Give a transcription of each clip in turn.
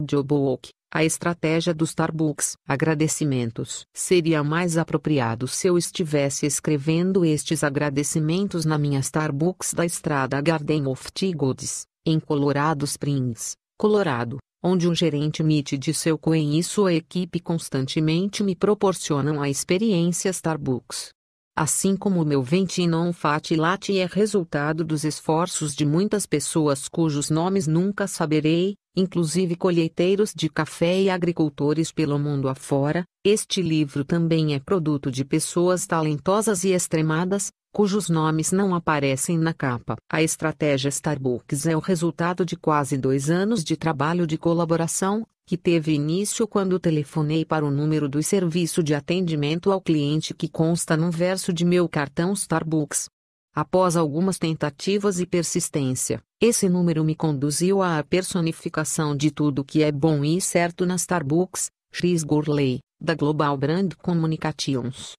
Jobwalk, a estratégia do Starbucks. Agradecimentos. Seria mais apropriado se eu estivesse escrevendo estes agradecimentos na minha Starbucks da estrada Garden of Gods, em Colorado Springs, Colorado, onde um gerente Mitch de seu Coen e sua equipe constantemente me proporcionam a experiência Starbucks. Assim como o meu Ventinon Fati Latte é resultado dos esforços de muitas pessoas cujos nomes nunca saberei, inclusive colheiteiros de café e agricultores pelo mundo afora, este livro também é produto de pessoas talentosas e extremadas, cujos nomes não aparecem na capa. A estratégia Starbucks é o resultado de quase dois anos de trabalho de colaboração, que teve início quando telefonei para o número do serviço de atendimento ao cliente que consta num verso de meu cartão Starbucks, Após algumas tentativas e persistência, esse número me conduziu à personificação de tudo que é bom e certo na Starbucks, Chris Gurley, da Global Brand Communications.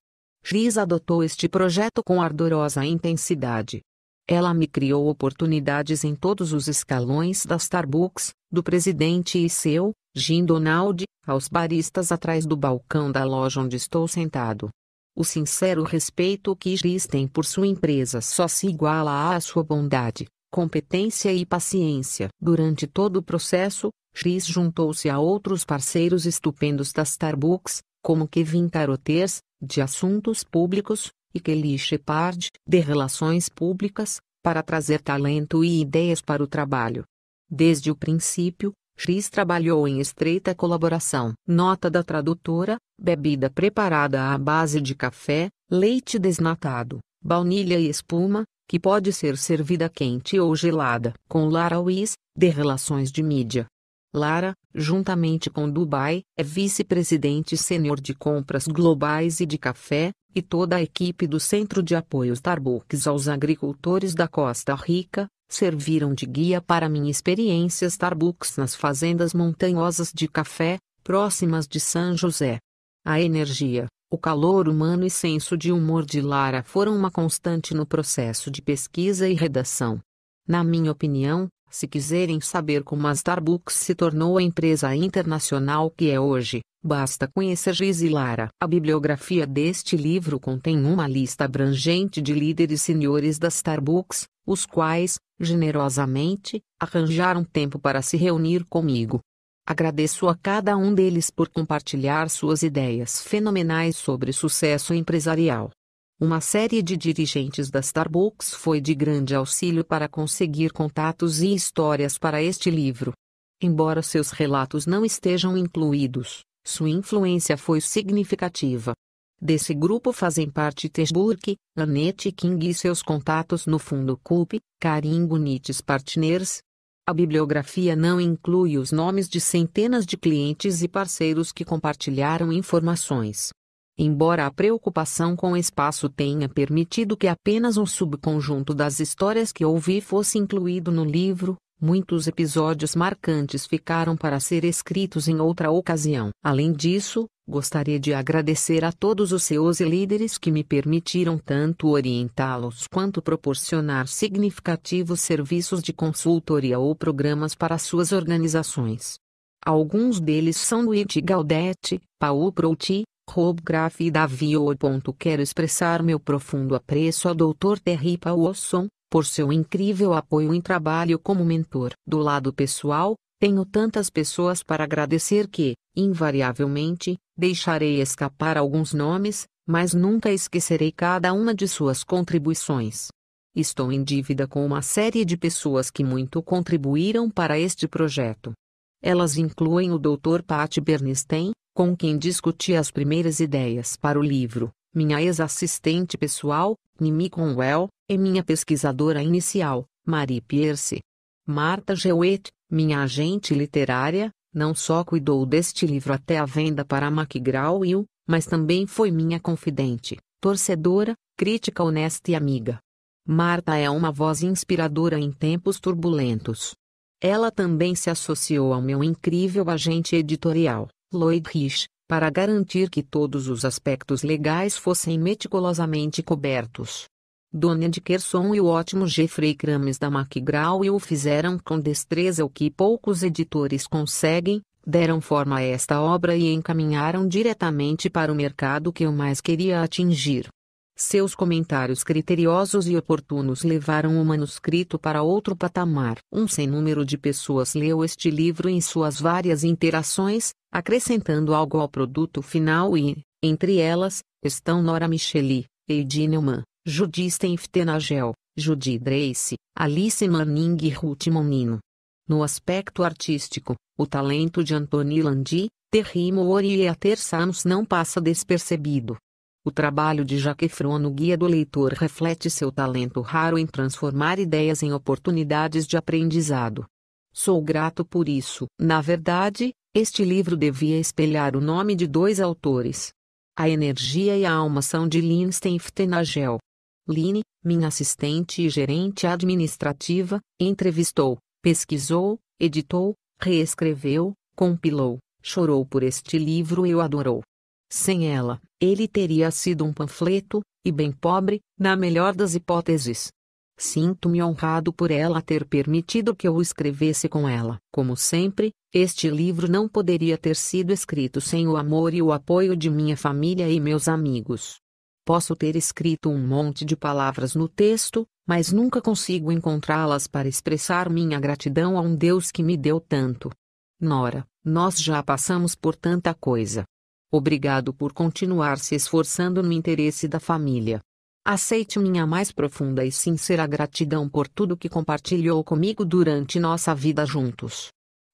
Chris adotou este projeto com ardorosa intensidade. Ela me criou oportunidades em todos os escalões da Starbucks, do presidente e seu, Jim Donald, aos baristas atrás do balcão da loja onde estou sentado. O sincero respeito que Iris tem por sua empresa só se iguala à sua bondade, competência e paciência. Durante todo o processo, Chris juntou-se a outros parceiros estupendos da Starbucks, como Kevin Carothers, de Assuntos Públicos, e Kelly Shepard, de Relações Públicas, para trazer talento e ideias para o trabalho. Desde o princípio, X trabalhou em estreita colaboração. Nota da tradutora: bebida preparada à base de café, leite desnatado, baunilha e espuma, que pode ser servida quente ou gelada. Com Lara Wies, de Relações de Mídia. Lara, juntamente com Dubai, é vice-presidente sênior de compras globais e de café, e toda a equipe do Centro de Apoio Starbucks aos Agricultores da Costa Rica, serviram de guia para minha experiência Starbucks nas fazendas montanhosas de café, próximas de São José. A energia, o calor humano e senso de humor de Lara foram uma constante no processo de pesquisa e redação. Na minha opinião, se quiserem saber como a Starbucks se tornou a empresa internacional que é hoje, basta conhecer Giz e Lara. A bibliografia deste livro contém uma lista abrangente de líderes senhores da Starbucks, os quais, generosamente, arranjaram tempo para se reunir comigo. Agradeço a cada um deles por compartilhar suas ideias fenomenais sobre sucesso empresarial. Uma série de dirigentes da Starbucks foi de grande auxílio para conseguir contatos e histórias para este livro. Embora seus relatos não estejam incluídos, sua influência foi significativa. Desse grupo fazem parte Tesburk, Annette King e seus contatos no fundo Cup, Caringo Nites Partners. A bibliografia não inclui os nomes de centenas de clientes e parceiros que compartilharam informações. Embora a preocupação com o espaço tenha permitido que apenas um subconjunto das histórias que ouvi fosse incluído no livro, muitos episódios marcantes ficaram para ser escritos em outra ocasião. Além disso, Gostaria de agradecer a todos os seus líderes que me permitiram tanto orientá-los quanto proporcionar significativos serviços de consultoria ou programas para suas organizações. Alguns deles são Luigi Galdetti, Paul Prouty, Rob Graf e Davi Or. Quero expressar meu profundo apreço ao Dr. Terry Paulson, por seu incrível apoio em trabalho como mentor. Do lado pessoal, tenho tantas pessoas para agradecer que, invariavelmente, Deixarei escapar alguns nomes, mas nunca esquecerei cada uma de suas contribuições. Estou em dívida com uma série de pessoas que muito contribuíram para este projeto. Elas incluem o Dr. Pat Bernstein, com quem discuti as primeiras ideias para o livro, minha ex-assistente pessoal, Nimi Conwell, e minha pesquisadora inicial, Marie Pierce. Marta Jewett, minha agente literária, não só cuidou deste livro até a venda para McGraw Hill, mas também foi minha confidente, torcedora, crítica honesta e amiga. Marta é uma voz inspiradora em tempos turbulentos. Ela também se associou ao meu incrível agente editorial, Lloyd Rich, para garantir que todos os aspectos legais fossem meticulosamente cobertos. Dona Kerson e o ótimo Jeffrey Crames da McGraw e o fizeram com destreza o que poucos editores conseguem, deram forma a esta obra e encaminharam diretamente para o mercado que eu mais queria atingir. Seus comentários criteriosos e oportunos levaram o manuscrito para outro patamar. Um sem número de pessoas leu este livro em suas várias interações, acrescentando algo ao produto final e, entre elas, estão Nora Micheli, Eide Neumann, Judy Stenftenagel, Judy Drace, Alice Manning e Ruth Monino. No aspecto artístico, o talento de Anthony Landi, Terry Moore e Ater Sams não passa despercebido. O trabalho de Jacques Efron no Guia do Leitor reflete seu talento raro em transformar ideias em oportunidades de aprendizado. Sou grato por isso. Na verdade, este livro devia espelhar o nome de dois autores. A energia e a alma são de Lindstein Ftenagel, Line, minha assistente e gerente administrativa, entrevistou, pesquisou, editou, reescreveu, compilou, chorou por este livro e o adorou. Sem ela, ele teria sido um panfleto, e bem pobre, na melhor das hipóteses. Sinto-me honrado por ela ter permitido que eu o escrevesse com ela. Como sempre, este livro não poderia ter sido escrito sem o amor e o apoio de minha família e meus amigos. Posso ter escrito um monte de palavras no texto, mas nunca consigo encontrá-las para expressar minha gratidão a um Deus que me deu tanto. Nora, nós já passamos por tanta coisa. Obrigado por continuar se esforçando no interesse da família. Aceite minha mais profunda e sincera gratidão por tudo que compartilhou comigo durante nossa vida juntos.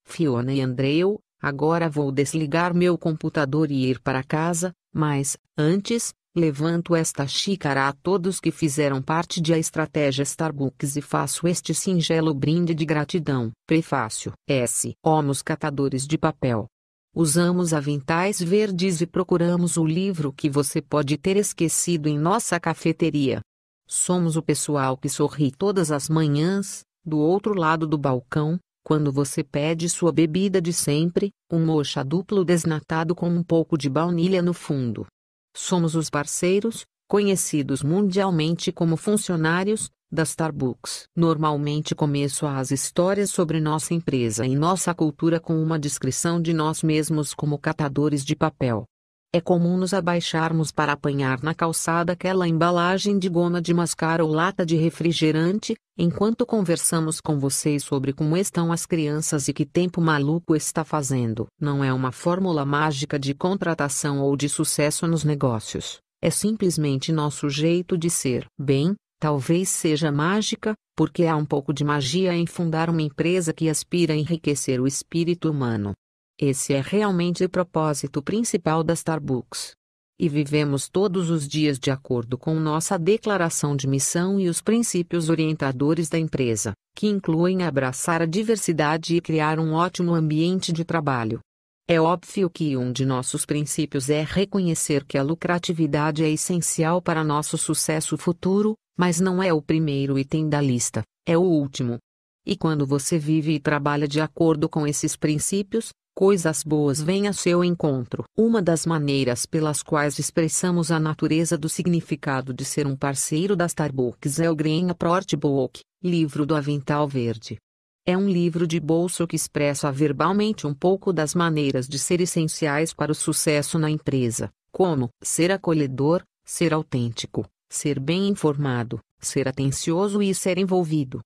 Fiona e Andreu, agora vou desligar meu computador e ir para casa, mas, antes, Levanto esta xícara a todos que fizeram parte da estratégia Starbucks e faço este singelo brinde de gratidão. Prefácio. S. Homos catadores de papel. Usamos aventais verdes e procuramos o livro que você pode ter esquecido em nossa cafeteria. Somos o pessoal que sorri todas as manhãs, do outro lado do balcão, quando você pede sua bebida de sempre, um mocha duplo desnatado com um pouco de baunilha no fundo. Somos os parceiros, conhecidos mundialmente como funcionários, da Starbucks. Normalmente começo as histórias sobre nossa empresa e nossa cultura com uma descrição de nós mesmos como catadores de papel. É comum nos abaixarmos para apanhar na calçada aquela embalagem de goma de mascar ou lata de refrigerante, enquanto conversamos com vocês sobre como estão as crianças e que tempo maluco está fazendo. Não é uma fórmula mágica de contratação ou de sucesso nos negócios. É simplesmente nosso jeito de ser. Bem, talvez seja mágica, porque há um pouco de magia em fundar uma empresa que aspira a enriquecer o espírito humano. Esse é realmente o propósito principal da Starbucks. E vivemos todos os dias de acordo com nossa declaração de missão e os princípios orientadores da empresa, que incluem abraçar a diversidade e criar um ótimo ambiente de trabalho. É óbvio que um de nossos princípios é reconhecer que a lucratividade é essencial para nosso sucesso futuro, mas não é o primeiro item da lista, é o último. E quando você vive e trabalha de acordo com esses princípios, coisas boas vêm a seu encontro. Uma das maneiras pelas quais expressamos a natureza do significado de ser um parceiro das Starbucks é o Green Approach Book, livro do Avental Verde. É um livro de bolso que expressa verbalmente um pouco das maneiras de ser essenciais para o sucesso na empresa, como ser acolhedor, ser autêntico, ser bem informado, ser atencioso e ser envolvido.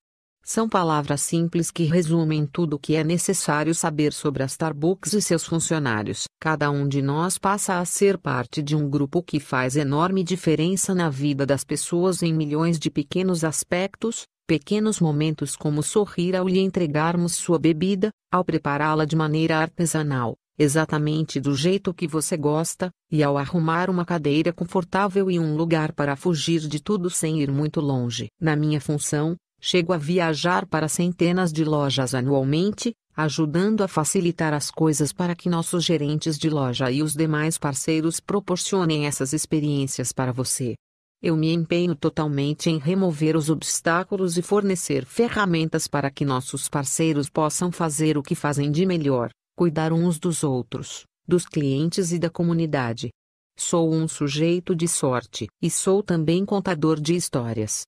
São palavras simples que resumem tudo o que é necessário saber sobre a Starbucks e seus funcionários. Cada um de nós passa a ser parte de um grupo que faz enorme diferença na vida das pessoas em milhões de pequenos aspectos, pequenos momentos como sorrir ao lhe entregarmos sua bebida, ao prepará-la de maneira artesanal, exatamente do jeito que você gosta, e ao arrumar uma cadeira confortável e um lugar para fugir de tudo sem ir muito longe. Na minha função, Chego a viajar para centenas de lojas anualmente, ajudando a facilitar as coisas para que nossos gerentes de loja e os demais parceiros proporcionem essas experiências para você. Eu me empenho totalmente em remover os obstáculos e fornecer ferramentas para que nossos parceiros possam fazer o que fazem de melhor, cuidar uns dos outros, dos clientes e da comunidade. Sou um sujeito de sorte e sou também contador de histórias.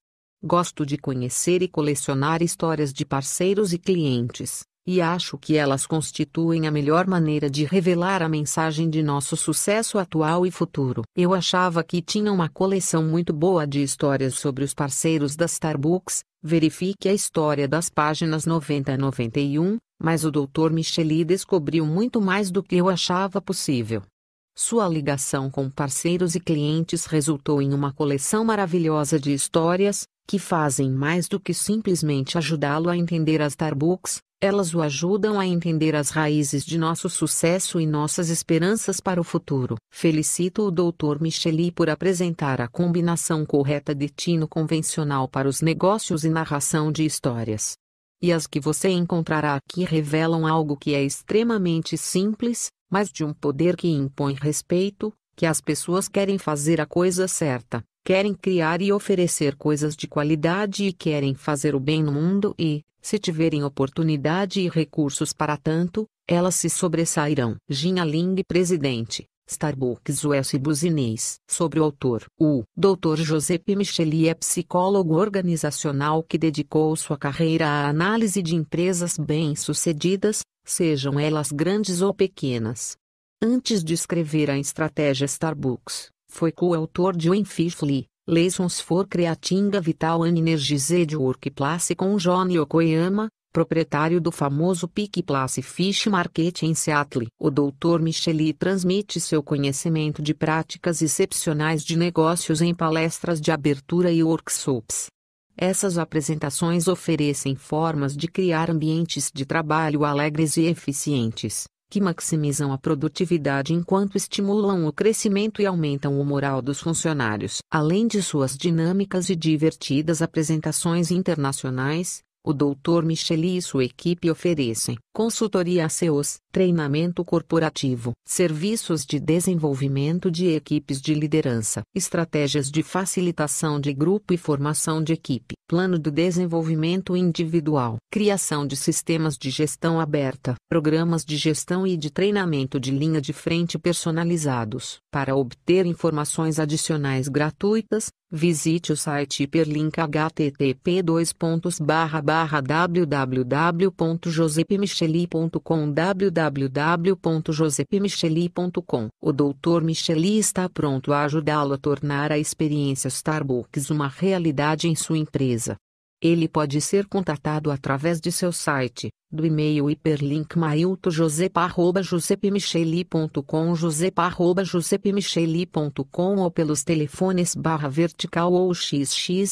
Gosto de conhecer e colecionar histórias de parceiros e clientes, e acho que elas constituem a melhor maneira de revelar a mensagem de nosso sucesso atual e futuro. Eu achava que tinha uma coleção muito boa de histórias sobre os parceiros da Starbucks, verifique a história das páginas 90 a 91, mas o Dr. Micheli descobriu muito mais do que eu achava possível. Sua ligação com parceiros e clientes resultou em uma coleção maravilhosa de histórias, que fazem mais do que simplesmente ajudá-lo a entender as Starbucks, elas o ajudam a entender as raízes de nosso sucesso e nossas esperanças para o futuro. Felicito o Dr. Micheli por apresentar a combinação correta de tino convencional para os negócios e narração de histórias. E as que você encontrará aqui revelam algo que é extremamente simples, mas de um poder que impõe respeito, que as pessoas querem fazer a coisa certa querem criar e oferecer coisas de qualidade e querem fazer o bem no mundo e, se tiverem oportunidade e recursos para tanto, elas se sobressairão. Ling Presidente, Starbucks US Business. Sobre o autor. O Dr. Giuseppe Micheli é psicólogo organizacional que dedicou sua carreira à análise de empresas bem-sucedidas, sejam elas grandes ou pequenas. Antes de escrever a estratégia Starbucks, foi coautor de When Fifthly, Lessons for Creating a Vital and Energize de Workplace com Johnny Okoyama, proprietário do famoso Pique Place Fish Market em Seattle. O Dr. Micheli transmite seu conhecimento de práticas excepcionais de negócios em palestras de abertura e workshops. Essas apresentações oferecem formas de criar ambientes de trabalho alegres e eficientes que maximizam a produtividade enquanto estimulam o crescimento e aumentam o moral dos funcionários. Além de suas dinâmicas e divertidas apresentações internacionais, o Dr. Micheli e sua equipe oferecem consultoria a treinamento corporativo, serviços de desenvolvimento de equipes de liderança, estratégias de facilitação de grupo e formação de equipe, plano do desenvolvimento individual, criação de sistemas de gestão aberta, programas de gestão e de treinamento de linha de frente personalizados. Para obter informações adicionais gratuitas, Visite o site hiperlink http://www.josepmicheli.com www.josepemicheli.com O Dr. Micheli está pronto a ajudá-lo a tornar a experiência Starbucks uma realidade em sua empresa. Ele pode ser contatado através de seu site, do e-mail hiperlink mailto.josepa.josepmicheli.com josepa.josepmicheli.com ou pelos telefones barra vertical ou xxe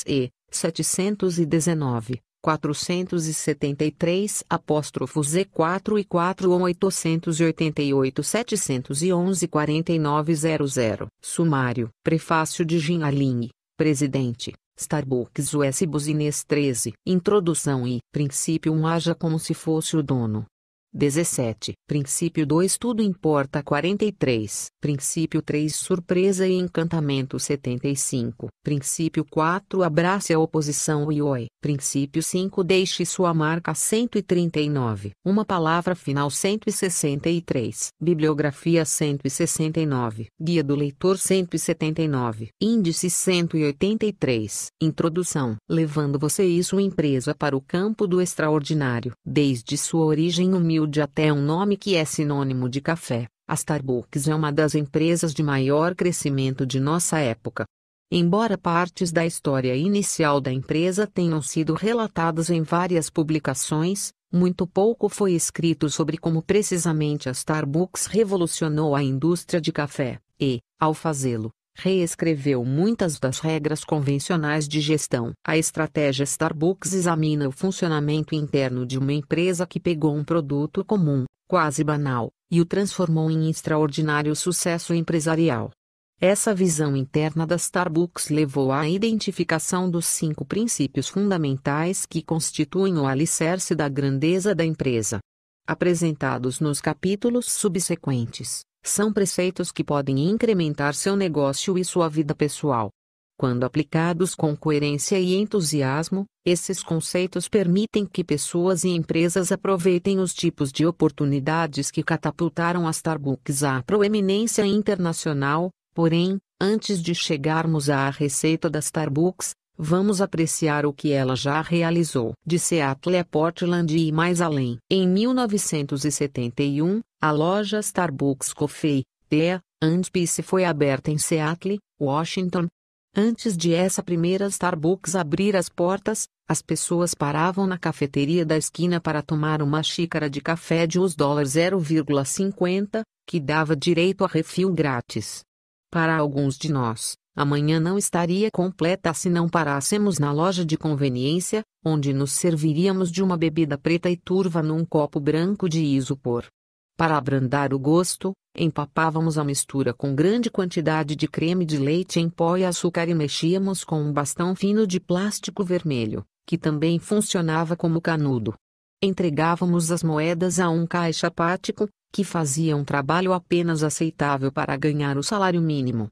719 473 apóstrofo Z4 e 4 ou 888 711 4900. Sumário. Prefácio de Jin Aline, Presidente. Starbucks US Business 13. Introdução e princípio um haja como se fosse o dono. 17. Princípio 2 Tudo importa 43. Princípio 3 Surpresa e encantamento 75. Princípio 4 Abrace a oposição e oi. Princípio 5 Deixe sua marca 139. Uma palavra final 163. Bibliografia 169. Guia do leitor 179. Índice 183. Introdução Levando você e sua empresa para o campo do extraordinário. Desde sua origem humilde Humilde até um nome que é sinônimo de café, a Starbucks é uma das empresas de maior crescimento de nossa época. Embora partes da história inicial da empresa tenham sido relatadas em várias publicações, muito pouco foi escrito sobre como precisamente a Starbucks revolucionou a indústria de café, e, ao fazê-lo, reescreveu muitas das regras convencionais de gestão. A estratégia Starbucks examina o funcionamento interno de uma empresa que pegou um produto comum, quase banal, e o transformou em extraordinário sucesso empresarial. Essa visão interna da Starbucks levou à identificação dos cinco princípios fundamentais que constituem o alicerce da grandeza da empresa. Apresentados nos capítulos subsequentes. São preceitos que podem incrementar seu negócio e sua vida pessoal. Quando aplicados com coerência e entusiasmo, esses conceitos permitem que pessoas e empresas aproveitem os tipos de oportunidades que catapultaram a Starbucks à proeminência internacional. Porém, antes de chegarmos à receita da Starbucks, Vamos apreciar o que ela já realizou. De Seattle a Portland e mais além. Em 1971, a loja Starbucks Coffee, Tea, and Peace foi aberta em Seattle, Washington. Antes de essa primeira Starbucks abrir as portas, as pessoas paravam na cafeteria da esquina para tomar uma xícara de café de US 0,50, que dava direito a refil grátis. Para alguns de nós, Amanhã não estaria completa se não parássemos na loja de conveniência, onde nos serviríamos de uma bebida preta e turva num copo branco de isopor. Para abrandar o gosto, empapávamos a mistura com grande quantidade de creme de leite em pó e açúcar e mexíamos com um bastão fino de plástico vermelho, que também funcionava como canudo. Entregávamos as moedas a um caixa apático, que fazia um trabalho apenas aceitável para ganhar o salário mínimo.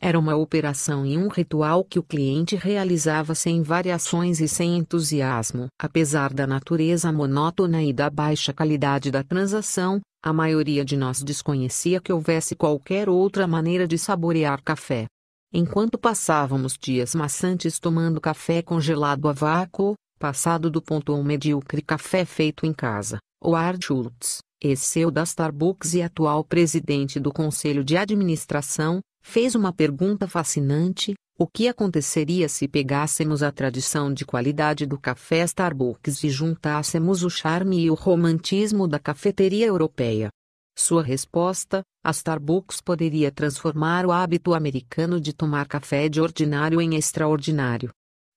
Era uma operação e um ritual que o cliente realizava sem variações e sem entusiasmo. Apesar da natureza monótona e da baixa qualidade da transação, a maioria de nós desconhecia que houvesse qualquer outra maneira de saborear café. Enquanto passávamos dias maçantes tomando café congelado a vácuo, passado do ponto ou medíocre café feito em casa, o Schultz, ex-CEO da Starbucks e atual presidente do conselho de administração, fez uma pergunta fascinante: o que aconteceria se pegássemos a tradição de qualidade do café Starbucks e juntássemos o charme e o romantismo da cafeteria europeia? Sua resposta: a Starbucks poderia transformar o hábito americano de tomar café de ordinário em extraordinário.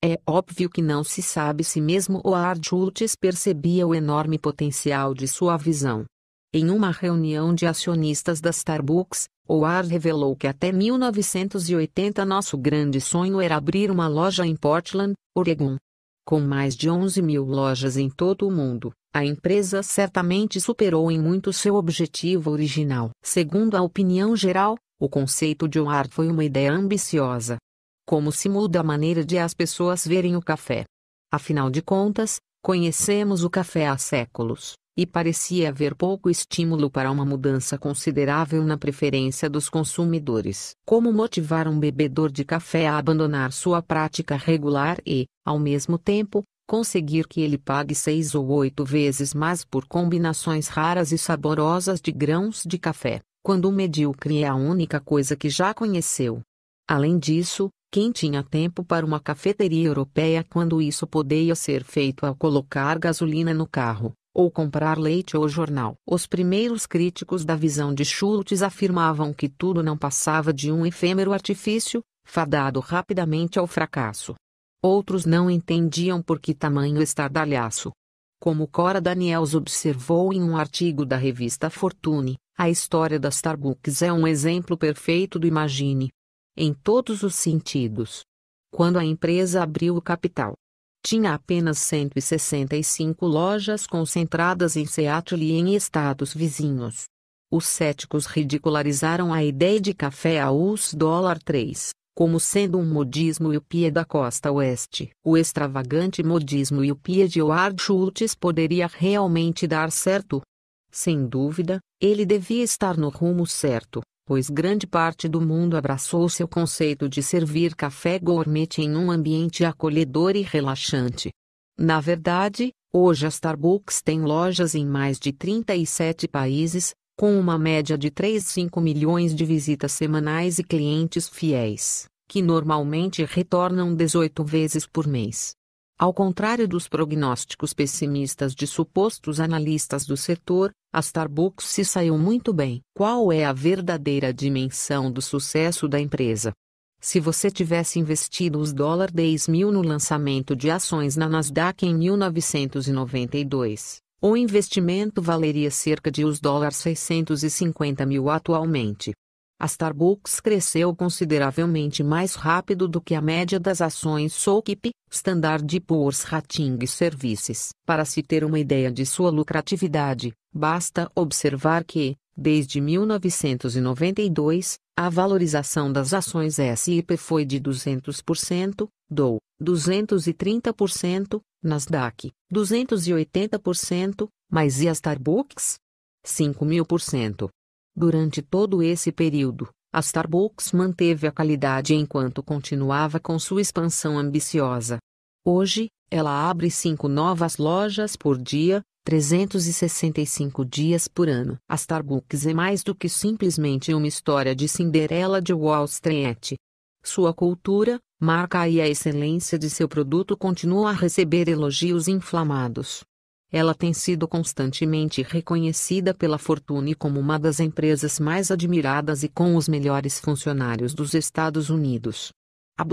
É óbvio que não se sabe se mesmo o Schultz percebia o enorme potencial de sua visão. Em uma reunião de acionistas da Starbucks, ar revelou que até 1980 nosso grande sonho era abrir uma loja em Portland, Oregon. Com mais de 11 mil lojas em todo o mundo, a empresa certamente superou em muito seu objetivo original. Segundo a opinião geral, o conceito de OAR foi uma ideia ambiciosa. Como se muda a maneira de as pessoas verem o café. Afinal de contas, conhecemos o café há séculos e parecia haver pouco estímulo para uma mudança considerável na preferência dos consumidores. Como motivar um bebedor de café a abandonar sua prática regular e, ao mesmo tempo, conseguir que ele pague seis ou oito vezes mais por combinações raras e saborosas de grãos de café, quando o medíocre é a única coisa que já conheceu? Além disso, quem tinha tempo para uma cafeteria europeia quando isso poderia ser feito ao colocar gasolina no carro? ou comprar leite ou jornal. Os primeiros críticos da visão de Schultz afirmavam que tudo não passava de um efêmero artifício, fadado rapidamente ao fracasso. Outros não entendiam por que tamanho estardalhaço. Como Cora Daniels observou em um artigo da revista Fortune, a história da Starbucks é um exemplo perfeito do Imagine. Em todos os sentidos. Quando a empresa abriu o capital, tinha apenas 165 lojas concentradas em Seattle e em estados vizinhos. Os céticos ridicularizaram a ideia de café a US 3, como sendo um modismo yuppie da costa oeste. O extravagante modismo yuppie de Howard Schultz poderia realmente dar certo? Sem dúvida, ele devia estar no rumo certo, pois grande parte do mundo abraçou seu conceito de servir café gourmet em um ambiente acolhedor e relaxante. Na verdade, hoje a Starbucks tem lojas em mais de 37 países, com uma média de 3,5 milhões de visitas semanais e clientes fiéis, que normalmente retornam 18 vezes por mês. Ao contrário dos prognósticos pessimistas de supostos analistas do setor, a Starbucks se saiu muito bem. Qual é a verdadeira dimensão do sucesso da empresa? Se você tivesse investido os dólar 10 mil no lançamento de ações na Nasdaq em 1992, o investimento valeria cerca de os dólares 650 mil atualmente. A Starbucks cresceu consideravelmente mais rápido do que a média das ações SOKP, Standard Poor's Rating Services. Para se ter uma ideia de sua lucratividade, basta observar que, desde 1992, a valorização das ações SIP foi de 200%, DOW, 230%, Nasdaq, 280%, mas e a Starbucks? 5.000%. Durante todo esse período, a Starbucks manteve a qualidade enquanto continuava com sua expansão ambiciosa. Hoje, ela abre cinco novas lojas por dia, 365 dias por ano. A Starbucks é mais do que simplesmente uma história de Cinderela de Wall Street. Sua cultura, marca e a excelência de seu produto continuam a receber elogios inflamados. Ela tem sido constantemente reconhecida pela Fortune como uma das empresas mais admiradas e com os melhores funcionários dos Estados Unidos. A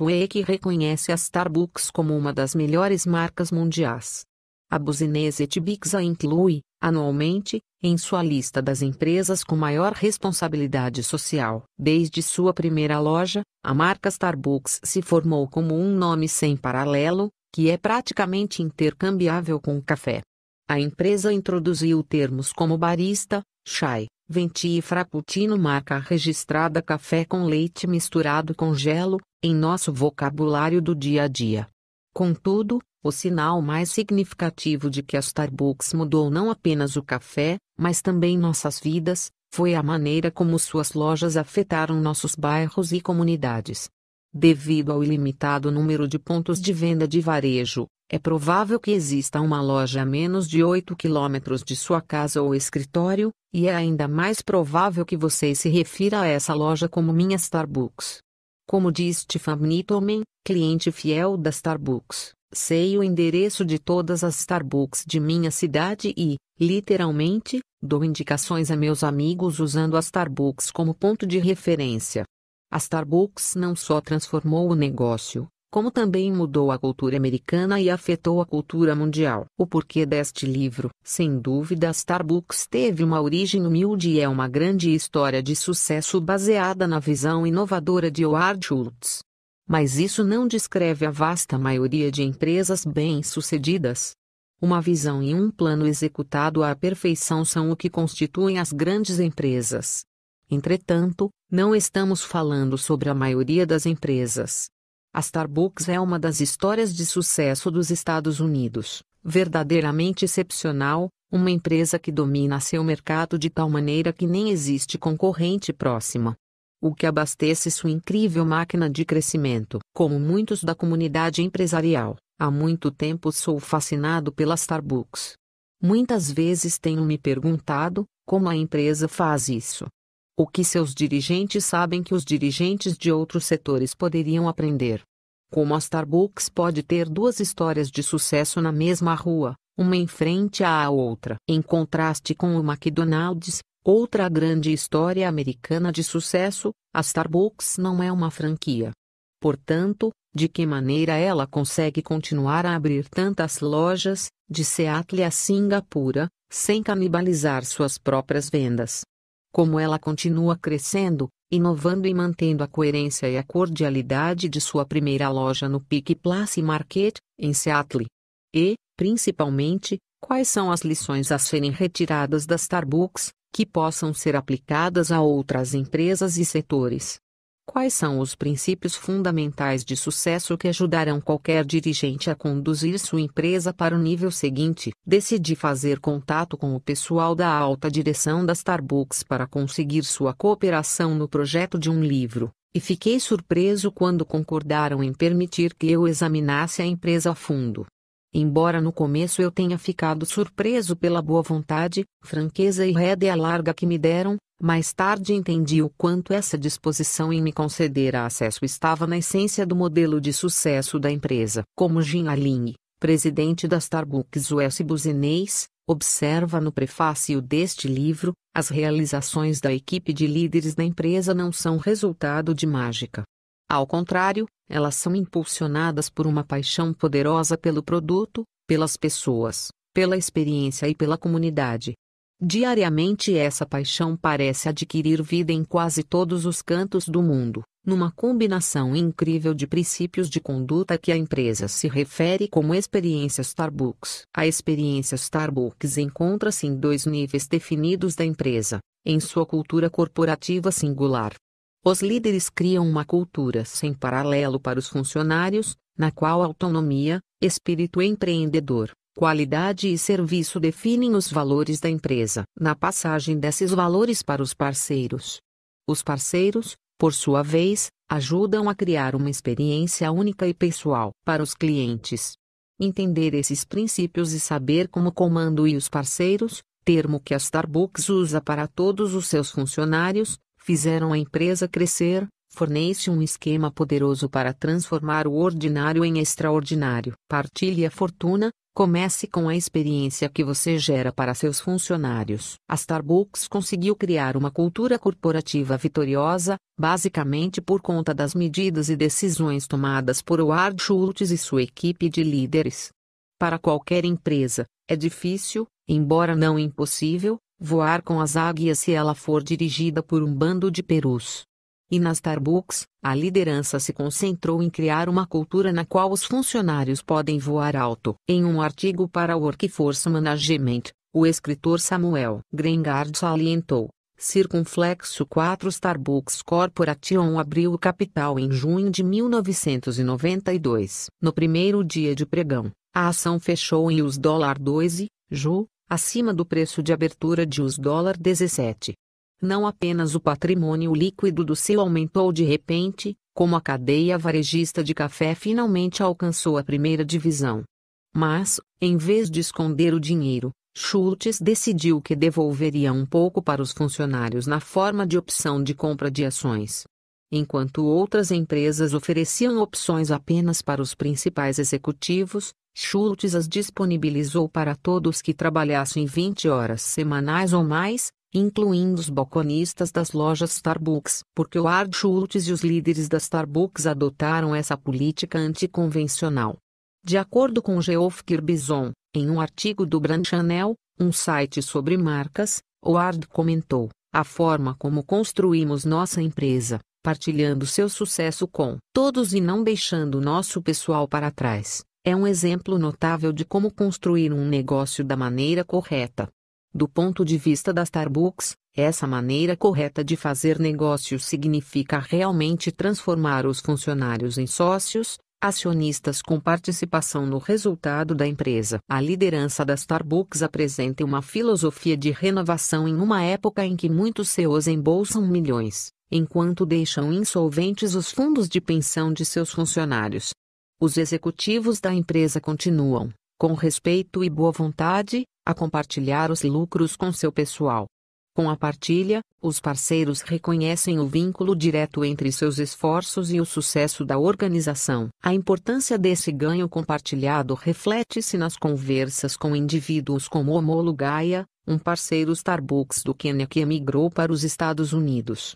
Week é reconhece a Starbucks como uma das melhores marcas mundiais. A Business Ethics a inclui, anualmente, em sua lista das empresas com maior responsabilidade social. Desde sua primeira loja, a marca Starbucks se formou como um nome sem paralelo, que é praticamente intercambiável com café. A empresa introduziu termos como barista, chai, venti e frappuccino marca registrada café com leite misturado com gelo, em nosso vocabulário do dia a dia. Contudo, o sinal mais significativo de que a Starbucks mudou não apenas o café, mas também nossas vidas, foi a maneira como suas lojas afetaram nossos bairros e comunidades. Devido ao ilimitado número de pontos de venda de varejo, é provável que exista uma loja a menos de 8 quilômetros de sua casa ou escritório, e é ainda mais provável que você se refira a essa loja como minha Starbucks. Como diz Tiffany Nitomen, cliente fiel da Starbucks. Sei o endereço de todas as Starbucks de minha cidade e, literalmente, dou indicações a meus amigos usando a Starbucks como ponto de referência. A Starbucks não só transformou o negócio, como também mudou a cultura americana e afetou a cultura mundial. O porquê deste livro? Sem dúvida, a Starbucks teve uma origem humilde e é uma grande história de sucesso baseada na visão inovadora de Howard Schultz. Mas isso não descreve a vasta maioria de empresas bem-sucedidas. Uma visão e um plano executado à perfeição são o que constituem as grandes empresas. Entretanto, não estamos falando sobre a maioria das empresas. A Starbucks é uma das histórias de sucesso dos Estados Unidos, verdadeiramente excepcional, uma empresa que domina seu mercado de tal maneira que nem existe concorrente próxima o que abastece sua incrível máquina de crescimento. Como muitos da comunidade empresarial, há muito tempo sou fascinado pela Starbucks. Muitas vezes tenho me perguntado como a empresa faz isso. O que seus dirigentes sabem que os dirigentes de outros setores poderiam aprender? Como a Starbucks pode ter duas histórias de sucesso na mesma rua, uma em frente à outra? Em contraste com o McDonald's, Outra grande história americana de sucesso, a Starbucks não é uma franquia. Portanto, de que maneira ela consegue continuar a abrir tantas lojas, de Seattle a Singapura, sem canibalizar suas próprias vendas? Como ela continua crescendo, inovando e mantendo a coerência e a cordialidade de sua primeira loja no Peak Place Market, em Seattle? E, principalmente, quais são as lições a serem retiradas da Starbucks, que possam ser aplicadas a outras empresas e setores. Quais são os princípios fundamentais de sucesso que ajudarão qualquer dirigente a conduzir sua empresa para o nível seguinte? Decidi fazer contato com o pessoal da alta direção da Starbucks para conseguir sua cooperação no projeto de um livro, e fiquei surpreso quando concordaram em permitir que eu examinasse a empresa a fundo. Embora no começo eu tenha ficado surpreso pela boa vontade, franqueza e rédea larga que me deram, mais tarde entendi o quanto essa disposição em me conceder acesso estava na essência do modelo de sucesso da empresa. Como Jim Aling, presidente da Starbucks US Business, observa no prefácio deste livro, as realizações da equipe de líderes da empresa não são resultado de mágica. Ao contrário, elas são impulsionadas por uma paixão poderosa pelo produto, pelas pessoas, pela experiência e pela comunidade. Diariamente essa paixão parece adquirir vida em quase todos os cantos do mundo, numa combinação incrível de princípios de conduta que a empresa se refere como experiência Starbucks. A experiência Starbucks encontra-se em dois níveis definidos da empresa, em sua cultura corporativa singular os líderes criam uma cultura sem paralelo para os funcionários, na qual autonomia, espírito empreendedor, qualidade e serviço definem os valores da empresa. Na passagem desses valores para os parceiros, os parceiros, por sua vez, ajudam a criar uma experiência única e pessoal para os clientes. Entender esses princípios e saber como comando e os parceiros, termo que a Starbucks usa para todos os seus funcionários, fizeram a empresa crescer, fornece um esquema poderoso para transformar o ordinário em extraordinário. Partilhe a fortuna, comece com a experiência que você gera para seus funcionários. A Starbucks conseguiu criar uma cultura corporativa vitoriosa, basicamente por conta das medidas e decisões tomadas por Howard Schultz e sua equipe de líderes. Para qualquer empresa, é difícil, embora não impossível, voar com as águias se ela for dirigida por um bando de perus. E na Starbucks, a liderança se concentrou em criar uma cultura na qual os funcionários podem voar alto. Em um artigo para Workforce Management, o escritor Samuel Grengard salientou: Circunflexo 4 Starbucks Corporation abriu o capital em junho de 1992. No primeiro dia de pregão, a ação fechou em US$ 2,00, ju, acima do preço de abertura de US 17. Não apenas o patrimônio líquido do CEO aumentou de repente, como a cadeia varejista de café finalmente alcançou a primeira divisão. Mas, em vez de esconder o dinheiro, Schultz decidiu que devolveria um pouco para os funcionários na forma de opção de compra de ações. Enquanto outras empresas ofereciam opções apenas para os principais executivos, Schultz as disponibilizou para todos que trabalhassem 20 horas semanais ou mais, incluindo os balconistas das lojas Starbucks, porque o Ard Schultz e os líderes da Starbucks adotaram essa política anticonvencional. De acordo com Geoff Kirbison, em um artigo do Brand Chanel, um site sobre marcas, o Ard comentou: a forma como construímos nossa empresa, partilhando seu sucesso com todos e não deixando nosso pessoal para trás. É um exemplo notável de como construir um negócio da maneira correta. Do ponto de vista da Starbucks, essa maneira correta de fazer negócios significa realmente transformar os funcionários em sócios, acionistas com participação no resultado da empresa. A liderança da Starbucks apresenta uma filosofia de renovação em uma época em que muitos CEOs embolsam milhões, enquanto deixam insolventes os fundos de pensão de seus funcionários. Os executivos da empresa continuam, com respeito e boa vontade, a compartilhar os lucros com seu pessoal. Com a partilha, os parceiros reconhecem o vínculo direto entre seus esforços e o sucesso da organização. A importância desse ganho compartilhado reflete-se nas conversas com indivíduos como Homolo Gaia, um parceiro Starbucks do Quênia que emigrou para os Estados Unidos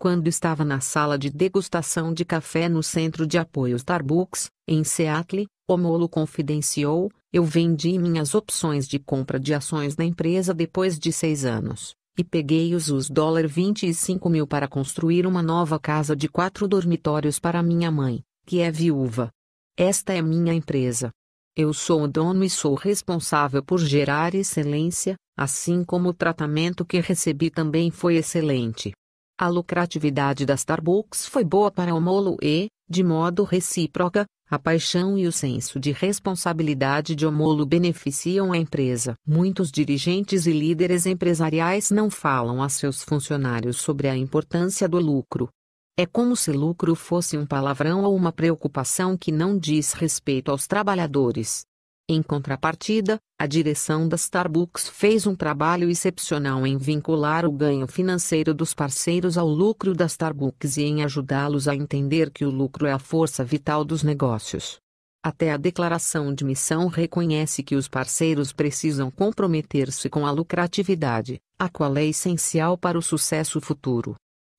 quando estava na sala de degustação de café no centro de apoio Starbucks, em Seattle, Omolo confidenciou, eu vendi minhas opções de compra de ações da empresa depois de seis anos, e peguei os US 25 mil para construir uma nova casa de quatro dormitórios para minha mãe, que é viúva. Esta é minha empresa. Eu sou o dono e sou responsável por gerar excelência, assim como o tratamento que recebi também foi excelente. A lucratividade da Starbucks foi boa para o Molo e, de modo recíproca, a paixão e o senso de responsabilidade de Omolo beneficiam a empresa. Muitos dirigentes e líderes empresariais não falam a seus funcionários sobre a importância do lucro. É como se lucro fosse um palavrão ou uma preocupação que não diz respeito aos trabalhadores. Em contrapartida, a direção da Starbucks fez um trabalho excepcional em vincular o ganho financeiro dos parceiros ao lucro da Starbucks e em ajudá-los a entender que o lucro é a força vital dos negócios. Até a declaração de missão reconhece que os parceiros precisam comprometer-se com a lucratividade, a qual é essencial para o sucesso futuro.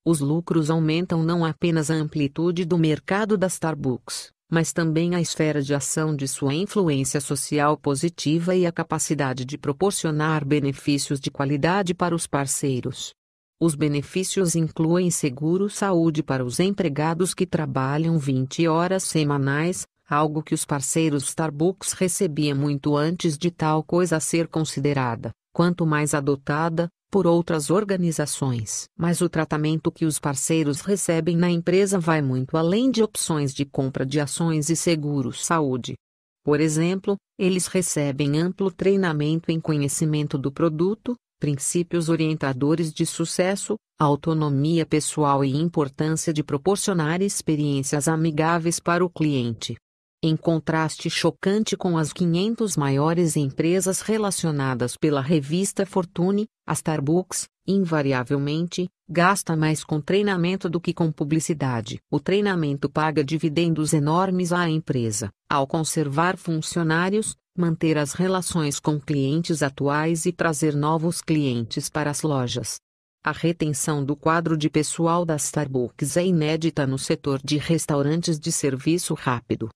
Os lucros aumentam não apenas a amplitude do mercado da Starbucks, mas também a esfera de ação de sua influência social positiva e a capacidade de proporcionar benefícios de qualidade para os parceiros. Os benefícios incluem seguro-saúde para os empregados que trabalham 20 horas semanais, algo que os parceiros Starbucks recebia muito antes de tal coisa ser considerada, quanto mais adotada, por outras organizações. Mas o tratamento que os parceiros recebem na empresa vai muito além de opções de compra de ações e seguro-saúde. Por exemplo, eles recebem amplo treinamento em conhecimento do produto, princípios orientadores de sucesso, autonomia pessoal e importância de proporcionar experiências amigáveis para o cliente em contraste chocante com as 500 maiores empresas relacionadas pela revista Fortune, a Starbucks, invariavelmente, gasta mais com treinamento do que com publicidade. O treinamento paga dividendos enormes à empresa, ao conservar funcionários, manter as relações com clientes atuais e trazer novos clientes para as lojas. A retenção do quadro de pessoal da Starbucks é inédita no setor de restaurantes de serviço rápido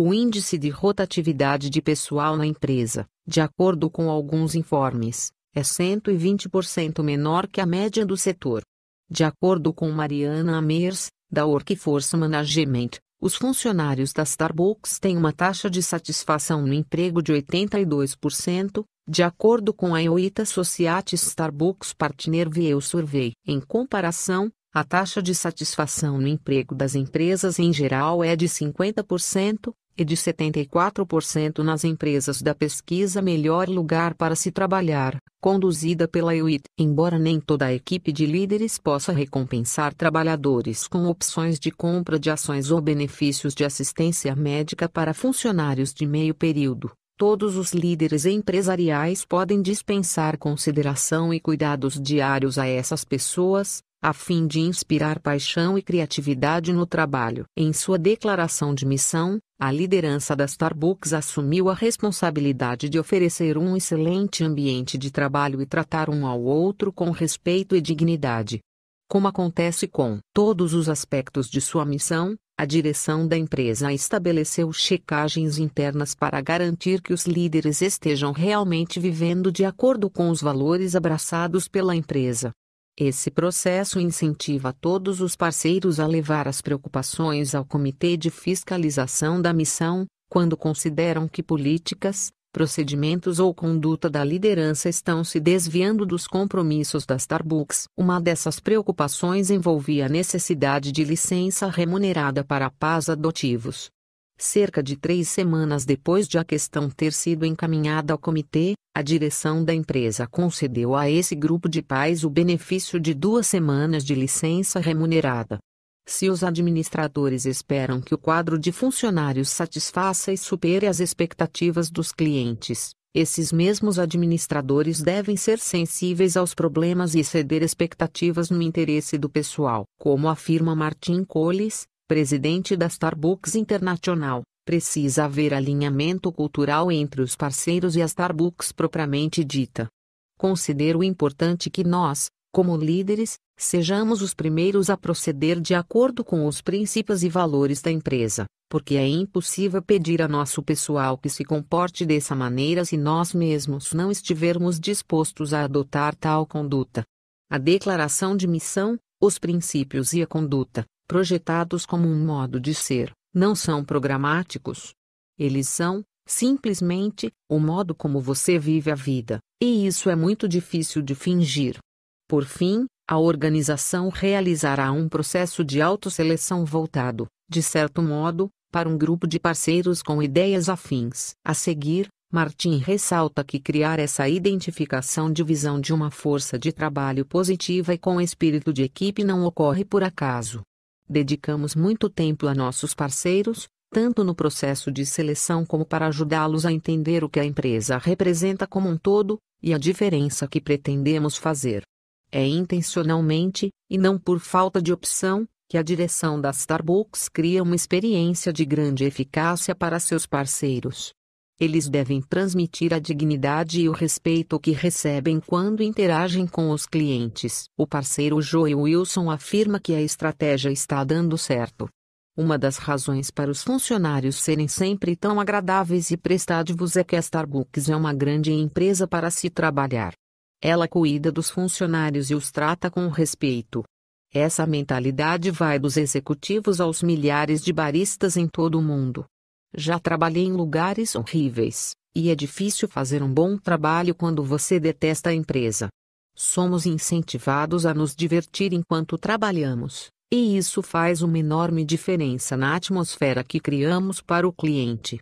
o índice de rotatividade de pessoal na empresa, de acordo com alguns informes, é 120% menor que a média do setor. De acordo com Mariana Amers, da Workforce Management, os funcionários da Starbucks têm uma taxa de satisfação no emprego de 82%, de acordo com a Ioita Society Starbucks Partner View Survey. Em comparação, a taxa de satisfação no emprego das empresas em geral é de 50% e de 74% nas empresas da pesquisa Melhor Lugar para se Trabalhar, conduzida pela EUIT. Embora nem toda a equipe de líderes possa recompensar trabalhadores com opções de compra de ações ou benefícios de assistência médica para funcionários de meio período, todos os líderes empresariais podem dispensar consideração e cuidados diários a essas pessoas a fim de inspirar paixão e criatividade no trabalho. Em sua declaração de missão, a liderança da Starbucks assumiu a responsabilidade de oferecer um excelente ambiente de trabalho e tratar um ao outro com respeito e dignidade. Como acontece com todos os aspectos de sua missão, a direção da empresa estabeleceu checagens internas para garantir que os líderes estejam realmente vivendo de acordo com os valores abraçados pela empresa. Esse processo incentiva todos os parceiros a levar as preocupações ao Comitê de Fiscalização da Missão, quando consideram que políticas, procedimentos ou conduta da liderança estão se desviando dos compromissos da Starbucks. Uma dessas preocupações envolvia a necessidade de licença remunerada para pais adotivos. Cerca de três semanas depois de a questão ter sido encaminhada ao comitê, a direção da empresa concedeu a esse grupo de pais o benefício de duas semanas de licença remunerada. Se os administradores esperam que o quadro de funcionários satisfaça e supere as expectativas dos clientes, esses mesmos administradores devem ser sensíveis aos problemas e ceder expectativas no interesse do pessoal, como afirma Martin Coles, presidente da Starbucks Internacional precisa haver alinhamento cultural entre os parceiros e a Starbucks propriamente dita. Considero importante que nós, como líderes, sejamos os primeiros a proceder de acordo com os princípios e valores da empresa, porque é impossível pedir a nosso pessoal que se comporte dessa maneira se nós mesmos não estivermos dispostos a adotar tal conduta. A declaração de missão, os princípios e a conduta, projetados como um modo de ser, não são programáticos. Eles são, simplesmente, o modo como você vive a vida, e isso é muito difícil de fingir. Por fim, a organização realizará um processo de autoseleção voltado, de certo modo, para um grupo de parceiros com ideias afins. A seguir, Martin ressalta que criar essa identificação de visão de uma força de trabalho positiva e com espírito de equipe não ocorre por acaso, Dedicamos muito tempo a nossos parceiros, tanto no processo de seleção como para ajudá-los a entender o que a empresa representa como um todo, e a diferença que pretendemos fazer. É intencionalmente, e não por falta de opção, que a direção da Starbucks cria uma experiência de grande eficácia para seus parceiros. Eles devem transmitir a dignidade e o respeito que recebem quando interagem com os clientes. O parceiro Joe Wilson afirma que a estratégia está dando certo. Uma das razões para os funcionários serem sempre tão agradáveis e prestativos é que a Starbucks é uma grande empresa para se trabalhar. Ela cuida dos funcionários e os trata com respeito. Essa mentalidade vai dos executivos aos milhares de baristas em todo o mundo. Já trabalhei em lugares horríveis, e é difícil fazer um bom trabalho quando você detesta a empresa. Somos incentivados a nos divertir enquanto trabalhamos, e isso faz uma enorme diferença na atmosfera que criamos para o cliente.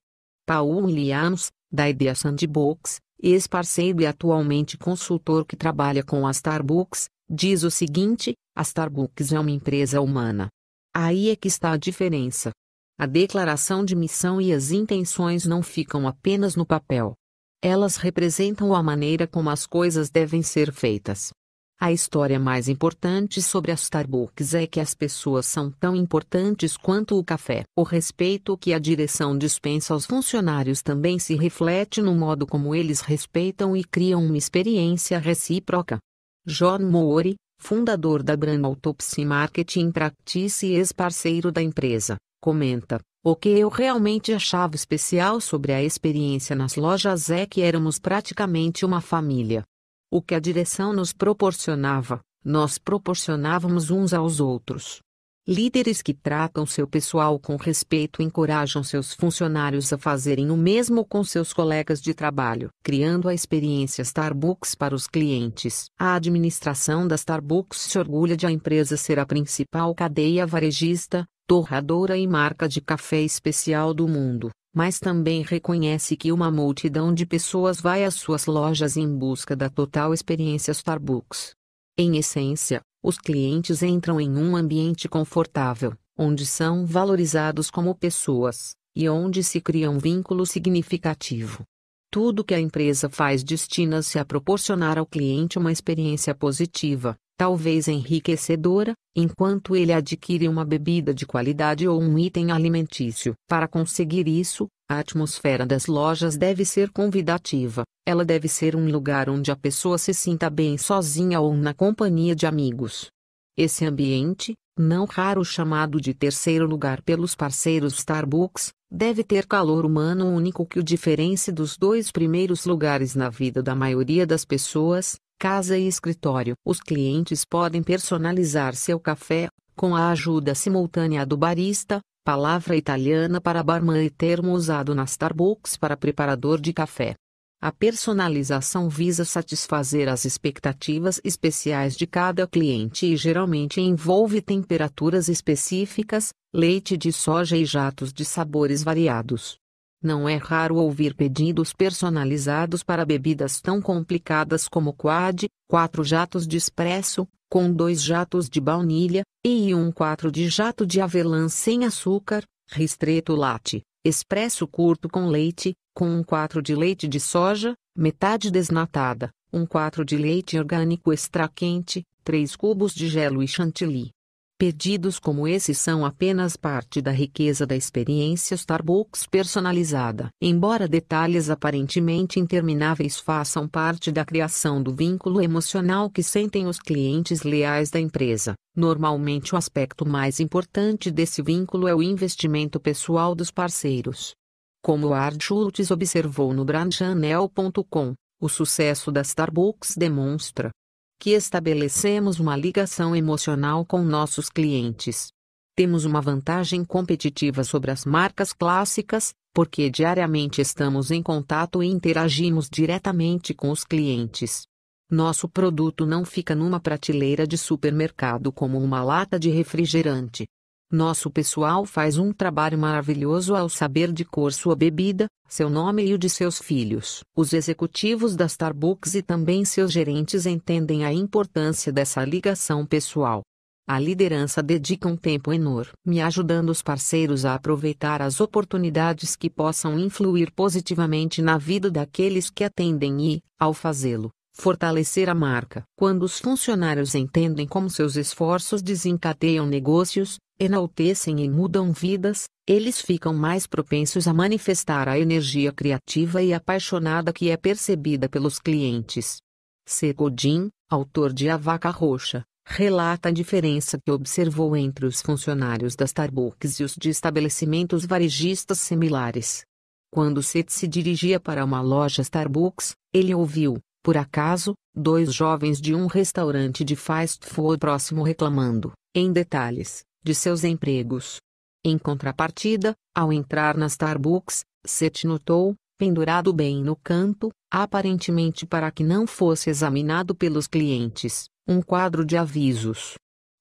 Paul Williams, da Idea Sandbox, ex-parceiro e atualmente consultor que trabalha com a Starbucks, diz o seguinte: a Starbucks é uma empresa humana. Aí é que está a diferença. A declaração de missão e as intenções não ficam apenas no papel. Elas representam a maneira como as coisas devem ser feitas. A história mais importante sobre as Starbucks é que as pessoas são tão importantes quanto o café. O respeito que a direção dispensa aos funcionários também se reflete no modo como eles respeitam e criam uma experiência recíproca. John Moore, fundador da Brand Autopsy Marketing Practice e ex-parceiro da empresa, Comenta. O que eu realmente achava especial sobre a experiência nas lojas é que éramos praticamente uma família. O que a direção nos proporcionava, nós proporcionávamos uns aos outros. Líderes que tratam seu pessoal com respeito encorajam seus funcionários a fazerem o mesmo com seus colegas de trabalho, criando a experiência Starbucks para os clientes. A administração da Starbucks se orgulha de a empresa ser a principal cadeia varejista, torradora e marca de café especial do mundo, mas também reconhece que uma multidão de pessoas vai às suas lojas em busca da total experiência Starbucks. Em essência, os clientes entram em um ambiente confortável, onde são valorizados como pessoas, e onde se cria um vínculo significativo. Tudo que a empresa faz destina-se a proporcionar ao cliente uma experiência positiva, talvez enriquecedora, enquanto ele adquire uma bebida de qualidade ou um item alimentício. Para conseguir isso, a atmosfera das lojas deve ser convidativa, ela deve ser um lugar onde a pessoa se sinta bem sozinha ou na companhia de amigos. Esse ambiente, não raro chamado de terceiro lugar pelos parceiros Starbucks, deve ter calor humano único que o diferencie dos dois primeiros lugares na vida da maioria das pessoas, casa e escritório. Os clientes podem personalizar seu café, com a ajuda simultânea do barista, palavra italiana para barman e termo usado na Starbucks para preparador de café. A personalização visa satisfazer as expectativas especiais de cada cliente e geralmente envolve temperaturas específicas, leite de soja e jatos de sabores variados. Não é raro ouvir pedidos personalizados para bebidas tão complicadas como quad, quatro jatos de espresso, com dois jatos de baunilha, e um quatro de jato de avelã sem açúcar, ristreto latte, expresso curto com leite, com um quatro de leite de soja, metade desnatada, um quatro de leite orgânico extra quente, três cubos de gelo e chantilly. Pedidos como esses são apenas parte da riqueza da experiência Starbucks personalizada. Embora detalhes aparentemente intermináveis façam parte da criação do vínculo emocional que sentem os clientes leais da empresa, normalmente o aspecto mais importante desse vínculo é o investimento pessoal dos parceiros. Como Art Schultz observou no Brandchannel.com, o sucesso da Starbucks demonstra, que estabelecemos uma ligação emocional com nossos clientes. Temos uma vantagem competitiva sobre as marcas clássicas, porque diariamente estamos em contato e interagimos diretamente com os clientes. Nosso produto não fica numa prateleira de supermercado como uma lata de refrigerante. Nosso pessoal faz um trabalho maravilhoso ao saber de cor sua bebida, seu nome e o de seus filhos. Os executivos da Starbucks e também seus gerentes entendem a importância dessa ligação pessoal. A liderança dedica um tempo enorme ajudando os parceiros a aproveitar as oportunidades que possam influir positivamente na vida daqueles que atendem e, ao fazê-lo, Fortalecer a marca. Quando os funcionários entendem como seus esforços desencadeiam negócios, enaltecem e mudam vidas, eles ficam mais propensos a manifestar a energia criativa e apaixonada que é percebida pelos clientes. C. Godin, autor de A Vaca Roxa, relata a diferença que observou entre os funcionários da Starbucks e os de estabelecimentos varejistas similares. Quando Seth se dirigia para uma loja Starbucks, ele ouviu por acaso, dois jovens de um restaurante de fast food próximo reclamando, em detalhes, de seus empregos. Em contrapartida, ao entrar na Starbucks, Seth notou, pendurado bem no canto, aparentemente para que não fosse examinado pelos clientes, um quadro de avisos.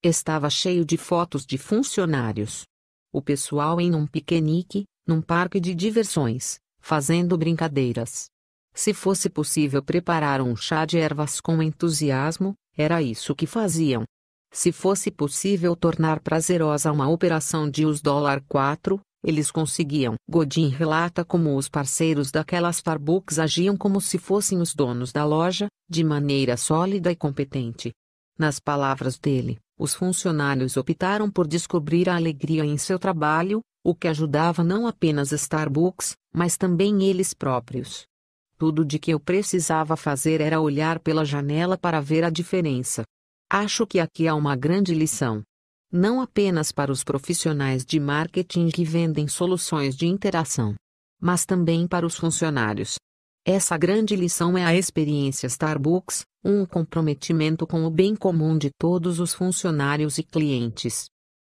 Estava cheio de fotos de funcionários. O pessoal em um piquenique, num parque de diversões, fazendo brincadeiras. Se fosse possível preparar um chá de ervas com entusiasmo, era isso que faziam. Se fosse possível tornar prazerosa uma operação de US 4, eles conseguiam. Godin relata como os parceiros daquela Starbucks agiam como se fossem os donos da loja, de maneira sólida e competente. Nas palavras dele, os funcionários optaram por descobrir a alegria em seu trabalho, o que ajudava não apenas Starbucks, mas também eles próprios. Tudo de que eu precisava fazer era olhar pela janela para ver a diferença. Acho que aqui há uma grande lição. Não apenas para os profissionais de marketing que vendem soluções de interação, mas também para os funcionários. Essa grande lição é a experiência Starbucks, um comprometimento com o bem comum de todos os funcionários e clientes.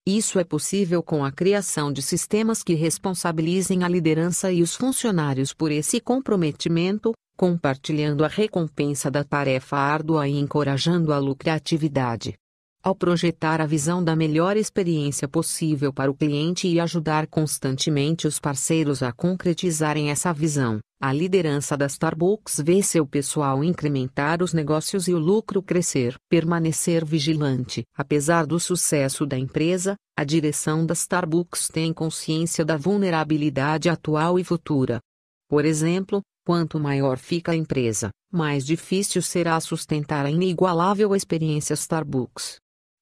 Isso é possível com a criação de sistemas que responsabilizem a liderança e os funcionários por esse comprometimento, compartilhando a recompensa da tarefa árdua e encorajando a lucratividade. Ao projetar a visão da melhor experiência possível para o cliente e ajudar constantemente os parceiros a concretizarem essa visão, a liderança da Starbucks vê seu pessoal incrementar os negócios e o lucro crescer. Permanecer vigilante. Apesar do sucesso da empresa, a direção da Starbucks tem consciência da vulnerabilidade atual e futura. Por exemplo, quanto maior fica a empresa, mais difícil será sustentar a inigualável experiência Starbucks.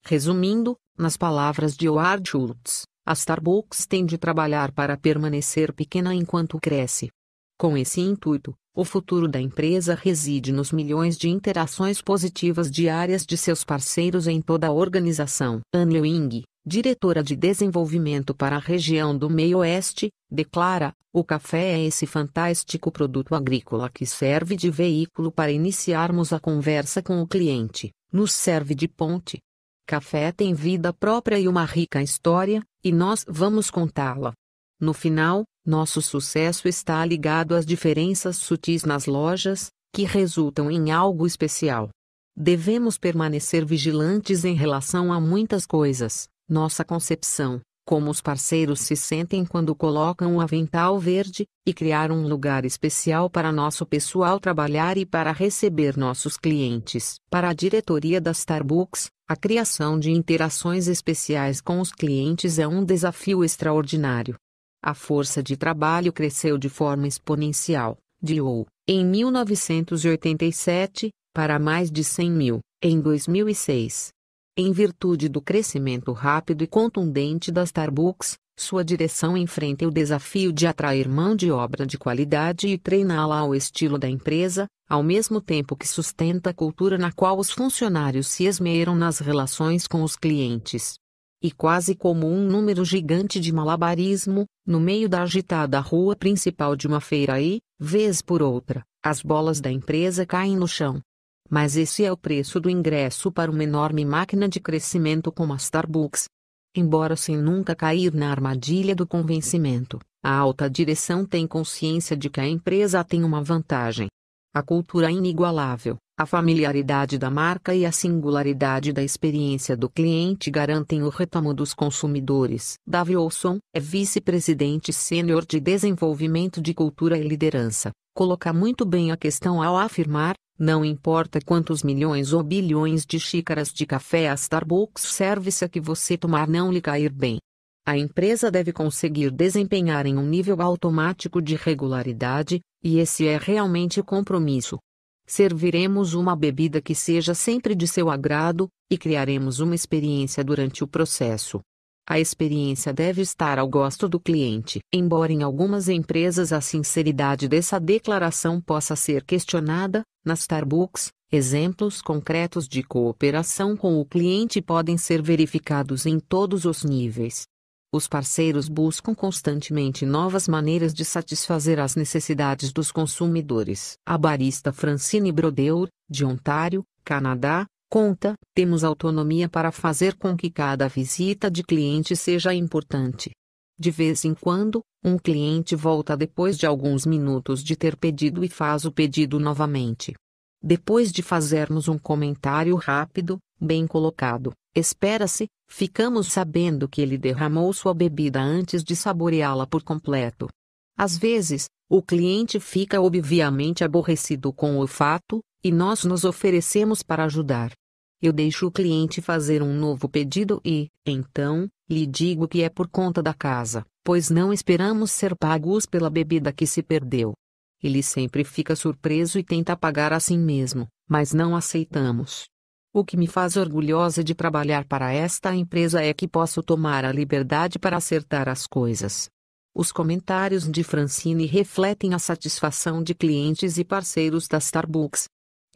Resumindo, nas palavras de Howard Schultz, a Starbucks tem de trabalhar para permanecer pequena enquanto cresce. Com esse intuito, o futuro da empresa reside nos milhões de interações positivas diárias de seus parceiros em toda a organização. Anne Wing, diretora de desenvolvimento para a região do Meio Oeste, declara: O café é esse fantástico produto agrícola que serve de veículo para iniciarmos a conversa com o cliente, nos serve de ponte, Café tem vida própria e uma rica história, e nós vamos contá-la. No final, nosso sucesso está ligado às diferenças sutis nas lojas, que resultam em algo especial. Devemos permanecer vigilantes em relação a muitas coisas, nossa concepção, como os parceiros se sentem quando colocam um avental verde, e criar um lugar especial para nosso pessoal trabalhar e para receber nossos clientes. Para a diretoria da Starbucks, a criação de interações especiais com os clientes é um desafio extraordinário. A força de trabalho cresceu de forma exponencial, de ou, em 1987, para mais de 100 mil, em 2006. Em virtude do crescimento rápido e contundente da Starbucks, sua direção enfrenta o desafio de atrair mão de obra de qualidade e treiná-la ao estilo da empresa, ao mesmo tempo que sustenta a cultura na qual os funcionários se esmeram nas relações com os clientes. E quase como um número gigante de malabarismo, no meio da agitada rua principal de uma feira e, vez por outra, as bolas da empresa caem no chão. Mas esse é o preço do ingresso para uma enorme máquina de crescimento como a Starbucks, Embora sem nunca cair na armadilha do convencimento, a alta direção tem consciência de que a empresa tem uma vantagem. A cultura inigualável, a familiaridade da marca e a singularidade da experiência do cliente garantem o retomo dos consumidores. Davi Olson é vice-presidente sênior de desenvolvimento de cultura e liderança. Coloca muito bem a questão ao afirmar não importa quantos milhões ou bilhões de xícaras de café a Starbucks serve-se a que você tomar não lhe cair bem. A empresa deve conseguir desempenhar em um nível automático de regularidade, e esse é realmente o compromisso. Serviremos uma bebida que seja sempre de seu agrado, e criaremos uma experiência durante o processo. A experiência deve estar ao gosto do cliente. Embora em algumas empresas a sinceridade dessa declaração possa ser questionada, na Starbucks, exemplos concretos de cooperação com o cliente podem ser verificados em todos os níveis. Os parceiros buscam constantemente novas maneiras de satisfazer as necessidades dos consumidores. A barista Francine Brodeur, de Ontário, Canadá, conta, temos autonomia para fazer com que cada visita de cliente seja importante. De vez em quando, um cliente volta depois de alguns minutos de ter pedido e faz o pedido novamente. Depois de fazermos um comentário rápido, bem colocado, espera-se, ficamos sabendo que ele derramou sua bebida antes de saboreá-la por completo. Às vezes, o cliente fica obviamente aborrecido com o fato, e nós nos oferecemos para ajudar. Eu deixo o cliente fazer um novo pedido e, então, lhe digo que é por conta da casa, pois não esperamos ser pagos pela bebida que se perdeu. Ele sempre fica surpreso e tenta pagar assim mesmo, mas não aceitamos. O que me faz orgulhosa de trabalhar para esta empresa é que posso tomar a liberdade para acertar as coisas. Os comentários de Francine refletem a satisfação de clientes e parceiros da Starbucks,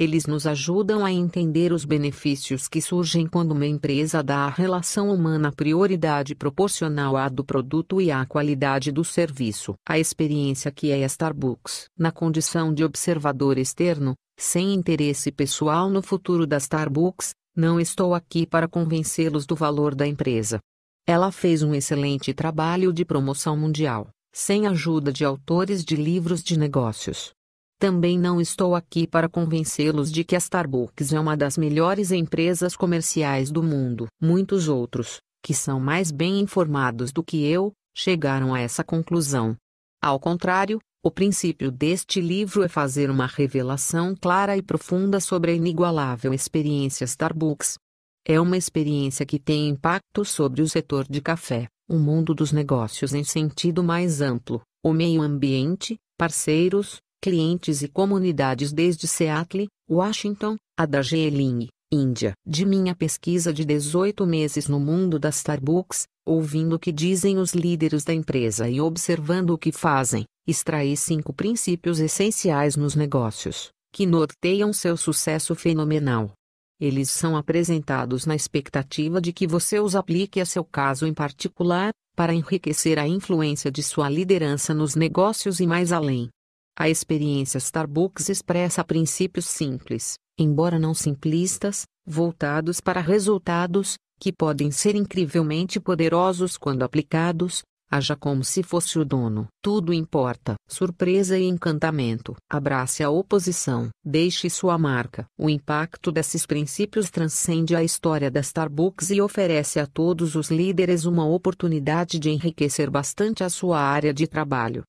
eles nos ajudam a entender os benefícios que surgem quando uma empresa dá à relação humana prioridade proporcional à do produto e à qualidade do serviço. A experiência que é a Starbucks, na condição de observador externo, sem interesse pessoal no futuro da Starbucks, não estou aqui para convencê-los do valor da empresa. Ela fez um excelente trabalho de promoção mundial, sem ajuda de autores de livros de negócios também não estou aqui para convencê-los de que a Starbucks é uma das melhores empresas comerciais do mundo. Muitos outros, que são mais bem informados do que eu, chegaram a essa conclusão. Ao contrário, o princípio deste livro é fazer uma revelação clara e profunda sobre a inigualável experiência Starbucks. É uma experiência que tem impacto sobre o setor de café, o mundo dos negócios em sentido mais amplo, o meio ambiente, parceiros, clientes e comunidades desde Seattle, Washington, a Darjeeling, Índia. De minha pesquisa de 18 meses no mundo da Starbucks, ouvindo o que dizem os líderes da empresa e observando o que fazem, extraí cinco princípios essenciais nos negócios, que norteiam seu sucesso fenomenal. Eles são apresentados na expectativa de que você os aplique a seu caso em particular, para enriquecer a influência de sua liderança nos negócios e mais além. A experiência Starbucks expressa princípios simples, embora não simplistas, voltados para resultados, que podem ser incrivelmente poderosos quando aplicados, haja como se fosse o dono. Tudo importa. Surpresa e encantamento. Abrace a oposição. Deixe sua marca. O impacto desses princípios transcende a história da Starbucks e oferece a todos os líderes uma oportunidade de enriquecer bastante a sua área de trabalho.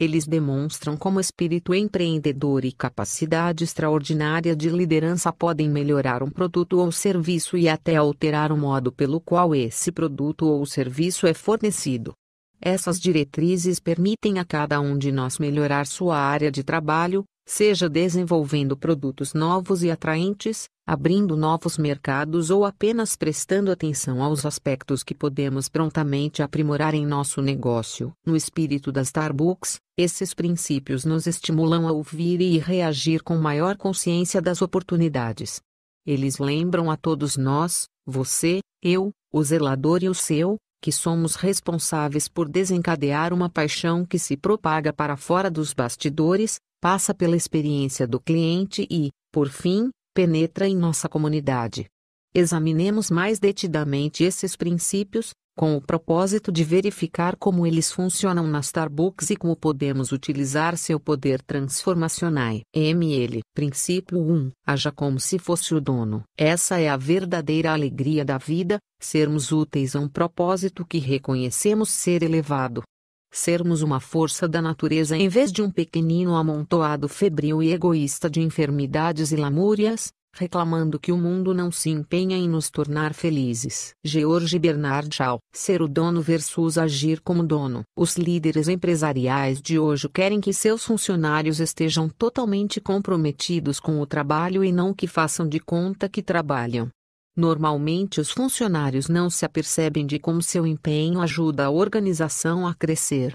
Eles demonstram como espírito empreendedor e capacidade extraordinária de liderança podem melhorar um produto ou serviço e até alterar o modo pelo qual esse produto ou serviço é fornecido. Essas diretrizes permitem a cada um de nós melhorar sua área de trabalho, seja desenvolvendo produtos novos e atraentes, abrindo novos mercados ou apenas prestando atenção aos aspectos que podemos prontamente aprimorar em nosso negócio. No espírito da Starbucks, esses princípios nos estimulam a ouvir e reagir com maior consciência das oportunidades. Eles lembram a todos nós, você, eu, o zelador e o seu, que somos responsáveis por desencadear uma paixão que se propaga para fora dos bastidores, passa pela experiência do cliente e, por fim, penetra em nossa comunidade. Examinemos mais detidamente esses princípios, com o propósito de verificar como eles funcionam na Starbucks e como podemos utilizar seu poder transformacional. ML Princípio 1 Haja como se fosse o dono. Essa é a verdadeira alegria da vida, sermos úteis a um propósito que reconhecemos ser elevado sermos uma força da natureza em vez de um pequenino amontoado febril e egoísta de enfermidades e lamúrias, reclamando que o mundo não se empenha em nos tornar felizes. George Bernard Shaw. Ser o dono versus agir como dono. Os líderes empresariais de hoje querem que seus funcionários estejam totalmente comprometidos com o trabalho e não que façam de conta que trabalham. Normalmente os funcionários não se apercebem de como seu empenho ajuda a organização a crescer.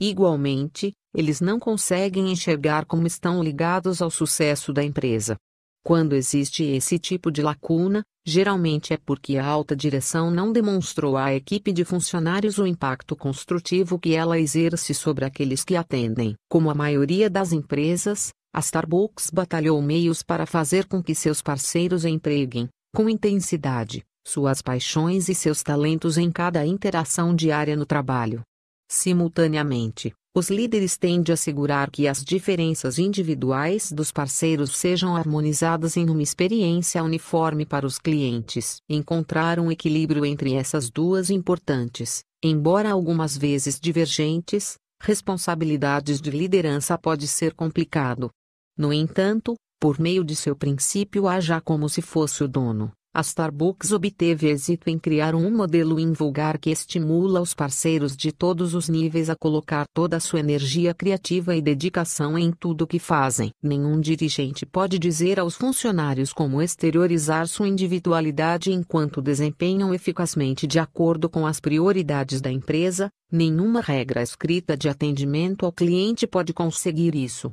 Igualmente, eles não conseguem enxergar como estão ligados ao sucesso da empresa. Quando existe esse tipo de lacuna, geralmente é porque a alta direção não demonstrou à equipe de funcionários o impacto construtivo que ela exerce sobre aqueles que atendem. Como a maioria das empresas, a Starbucks batalhou meios para fazer com que seus parceiros empreguem com intensidade, suas paixões e seus talentos em cada interação diária no trabalho. Simultaneamente, os líderes têm de assegurar que as diferenças individuais dos parceiros sejam harmonizadas em uma experiência uniforme para os clientes. Encontrar um equilíbrio entre essas duas importantes, embora algumas vezes divergentes, responsabilidades de liderança pode ser complicado. No entanto, por meio de seu princípio haja como se fosse o dono. A Starbucks obteve êxito em criar um modelo invulgar que estimula os parceiros de todos os níveis a colocar toda a sua energia criativa e dedicação em tudo o que fazem. Nenhum dirigente pode dizer aos funcionários como exteriorizar sua individualidade enquanto desempenham eficazmente de acordo com as prioridades da empresa, nenhuma regra escrita de atendimento ao cliente pode conseguir isso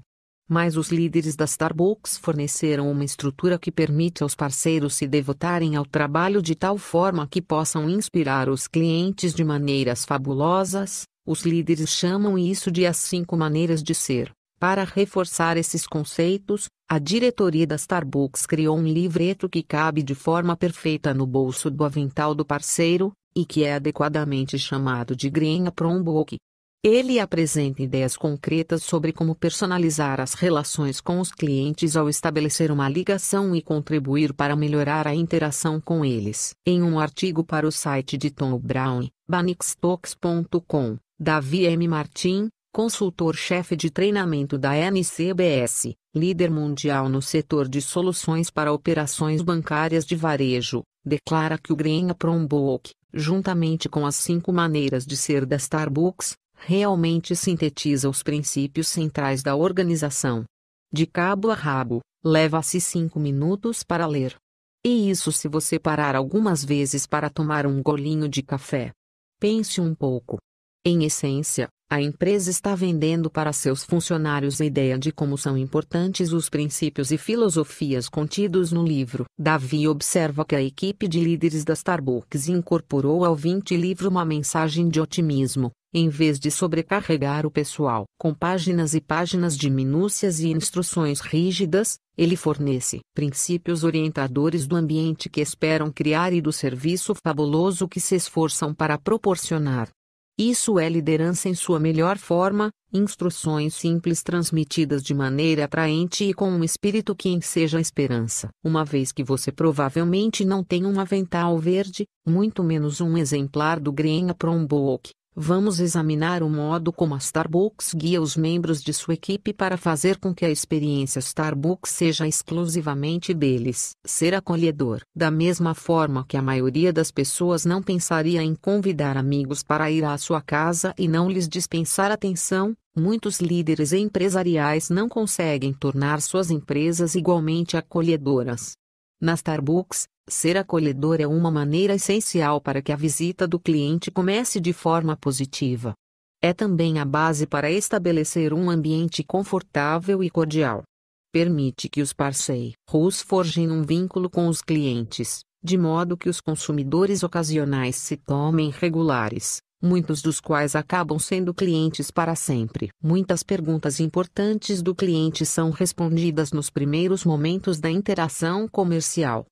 mas os líderes da Starbucks forneceram uma estrutura que permite aos parceiros se devotarem ao trabalho de tal forma que possam inspirar os clientes de maneiras fabulosas. Os líderes chamam isso de as cinco maneiras de ser. Para reforçar esses conceitos, a diretoria da Starbucks criou um livreto que cabe de forma perfeita no bolso do avental do parceiro, e que é adequadamente chamado de Green Apron Book. Ele apresenta ideias concretas sobre como personalizar as relações com os clientes ao estabelecer uma ligação e contribuir para melhorar a interação com eles. Em um artigo para o site de Tom Brown, banixtalks.com, Davi M. Martin, consultor-chefe de treinamento da NCBS, líder mundial no setor de soluções para operações bancárias de varejo, declara que o Graham Prombok, juntamente com as cinco maneiras de ser da Starbucks, realmente sintetiza os princípios centrais da organização. De cabo a rabo, leva-se cinco minutos para ler. E isso se você parar algumas vezes para tomar um golinho de café. Pense um pouco. Em essência, a empresa está vendendo para seus funcionários a ideia de como são importantes os princípios e filosofias contidos no livro. Davi observa que a equipe de líderes da Starbucks incorporou ao 20 livro uma mensagem de otimismo, em vez de sobrecarregar o pessoal. Com páginas e páginas de minúcias e instruções rígidas, ele fornece princípios orientadores do ambiente que esperam criar e do serviço fabuloso que se esforçam para proporcionar. Isso é liderança em sua melhor forma, instruções simples transmitidas de maneira atraente e com um espírito que enseja a esperança. Uma vez que você provavelmente não tem um avental verde, muito menos um exemplar do Green Apron Book, Vamos examinar o modo como a Starbucks guia os membros de sua equipe para fazer com que a experiência Starbucks seja exclusivamente deles. Ser acolhedor. Da mesma forma que a maioria das pessoas não pensaria em convidar amigos para ir à sua casa e não lhes dispensar atenção, muitos líderes empresariais não conseguem tornar suas empresas igualmente acolhedoras. Na Starbucks, Ser acolhedor é uma maneira essencial para que a visita do cliente comece de forma positiva. É também a base para estabelecer um ambiente confortável e cordial. Permite que os parceiros forjem um vínculo com os clientes, de modo que os consumidores ocasionais se tomem regulares, muitos dos quais acabam sendo clientes para sempre. Muitas perguntas importantes do cliente são respondidas nos primeiros momentos da interação comercial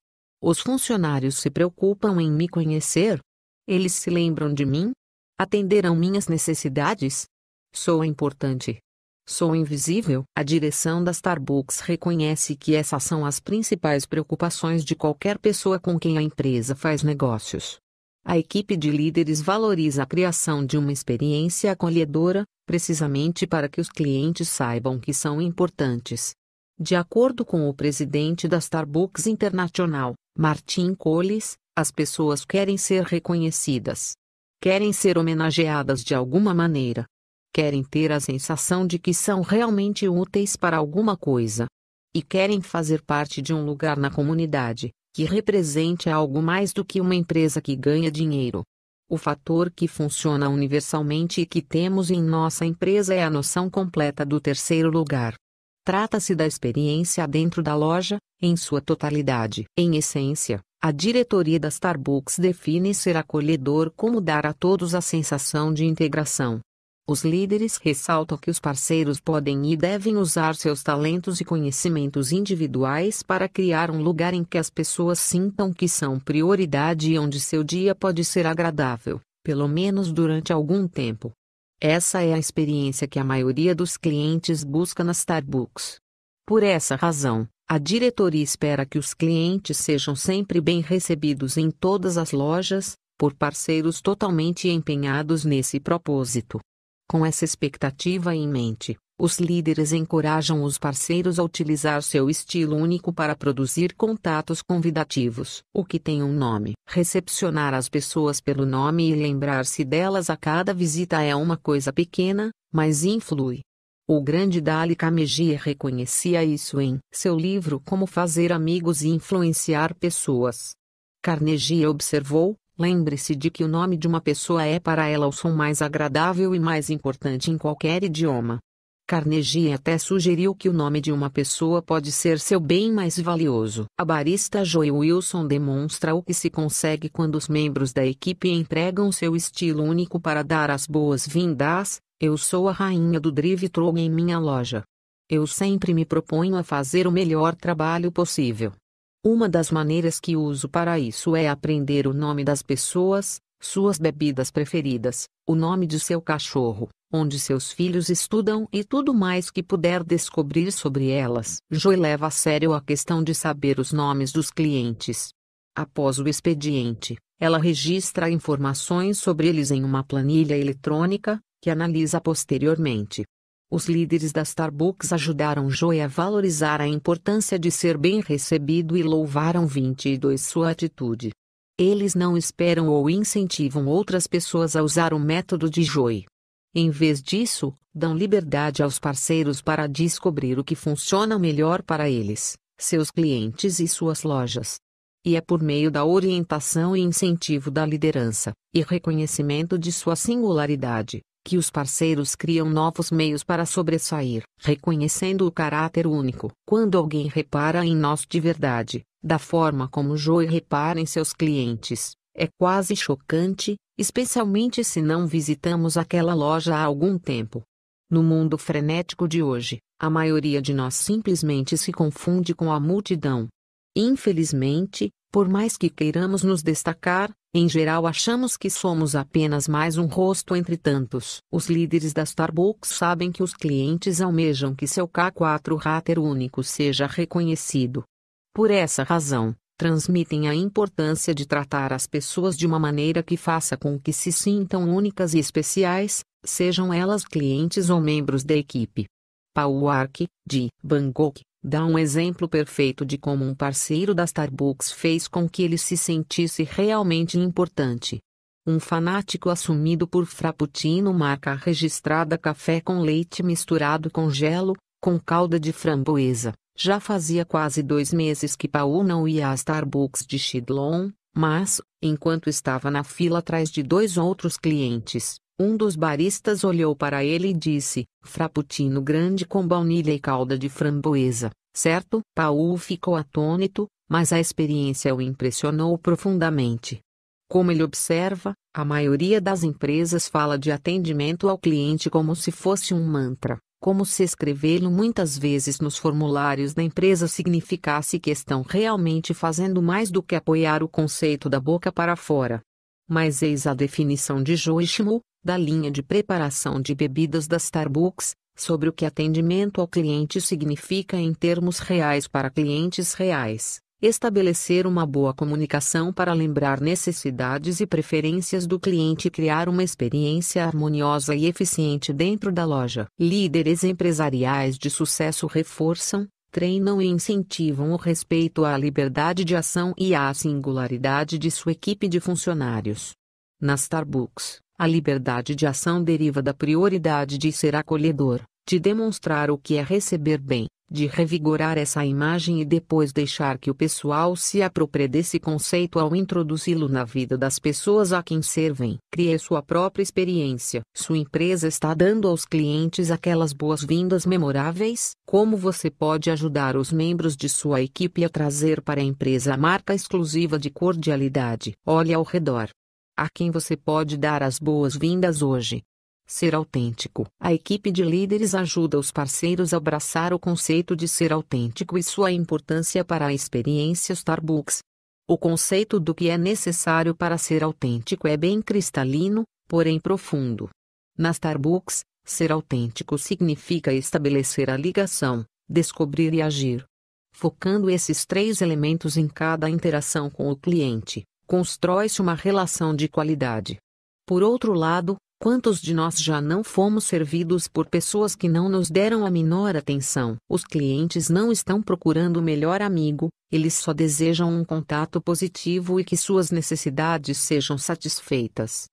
os funcionários se preocupam em me conhecer? Eles se lembram de mim? Atenderão minhas necessidades? Sou importante. Sou invisível. A direção da Starbucks reconhece que essas são as principais preocupações de qualquer pessoa com quem a empresa faz negócios. A equipe de líderes valoriza a criação de uma experiência acolhedora, precisamente para que os clientes saibam que são importantes. De acordo com o presidente da Starbucks Internacional, Martin Coles, as pessoas querem ser reconhecidas. Querem ser homenageadas de alguma maneira. Querem ter a sensação de que são realmente úteis para alguma coisa. E querem fazer parte de um lugar na comunidade, que represente algo mais do que uma empresa que ganha dinheiro. O fator que funciona universalmente e que temos em nossa empresa é a noção completa do terceiro lugar. Trata-se da experiência dentro da loja, em sua totalidade. Em essência, a diretoria da Starbucks define ser acolhedor como dar a todos a sensação de integração. Os líderes ressaltam que os parceiros podem e devem usar seus talentos e conhecimentos individuais para criar um lugar em que as pessoas sintam que são prioridade e onde seu dia pode ser agradável, pelo menos durante algum tempo. Essa é a experiência que a maioria dos clientes busca na Starbucks. Por essa razão, a diretoria espera que os clientes sejam sempre bem recebidos em todas as lojas, por parceiros totalmente empenhados nesse propósito. Com essa expectativa em mente, os líderes encorajam os parceiros a utilizar seu estilo único para produzir contatos convidativos, o que tem um nome. Recepcionar as pessoas pelo nome e lembrar-se delas a cada visita é uma coisa pequena, mas influi. O grande Dali Carnegie reconhecia isso em seu livro Como Fazer Amigos e Influenciar Pessoas. Carnegie observou, Lembre-se de que o nome de uma pessoa é para ela o som mais agradável e mais importante em qualquer idioma. Carnegie até sugeriu que o nome de uma pessoa pode ser seu bem mais valioso. A barista Joy Wilson demonstra o que se consegue quando os membros da equipe empregam seu estilo único para dar as boas-vindas. Eu sou a rainha do drive-thru em minha loja. Eu sempre me proponho a fazer o melhor trabalho possível. Uma das maneiras que uso para isso é aprender o nome das pessoas, suas bebidas preferidas, o nome de seu cachorro, onde seus filhos estudam e tudo mais que puder descobrir sobre elas. Joy leva a sério a questão de saber os nomes dos clientes. Após o expediente, ela registra informações sobre eles em uma planilha eletrônica, que analisa posteriormente. Os líderes da Starbucks ajudaram Joy a valorizar a importância de ser bem recebido e louvaram 22 sua atitude. Eles não esperam ou incentivam outras pessoas a usar o método de Joy. Em vez disso, dão liberdade aos parceiros para descobrir o que funciona melhor para eles, seus clientes e suas lojas. E é por meio da orientação e incentivo da liderança, e reconhecimento de sua singularidade, que os parceiros criam novos meios para sobressair, reconhecendo o caráter único. Quando alguém repara em nós de verdade, da forma como Joe repara em seus clientes, é quase chocante, especialmente se não visitamos aquela loja há algum tempo. No mundo frenético de hoje, a maioria de nós simplesmente se confunde com a multidão. Infelizmente, por mais que queiramos nos destacar, em geral achamos que somos apenas mais um rosto entre tantos. Os líderes da Starbucks sabem que os clientes almejam que seu K4 Rater único seja reconhecido, por essa razão, transmitem a importância de tratar as pessoas de uma maneira que faça com que se sintam únicas e especiais, sejam elas clientes ou membros da equipe. Paul Ark, de Bangkok, dá um exemplo perfeito de como um parceiro da Starbucks fez com que ele se sentisse realmente importante. Um fanático assumido por Frappuccino marca a registrada café com leite misturado com gelo, com calda de framboesa, já fazia quase dois meses que Paul não ia a Starbucks de Shidlon, mas, enquanto estava na fila atrás de dois outros clientes, um dos baristas olhou para ele e disse: Frappuccino grande com baunilha e calda de framboesa, certo? Paul ficou atônito, mas a experiência o impressionou profundamente. Como ele observa, a maioria das empresas fala de atendimento ao cliente como se fosse um mantra, como se escrevê-lo muitas vezes nos formulários da empresa significasse que estão realmente fazendo mais do que apoiar o conceito da boca para fora. Mas eis a definição de Joishimo, da linha de preparação de bebidas da Starbucks, sobre o que atendimento ao cliente significa em termos reais para clientes reais estabelecer uma boa comunicação para lembrar necessidades e preferências do cliente e criar uma experiência harmoniosa e eficiente dentro da loja. Líderes empresariais de sucesso reforçam, treinam e incentivam o respeito à liberdade de ação e à singularidade de sua equipe de funcionários. Na Starbucks, a liberdade de ação deriva da prioridade de ser acolhedor, de demonstrar o que é receber bem de revigorar essa imagem e depois deixar que o pessoal se aproprie desse conceito ao introduzi-lo na vida das pessoas a quem servem. Crie sua própria experiência. Sua empresa está dando aos clientes aquelas boas-vindas memoráveis? Como você pode ajudar os membros de sua equipe a trazer para a empresa a marca exclusiva de cordialidade? Olhe ao redor. A quem você pode dar as boas-vindas hoje? Ser autêntico. A equipe de líderes ajuda os parceiros a abraçar o conceito de ser autêntico e sua importância para a experiência Starbucks. O conceito do que é necessário para ser autêntico é bem cristalino, porém profundo. Na Starbucks, ser autêntico significa estabelecer a ligação, descobrir e agir. Focando esses três elementos em cada interação com o cliente, constrói-se uma relação de qualidade. Por outro lado, Quantos de nós já não fomos servidos por pessoas que não nos deram a menor atenção? Os clientes não estão procurando o melhor amigo, eles só desejam um contato positivo e que suas necessidades sejam satisfeitas.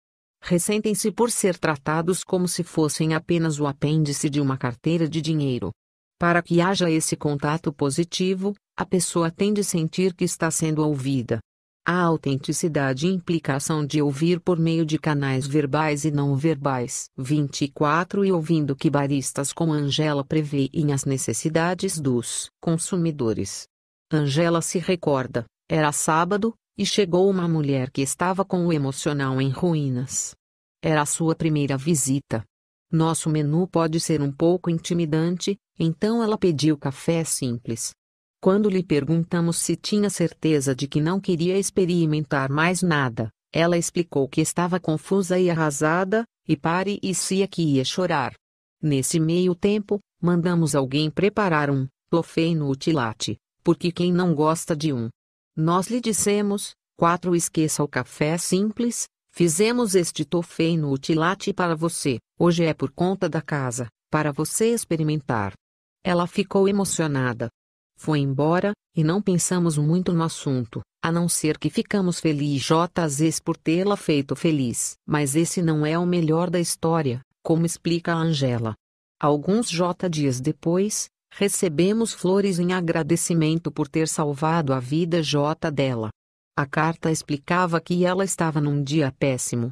Ressentem-se por ser tratados como se fossem apenas o apêndice de uma carteira de dinheiro. Para que haja esse contato positivo, a pessoa tem de sentir que está sendo ouvida, a autenticidade implica a ação de ouvir por meio de canais verbais e não verbais. 24 E ouvindo que baristas como Angela preveem as necessidades dos consumidores. Angela se recorda, era sábado, e chegou uma mulher que estava com o emocional em ruínas. Era sua primeira visita. Nosso menu pode ser um pouco intimidante, então ela pediu café simples, quando lhe perguntamos se tinha certeza de que não queria experimentar mais nada, ela explicou que estava confusa e arrasada, e pare e parecia que ia chorar. Nesse meio tempo, mandamos alguém preparar um utilate, porque quem não gosta de um? Nós lhe dissemos, quatro esqueça o café simples, fizemos este utilate para você, hoje é por conta da casa, para você experimentar. Ela ficou emocionada, foi embora, e não pensamos muito no assunto, a não ser que ficamos felizes por tê-la feito feliz. Mas esse não é o melhor da história, como explica a Angela. Alguns J dias depois, recebemos flores em agradecimento por ter salvado a vida J dela. A carta explicava que ela estava num dia péssimo.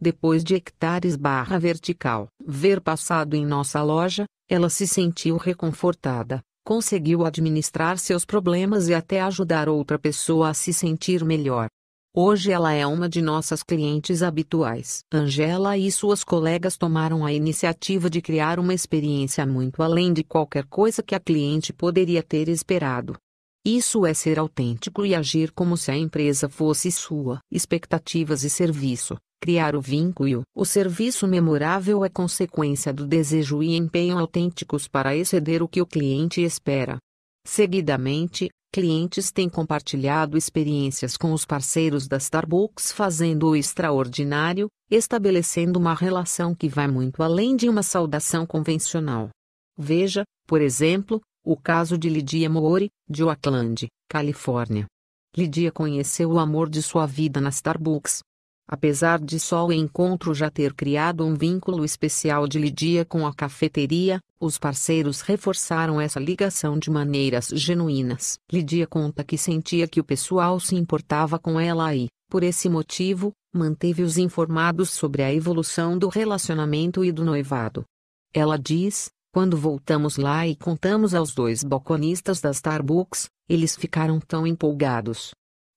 Depois de hectares barra vertical ver passado em nossa loja, ela se sentiu reconfortada conseguiu administrar seus problemas e até ajudar outra pessoa a se sentir melhor. Hoje ela é uma de nossas clientes habituais. Angela e suas colegas tomaram a iniciativa de criar uma experiência muito além de qualquer coisa que a cliente poderia ter esperado. Isso é ser autêntico e agir como se a empresa fosse sua. Expectativas e serviço. Criar o vínculo. O serviço memorável é consequência do desejo e empenho autênticos para exceder o que o cliente espera. Seguidamente, clientes têm compartilhado experiências com os parceiros da Starbucks fazendo o extraordinário, estabelecendo uma relação que vai muito além de uma saudação convencional. Veja, por exemplo, o caso de Lydia Moore, de Oakland, Califórnia. Lydia conheceu o amor de sua vida na Starbucks, Apesar de só o encontro já ter criado um vínculo especial de Lidia com a cafeteria, os parceiros reforçaram essa ligação de maneiras genuínas. Lidia conta que sentia que o pessoal se importava com ela e, por esse motivo, manteve-os informados sobre a evolução do relacionamento e do noivado. Ela diz: quando voltamos lá e contamos aos dois balconistas da Starbucks, eles ficaram tão empolgados.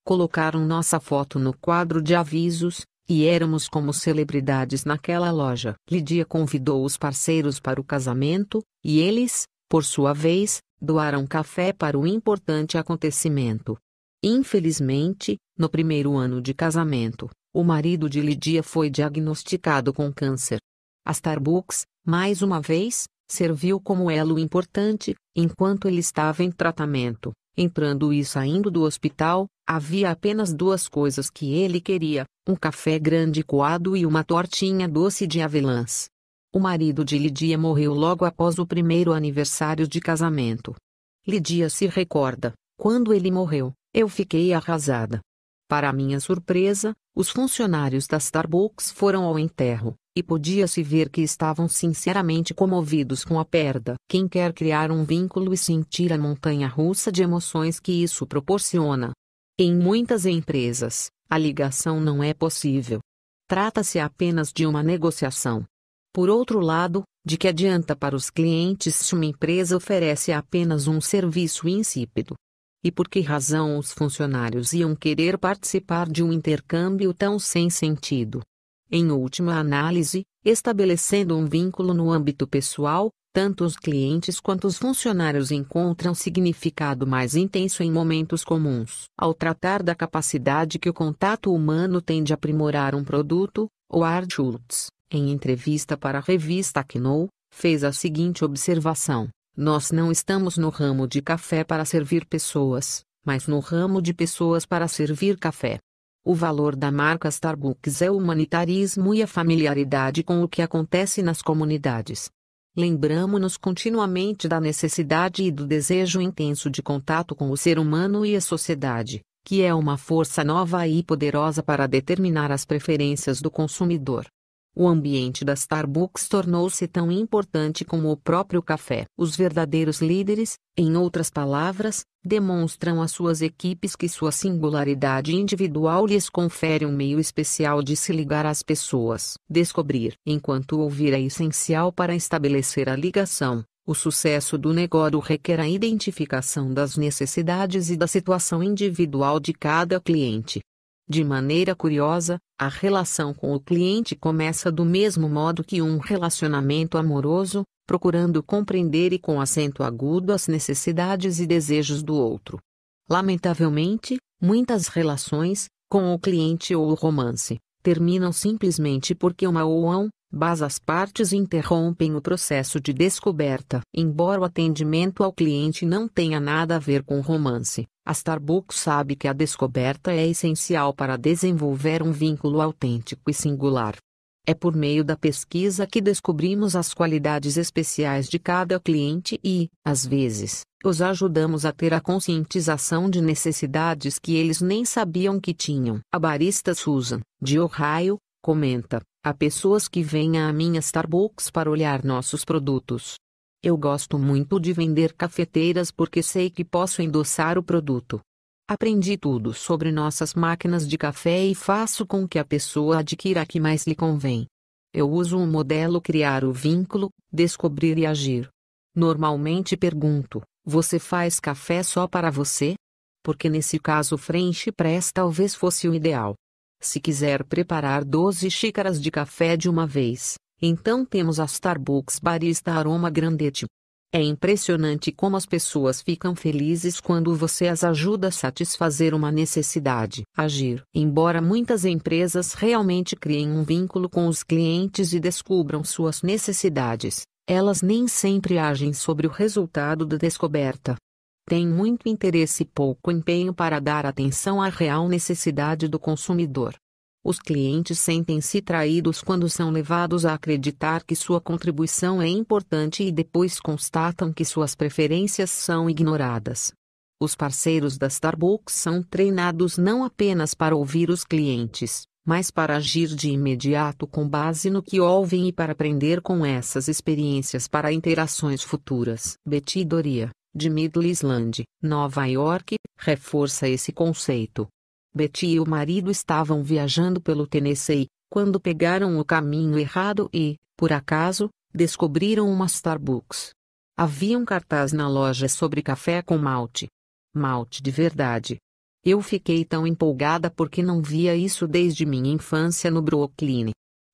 Colocaram nossa foto no quadro de avisos, e éramos como celebridades naquela loja. Lidia convidou os parceiros para o casamento, e eles, por sua vez, doaram café para o importante acontecimento. Infelizmente, no primeiro ano de casamento, o marido de Lidia foi diagnosticado com câncer. A Starbucks, mais uma vez, serviu como elo importante, enquanto ele estava em tratamento. Entrando e saindo do hospital, havia apenas duas coisas que ele queria: um café grande coado e uma tortinha doce de avelãs. O marido de Lidia morreu logo após o primeiro aniversário de casamento. Lidia se recorda: quando ele morreu, eu fiquei arrasada. Para minha surpresa, os funcionários da Starbucks foram ao enterro e podia-se ver que estavam sinceramente comovidos com a perda. Quem quer criar um vínculo e sentir a montanha russa de emoções que isso proporciona? Em muitas empresas, a ligação não é possível. Trata-se apenas de uma negociação. Por outro lado, de que adianta para os clientes se uma empresa oferece apenas um serviço insípido? E por que razão os funcionários iam querer participar de um intercâmbio tão sem sentido? em última análise, estabelecendo um vínculo no âmbito pessoal, tanto os clientes quanto os funcionários encontram significado mais intenso em momentos comuns. Ao tratar da capacidade que o contato humano tem de aprimorar um produto, o Art Schultz, em entrevista para a revista Kino, fez a seguinte observação: Nós não estamos no ramo de café para servir pessoas, mas no ramo de pessoas para servir café. O valor da marca Starbucks é o humanitarismo e a familiaridade com o que acontece nas comunidades. Lembramos-nos continuamente da necessidade e do desejo intenso de contato com o ser humano e a sociedade, que é uma força nova e poderosa para determinar as preferências do consumidor. O ambiente da Starbucks tornou-se tão importante como o próprio café. Os verdadeiros líderes, em outras palavras, demonstram às suas equipes que sua singularidade individual lhes confere um meio especial de se ligar às pessoas. Descobrir, enquanto ouvir é essencial para estabelecer a ligação. O sucesso do negócio requer a identificação das necessidades e da situação individual de cada cliente. De maneira curiosa, a relação com o cliente começa do mesmo modo que um relacionamento amoroso, procurando compreender e com acento agudo as necessidades e desejos do outro. Lamentavelmente, muitas relações, com o cliente ou o romance, terminam simplesmente porque uma ou um mas as partes interrompem o processo de descoberta. Embora o atendimento ao cliente não tenha nada a ver com romance, a Starbucks sabe que a descoberta é essencial para desenvolver um vínculo autêntico e singular. É por meio da pesquisa que descobrimos as qualidades especiais de cada cliente e, às vezes, os ajudamos a ter a conscientização de necessidades que eles nem sabiam que tinham. A barista Susan, de Ohio, comenta: Há pessoas que vêm à minha Starbucks para olhar nossos produtos. Eu gosto muito de vender cafeteiras porque sei que posso endossar o produto. Aprendi tudo sobre nossas máquinas de café e faço com que a pessoa adquira a que mais lhe convém. Eu uso o um modelo criar o vínculo, descobrir e agir. Normalmente pergunto: você faz café só para você? Porque nesse caso French Press talvez fosse o ideal. Se quiser preparar 12 xícaras de café de uma vez, então temos a Starbucks Barista Aroma Grandete. É impressionante como as pessoas ficam felizes quando você as ajuda a satisfazer uma necessidade. Agir. Embora muitas empresas realmente criem um vínculo com os clientes e descubram suas necessidades, elas nem sempre agem sobre o resultado da descoberta tem muito interesse e pouco empenho para dar atenção à real necessidade do consumidor. Os clientes sentem-se traídos quando são levados a acreditar que sua contribuição é importante e depois constatam que suas preferências são ignoradas. Os parceiros da Starbucks são treinados não apenas para ouvir os clientes, mas para agir de imediato com base no que ouvem e para aprender com essas experiências para interações futuras. Betidoria de Middle Island, Nova York, reforça esse conceito. Betty e o marido estavam viajando pelo Tennessee, quando pegaram o caminho errado e, por acaso, descobriram uma Starbucks. Havia um cartaz na loja sobre café com malte. Malte de verdade. Eu fiquei tão empolgada porque não via isso desde minha infância no Brooklyn.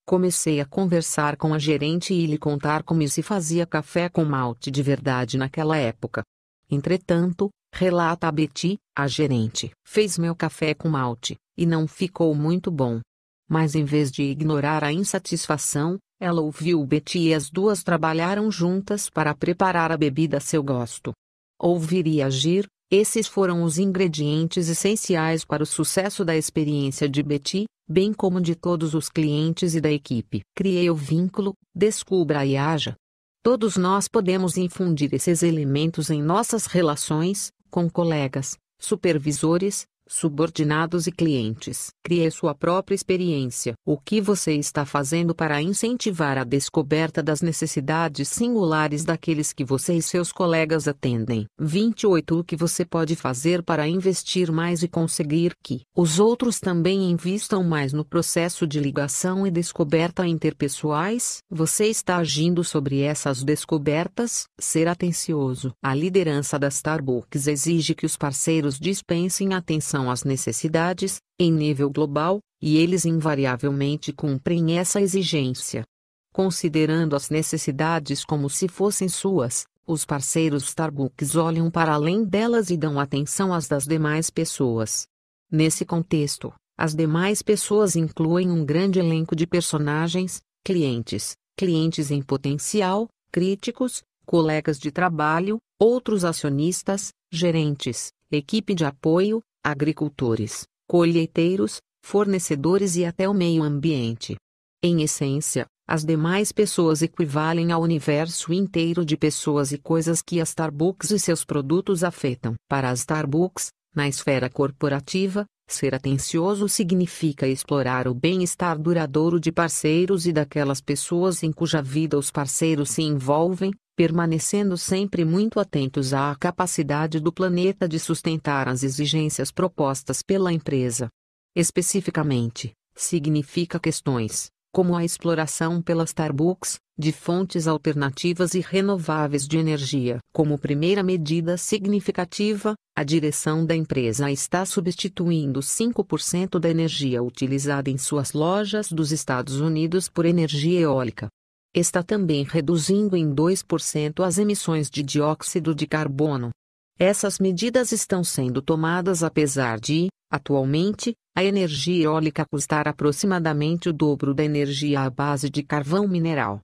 Comecei a conversar com a gerente e lhe contar como se fazia café com malte de verdade naquela época. Entretanto, relata a Betty, a gerente, fez meu café com malte, e não ficou muito bom. Mas em vez de ignorar a insatisfação, ela ouviu Betty e as duas trabalharam juntas para preparar a bebida a seu gosto. Ouvir e agir, esses foram os ingredientes essenciais para o sucesso da experiência de Betty, bem como de todos os clientes e da equipe. Criei o vínculo, descubra e haja. Todos nós podemos infundir esses elementos em nossas relações, com colegas, supervisores, subordinados e clientes. Crie sua própria experiência. O que você está fazendo para incentivar a descoberta das necessidades singulares daqueles que você e seus colegas atendem? 28 O que você pode fazer para investir mais e conseguir que os outros também investam mais no processo de ligação e descoberta interpessoais? Você está agindo sobre essas descobertas? Ser atencioso. A liderança da Starbucks exige que os parceiros dispensem atenção atenção às necessidades, em nível global, e eles invariavelmente cumprem essa exigência. Considerando as necessidades como se fossem suas, os parceiros Starbucks olham para além delas e dão atenção às das demais pessoas. Nesse contexto, as demais pessoas incluem um grande elenco de personagens, clientes, clientes em potencial, críticos, colegas de trabalho, outros acionistas, gerentes, equipe de apoio, agricultores, colheiteiros, fornecedores e até o meio ambiente. Em essência, as demais pessoas equivalem ao universo inteiro de pessoas e coisas que a Starbucks e seus produtos afetam. Para a Starbucks, na esfera corporativa, Ser atencioso significa explorar o bem-estar duradouro de parceiros e daquelas pessoas em cuja vida os parceiros se envolvem, permanecendo sempre muito atentos à capacidade do planeta de sustentar as exigências propostas pela empresa. Especificamente, significa questões como a exploração pela Starbucks, de fontes alternativas e renováveis de energia. Como primeira medida significativa, a direção da empresa está substituindo 5% da energia utilizada em suas lojas dos Estados Unidos por energia eólica. Está também reduzindo em 2% as emissões de dióxido de carbono. Essas medidas estão sendo tomadas apesar de, atualmente, a energia eólica custar aproximadamente o dobro da energia à base de carvão mineral.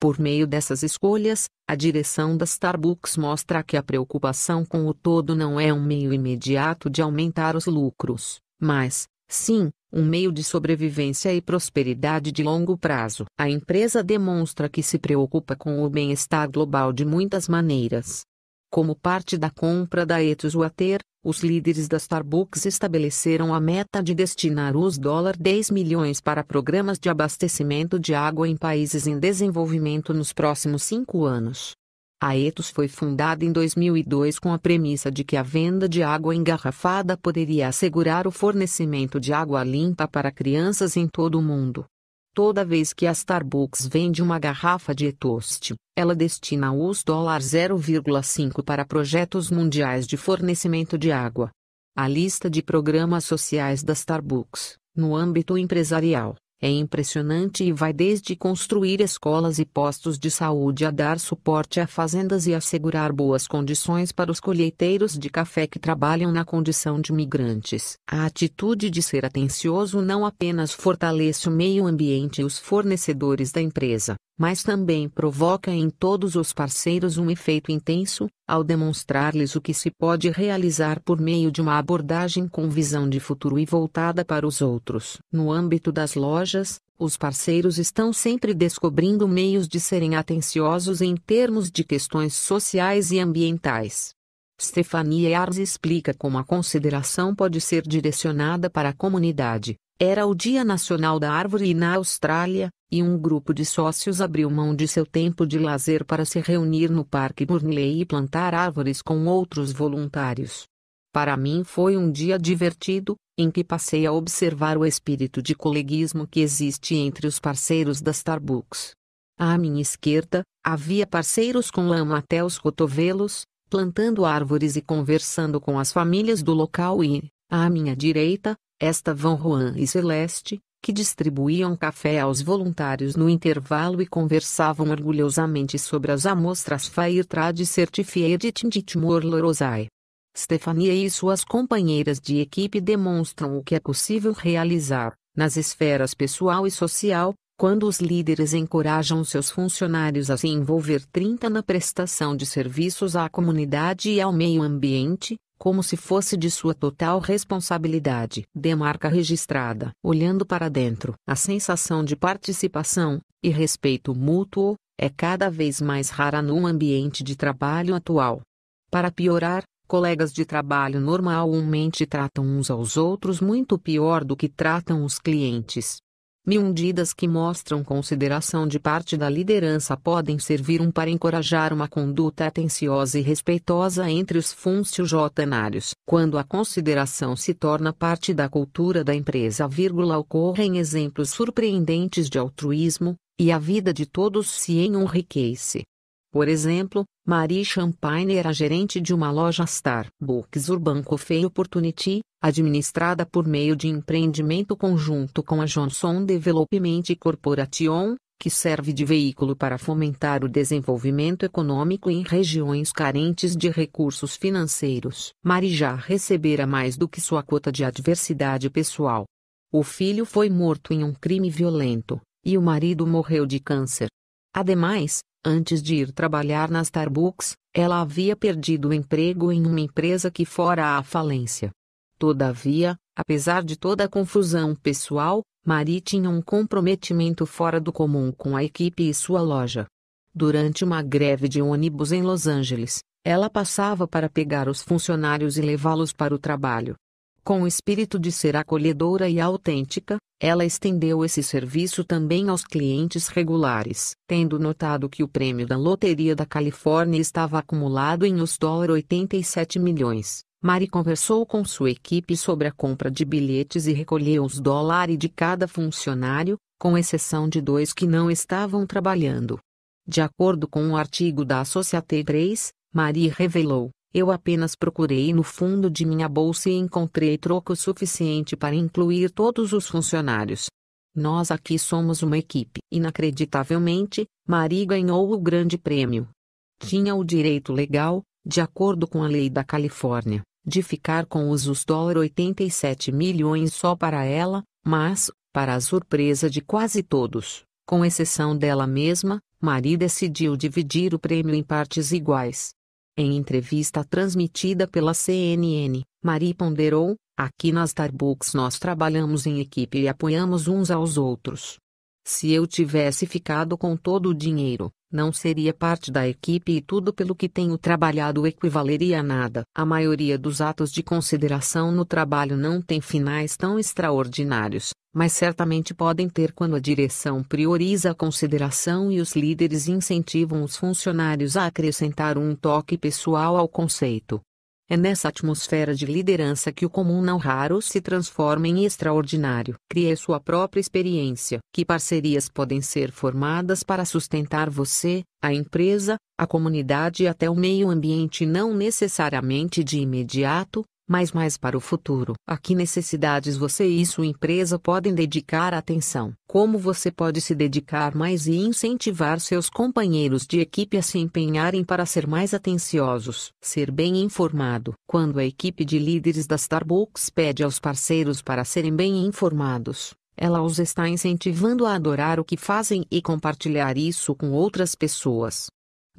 Por meio dessas escolhas, a direção da Starbucks mostra que a preocupação com o todo não é um meio imediato de aumentar os lucros, mas, sim, um meio de sobrevivência e prosperidade de longo prazo. A empresa demonstra que se preocupa com o bem-estar global de muitas maneiras. Como parte da compra da Etos Water, os líderes da Starbucks estabeleceram a meta de destinar US 10 milhões para programas de abastecimento de água em países em desenvolvimento nos próximos cinco anos. A Etos foi fundada em 2002 com a premissa de que a venda de água engarrafada poderia assegurar o fornecimento de água limpa para crianças em todo o mundo. Toda vez que a Starbucks vende uma garrafa de Etost, ela destina US 0,5 para projetos mundiais de fornecimento de água. A lista de programas sociais da Starbucks, no âmbito empresarial, é impressionante e vai desde construir escolas e postos de saúde a dar suporte a fazendas e assegurar boas condições para os colheiteiros de café que trabalham na condição de migrantes. A atitude de ser atencioso não apenas fortalece o meio ambiente e os fornecedores da empresa, mas também provoca em todos os parceiros um efeito intenso, ao demonstrar-lhes o que se pode realizar por meio de uma abordagem com visão de futuro e voltada para os outros. No âmbito das lojas, os parceiros estão sempre descobrindo meios de serem atenciosos em termos de questões sociais e ambientais. Stefania Ars explica como a consideração pode ser direcionada para a comunidade. Era o Dia Nacional da Árvore e na Austrália, e um grupo de sócios abriu mão de seu tempo de lazer para se reunir no Parque Burnley e plantar árvores com outros voluntários. Para mim foi um dia divertido, em que passei a observar o espírito de coleguismo que existe entre os parceiros da Starbucks. À minha esquerda, havia parceiros com lama até os cotovelos, plantando árvores e conversando com as famílias do local e, à minha direita, esta Van Juan e Celeste, que distribuíam café aos voluntários no intervalo e conversavam orgulhosamente sobre as amostras Fairtrade Certified de Timor-Leste. Stefania e suas companheiras de equipe demonstram o que é possível realizar, nas esferas pessoal e social, quando os líderes encorajam seus funcionários a se envolver 30 na prestação de serviços à comunidade e ao meio ambiente, como se fosse de sua total responsabilidade. Demarca registrada. Olhando para dentro, a sensação de participação e respeito mútuo é cada vez mais rara no ambiente de trabalho atual. Para piorar, colegas de trabalho normalmente tratam uns aos outros muito pior do que tratam os clientes. Medidas que mostram consideração de parte da liderança podem servir um para encorajar uma conduta atenciosa e respeitosa entre os funcionários. Quando a consideração se torna parte da cultura da empresa, vírgula, ocorrem exemplos surpreendentes de altruísmo, e a vida de todos se enriquece. Por exemplo, Marie Champagne era gerente de uma loja Starbucks Urban Coffee Opportunity, administrada por meio de empreendimento conjunto com a Johnson Development Corporation, que serve de veículo para fomentar o desenvolvimento econômico em regiões carentes de recursos financeiros. Marijá recebera mais do que sua cota de adversidade pessoal. O filho foi morto em um crime violento, e o marido morreu de câncer. Ademais, antes de ir trabalhar na Starbucks, ela havia perdido o emprego em uma empresa que fora à falência. Todavia, apesar de toda a confusão pessoal, Marie tinha um comprometimento fora do comum com a equipe e sua loja. Durante uma greve de ônibus em Los Angeles, ela passava para pegar os funcionários e levá-los para o trabalho. Com o espírito de ser acolhedora e autêntica, ela estendeu esse serviço também aos clientes regulares, tendo notado que o prêmio da Loteria da Califórnia estava acumulado em US$ 87 milhões. Mari conversou com sua equipe sobre a compra de bilhetes e recolheu os dólares de cada funcionário, com exceção de dois que não estavam trabalhando. De acordo com um artigo da Associated Press, Mari revelou: Eu apenas procurei no fundo de minha bolsa e encontrei troco suficiente para incluir todos os funcionários. Nós aqui somos uma equipe. Inacreditavelmente, Mari ganhou o grande prêmio. Tinha o direito legal, de acordo com a lei da Califórnia, de ficar com os US 87 milhões só para ela, mas, para a surpresa de quase todos, com exceção dela mesma, Marie decidiu dividir o prêmio em partes iguais. Em entrevista transmitida pela CNN, Marie ponderou: Aqui na Starbucks nós trabalhamos em equipe e apoiamos uns aos outros. Se eu tivesse ficado com todo o dinheiro, não seria parte da equipe e tudo pelo que tenho trabalhado equivaleria a nada. A maioria dos atos de consideração no trabalho não tem finais tão extraordinários, mas certamente podem ter quando a direção prioriza a consideração e os líderes incentivam os funcionários a acrescentar um toque pessoal ao conceito. É nessa atmosfera de liderança que o comum não raro se transforma em extraordinário. Crie sua própria experiência. Que parcerias podem ser formadas para sustentar você, a empresa, a comunidade e até o meio ambiente não necessariamente de imediato, mas mais para o futuro. A que necessidades você e sua empresa podem dedicar atenção? Como você pode se dedicar mais e incentivar seus companheiros de equipe a se empenharem para ser mais atenciosos? Ser bem informado. Quando a equipe de líderes da Starbucks pede aos parceiros para serem bem informados, ela os está incentivando a adorar o que fazem e compartilhar isso com outras pessoas.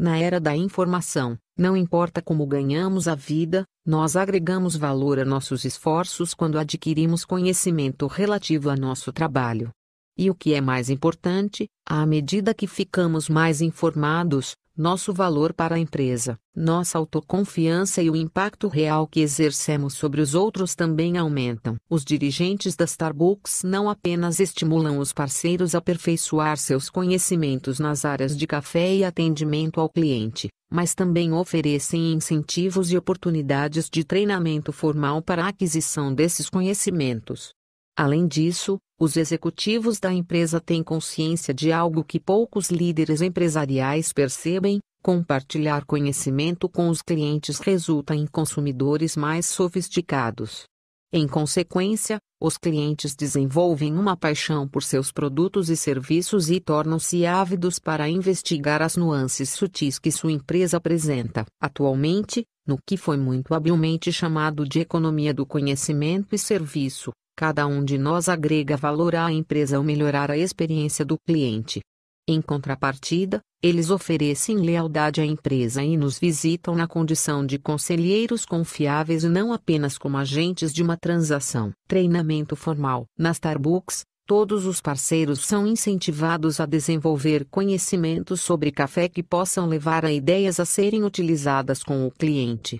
Na era da informação, não importa como ganhamos a vida, nós agregamos valor a nossos esforços quando adquirimos conhecimento relativo a nosso trabalho. E o que é mais importante, à medida que ficamos mais informados, nosso valor para a empresa, nossa autoconfiança e o impacto real que exercemos sobre os outros também aumentam. Os dirigentes da Starbucks não apenas estimulam os parceiros a aperfeiçoar seus conhecimentos nas áreas de café e atendimento ao cliente, mas também oferecem incentivos e oportunidades de treinamento formal para a aquisição desses conhecimentos. Além disso, os executivos da empresa têm consciência de algo que poucos líderes empresariais percebem: compartilhar conhecimento com os clientes resulta em consumidores mais sofisticados. Em consequência, os clientes desenvolvem uma paixão por seus produtos e serviços e tornam-se ávidos para investigar as nuances sutis que sua empresa apresenta. Atualmente, no que foi muito habilmente chamado de economia do conhecimento e serviço, Cada um de nós agrega valor à empresa ao melhorar a experiência do cliente. Em contrapartida, eles oferecem lealdade à empresa e nos visitam na condição de conselheiros confiáveis e não apenas como agentes de uma transação. Treinamento formal. Na Starbucks, todos os parceiros são incentivados a desenvolver conhecimentos sobre café que possam levar a ideias a serem utilizadas com o cliente.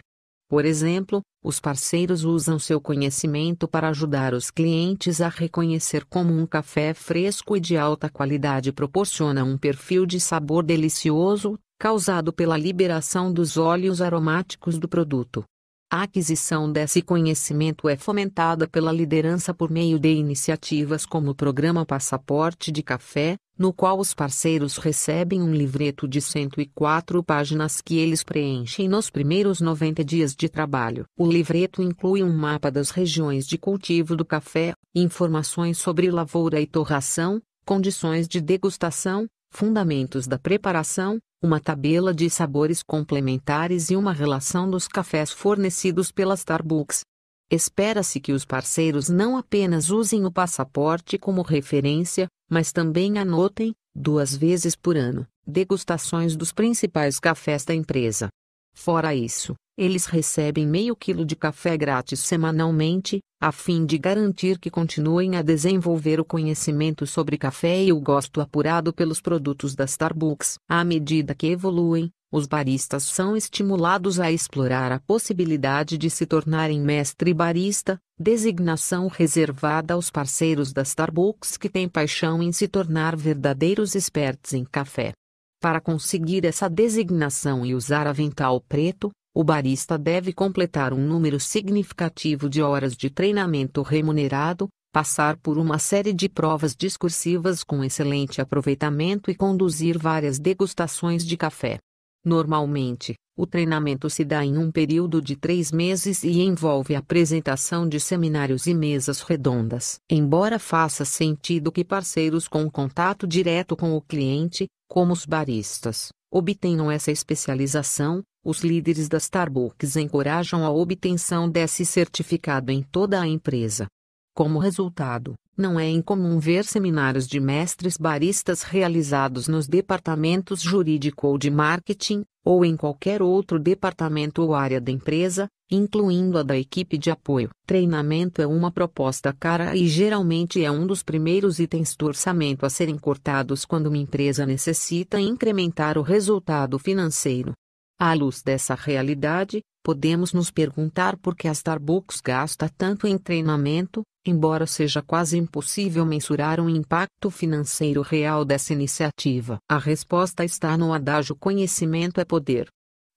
Por exemplo, os parceiros usam seu conhecimento para ajudar os clientes a reconhecer como um café fresco e de alta qualidade proporciona um perfil de sabor delicioso, causado pela liberação dos óleos aromáticos do produto. A aquisição desse conhecimento é fomentada pela liderança por meio de iniciativas como o Programa Passaporte de Café, no qual os parceiros recebem um livreto de 104 páginas que eles preenchem nos primeiros 90 dias de trabalho. O livreto inclui um mapa das regiões de cultivo do café, informações sobre lavoura e torração, condições de degustação, fundamentos da preparação, uma tabela de sabores complementares e uma relação dos cafés fornecidos pela Starbucks. Espera-se que os parceiros não apenas usem o passaporte como referência, mas também anotem, duas vezes por ano, degustações dos principais cafés da empresa. Fora isso, eles recebem meio quilo de café grátis semanalmente, a fim de garantir que continuem a desenvolver o conhecimento sobre café e o gosto apurado pelos produtos da Starbucks à medida que evoluem, os baristas são estimulados a explorar a possibilidade de se tornarem mestre barista, designação reservada aos parceiros da Starbucks que têm paixão em se tornar verdadeiros expertos em café. Para conseguir essa designação e usar avental preto, o barista deve completar um número significativo de horas de treinamento remunerado, passar por uma série de provas discursivas com excelente aproveitamento e conduzir várias degustações de café. Normalmente, o treinamento se dá em um período de três meses e envolve a apresentação de seminários e mesas redondas. Embora faça sentido que parceiros com contato direto com o cliente, como os baristas, obtenham essa especialização, os líderes da Starbucks encorajam a obtenção desse certificado em toda a empresa. Como resultado, não é incomum ver seminários de mestres baristas realizados nos departamentos jurídico ou de marketing, ou em qualquer outro departamento ou área da empresa, incluindo a da equipe de apoio. Treinamento é uma proposta cara e geralmente é um dos primeiros itens do orçamento a serem cortados quando uma empresa necessita incrementar o resultado financeiro. À luz dessa realidade, podemos nos perguntar por que a Starbucks gasta tanto em treinamento, embora seja quase impossível mensurar o impacto financeiro real dessa iniciativa. A resposta está no adágio conhecimento é poder.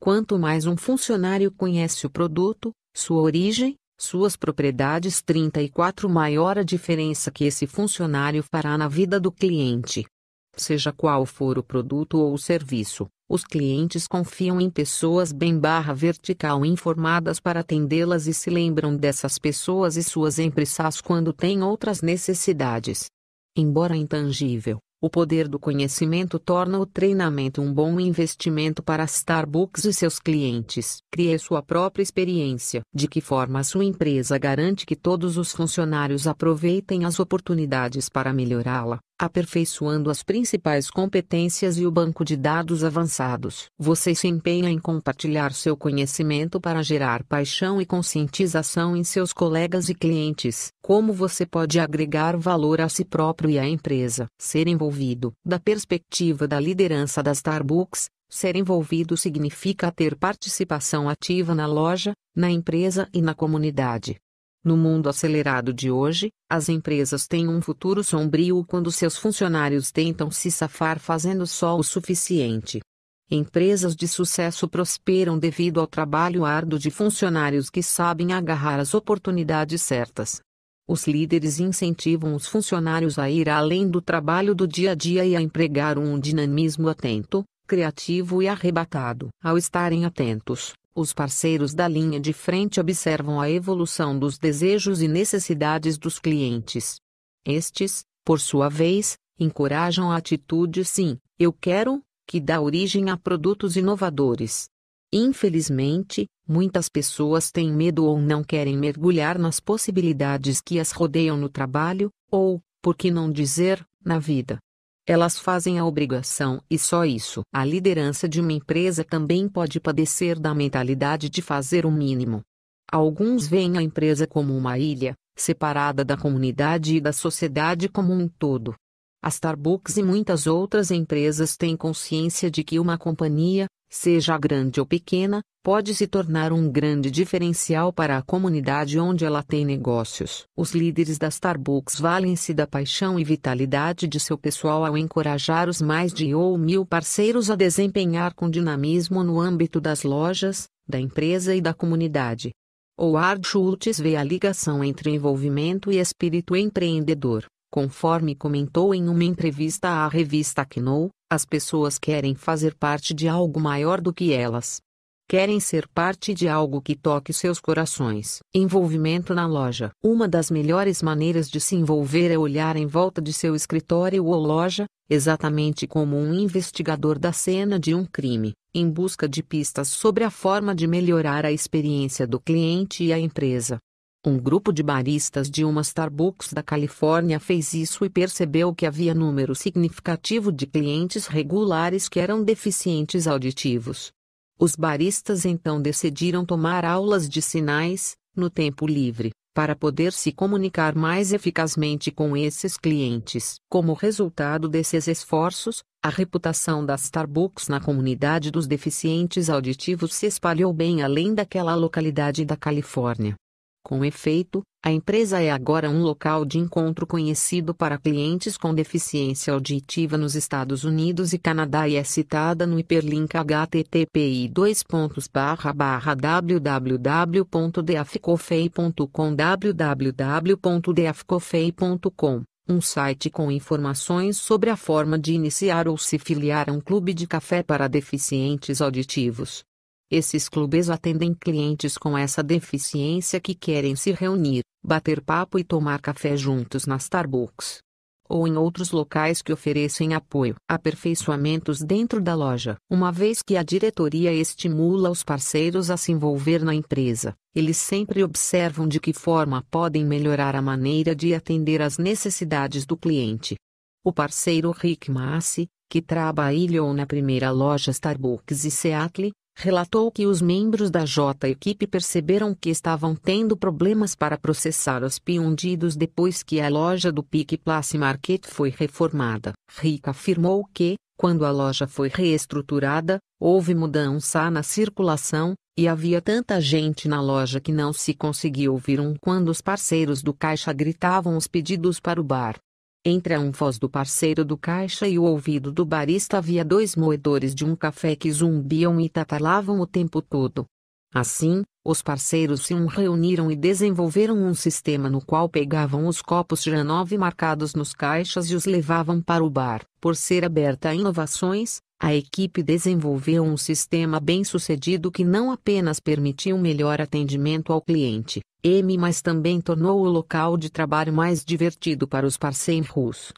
Quanto mais um funcionário conhece o produto, sua origem, suas propriedades 34 maior a diferença que esse funcionário fará na vida do cliente. Seja qual for o produto ou o serviço, os clientes confiam em pessoas bem barra vertical informadas para atendê-las e se lembram dessas pessoas e suas empresas quando têm outras necessidades. Embora intangível, o poder do conhecimento torna o treinamento um bom investimento para Starbucks e seus clientes. Crie sua própria experiência. De que forma a sua empresa garante que todos os funcionários aproveitem as oportunidades para melhorá-la? aperfeiçoando as principais competências e o banco de dados avançados. Você se empenha em compartilhar seu conhecimento para gerar paixão e conscientização em seus colegas e clientes. Como você pode agregar valor a si próprio e à empresa? Ser envolvido. Da perspectiva da liderança da Starbucks, Ser envolvido significa ter participação ativa na loja, na empresa e na comunidade. No mundo acelerado de hoje, as empresas têm um futuro sombrio quando seus funcionários tentam se safar fazendo só o suficiente. Empresas de sucesso prosperam devido ao trabalho árduo de funcionários que sabem agarrar as oportunidades certas. Os líderes incentivam os funcionários a ir além do trabalho do dia a dia e a empregar um dinamismo atento, criativo e arrebatado. Ao estarem atentos, os parceiros da linha de frente observam a evolução dos desejos e necessidades dos clientes. Estes, por sua vez, encorajam a atitude sim, eu quero, que dá origem a produtos inovadores. Infelizmente, muitas pessoas têm medo ou não querem mergulhar nas possibilidades que as rodeiam no trabalho, ou, por que não dizer, na vida. Elas fazem a obrigação e só isso. A liderança de uma empresa também pode padecer da mentalidade de fazer o mínimo. Alguns veem a empresa como uma ilha, separada da comunidade e da sociedade como um todo. A Starbucks e muitas outras empresas têm consciência de que uma companhia, seja grande ou pequena, pode se tornar um grande diferencial para a comunidade onde ela tem negócios. Os líderes da Starbucks valem-se da paixão e vitalidade de seu pessoal ao encorajar os mais de ou mil parceiros a desempenhar com dinamismo no âmbito das lojas, da empresa e da comunidade. Howard Schultz vê a ligação entre envolvimento e espírito empreendedor, conforme comentou em uma entrevista à revista Knoll, as pessoas querem fazer parte de algo maior do que elas. Querem ser parte de algo que toque seus corações. Envolvimento na loja. Uma das melhores maneiras de se envolver é olhar em volta de seu escritório ou loja, exatamente como um investigador da cena de um crime, em busca de pistas sobre a forma de melhorar a experiência do cliente e a empresa. Um grupo de baristas de uma Starbucks da Califórnia fez isso e percebeu que havia número significativo de clientes regulares que eram deficientes auditivos. Os baristas então decidiram tomar aulas de sinais, no tempo livre, para poder se comunicar mais eficazmente com esses clientes. Como resultado desses esforços, a reputação da Starbucks na comunidade dos deficientes auditivos se espalhou bem além daquela localidade da Califórnia. Com efeito, a empresa é agora um local de encontro conhecido para clientes com deficiência auditiva nos Estados Unidos e Canadá e é citada no hiperlink http wwwdeafcofeicom www.deafcofei.com um site com informações sobre a forma de iniciar ou se filiar a um clube de café para deficientes auditivos. Esses clubes atendem clientes com essa deficiência que querem se reunir, bater papo e tomar café juntos na Starbucks. Ou em outros locais que oferecem apoio, aperfeiçoamentos dentro da loja. Uma vez que a diretoria estimula os parceiros a se envolver na empresa, eles sempre observam de que forma podem melhorar a maneira de atender às necessidades do cliente. O parceiro Rick Massey, que trabalhou na primeira loja Starbucks e Seattle, relatou que os membros da J-Equipe perceberam que estavam tendo problemas para processar os piondidos depois que a loja do Pique Place Market foi reformada. Rica afirmou que, quando a loja foi reestruturada, houve mudança na circulação, e havia tanta gente na loja que não se conseguia ouvir um quando os parceiros do caixa gritavam os pedidos para o bar. Entre a um voz do parceiro do caixa e o ouvido do barista havia dois moedores de um café que zumbiam e tatalavam o tempo todo. Assim, os parceiros se um reuniram e desenvolveram um sistema no qual pegavam os copos Janove marcados nos caixas e os levavam para o bar. Por ser aberta a inovações, a equipe desenvolveu um sistema bem-sucedido que não apenas permitiu melhor atendimento ao cliente, M, mas também tornou o local de trabalho mais divertido para os parceiros.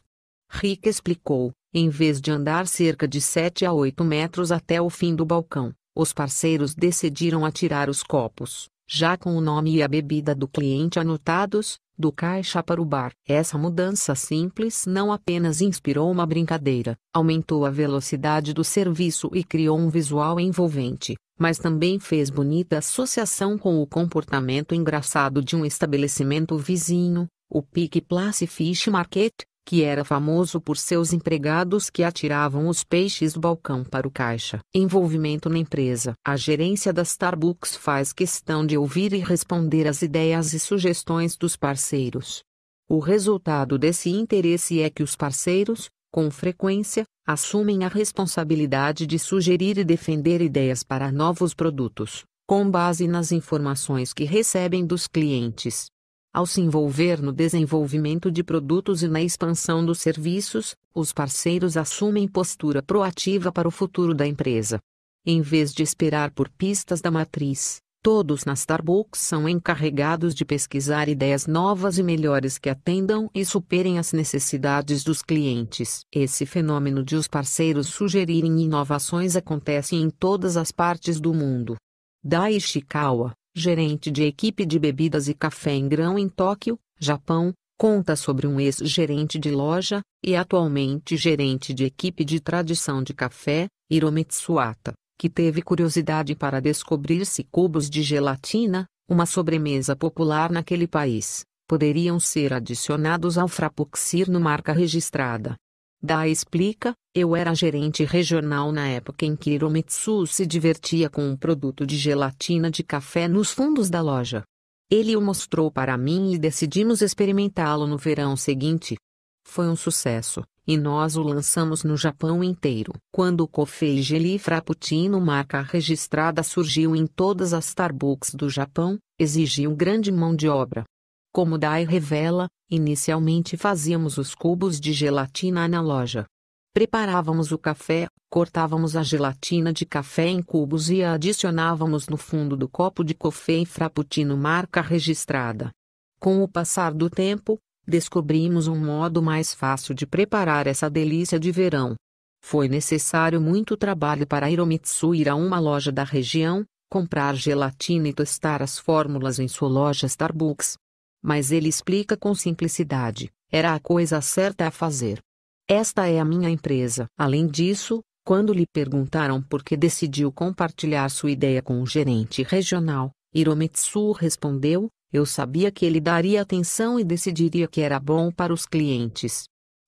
Rick explicou, em vez de andar cerca de 7 a 8 metros até o fim do balcão, os parceiros decidiram atirar os copos, já com o nome e a bebida do cliente anotados, do caixa para o bar. Essa mudança simples não apenas inspirou uma brincadeira, aumentou a velocidade do serviço e criou um visual envolvente, mas também fez bonita associação com o comportamento engraçado de um estabelecimento vizinho, o Pique Place Fish Market, que era famoso por seus empregados que atiravam os peixes do balcão para o caixa. Envolvimento na empresa. A gerência da Starbucks faz questão de ouvir e responder às ideias e sugestões dos parceiros. O resultado desse interesse é que os parceiros, com frequência, assumem a responsabilidade de sugerir e defender ideias para novos produtos, com base nas informações que recebem dos clientes. Ao se envolver no desenvolvimento de produtos e na expansão dos serviços, os parceiros assumem postura proativa para o futuro da empresa. Em vez de esperar por pistas da matriz, todos na Starbucks são encarregados de pesquisar ideias novas e melhores que atendam e superem as necessidades dos clientes. Esse fenômeno de os parceiros sugerirem inovações acontece em todas as partes do mundo. Daishikawa gerente de equipe de bebidas e café em grão em Tóquio, Japão, conta sobre um ex-gerente de loja, e atualmente gerente de equipe de tradição de café, Hiromitsuata, que teve curiosidade para descobrir se cubos de gelatina, uma sobremesa popular naquele país, poderiam ser adicionados ao frappuccino marca registrada. Da explica, eu era gerente regional na época em que Hiromitsu se divertia com um produto de gelatina de café nos fundos da loja. Ele o mostrou para mim e decidimos experimentá-lo no verão seguinte. Foi um sucesso, e nós o lançamos no Japão inteiro. Quando o Coffee Geli Frappuccino marca registrada surgiu em todas as Starbucks do Japão, exigiu grande mão de obra. Como Dai revela, inicialmente fazíamos os cubos de gelatina na loja. Preparávamos o café, cortávamos a gelatina de café em cubos e a adicionávamos no fundo do copo de café em frappuccino marca registrada. Com o passar do tempo, descobrimos um modo mais fácil de preparar essa delícia de verão. Foi necessário muito trabalho para Hiromitsu ir a uma loja da região, comprar gelatina e testar as fórmulas em sua loja Starbucks. Mas ele explica com simplicidade, era a coisa certa a fazer. Esta é a minha empresa. Além disso, quando lhe perguntaram por que decidiu compartilhar sua ideia com o gerente regional, Hiromitsu respondeu: Eu sabia que ele daria atenção e decidiria que era bom para os clientes.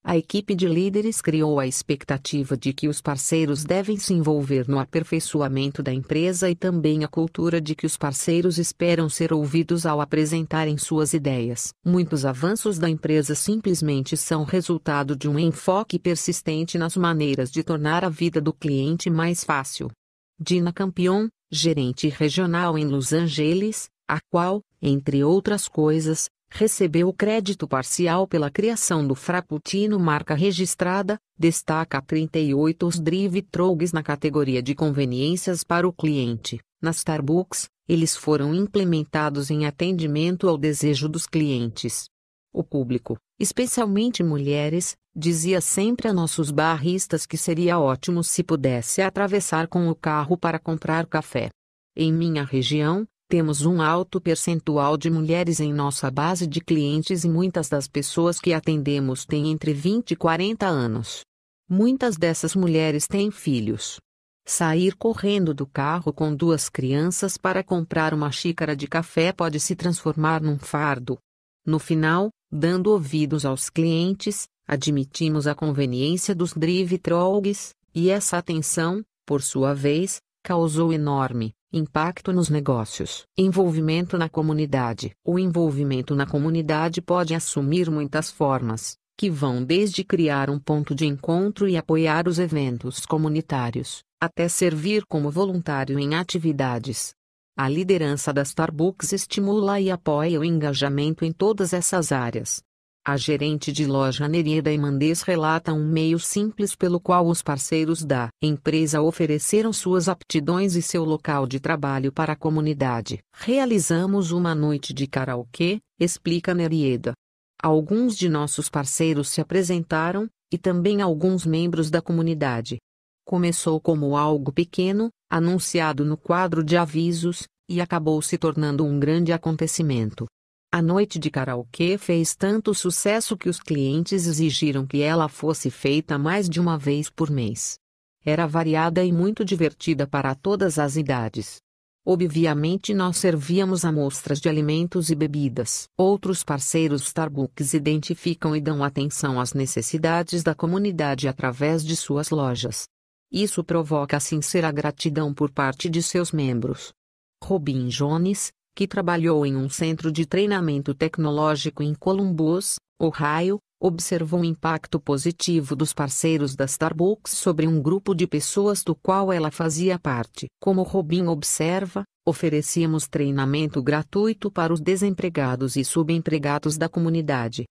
A equipe de líderes criou a expectativa de que os parceiros devem se envolver no aperfeiçoamento da empresa e também a cultura de que os parceiros esperam ser ouvidos ao apresentarem suas ideias. Muitos avanços da empresa simplesmente são resultado de um enfoque persistente nas maneiras de tornar a vida do cliente mais fácil. Dina Campion, gerente regional em Los Angeles, a qual, entre outras coisas, recebeu crédito parcial pela criação do Frappuccino marca registrada, destaca 38 os drive trucks na categoria de conveniências para o cliente. Na Starbucks, eles foram implementados em atendimento ao desejo dos clientes. O público, especialmente mulheres, dizia sempre a nossos barristas que seria ótimo se pudesse atravessar com o carro para comprar café. Em minha região, temos um alto percentual de mulheres em nossa base de clientes e muitas das pessoas que atendemos têm entre 20 e 40 anos. Muitas dessas mulheres têm filhos. Sair correndo do carro com duas crianças para comprar uma xícara de café pode se transformar num fardo. No final, dando ouvidos aos clientes, admitimos a conveniência dos drive-throughs, e essa atenção, por sua vez, causou enorme impacto nos negócios. Envolvimento na comunidade. O envolvimento na comunidade pode assumir muitas formas, que vão desde criar um ponto de encontro e apoiar os eventos comunitários, até servir como voluntário em atividades. A liderança da Starbucks estimula e apoia o engajamento em todas essas áreas, a gerente de loja Nerida Imandes relata um meio simples pelo qual os parceiros da empresa ofereceram suas aptidões e seu local de trabalho para a comunidade. Realizamos uma noite de karaokê, explica Nerieda. Alguns de nossos parceiros se apresentaram, e também alguns membros da comunidade. Começou como algo pequeno, anunciado no quadro de avisos, e acabou se tornando um grande acontecimento. A noite de karaokê fez tanto sucesso que os clientes exigiram que ela fosse feita mais de uma vez por mês. Era variada e muito divertida para todas as idades. Obviamente nós servíamos amostras de alimentos e bebidas. Outros parceiros Starbucks identificam e dão atenção às necessidades da comunidade através de suas lojas. Isso provoca sincera gratidão por parte de seus membros. Robin Jones, que trabalhou em um centro de treinamento tecnológico em Columbus, Ohio, observou o impacto positivo dos parceiros da Starbucks sobre um grupo de pessoas do qual ela fazia parte. Como Robin observa, oferecíamos treinamento gratuito para os desempregados e subempregados da comunidade.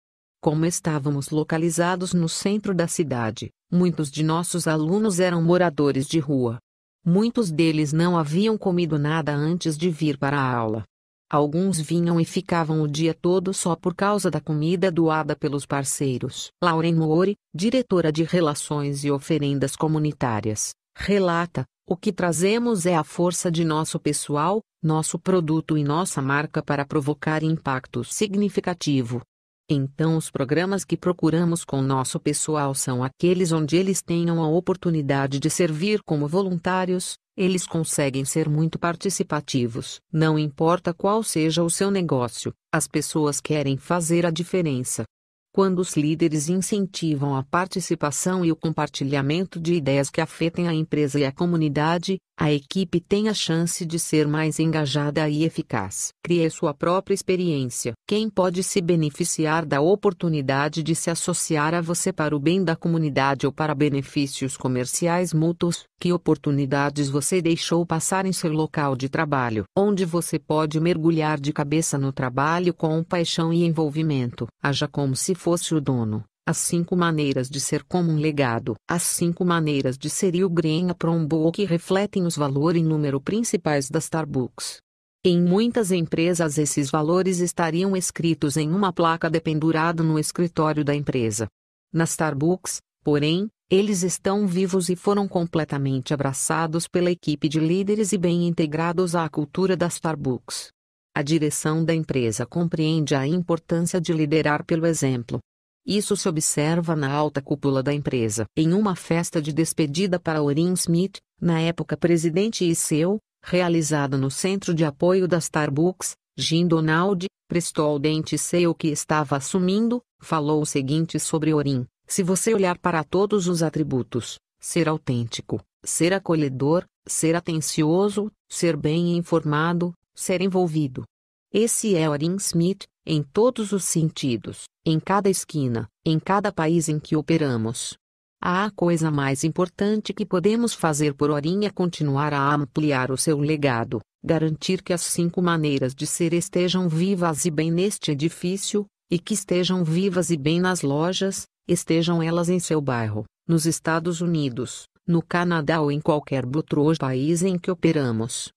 Como estávamos localizados no centro da cidade, muitos de nossos alunos eram moradores de rua. Muitos deles não haviam comido nada antes de vir para a aula. Alguns vinham e ficavam o dia todo só por causa da comida doada pelos parceiros. Lauren Moore, diretora de Relações e Oferendas Comunitárias, relata: O que trazemos é a força de nosso pessoal, nosso produto e nossa marca para provocar impacto significativo. Então, os programas que procuramos com nosso pessoal são aqueles onde eles tenham a oportunidade de servir como voluntários, eles conseguem ser muito participativos. Não importa qual seja o seu negócio, as pessoas querem fazer a diferença. Quando os líderes incentivam a participação e o compartilhamento de ideias que afetem a empresa e a comunidade, a equipe tem a chance de ser mais engajada e eficaz. Crie sua própria experiência. Quem pode se beneficiar da oportunidade de se associar a você para o bem da comunidade ou para benefícios comerciais mútuos? Que oportunidades você deixou passar em seu local de trabalho, onde você pode mergulhar de cabeça no trabalho com paixão e envolvimento? Haja como se fosse o dono. As cinco maneiras de ser como um legado. As cinco maneiras de ser e o um Apprombou que refletem os valores e número principais da Starbucks. Em muitas empresas esses valores estariam escritos em uma placa dependurada no escritório da empresa. Na Starbucks, porém, eles estão vivos e foram completamente abraçados pela equipe de líderes e bem integrados à cultura da Starbucks. A direção da empresa compreende a importância de liderar pelo exemplo. Isso se observa na alta cúpula da empresa. Em uma festa de despedida para Orin Smith, na época presidente e seu, realizada no Centro de Apoio da Starbucks, Jim Donald, prestou ao dente seu que estava assumindo, falou o seguinte sobre Orin. Se você olhar para todos os atributos, ser autêntico, ser acolhedor, ser atencioso, ser bem informado, ser envolvido. Esse é Orin Smith, em todos os sentidos, em cada esquina, em cada país em que operamos. A coisa mais importante que podemos fazer por Orin é continuar a ampliar o seu legado, garantir que as cinco maneiras de ser estejam vivas e bem neste edifício, e que estejam vivas e bem nas lojas, estejam elas em seu bairro, nos Estados Unidos, no Canadá ou em qualquer outro país em que operamos.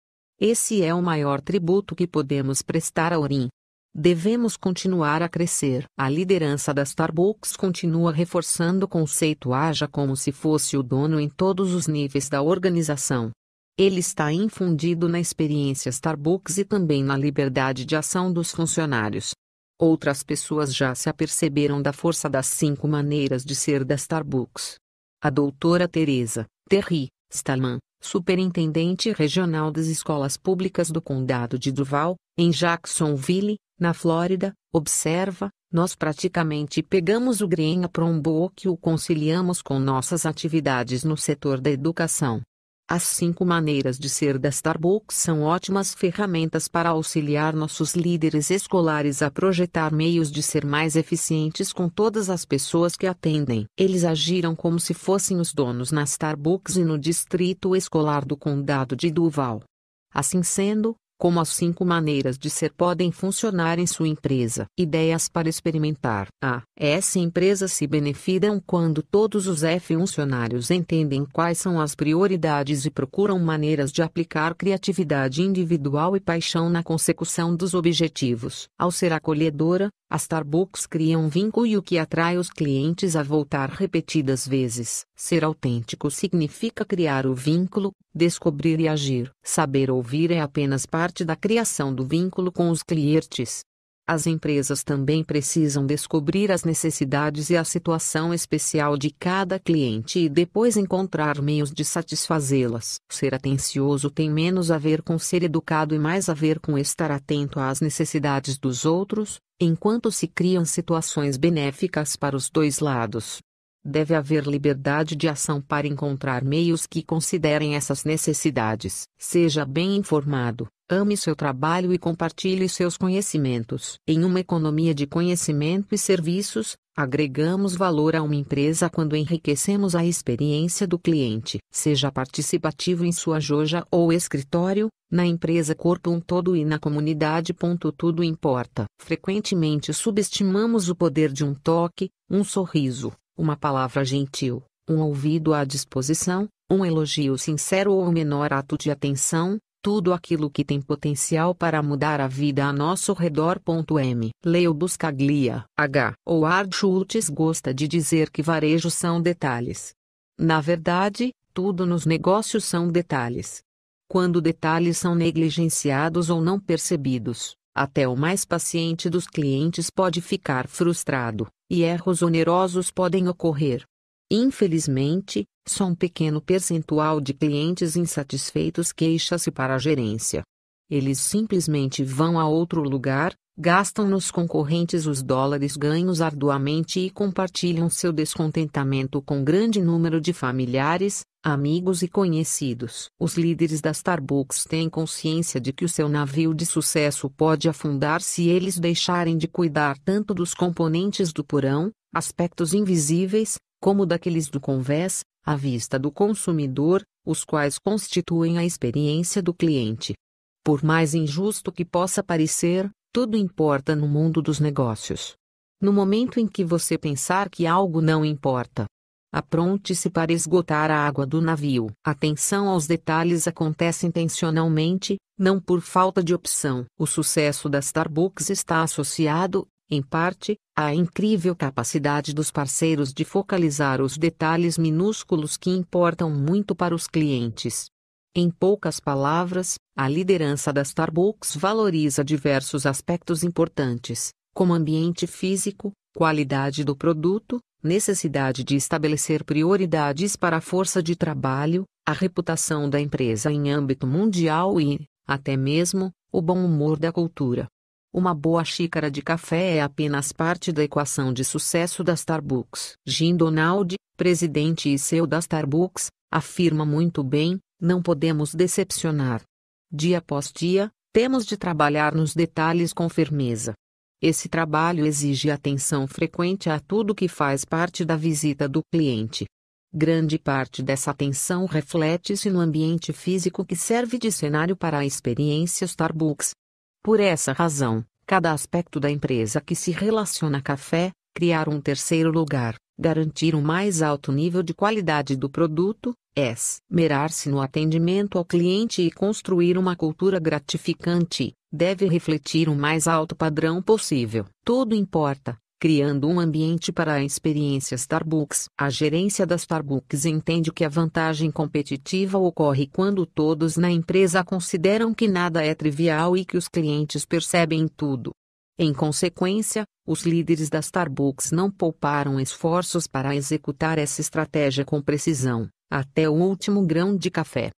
Esse é o maior tributo que podemos prestar a Orim. Devemos continuar a crescer. A liderança da Starbucks continua reforçando o conceito haja como se fosse o dono em todos os níveis da organização. Ele está infundido na experiência Starbucks e também na liberdade de ação dos funcionários, Outras pessoas já se aperceberam da força das cinco maneiras de ser da Starbucks. A doutora Teresa Terry Stallman, superintendente regional das escolas públicas do condado de Duval, em Jacksonville, na Flórida, observa: nós praticamente pegamos o Green Apron Book e o conciliamos com nossas atividades no setor da educação. As cinco maneiras de ser da Starbucks são ótimas ferramentas para auxiliar nossos líderes escolares a projetar meios de ser mais eficientes com todas as pessoas que atendem. Eles agiram como se fossem os donos na Starbucks e no distrito escolar do condado de Duval. Assim sendo, como as cinco maneiras de ser podem funcionar em sua empresa. Ideias para experimentar. A. Essa empresa se beneficiam quando todos os F funcionários entendem quais são as prioridades e procuram maneiras de aplicar criatividade individual e paixão na consecução dos objetivos. Ao ser acolhedora, a Starbucks cria um vínculo e o que atrai os clientes a voltar repetidas vezes. Ser autêntico significa criar o vínculo, descobrir e agir. Saber ouvir é apenas parte da criação do vínculo com os clientes. As empresas também precisam descobrir as necessidades e a situação especial de cada cliente e depois encontrar meios de satisfazê-las. Ser atencioso tem menos a ver com ser educado e mais a ver com estar atento às necessidades dos outros, enquanto se criam situações benéficas para os dois lados. Deve haver liberdade de ação para encontrar meios que considerem essas necessidades. Seja bem informado, ame seu trabalho e compartilhe seus conhecimentos. Em uma economia de conhecimento e serviços, agregamos valor a uma empresa quando enriquecemos a experiência do cliente. Seja participativo em sua joja ou escritório, na empresa corpo um todo e na comunidade. Tudo importa. Frequentemente subestimamos o poder de um toque, um sorriso, uma palavra gentil, um ouvido à disposição, um elogio sincero ou o menor ato de atenção, tudo aquilo que tem potencial para mudar a vida a nosso redor. M. Leo Buscaglia. H. ou Art Schultz gosta de dizer que varejos são detalhes. Na verdade, tudo nos negócios são detalhes. Quando detalhes são negligenciados ou não percebidos, até o mais paciente dos clientes pode ficar frustrado, e erros onerosos podem ocorrer. Infelizmente, só um pequeno percentual de clientes insatisfeitos queixa-se para a gerência, eles simplesmente vão a outro lugar, gastam nos concorrentes os dólares ganhos arduamente e compartilham seu descontentamento com grande número de familiares, amigos e conhecidos. Os líderes da Starbucks têm consciência de que o seu navio de sucesso pode afundar se eles deixarem de cuidar tanto dos componentes do porão, aspectos invisíveis, como daqueles do convés, à vista do consumidor, os quais constituem a experiência do cliente. Por mais injusto que possa parecer, tudo importa no mundo dos negócios. No momento em que você pensar que algo não importa, apronte-se para esgotar a água do navio. Atenção aos detalhes acontece intencionalmente, não por falta de opção. O sucesso da Starbucks está associado, em parte, à incrível capacidade dos parceiros de focalizar os detalhes minúsculos que importam muito para os clientes. Em poucas palavras, a liderança da Starbucks valoriza diversos aspectos importantes, como ambiente físico, qualidade do produto, necessidade de estabelecer prioridades para a força de trabalho, a reputação da empresa em âmbito mundial e, até mesmo, o bom humor da cultura. Uma boa xícara de café é apenas parte da equação de sucesso da Starbucks. Jim Donald, presidente e CEO da Starbucks, afirma muito bem: não podemos decepcionar. Dia após dia, temos de trabalhar nos detalhes com firmeza. Esse trabalho exige atenção frequente a tudo que faz parte da visita do cliente. Grande parte dessa atenção reflete-se no ambiente físico que serve de cenário para a experiência Starbucks. Por essa razão, cada aspecto da empresa que se relaciona a café, criar um terceiro lugar, garantir o um mais alto nível de qualidade do produto, Merar-se no atendimento ao cliente e construir uma cultura gratificante, deve refletir o mais alto padrão possível. Tudo importa, criando um ambiente para a experiência Starbucks. A gerência da Starbucks entende que a vantagem competitiva ocorre quando todos na empresa consideram que nada é trivial e que os clientes percebem tudo. Em consequência, os líderes da Starbucks não pouparam esforços para executar essa estratégia com precisão até o último grão de café.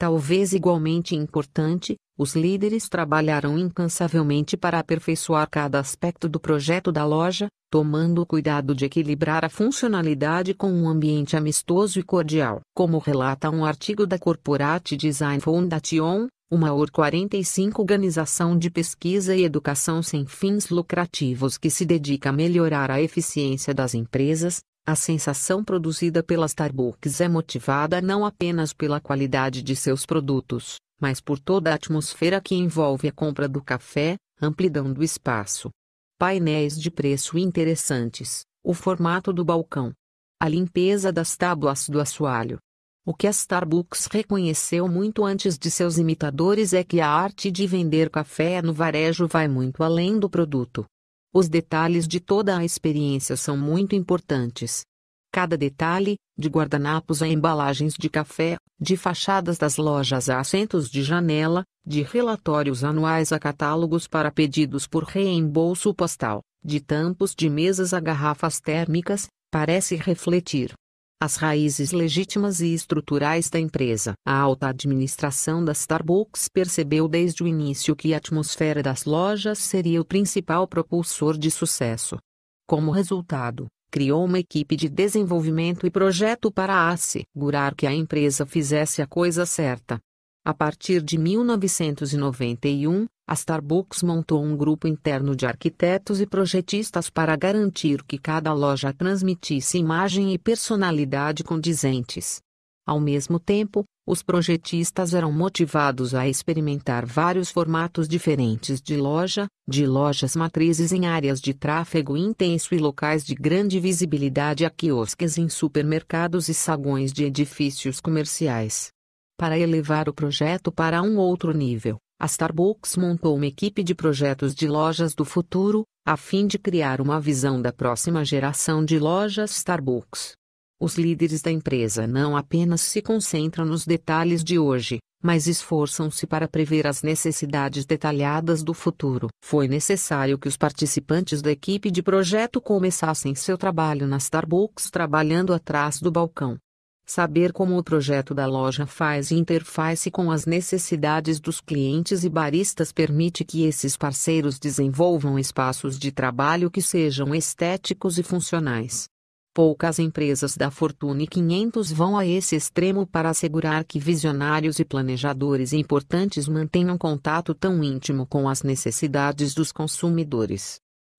Talvez igualmente importante, os líderes trabalharão incansavelmente para aperfeiçoar cada aspecto do projeto da loja, tomando o cuidado de equilibrar a funcionalidade com um ambiente amistoso e cordial. Como relata um artigo da Corporate Design Foundation, uma OR 45 organização de pesquisa e educação sem fins lucrativos que se dedica a melhorar a eficiência das empresas, a sensação produzida pelas Starbucks é motivada não apenas pela qualidade de seus produtos, mas por toda a atmosfera que envolve a compra do café, amplidão do espaço, painéis de preço interessantes, o formato do balcão, a limpeza das tábuas do assoalho. O que a Starbucks reconheceu muito antes de seus imitadores é que a arte de vender café no varejo vai muito além do produto. Os detalhes de toda a experiência são muito importantes. Cada detalhe, de guardanapos a embalagens de café, de fachadas das lojas a assentos de janela, de relatórios anuais a catálogos para pedidos por reembolso postal, de tampos de mesas a garrafas térmicas, parece refletir as raízes legítimas e estruturais da empresa. A alta administração da Starbucks percebeu desde o início que a atmosfera das lojas seria o principal propulsor de sucesso. Como resultado, criou uma equipe de desenvolvimento e projeto para assegurar que a empresa fizesse a coisa certa. A partir de 1991, a Starbucks montou um grupo interno de arquitetos e projetistas para garantir que cada loja transmitisse imagem e personalidade condizentes. Ao mesmo tempo, os projetistas eram motivados a experimentar vários formatos diferentes de loja, de lojas matrizes em áreas de tráfego intenso e locais de grande visibilidade a quiosques em supermercados e sagões de edifícios comerciais. Para elevar o projeto para um outro nível, a Starbucks montou uma equipe de projetos de lojas do futuro, a fim de criar uma visão da próxima geração de lojas Starbucks. Os líderes da empresa não apenas se concentram nos detalhes de hoje, mas esforçam-se para prever as necessidades detalhadas do futuro. Foi necessário que os participantes da equipe de projeto começassem seu trabalho na Starbucks trabalhando atrás do balcão saber como o projeto da loja faz interface com as necessidades dos clientes e baristas permite que esses parceiros desenvolvam espaços de trabalho que sejam estéticos e funcionais. Poucas empresas da Fortune 500 vão a esse extremo para assegurar que visionários e planejadores importantes mantenham contato tão íntimo com as necessidades dos consumidores.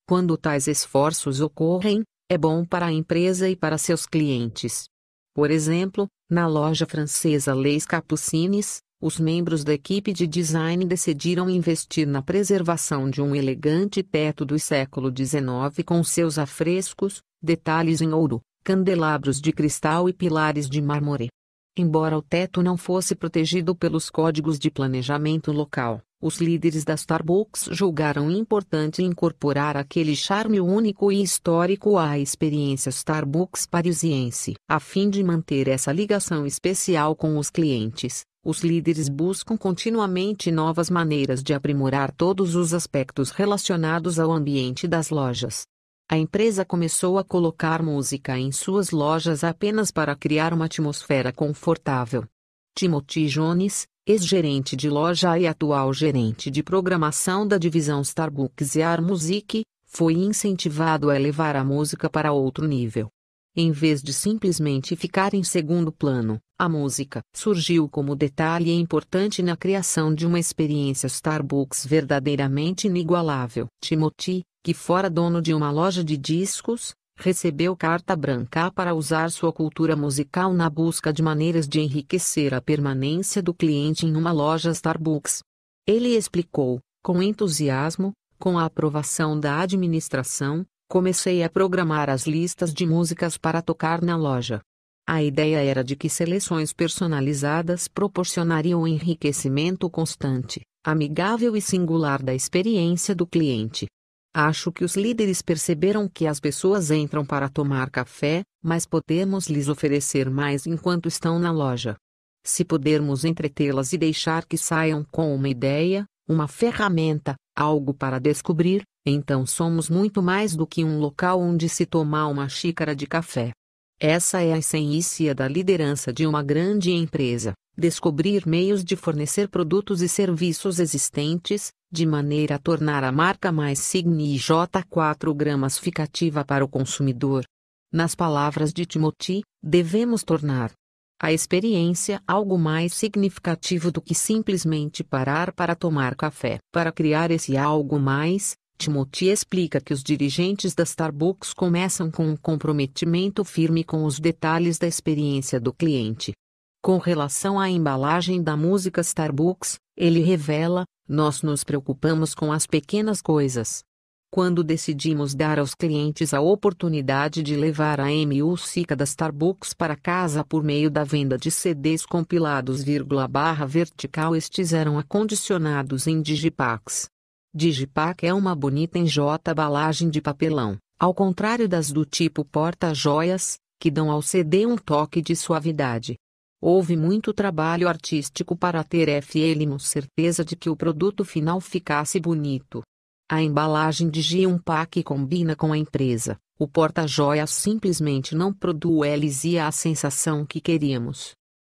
Quando tais esforços ocorrem, é bom para a empresa e para seus clientes. Por exemplo, na loja francesa Les Capucines, os membros da equipe de design decidiram investir na preservação de um elegante teto do século XIX com seus afrescos, detalhes em ouro, candelabros de cristal e pilares de mármore. Embora o teto não fosse protegido pelos códigos de planejamento local, os líderes da Starbucks julgaram importante incorporar aquele charme único e histórico à experiência Starbucks parisiense. A fim de manter essa ligação especial com os clientes, os líderes buscam continuamente novas maneiras de aprimorar todos os aspectos relacionados ao ambiente das lojas. A empresa começou a colocar música em suas lojas apenas para criar uma atmosfera confortável. Timothy Jones, ex-gerente de loja e atual gerente de programação da divisão Starbucks e Ar Music, foi incentivado a levar a música para outro nível. Em vez de simplesmente ficar em segundo plano, a música surgiu como detalhe importante na criação de uma experiência Starbucks verdadeiramente inigualável. Timothy, que fora dono de uma loja de discos, recebeu carta branca para usar sua cultura musical na busca de maneiras de enriquecer a permanência do cliente em uma loja Starbucks. Ele explicou, com entusiasmo, com a aprovação da administração, comecei a programar as listas de músicas para tocar na loja. A ideia era de que seleções personalizadas proporcionariam um enriquecimento constante, amigável e singular da experiência do cliente. Acho que os líderes perceberam que as pessoas entram para tomar café, mas podemos lhes oferecer mais enquanto estão na loja. Se pudermos entretê-las e deixar que saiam com uma ideia, uma ferramenta, algo para descobrir, então somos muito mais do que um local onde se tomar uma xícara de café. Essa é a essência da liderança de uma grande empresa: descobrir meios de fornecer produtos e serviços existentes, de maneira a tornar a marca mais signi J4 gramas ficativa para o consumidor. Nas palavras de Timothy, devemos tornar a experiência algo mais significativo do que simplesmente parar para tomar café. Para criar esse algo mais, Timothy explica que os dirigentes da Starbucks começam com um comprometimento firme com os detalhes da experiência do cliente. Com relação à embalagem da música Starbucks, ele revela: Nós nos preocupamos com as pequenas coisas. Quando decidimos dar aos clientes a oportunidade de levar a música da Starbucks para casa por meio da venda de CDs compilados, barra vertical, estes eram acondicionados em Digipax. Digipak é uma bonita em j balagem de papelão, ao contrário das do tipo porta-joias, que dão ao CD um toque de suavidade. Houve muito trabalho artístico para ter FLM certeza de que o produto final ficasse bonito. A embalagem de combina com a empresa. O porta-joias simplesmente não produz a sensação que queríamos.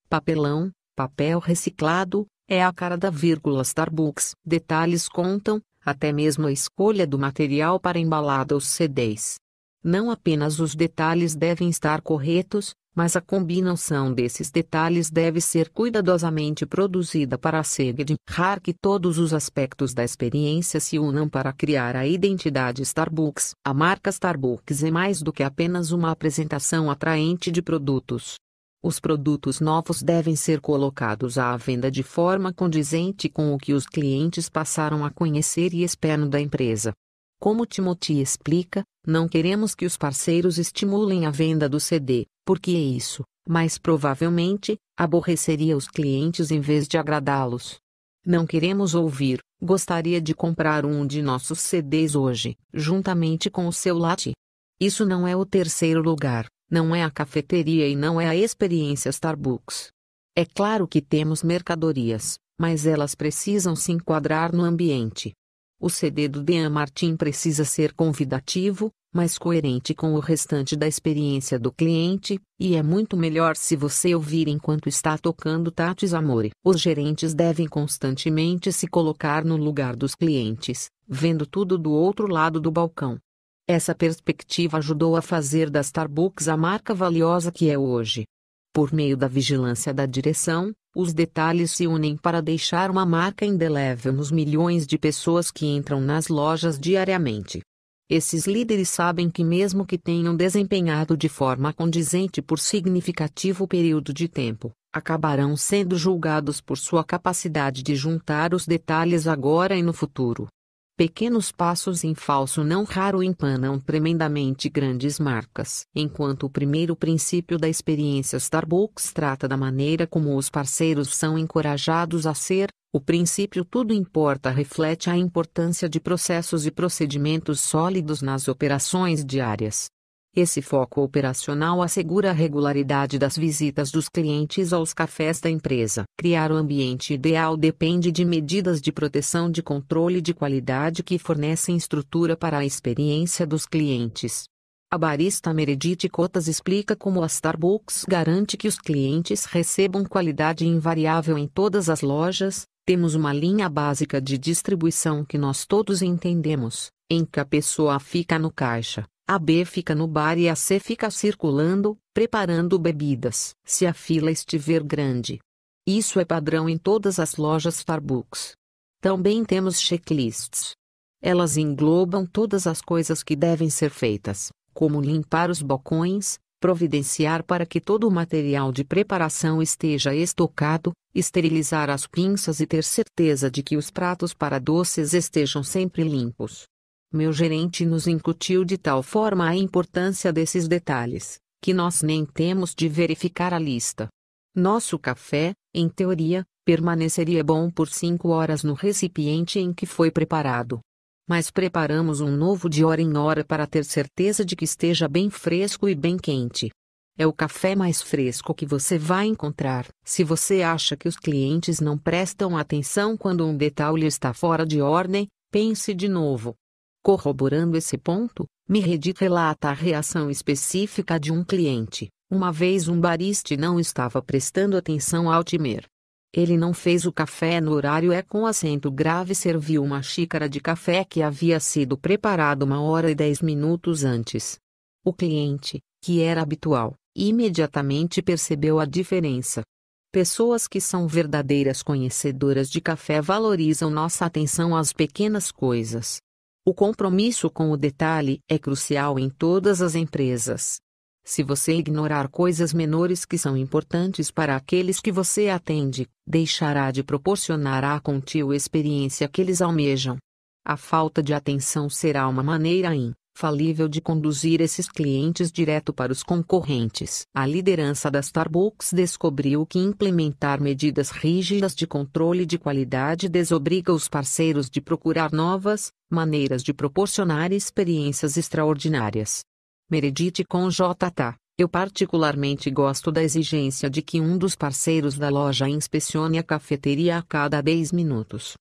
Papelão, papel reciclado, é a cara da vírgula Starbucks. Detalhes contam, até mesmo a escolha do material para embalada ou CDs. Não apenas os detalhes devem estar corretos, mas a combinação desses detalhes deve ser cuidadosamente produzida para assegurar que todos os aspectos da experiência se unam para criar a identidade Starbucks. A marca Starbucks é mais do que apenas uma apresentação atraente de produtos. Os produtos novos devem ser colocados à venda de forma condizente com o que os clientes passaram a conhecer e esperam da empresa. Como Timothy explica, não queremos que os parceiros estimulem a venda do CD, porque é isso, mais provavelmente, aborreceria os clientes em vez de agradá-los. Não queremos ouvir, gostaria de comprar um de nossos CDs hoje, juntamente com o seu latte. Isso não é o terceiro lugar. Não é a cafeteria e não é a experiência Starbucks. É claro que temos mercadorias, mas elas precisam se enquadrar no ambiente. O CD do Dean Martin precisa ser convidativo, mas coerente com o restante da experiência do cliente, e é muito melhor se você ouvir enquanto está tocando Tatis Amore. Os gerentes devem constantemente se colocar no lugar dos clientes, vendo tudo do outro lado do balcão. Essa perspectiva ajudou a fazer da Starbucks a marca valiosa que é hoje. Por meio da vigilância da direção, os detalhes se unem para deixar uma marca indelével nos milhões de pessoas que entram nas lojas diariamente. Esses líderes sabem que, mesmo que tenham desempenhado de forma condizente por significativo período de tempo, acabarão sendo julgados por sua capacidade de juntar os detalhes agora e no futuro. Pequenos passos em falso não raro empanam tremendamente grandes marcas. Enquanto o primeiro princípio da experiência Starbucks trata da maneira como os parceiros são encorajados a ser, o princípio tudo importa reflete a importância de processos e procedimentos sólidos nas operações diárias. Esse foco operacional assegura a regularidade das visitas dos clientes aos cafés da empresa. Criar o ambiente ideal depende de medidas de proteção de controle de qualidade que fornecem estrutura para a experiência dos clientes. A barista Meredith Cotas explica como a Starbucks garante que os clientes recebam qualidade invariável em todas as lojas. Temos uma linha básica de distribuição que nós todos entendemos, em que a pessoa fica no caixa, a B fica no bar e a C fica circulando, preparando bebidas, se a fila estiver grande. Isso é padrão em todas as lojas Starbucks. Também temos checklists. Elas englobam todas as coisas que devem ser feitas, como limpar os balcões, providenciar para que todo o material de preparação esteja estocado, esterilizar as pinças e ter certeza de que os pratos para doces estejam sempre limpos. Meu gerente nos incutiu de tal forma a importância desses detalhes, que nós nem temos de verificar a lista. Nosso café, em teoria, permaneceria bom por cinco horas no recipiente em que foi preparado. Mas preparamos um novo de hora em hora para ter certeza de que esteja bem fresco e bem quente. É o café mais fresco que você vai encontrar. Se você acha que os clientes não prestam atenção quando um detalhe está fora de ordem, pense de novo. Corroborando esse ponto, Miredit relata a reação específica de um cliente. Uma vez um barista não estava prestando atenção ao timer. Ele não fez o café no horário e com acento grave serviu uma xícara de café que havia sido preparado uma hora e dez minutos antes. O cliente, que era habitual, imediatamente percebeu a diferença. Pessoas que são verdadeiras conhecedoras de café valorizam nossa atenção às pequenas coisas. O compromisso com o detalhe é crucial em todas as empresas. Se você ignorar coisas menores que são importantes para aqueles que você atende, deixará de proporcionar à contigo experiência que eles almejam. A falta de atenção será uma maneira in falível de conduzir esses clientes direto para os concorrentes. A liderança da Starbucks descobriu que implementar medidas rígidas de controle de qualidade desobriga os parceiros de procurar novas maneiras de proporcionar experiências extraordinárias. Meredith com JTA eu particularmente gosto da exigência de que um dos parceiros da loja inspecione a cafeteria a cada 10 minutos.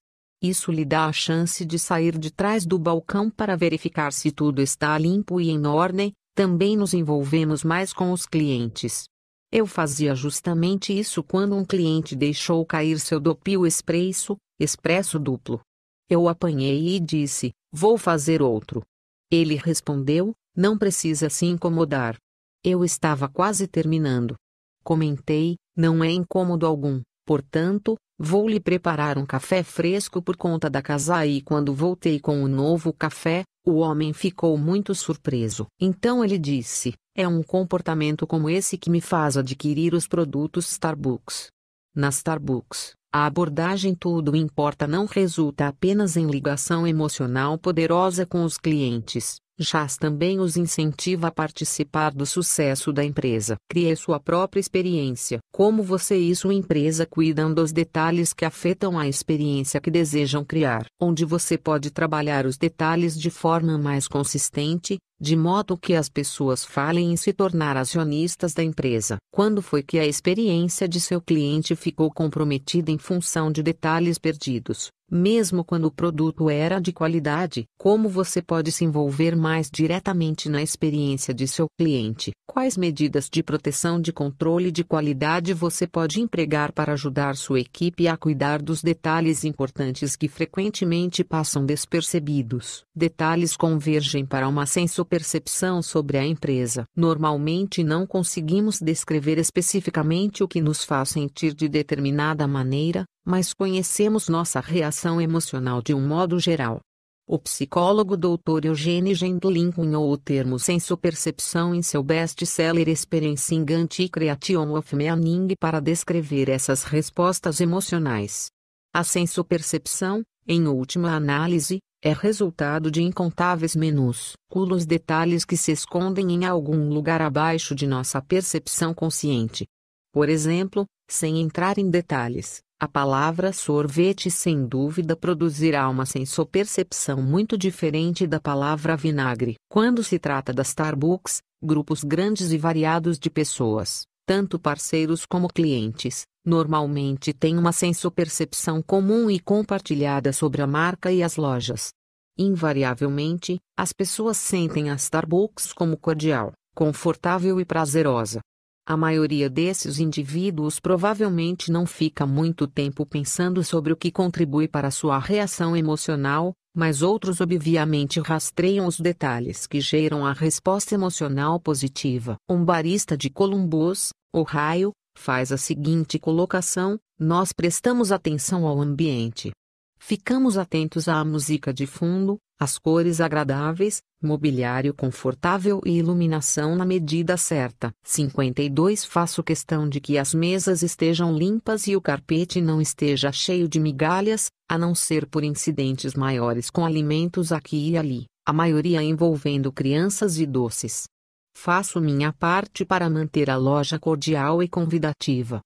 Isso lhe dá a chance de sair de trás do balcão para verificar se tudo está limpo e em ordem. Também nos envolvemos mais com os clientes. Eu fazia justamente isso quando um cliente deixou cair seu dopio expresso, expresso duplo. Eu apanhei e disse: Vou fazer outro. Ele respondeu: Não precisa se incomodar. Eu estava quase terminando. Comentei: Não é incômodo algum, portanto, Vou lhe preparar um café fresco por conta da casa e quando voltei com o novo café, o homem ficou muito surpreso. Então ele disse: É um comportamento como esse que me faz adquirir os produtos Starbucks. Na Starbucks, a abordagem tudo importa não resulta apenas em ligação emocional poderosa com os clientes, Jas também os incentiva a participar do sucesso da empresa. Crie sua própria experiência. Como você e sua empresa cuidam dos detalhes que afetam a experiência que desejam criar. Onde você pode trabalhar os detalhes de forma mais consistente, de modo que as pessoas falem em se tornar acionistas da empresa. Quando foi que a experiência de seu cliente ficou comprometida em função de detalhes perdidos, mesmo quando o produto era de qualidade? Como você pode se envolver mais diretamente na experiência de seu cliente? Quais medidas de proteção de controle de qualidade você pode empregar para ajudar sua equipe a cuidar dos detalhes importantes que frequentemente passam despercebidos? Detalhes convergem para uma sensação percepção sobre a empresa. Normalmente não conseguimos descrever especificamente o que nos faz sentir de determinada maneira, mas conhecemos nossa reação emocional de um modo geral. O psicólogo Dr. Eugene Gendlin cunhou o termo sensopercepção em seu best-seller Experiencing Anti-Creation of Meaning para descrever essas respostas emocionais. A sensopercepção, em última análise, é resultado de incontáveis menus, culos detalhes que se escondem em algum lugar abaixo de nossa percepção consciente. Por exemplo, sem entrar em detalhes, a palavra sorvete sem dúvida produzirá uma sensopercepção muito diferente da palavra vinagre. Quando se trata das Starbucks, grupos grandes e variados de pessoas, tanto parceiros como clientes, normalmente tem uma sensopercepção comum e compartilhada sobre a marca e as lojas. Invariavelmente, as pessoas sentem a Starbucks como cordial, confortável e prazerosa. A maioria desses indivíduos provavelmente não fica muito tempo pensando sobre o que contribui para sua reação emocional, mas outros obviamente rastreiam os detalhes que geram a resposta emocional positiva. Um barista de Columbus, Ohio, faz a seguinte colocação: nós prestamos atenção ao ambiente. Ficamos atentos à música de fundo, às cores agradáveis, mobiliário confortável e iluminação na medida certa. 52 Faço questão de que as mesas estejam limpas e o carpete não esteja cheio de migalhas, a não ser por incidentes maiores com alimentos aqui e ali, a maioria envolvendo crianças e doces. Faço minha parte para manter a loja cordial e convidativa.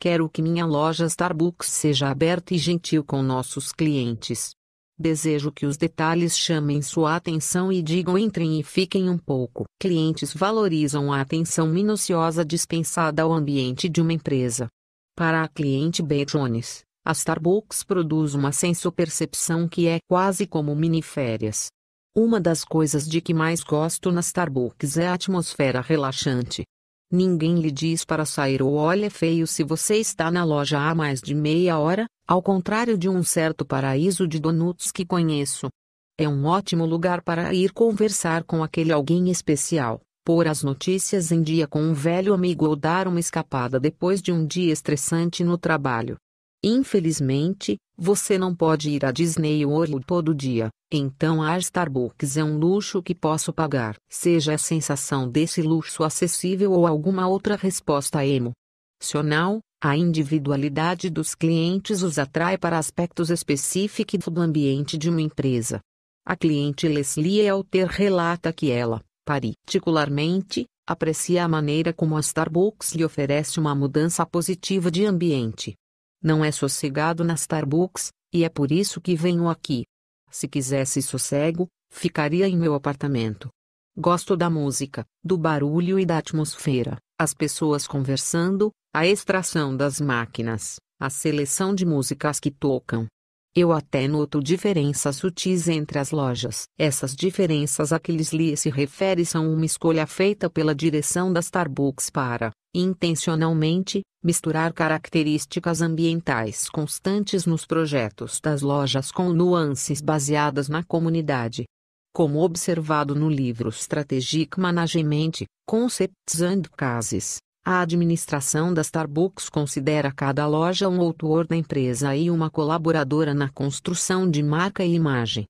Quero que minha loja Starbucks seja aberta e gentil com nossos clientes. Desejo que os detalhes chamem sua atenção e digam entrem e fiquem um pouco. Clientes valorizam a atenção minuciosa dispensada ao ambiente de uma empresa. Para a cliente B. Jones, a Starbucks produz uma sensopercepção percepção que é quase como mini-férias. Uma das coisas de que mais gosto na Starbucks é a atmosfera relaxante. Ninguém lhe diz para sair ou olha feio se você está na loja há mais de meia hora, ao contrário de um certo paraíso de donuts que conheço. É um ótimo lugar para ir conversar com aquele alguém especial, pôr as notícias em dia com um velho amigo ou dar uma escapada depois de um dia estressante no trabalho. Infelizmente, você não pode ir à Disney World todo dia, então a Starbucks é um luxo que posso pagar. Seja a sensação desse luxo acessível ou alguma outra resposta emocional, a individualidade dos clientes os atrai para aspectos específicos do ambiente de uma empresa. A cliente Leslie Alter relata que ela, particularmente, aprecia a maneira como a Starbucks lhe oferece uma mudança positiva de ambiente não é sossegado na Starbucks, e é por isso que venho aqui. Se quisesse sossego, ficaria em meu apartamento. Gosto da música, do barulho e da atmosfera, as pessoas conversando, a extração das máquinas, a seleção de músicas que tocam, eu até noto diferenças sutis entre as lojas. Essas diferenças a que Leslie se refere são uma escolha feita pela direção da Starbucks para, intencionalmente, misturar características ambientais constantes nos projetos das lojas com nuances baseadas na comunidade. Como observado no livro Strategic Management, Concepts and Cases, a administração da Starbucks considera cada loja um autor da empresa e uma colaboradora na construção de marca e imagem.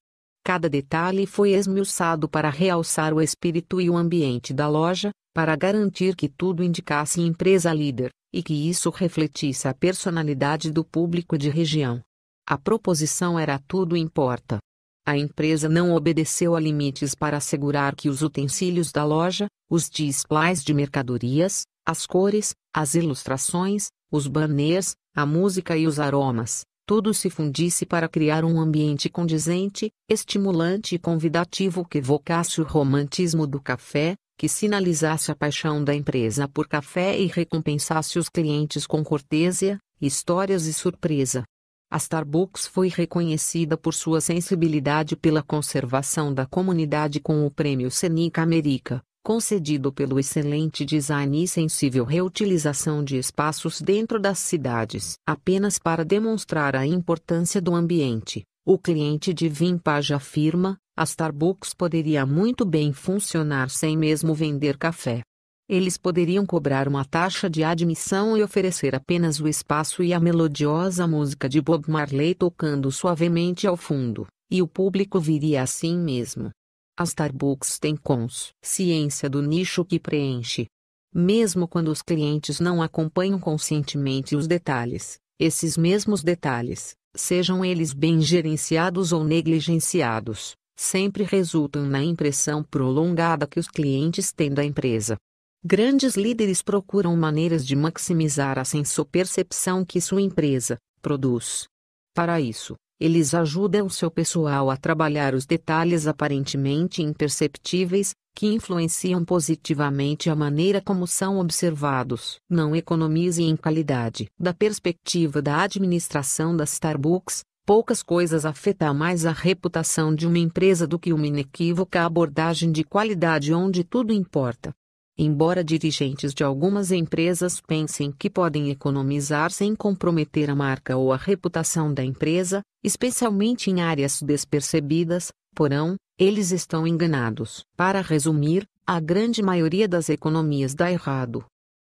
Cada detalhe foi esmiuçado para realçar o espírito e o ambiente da loja, para garantir que tudo indicasse empresa líder, e que isso refletisse a personalidade do público de região. A proposição era tudo importa. A empresa não obedeceu a limites para assegurar que os utensílios da loja, os displays de mercadorias, as cores, as ilustrações, os banners, a música e os aromas, tudo se fundisse para criar um ambiente condizente, estimulante e convidativo que evocasse o romantismo do café, que sinalizasse a paixão da empresa por café e recompensasse os clientes com cortesia, histórias e surpresa. A Starbucks foi reconhecida por sua sensibilidade pela conservação da comunidade com o Prêmio Seneca América, concedido pelo excelente design e sensível reutilização de espaços dentro das cidades. Apenas para demonstrar a importância do ambiente, o cliente de Vimpage afirma, a Starbucks poderia muito bem funcionar sem mesmo vender café. Eles poderiam cobrar uma taxa de admissão e oferecer apenas o espaço e a melodiosa música de Bob Marley tocando suavemente ao fundo, e o público viria assim mesmo. A Starbucks tem consciência do nicho que preenche. Mesmo quando os clientes não acompanham conscientemente os detalhes, esses mesmos detalhes, sejam eles bem gerenciados ou negligenciados, sempre resultam na impressão prolongada que os clientes têm da empresa. Grandes líderes procuram maneiras de maximizar a sensopercepção que sua empresa produz. Para isso, eles ajudam seu pessoal a trabalhar os detalhes aparentemente imperceptíveis, que influenciam positivamente a maneira como são observados. Não economize em qualidade. Da perspectiva da administração da Starbucks, poucas coisas afetam mais a reputação de uma empresa do que uma inequívoca abordagem de qualidade onde tudo importa. Embora dirigentes de algumas empresas pensem que podem economizar sem comprometer a marca ou a reputação da empresa, especialmente em áreas despercebidas, porão, eles estão enganados. Para resumir, a grande maioria das economias dá errado.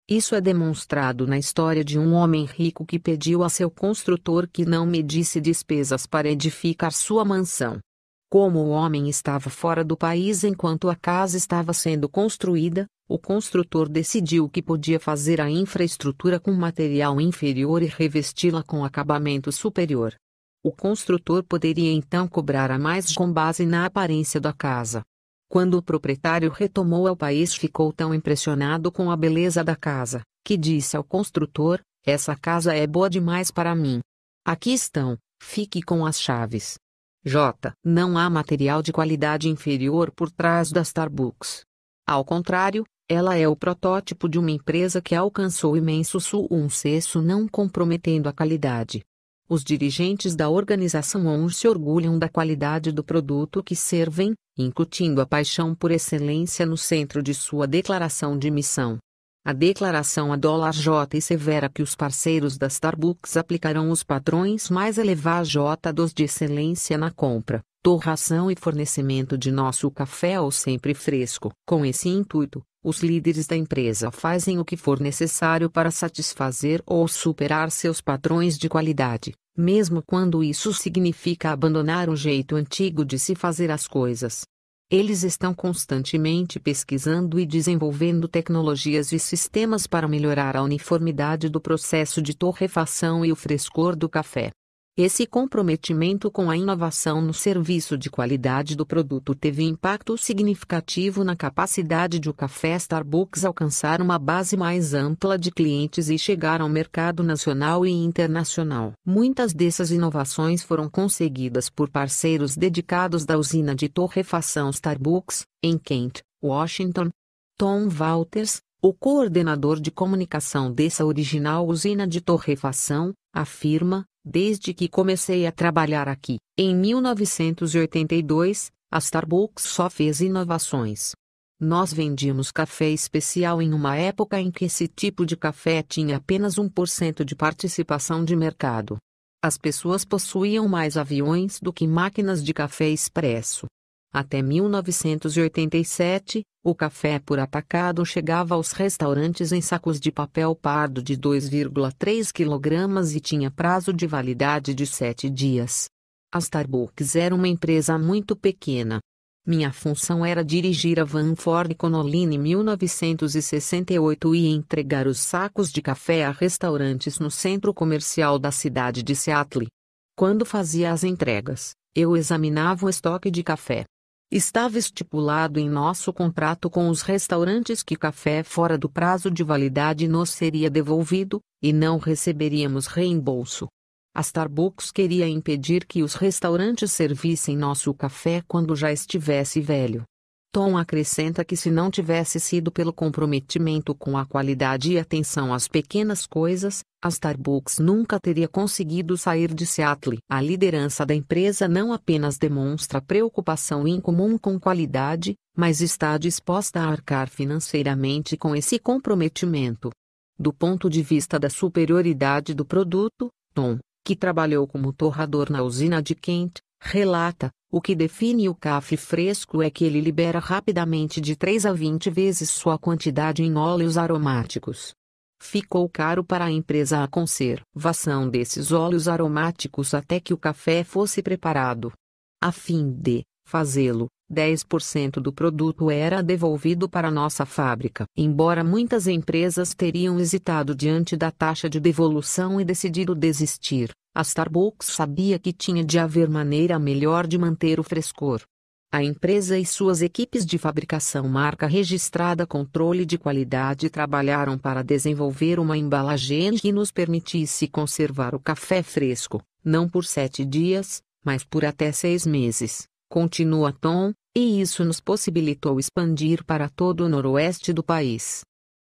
Isso é demonstrado na história de um homem rico que pediu a seu construtor que não medisse despesas para edificar sua mansão. Como o homem estava fora do país enquanto a casa estava sendo construída, o construtor decidiu que podia fazer a infraestrutura com material inferior e revesti-la com acabamento superior. O construtor poderia então cobrar a mais com base na aparência da casa. Quando o proprietário retomou ao país, ficou tão impressionado com a beleza da casa, que disse ao construtor: Essa casa é boa demais para mim. Aqui estão, fique com as chaves. J. Não há material de qualidade inferior por trás da Starbucks. Ao contrário, ela é o protótipo de uma empresa que alcançou imenso sucesso não comprometendo a qualidade. Os dirigentes da organização ONU se orgulham da qualidade do produto que servem, incutindo a paixão por excelência no centro de sua declaração de missão. A declaração a dólar J é severa que os parceiros da Starbucks aplicarão os padrões mais elevados J2 de excelência na compra, torração e fornecimento de nosso café ao sempre fresco. Com esse intuito, os líderes da empresa fazem o que for necessário para satisfazer ou superar seus padrões de qualidade, mesmo quando isso significa abandonar o jeito antigo de se fazer as coisas. Eles estão constantemente pesquisando e desenvolvendo tecnologias e sistemas para melhorar a uniformidade do processo de torrefação e o frescor do café. Esse comprometimento com a inovação no serviço de qualidade do produto teve impacto significativo na capacidade de o café Starbucks alcançar uma base mais ampla de clientes e chegar ao mercado nacional e internacional. Muitas dessas inovações foram conseguidas por parceiros dedicados da usina de torrefação Starbucks, em Kent, Washington. Tom Walters, o coordenador de comunicação dessa original usina de torrefação, afirma Desde que comecei a trabalhar aqui, em 1982, a Starbucks só fez inovações. Nós vendíamos café especial em uma época em que esse tipo de café tinha apenas 1% de participação de mercado. As pessoas possuíam mais aviões do que máquinas de café expresso. Até 1987, o café por atacado chegava aos restaurantes em sacos de papel pardo de 2,3 kg e tinha prazo de validade de 7 dias. A Starbucks era uma empresa muito pequena. Minha função era dirigir a Van Ford Econoline 1968 e entregar os sacos de café a restaurantes no centro comercial da cidade de Seattle. Quando fazia as entregas, eu examinava o estoque de café. Estava estipulado em nosso contrato com os restaurantes que café fora do prazo de validade nos seria devolvido, e não receberíamos reembolso. A Starbucks queria impedir que os restaurantes servissem nosso café quando já estivesse velho. Tom acrescenta que se não tivesse sido pelo comprometimento com a qualidade e atenção às pequenas coisas, a Starbucks nunca teria conseguido sair de Seattle. A liderança da empresa não apenas demonstra preocupação incomum com qualidade, mas está disposta a arcar financeiramente com esse comprometimento. Do ponto de vista da superioridade do produto, Tom, que trabalhou como torrador na usina de Kent, relata: o que define o café fresco é que ele libera rapidamente de 3 a 20 vezes sua quantidade em óleos aromáticos. Ficou caro para a empresa a conservação desses óleos aromáticos até que o café fosse preparado. A fim de fazê-lo, 10% do produto era devolvido para nossa fábrica. Embora muitas empresas teriam hesitado diante da taxa de devolução e decidido desistir, a Starbucks sabia que tinha de haver maneira melhor de manter o frescor. A empresa e suas equipes de fabricação marca registrada controle de qualidade trabalharam para desenvolver uma embalagem que nos permitisse conservar o café fresco, não por sete dias, mas por até seis meses, continua Tom, e isso nos possibilitou expandir para todo o noroeste do país.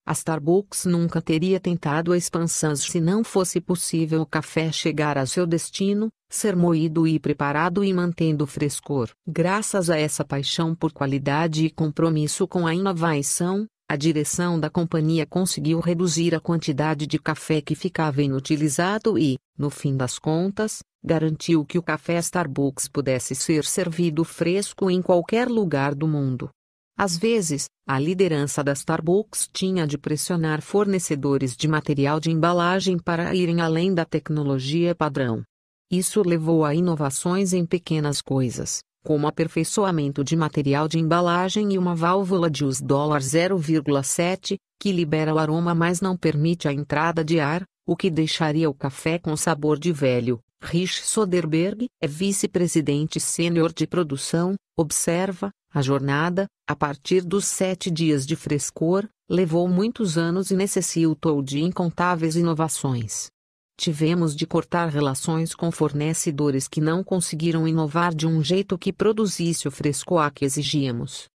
A Starbucks nunca teria tentado a expansão se não fosse possível o café chegar a seu destino, ser moído e preparado e mantendo frescor. Graças a essa paixão por qualidade e compromisso com a inovação, a direção da companhia conseguiu reduzir a quantidade de café que ficava inutilizado e, no fim das contas, garantiu que o café Starbucks pudesse ser servido fresco em qualquer lugar do mundo. Às vezes, a liderança da Starbucks tinha de pressionar fornecedores de material de embalagem para irem além da tecnologia padrão. Isso levou a inovações em pequenas coisas, como aperfeiçoamento de material de embalagem e uma válvula de US 0,7, que libera o aroma mas não permite a entrada de ar, o que deixaria o café com sabor de velho. Rich Soderberg é vice-presidente sênior de produção, observa, a jornada, a partir dos sete dias de frescor, levou muitos anos e necessitou de incontáveis inovações. Tivemos de cortar relações com fornecedores que não conseguiram inovar de um jeito que produzisse o frescor que exigíamos.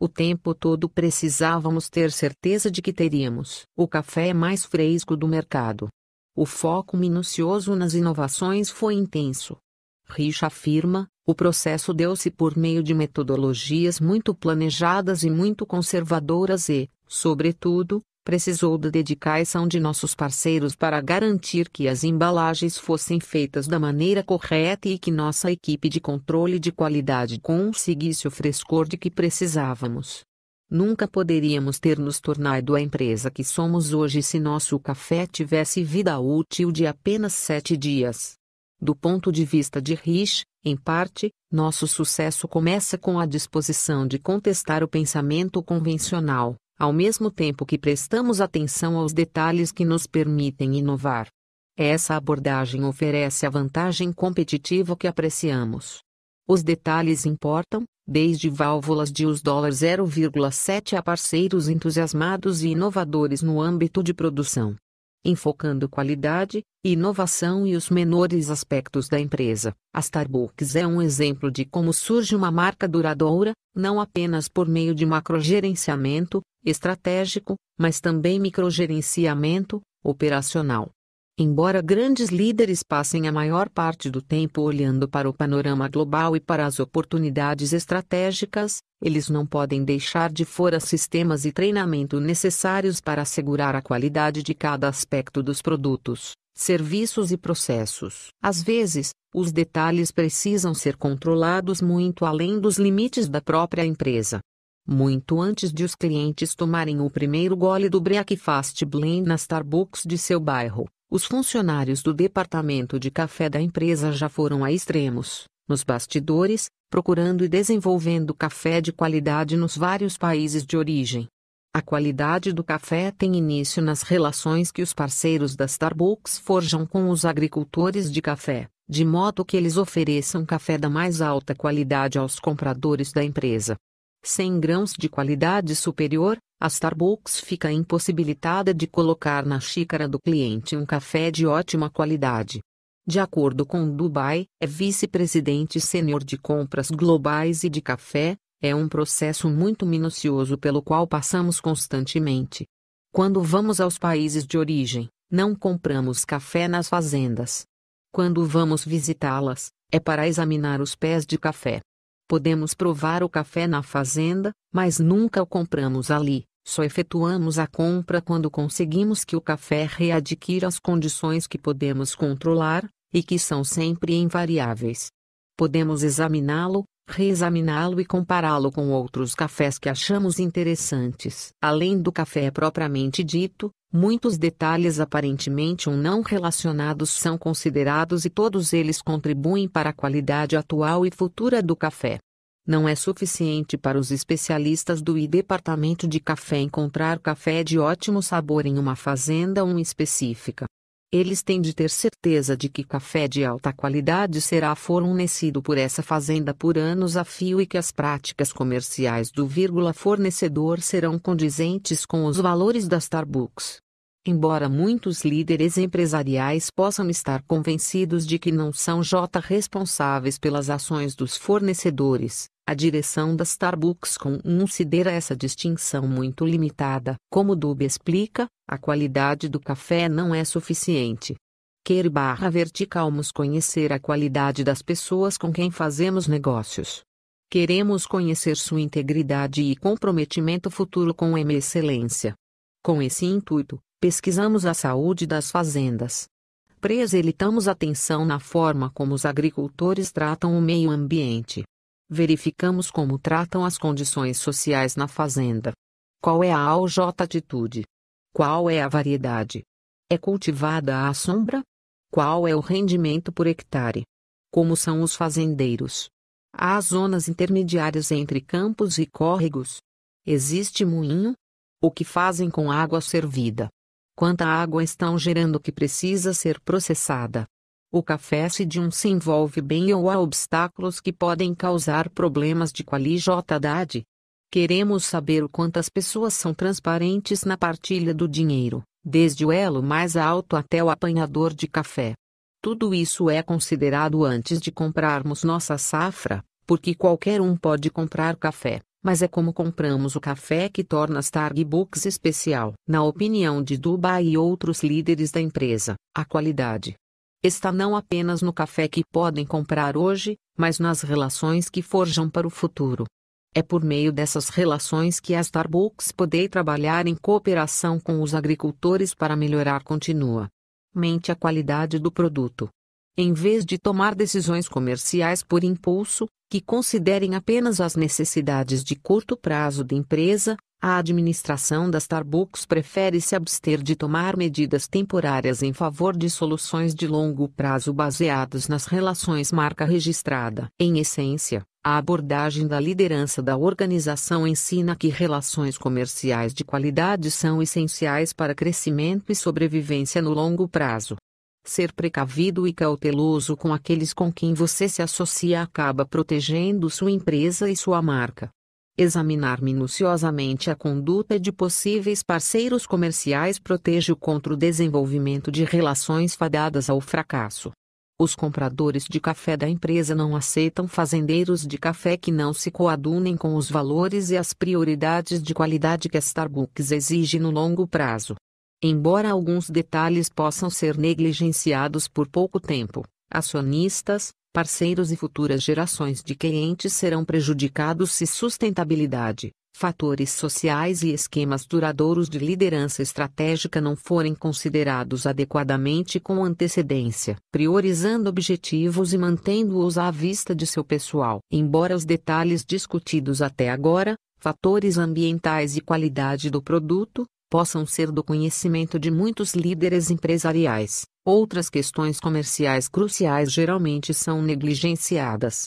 O tempo todo precisávamos ter certeza de que teríamos o café mais fresco do mercado. O foco minucioso nas inovações foi intenso. Rich afirma, o processo deu-se por meio de metodologias muito planejadas e muito conservadoras e, sobretudo, precisou da dedicação de nossos parceiros para garantir que as embalagens fossem feitas da maneira correta e que nossa equipe de controle de qualidade conseguisse o frescor de que precisávamos. Nunca poderíamos ter nos tornado a empresa que somos hoje se nosso café tivesse vida útil de apenas sete dias. Do ponto de vista de Rich, em parte, nosso sucesso começa com a disposição de contestar o pensamento convencional, ao mesmo tempo que prestamos atenção aos detalhes que nos permitem inovar. Essa abordagem oferece a vantagem competitiva que apreciamos. Os detalhes importam, desde válvulas de US 0,7 a parceiros entusiasmados e inovadores no âmbito de produção enfocando qualidade, inovação e os menores aspectos da empresa. A Starbucks é um exemplo de como surge uma marca duradoura, não apenas por meio de macrogerenciamento estratégico, mas também microgerenciamento operacional. Embora grandes líderes passem a maior parte do tempo olhando para o panorama global e para as oportunidades estratégicas, eles não podem deixar de fora sistemas e treinamento necessários para assegurar a qualidade de cada aspecto dos produtos, serviços e processos. Às vezes, os detalhes precisam ser controlados muito além dos limites da própria empresa muito antes de os clientes tomarem o primeiro gole do Breakfast Blend na Starbucks de seu bairro. Os funcionários do departamento de café da empresa já foram a extremos, nos bastidores, procurando e desenvolvendo café de qualidade nos vários países de origem. A qualidade do café tem início nas relações que os parceiros da Starbucks forjam com os agricultores de café, de modo que eles ofereçam café da mais alta qualidade aos compradores da empresa. Sem grãos de qualidade superior, a Starbucks fica impossibilitada de colocar na xícara do cliente um café de ótima qualidade. De acordo com Dubai, é vice-presidente sênior de compras globais e de café, é um processo muito minucioso pelo qual passamos constantemente. Quando vamos aos países de origem, não compramos café nas fazendas. Quando vamos visitá-las, é para examinar os pés de café. Podemos provar o café na fazenda, mas nunca o compramos ali. Só efetuamos a compra quando conseguimos que o café readquira as condições que podemos controlar, e que são sempre invariáveis. Podemos examiná-lo, reexaminá-lo e compará-lo com outros cafés que achamos interessantes. Além do café propriamente dito, muitos detalhes aparentemente ou não relacionados são considerados e todos eles contribuem para a qualidade atual e futura do café não é suficiente para os especialistas do I Departamento de Café encontrar café de ótimo sabor em uma fazenda ou específica. Eles têm de ter certeza de que café de alta qualidade será fornecido por essa fazenda por anos a fio e que as práticas comerciais do fornecedor serão condizentes com os valores da Starbucks. Embora muitos líderes empresariais possam estar convencidos de que não são J responsáveis pelas ações dos fornecedores, a direção da Starbucks considera essa distinção muito limitada. Como Dube explica, a qualidade do café não é suficiente. Quer barra verticalmos conhecer a qualidade das pessoas com quem fazemos negócios. Queremos conhecer sua integridade e comprometimento futuro com M excelência. Com esse intuito, pesquisamos a saúde das fazendas. Preselitamos atenção na forma como os agricultores tratam o meio ambiente. Verificamos como tratam as condições sociais na fazenda. Qual é a AOJ atitude? Qual é a variedade? É cultivada à sombra? Qual é o rendimento por hectare? Como são os fazendeiros? Há zonas intermediárias entre campos e córregos? Existe moinho? O que fazem com água servida? quanta água estão gerando que precisa ser processada. O café se de um se envolve bem ou há obstáculos que podem causar problemas de qualidade. Queremos saber o quantas pessoas são transparentes na partilha do dinheiro, desde o elo mais alto até o apanhador de café. Tudo isso é considerado antes de comprarmos nossa safra, porque qualquer um pode comprar café mas é como compramos o café que torna as Starbucks especial. Na opinião de Dubai e outros líderes da empresa, a qualidade está não apenas no café que podem comprar hoje, mas nas relações que forjam para o futuro. É por meio dessas relações que a Starbucks poder trabalhar em cooperação com os agricultores para melhorar continua. Mente a qualidade do produto em vez de tomar decisões comerciais por impulso, que considerem apenas as necessidades de curto prazo da empresa, a administração da Starbucks prefere se abster de tomar medidas temporárias em favor de soluções de longo prazo baseadas nas relações marca registrada. Em essência, a abordagem da liderança da organização ensina que relações comerciais de qualidade são essenciais para crescimento e sobrevivência no longo prazo. Ser precavido e cauteloso com aqueles com quem você se associa acaba protegendo sua empresa e sua marca. Examinar minuciosamente a conduta de possíveis parceiros comerciais protege-o contra o desenvolvimento de relações fadadas ao fracasso. Os compradores de café da empresa não aceitam fazendeiros de café que não se coadunem com os valores e as prioridades de qualidade que a Starbucks exige no longo prazo. Embora alguns detalhes possam ser negligenciados por pouco tempo, acionistas, parceiros e futuras gerações de clientes serão prejudicados se sustentabilidade, fatores sociais e esquemas duradouros de liderança estratégica não forem considerados adequadamente com antecedência, priorizando objetivos e mantendo-os à vista de seu pessoal. Embora os detalhes discutidos até agora, fatores ambientais e qualidade do produto, possam ser do conhecimento de muitos líderes empresariais, outras questões comerciais cruciais geralmente são negligenciadas.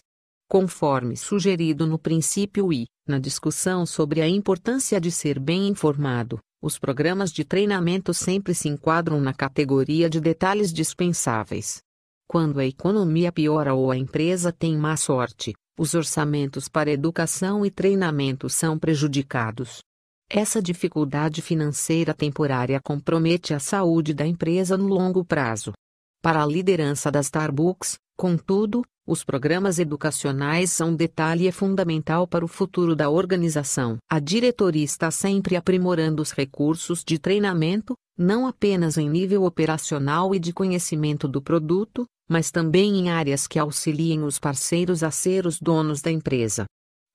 Conforme sugerido no princípio I, na discussão sobre a importância de ser bem informado, os programas de treinamento sempre se enquadram na categoria de detalhes dispensáveis. Quando a economia piora ou a empresa tem má sorte, os orçamentos para educação e treinamento são prejudicados, essa dificuldade financeira temporária compromete a saúde da empresa no longo prazo. Para a liderança da Starbucks, contudo, os programas educacionais são um detalhe fundamental para o futuro da organização. A diretoria está sempre aprimorando os recursos de treinamento, não apenas em nível operacional e de conhecimento do produto, mas também em áreas que auxiliem os parceiros a ser os donos da empresa.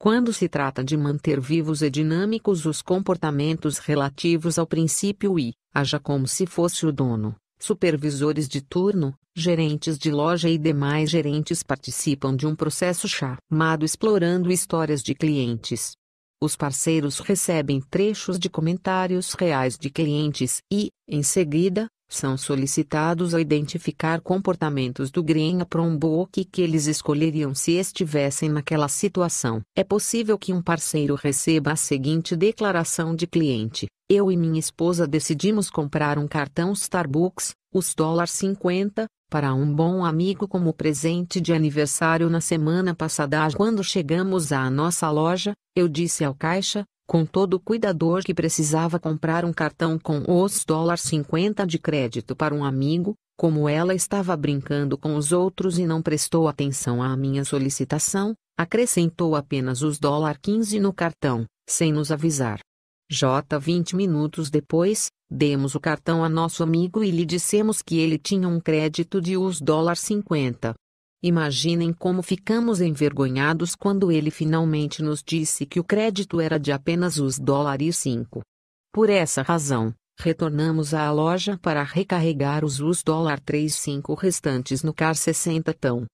Quando se trata de manter vivos e dinâmicos os comportamentos relativos ao princípio e, haja como se fosse o dono, supervisores de turno, gerentes de loja e demais gerentes participam de um processo chamado Explorando Histórias de Clientes. Os parceiros recebem trechos de comentários reais de clientes e, em seguida, são solicitados a identificar comportamentos do Green Apronbook que eles escolheriam se estivessem naquela situação. É possível que um parceiro receba a seguinte declaração de cliente: Eu e minha esposa decidimos comprar um cartão Starbucks, os $50, para um bom amigo como presente de aniversário na semana passada. Quando chegamos à nossa loja, eu disse ao caixa: com todo o cuidador que precisava comprar um cartão com os dólares 50 de crédito para um amigo, como ela estava brincando com os outros e não prestou atenção à minha solicitação, acrescentou apenas os 15 no cartão, sem nos avisar. J. 20 minutos depois, demos o cartão a nosso amigo e lhe dissemos que ele tinha um crédito de US 50, Imaginem como ficamos envergonhados quando ele finalmente nos disse que o crédito era de apenas os dólares 5. Por essa razão, retornamos à loja para recarregar os US 35 restantes no CAR 60 tão.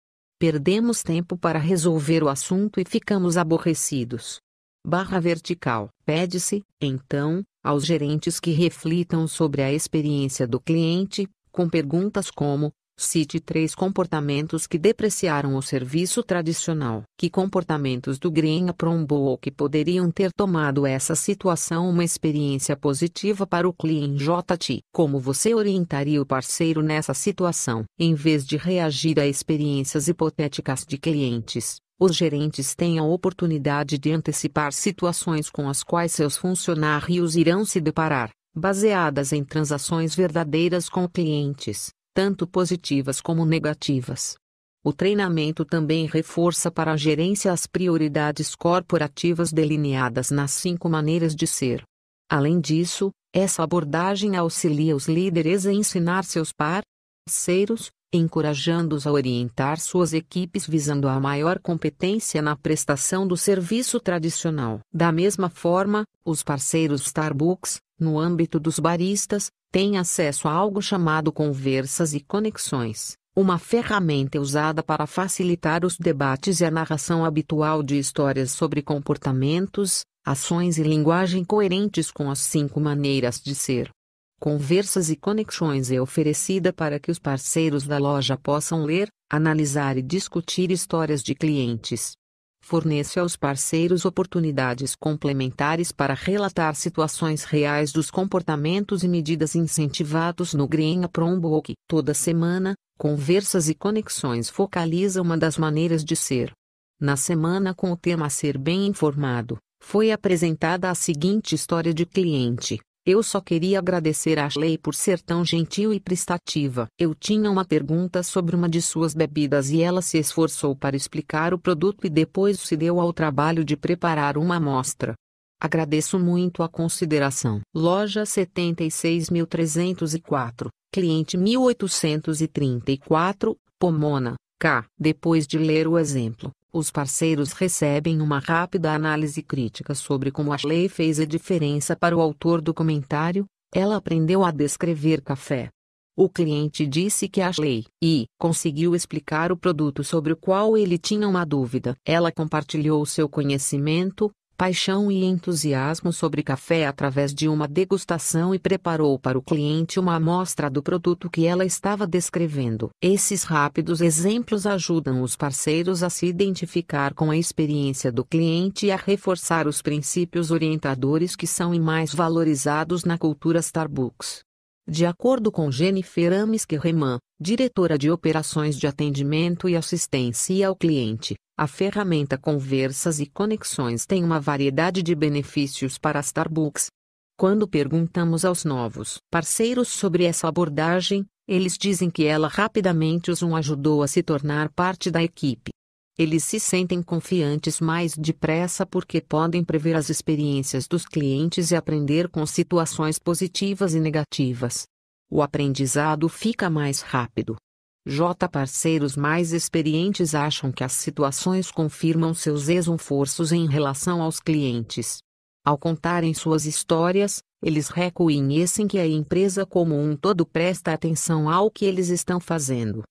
Perdemos tempo para resolver o assunto e ficamos aborrecidos. Barra vertical. Pede-se, então, aos gerentes que reflitam sobre a experiência do cliente, com perguntas como: Cite três comportamentos que depreciaram o serviço tradicional. Que comportamentos do Green aprombou que poderiam ter tomado essa situação uma experiência positiva para o cliente? JT. Como você orientaria o parceiro nessa situação? Em vez de reagir a experiências hipotéticas de clientes, os gerentes têm a oportunidade de antecipar situações com as quais seus funcionários irão se deparar, baseadas em transações verdadeiras com clientes tanto positivas como negativas. O treinamento também reforça para a gerência as prioridades corporativas delineadas nas cinco maneiras de ser. Além disso, essa abordagem auxilia os líderes a ensinar seus parceiros, encorajando-os a orientar suas equipes visando a maior competência na prestação do serviço tradicional. Da mesma forma, os parceiros Starbucks, no âmbito dos baristas, têm acesso a algo chamado conversas e conexões, uma ferramenta usada para facilitar os debates e a narração habitual de histórias sobre comportamentos, ações e linguagem coerentes com as cinco maneiras de ser. Conversas e Conexões é oferecida para que os parceiros da loja possam ler, analisar e discutir histórias de clientes. Fornece aos parceiros oportunidades complementares para relatar situações reais dos comportamentos e medidas incentivados no Green Book. Toda semana, Conversas e Conexões focaliza uma das maneiras de ser. Na semana com o tema Ser Bem Informado, foi apresentada a seguinte história de cliente. Eu só queria agradecer a Ashley por ser tão gentil e prestativa. Eu tinha uma pergunta sobre uma de suas bebidas e ela se esforçou para explicar o produto e depois se deu ao trabalho de preparar uma amostra. Agradeço muito a consideração. Loja 76304, cliente 1834, Pomona, K. Depois de ler o exemplo, os parceiros recebem uma rápida análise crítica sobre como Ashley fez a diferença para o autor do comentário. Ela aprendeu a descrever café. O cliente disse que Ashley e conseguiu explicar o produto sobre o qual ele tinha uma dúvida. Ela compartilhou seu conhecimento, paixão e entusiasmo sobre café através de uma degustação e preparou para o cliente uma amostra do produto que ela estava descrevendo. Esses rápidos exemplos ajudam os parceiros a se identificar com a experiência do cliente e a reforçar os princípios orientadores que são e mais valorizados na cultura Starbucks. De acordo com Jennifer Amesquerreman, diretora de operações de atendimento e assistência ao cliente, a ferramenta Conversas e Conexões tem uma variedade de benefícios para a Starbucks. Quando perguntamos aos novos parceiros sobre essa abordagem, eles dizem que ela rapidamente os um ajudou a se tornar parte da equipe. Eles se sentem confiantes mais depressa porque podem prever as experiências dos clientes e aprender com situações positivas e negativas. O aprendizado fica mais rápido. J. Parceiros mais experientes acham que as situações confirmam seus esforços em relação aos clientes. Ao contarem suas histórias, eles reconhecem que a empresa como um todo presta atenção ao que eles estão fazendo.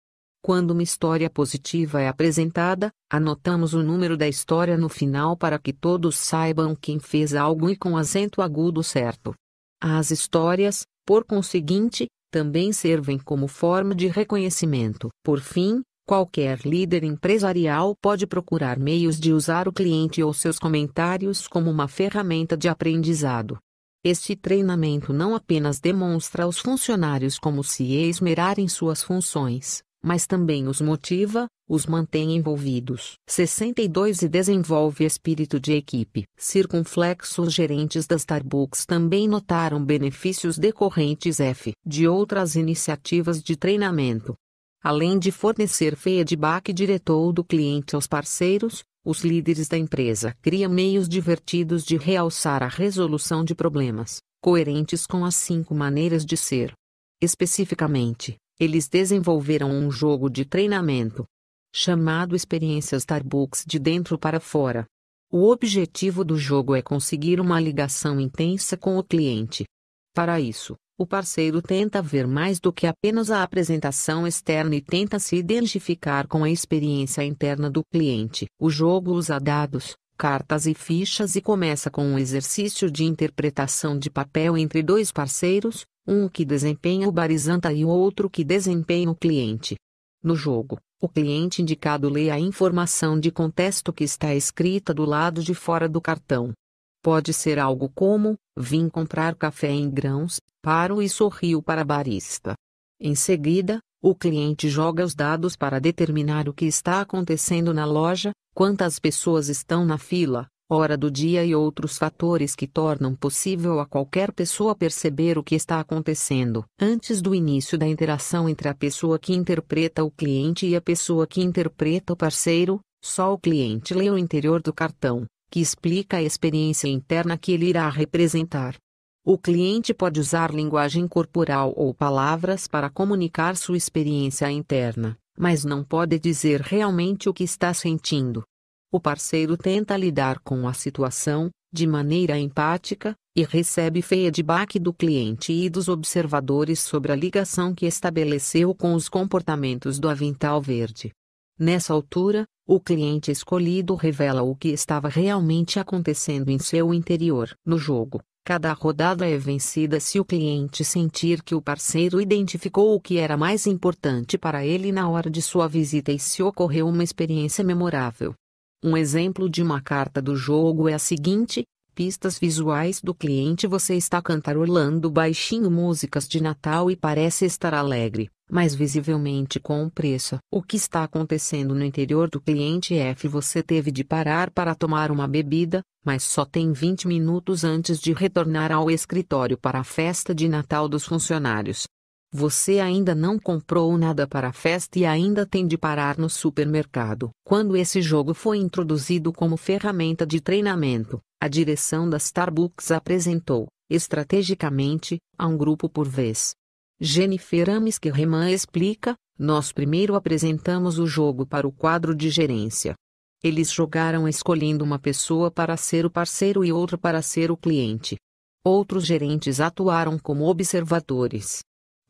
Quando uma história positiva é apresentada, anotamos o número da história no final para que todos saibam quem fez algo e com acento agudo certo. As histórias, por conseguinte, também servem como forma de reconhecimento. Por fim, qualquer líder empresarial pode procurar meios de usar o cliente ou seus comentários como uma ferramenta de aprendizado. Este treinamento não apenas demonstra aos funcionários como se esmerarem suas funções, mas também os motiva, os mantém envolvidos. 62 E desenvolve espírito de equipe. Circunflexos os gerentes da Starbucks também notaram benefícios decorrentes F de outras iniciativas de treinamento. Além de fornecer feedback direto do cliente aos parceiros, os líderes da empresa criam meios divertidos de realçar a resolução de problemas, coerentes com as cinco maneiras de ser. Especificamente, eles desenvolveram um jogo de treinamento chamado Experiências Starbucks de dentro para fora. O objetivo do jogo é conseguir uma ligação intensa com o cliente. Para isso, o parceiro tenta ver mais do que apenas a apresentação externa e tenta se identificar com a experiência interna do cliente. O jogo usa dados, cartas e fichas e começa com um exercício de interpretação de papel entre dois parceiros, um que desempenha o barizanta e o outro que desempenha o cliente. No jogo, o cliente indicado lê a informação de contexto que está escrita do lado de fora do cartão. Pode ser algo como: vim comprar café em grãos, paro e sorriu para a barista. Em seguida, o cliente joga os dados para determinar o que está acontecendo na loja, quantas pessoas estão na fila, hora do dia e outros fatores que tornam possível a qualquer pessoa perceber o que está acontecendo. Antes do início da interação entre a pessoa que interpreta o cliente e a pessoa que interpreta o parceiro, só o cliente lê o interior do cartão, que explica a experiência interna que ele irá representar. O cliente pode usar linguagem corporal ou palavras para comunicar sua experiência interna, mas não pode dizer realmente o que está sentindo o parceiro tenta lidar com a situação, de maneira empática, e recebe feedback do cliente e dos observadores sobre a ligação que estabeleceu com os comportamentos do avental verde. Nessa altura, o cliente escolhido revela o que estava realmente acontecendo em seu interior. No jogo, cada rodada é vencida se o cliente sentir que o parceiro identificou o que era mais importante para ele na hora de sua visita e se ocorreu uma experiência memorável. Um exemplo de uma carta do jogo é a seguinte: pistas visuais do cliente Você está cantarolando baixinho músicas de Natal e parece estar alegre, mas visivelmente com pressa. O que está acontecendo no interior do cliente F? É você teve de parar para tomar uma bebida, mas só tem 20 minutos antes de retornar ao escritório para a festa de Natal dos funcionários. Você ainda não comprou nada para a festa e ainda tem de parar no supermercado. Quando esse jogo foi introduzido como ferramenta de treinamento, a direção da Starbucks apresentou, estrategicamente, a um grupo por vez. Jennifer Amesquerreman explica: Nós primeiro apresentamos o jogo para o quadro de gerência. Eles jogaram escolhendo uma pessoa para ser o parceiro e outra para ser o cliente. Outros gerentes atuaram como observadores.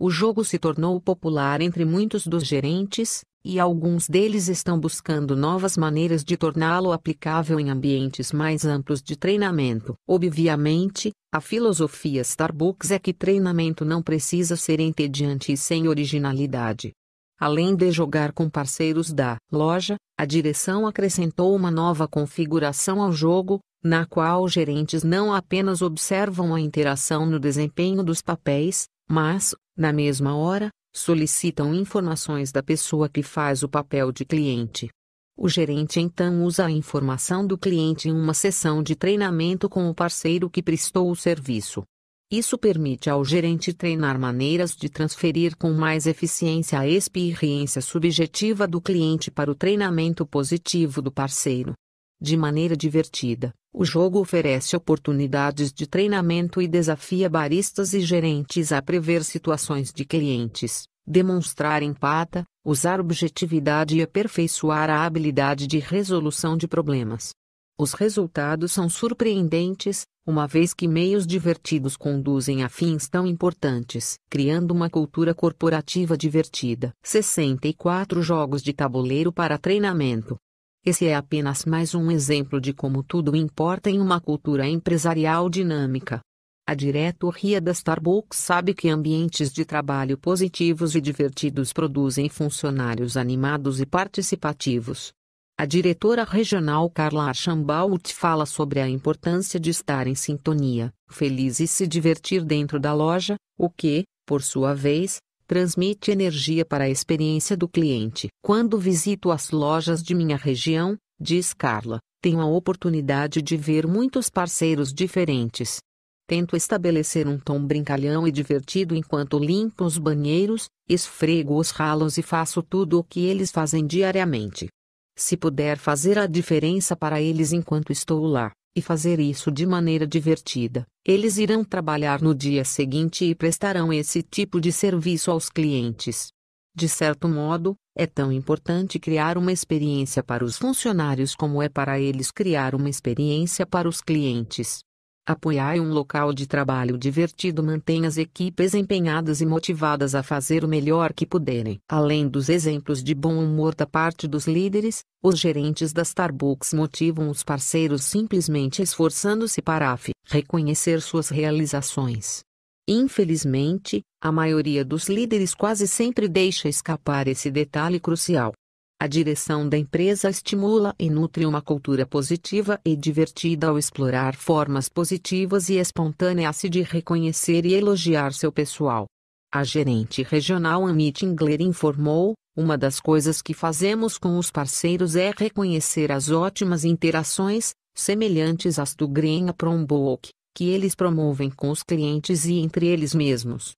O jogo se tornou popular entre muitos dos gerentes, e alguns deles estão buscando novas maneiras de torná-lo aplicável em ambientes mais amplos de treinamento. Obviamente, a filosofia Starbucks é que treinamento não precisa ser entediante e sem originalidade. Além de jogar com parceiros da loja, a direção acrescentou uma nova configuração ao jogo, na qual gerentes não apenas observam a interação no desempenho dos papéis, mas, na mesma hora, solicitam informações da pessoa que faz o papel de cliente. O gerente então usa a informação do cliente em uma sessão de treinamento com o parceiro que prestou o serviço. Isso permite ao gerente treinar maneiras de transferir com mais eficiência a experiência subjetiva do cliente para o treinamento positivo do parceiro. De maneira divertida, o jogo oferece oportunidades de treinamento e desafia baristas e gerentes a prever situações de clientes, demonstrar empata, usar objetividade e aperfeiçoar a habilidade de resolução de problemas. Os resultados são surpreendentes, uma vez que meios divertidos conduzem a fins tão importantes, criando uma cultura corporativa divertida. 64 jogos de tabuleiro para treinamento. Esse é apenas mais um exemplo de como tudo importa em uma cultura empresarial dinâmica. A diretoria da Starbucks sabe que ambientes de trabalho positivos e divertidos produzem funcionários animados e participativos. A diretora regional Carla Archambault fala sobre a importância de estar em sintonia, feliz e se divertir dentro da loja, o que, por sua vez, transmite energia para a experiência do cliente. Quando visito as lojas de minha região, diz Carla, tenho a oportunidade de ver muitos parceiros diferentes. Tento estabelecer um tom brincalhão e divertido enquanto limpo os banheiros, esfrego os ralos e faço tudo o que eles fazem diariamente. Se puder fazer a diferença para eles enquanto estou lá, e fazer isso de maneira divertida. Eles irão trabalhar no dia seguinte e prestarão esse tipo de serviço aos clientes. De certo modo, é tão importante criar uma experiência para os funcionários como é para eles criar uma experiência para os clientes. Apoiar um local de trabalho divertido mantém as equipes empenhadas e motivadas a fazer o melhor que puderem. Além dos exemplos de bom humor da parte dos líderes, os gerentes da Starbucks motivam os parceiros simplesmente esforçando-se para reconhecer suas realizações. Infelizmente, a maioria dos líderes quase sempre deixa escapar esse detalhe crucial. A direção da empresa estimula e nutre uma cultura positiva e divertida ao explorar formas positivas e espontâneas de reconhecer e elogiar seu pessoal. A gerente regional Amit Ingler informou: uma das coisas que fazemos com os parceiros é reconhecer as ótimas interações, semelhantes às do Green Prombok, que eles promovem com os clientes e entre eles mesmos.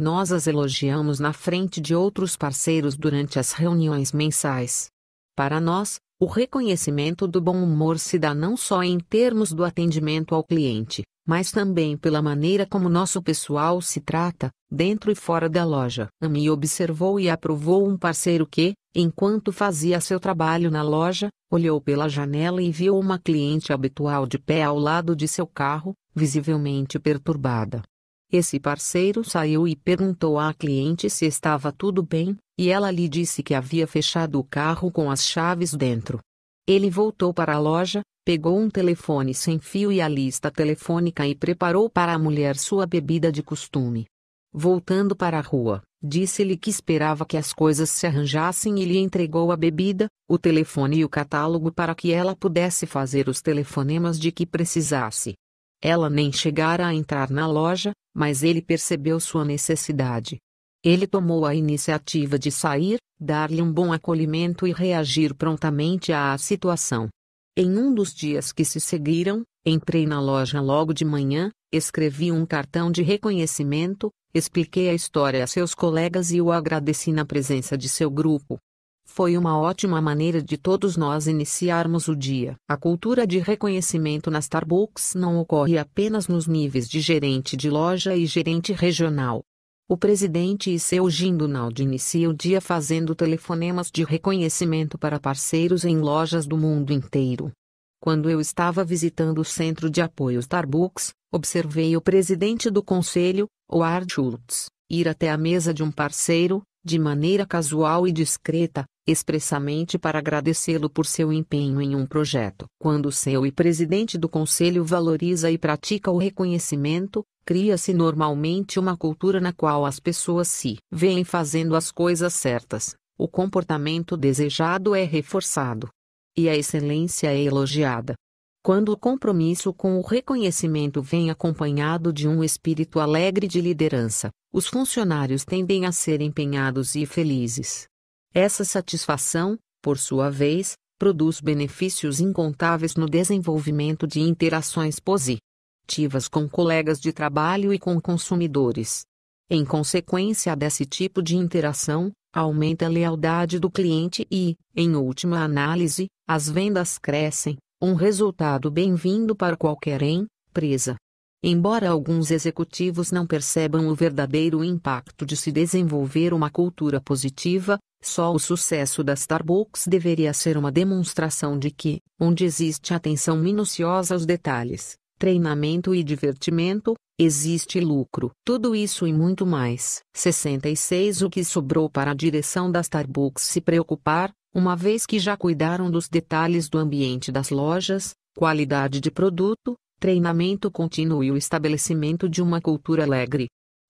Nós as elogiamos na frente de outros parceiros durante as reuniões mensais. Para nós, o reconhecimento do bom humor se dá não só em termos do atendimento ao cliente, mas também pela maneira como nosso pessoal se trata, dentro e fora da loja. Ami observou e aprovou um parceiro que, enquanto fazia seu trabalho na loja, olhou pela janela e viu uma cliente habitual de pé ao lado de seu carro, visivelmente perturbada. Esse parceiro saiu e perguntou à cliente se estava tudo bem, e ela lhe disse que havia fechado o carro com as chaves dentro. Ele voltou para a loja, pegou um telefone sem fio e a lista telefônica e preparou para a mulher sua bebida de costume. Voltando para a rua, disse-lhe que esperava que as coisas se arranjassem e lhe entregou a bebida, o telefone e o catálogo para que ela pudesse fazer os telefonemas de que precisasse. Ela nem chegara a entrar na loja, mas ele percebeu sua necessidade. Ele tomou a iniciativa de sair, dar-lhe um bom acolhimento e reagir prontamente à situação. Em um dos dias que se seguiram, entrei na loja logo de manhã, escrevi um cartão de reconhecimento, expliquei a história a seus colegas e o agradeci na presença de seu grupo. Foi uma ótima maneira de todos nós iniciarmos o dia. A cultura de reconhecimento na Starbucks não ocorre apenas nos níveis de gerente de loja e gerente regional. O presidente e seu Gindunaldi inicia o dia fazendo telefonemas de reconhecimento para parceiros em lojas do mundo inteiro. Quando eu estava visitando o centro de apoio Starbucks, observei o presidente do conselho, Ward Schultz, ir até a mesa de um parceiro, de maneira casual e discreta, expressamente para agradecê-lo por seu empenho em um projeto. Quando o seu e presidente do conselho valoriza e pratica o reconhecimento, cria-se normalmente uma cultura na qual as pessoas se veem fazendo as coisas certas. O comportamento desejado é reforçado e a excelência é elogiada. Quando o compromisso com o reconhecimento vem acompanhado de um espírito alegre de liderança, os funcionários tendem a ser empenhados e felizes. Essa satisfação, por sua vez, produz benefícios incontáveis no desenvolvimento de interações positivas com colegas de trabalho e com consumidores. Em consequência desse tipo de interação, aumenta a lealdade do cliente e, em última análise, as vendas crescem, um resultado bem-vindo para qualquer empresa. Embora alguns executivos não percebam o verdadeiro impacto de se desenvolver uma cultura positiva, só o sucesso da Starbucks deveria ser uma demonstração de que, onde existe atenção minuciosa aos detalhes, treinamento e divertimento, existe lucro. Tudo isso e muito mais. 66 O que sobrou para a direção da Starbucks se preocupar, uma vez que já cuidaram dos detalhes do ambiente das lojas, qualidade de produto, treinamento contínuo e o estabelecimento de uma cultura alegre,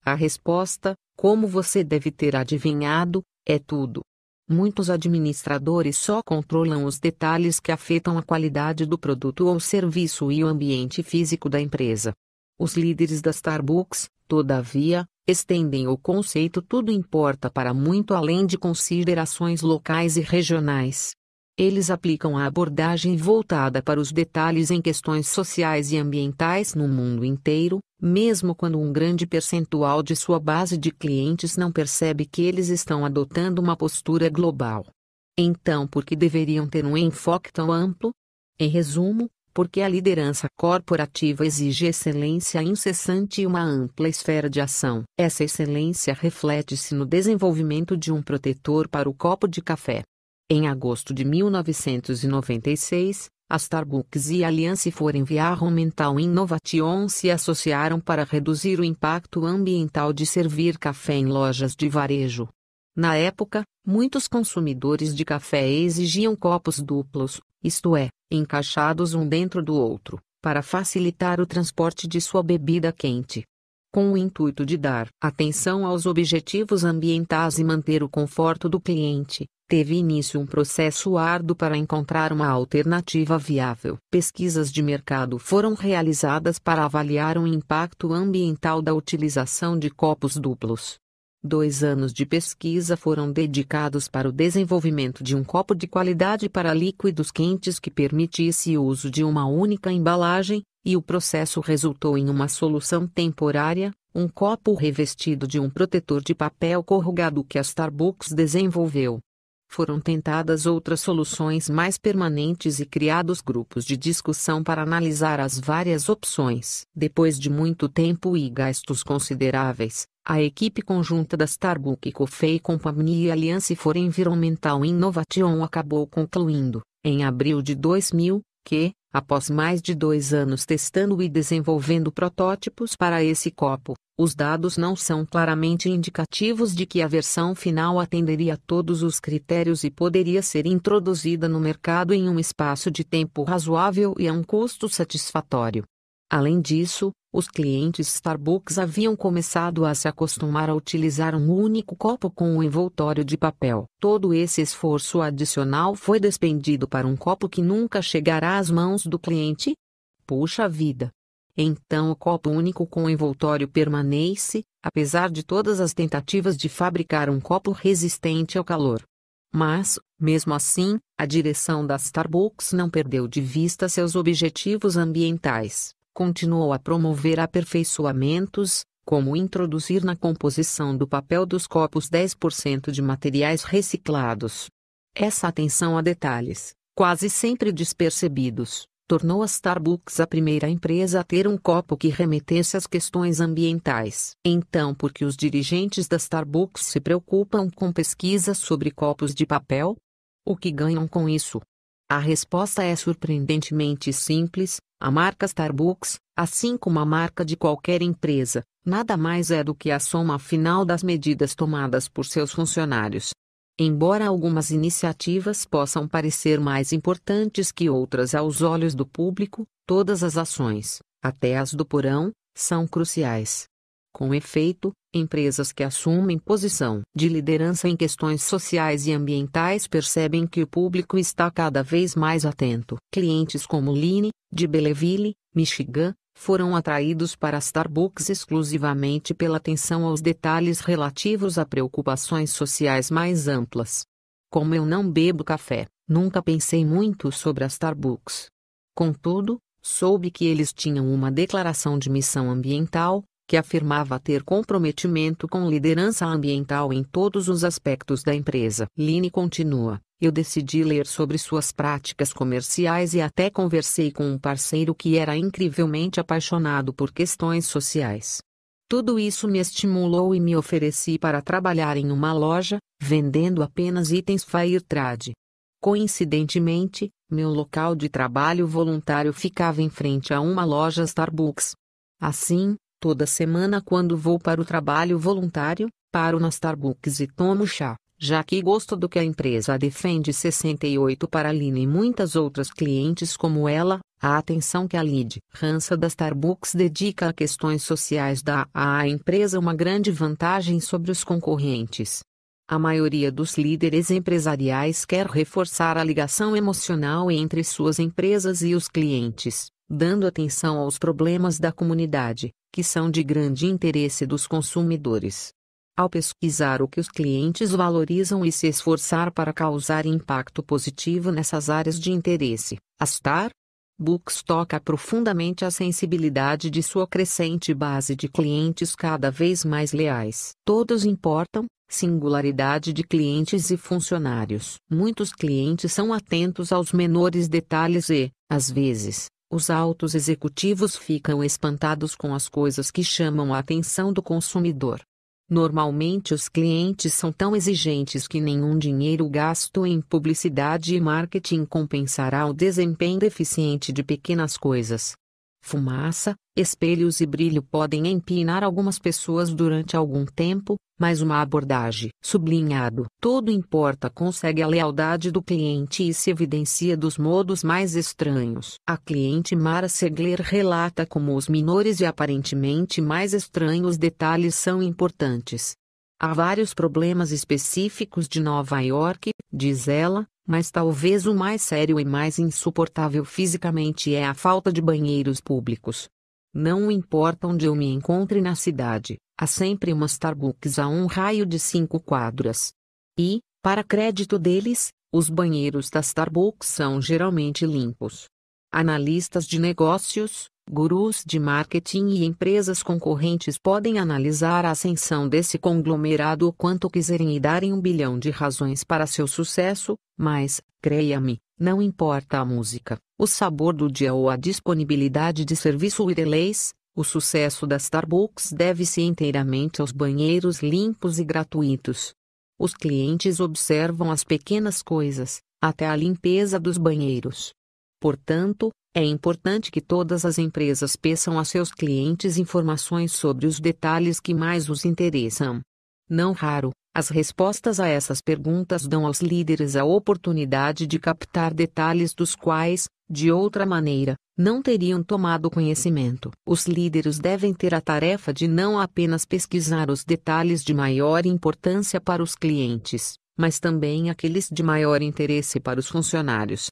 a resposta, como você deve ter adivinhado, é tudo. Muitos administradores só controlam os detalhes que afetam a qualidade do produto ou serviço e o ambiente físico da empresa. Os líderes da Starbucks, todavia, estendem o conceito tudo importa para muito além de considerações locais e regionais. Eles aplicam a abordagem voltada para os detalhes em questões sociais e ambientais no mundo inteiro, mesmo quando um grande percentual de sua base de clientes não percebe que eles estão adotando uma postura global. Então, por que deveriam ter um enfoque tão amplo? Em resumo, porque a liderança corporativa exige excelência incessante e uma ampla esfera de ação. Essa excelência reflete-se no desenvolvimento de um protetor para o copo de café. Em agosto de 1996, a Starbucks e a Alliance for Environmental Innovation se associaram para reduzir o impacto ambiental de servir café em lojas de varejo. Na época, muitos consumidores de café exigiam copos duplos, isto é, encaixados um dentro do outro, para facilitar o transporte de sua bebida quente. Com o intuito de dar atenção aos objetivos ambientais e manter o conforto do cliente, teve início um processo árduo para encontrar uma alternativa viável. Pesquisas de mercado foram realizadas para avaliar o impacto ambiental da utilização de copos duplos. Dois anos de pesquisa foram dedicados para o desenvolvimento de um copo de qualidade para líquidos quentes que permitisse o uso de uma única embalagem, e o processo resultou em uma solução temporária, um copo revestido de um protetor de papel corrugado que a Starbucks desenvolveu. Foram tentadas outras soluções mais permanentes e criados grupos de discussão para analisar as várias opções. Depois de muito tempo e gastos consideráveis, a equipe conjunta da Starbuck Coffee Company e Alliance for Environmental Innovation acabou concluindo, em abril de 2000, que, Após mais de dois anos testando e desenvolvendo protótipos para esse copo, os dados não são claramente indicativos de que a versão final atenderia a todos os critérios e poderia ser introduzida no mercado em um espaço de tempo razoável e a um custo satisfatório. Além disso, os clientes Starbucks haviam começado a se acostumar a utilizar um único copo com um envoltório de papel. Todo esse esforço adicional foi despendido para um copo que nunca chegará às mãos do cliente? Puxa vida! Então o copo único com envoltório permanece, apesar de todas as tentativas de fabricar um copo resistente ao calor. Mas, mesmo assim, a direção da Starbucks não perdeu de vista seus objetivos ambientais continuou a promover aperfeiçoamentos, como introduzir na composição do papel dos copos 10% de materiais reciclados. Essa atenção a detalhes, quase sempre despercebidos, tornou a Starbucks a primeira empresa a ter um copo que remetesse às questões ambientais. Então, por que os dirigentes da Starbucks se preocupam com pesquisas sobre copos de papel? O que ganham com isso? A resposta é surpreendentemente simples: a marca Starbucks, assim como a marca de qualquer empresa, nada mais é do que a soma final das medidas tomadas por seus funcionários. Embora algumas iniciativas possam parecer mais importantes que outras aos olhos do público, todas as ações, até as do porão, são cruciais. Com efeito, Empresas que assumem posição de liderança em questões sociais e ambientais percebem que o público está cada vez mais atento. Clientes como Line, de Belleville, Michigan, foram atraídos para Starbucks exclusivamente pela atenção aos detalhes relativos a preocupações sociais mais amplas. Como eu não bebo café, nunca pensei muito sobre a Starbucks. Contudo, soube que eles tinham uma declaração de missão ambiental, que afirmava ter comprometimento com liderança ambiental em todos os aspectos da empresa. Line continua: Eu decidi ler sobre suas práticas comerciais e até conversei com um parceiro que era incrivelmente apaixonado por questões sociais. Tudo isso me estimulou e me ofereci para trabalhar em uma loja, vendendo apenas itens Fairtrade. Coincidentemente, meu local de trabalho voluntário ficava em frente a uma loja Starbucks. Assim, Toda semana quando vou para o trabalho voluntário, paro na Starbucks e tomo chá, já que gosto do que a empresa defende 68 para a Lina e muitas outras clientes como ela, a atenção que a Lid Rança da Starbucks dedica a questões sociais dá à empresa uma grande vantagem sobre os concorrentes. A maioria dos líderes empresariais quer reforçar a ligação emocional entre suas empresas e os clientes dando atenção aos problemas da comunidade, que são de grande interesse dos consumidores. Ao pesquisar o que os clientes valorizam e se esforçar para causar impacto positivo nessas áreas de interesse, a Star Books toca profundamente a sensibilidade de sua crescente base de clientes cada vez mais leais. Todos importam, singularidade de clientes e funcionários. Muitos clientes são atentos aos menores detalhes e, às vezes, os altos executivos ficam espantados com as coisas que chamam a atenção do consumidor. Normalmente os clientes são tão exigentes que nenhum dinheiro gasto em publicidade e marketing compensará o desempenho deficiente de pequenas coisas. Fumaça, espelhos e brilho podem empinar algumas pessoas durante algum tempo, mas uma abordagem sublinhado todo importa consegue a lealdade do cliente e se evidencia dos modos mais estranhos. A cliente Mara Segler relata como os menores e aparentemente mais estranhos detalhes são importantes. Há vários problemas específicos de Nova York, diz ela, mas talvez o mais sério e mais insuportável fisicamente é a falta de banheiros públicos. Não importa onde eu me encontre na cidade, há sempre uma Starbucks a um raio de cinco quadras. E, para crédito deles, os banheiros da Starbucks são geralmente limpos. Analistas de negócios, Gurus de marketing e empresas concorrentes podem analisar a ascensão desse conglomerado o quanto quiserem e darem um bilhão de razões para seu sucesso, mas, creia-me, não importa a música, o sabor do dia ou a disponibilidade de serviço ou o sucesso da Starbucks deve-se inteiramente aos banheiros limpos e gratuitos. Os clientes observam as pequenas coisas, até a limpeza dos banheiros. Portanto, é importante que todas as empresas peçam a seus clientes informações sobre os detalhes que mais os interessam. Não raro, as respostas a essas perguntas dão aos líderes a oportunidade de captar detalhes dos quais, de outra maneira, não teriam tomado conhecimento. Os líderes devem ter a tarefa de não apenas pesquisar os detalhes de maior importância para os clientes, mas também aqueles de maior interesse para os funcionários.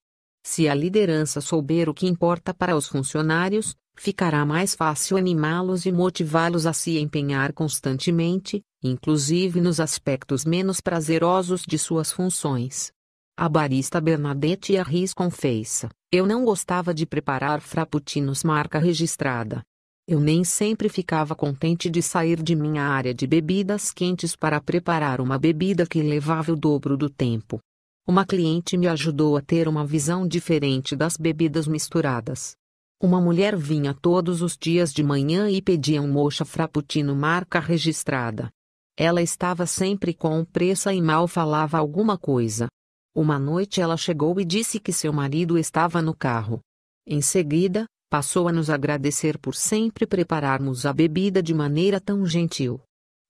Se a liderança souber o que importa para os funcionários, ficará mais fácil animá-los e motivá-los a se empenhar constantemente, inclusive nos aspectos menos prazerosos de suas funções. A barista Bernadette Arris confessa: Eu não gostava de preparar frappuccinos marca registrada. Eu nem sempre ficava contente de sair de minha área de bebidas quentes para preparar uma bebida que levava o dobro do tempo. Uma cliente me ajudou a ter uma visão diferente das bebidas misturadas. Uma mulher vinha todos os dias de manhã e pedia um mocha frappuccino marca registrada. Ela estava sempre com pressa e mal falava alguma coisa. Uma noite ela chegou e disse que seu marido estava no carro. Em seguida, passou a nos agradecer por sempre prepararmos a bebida de maneira tão gentil.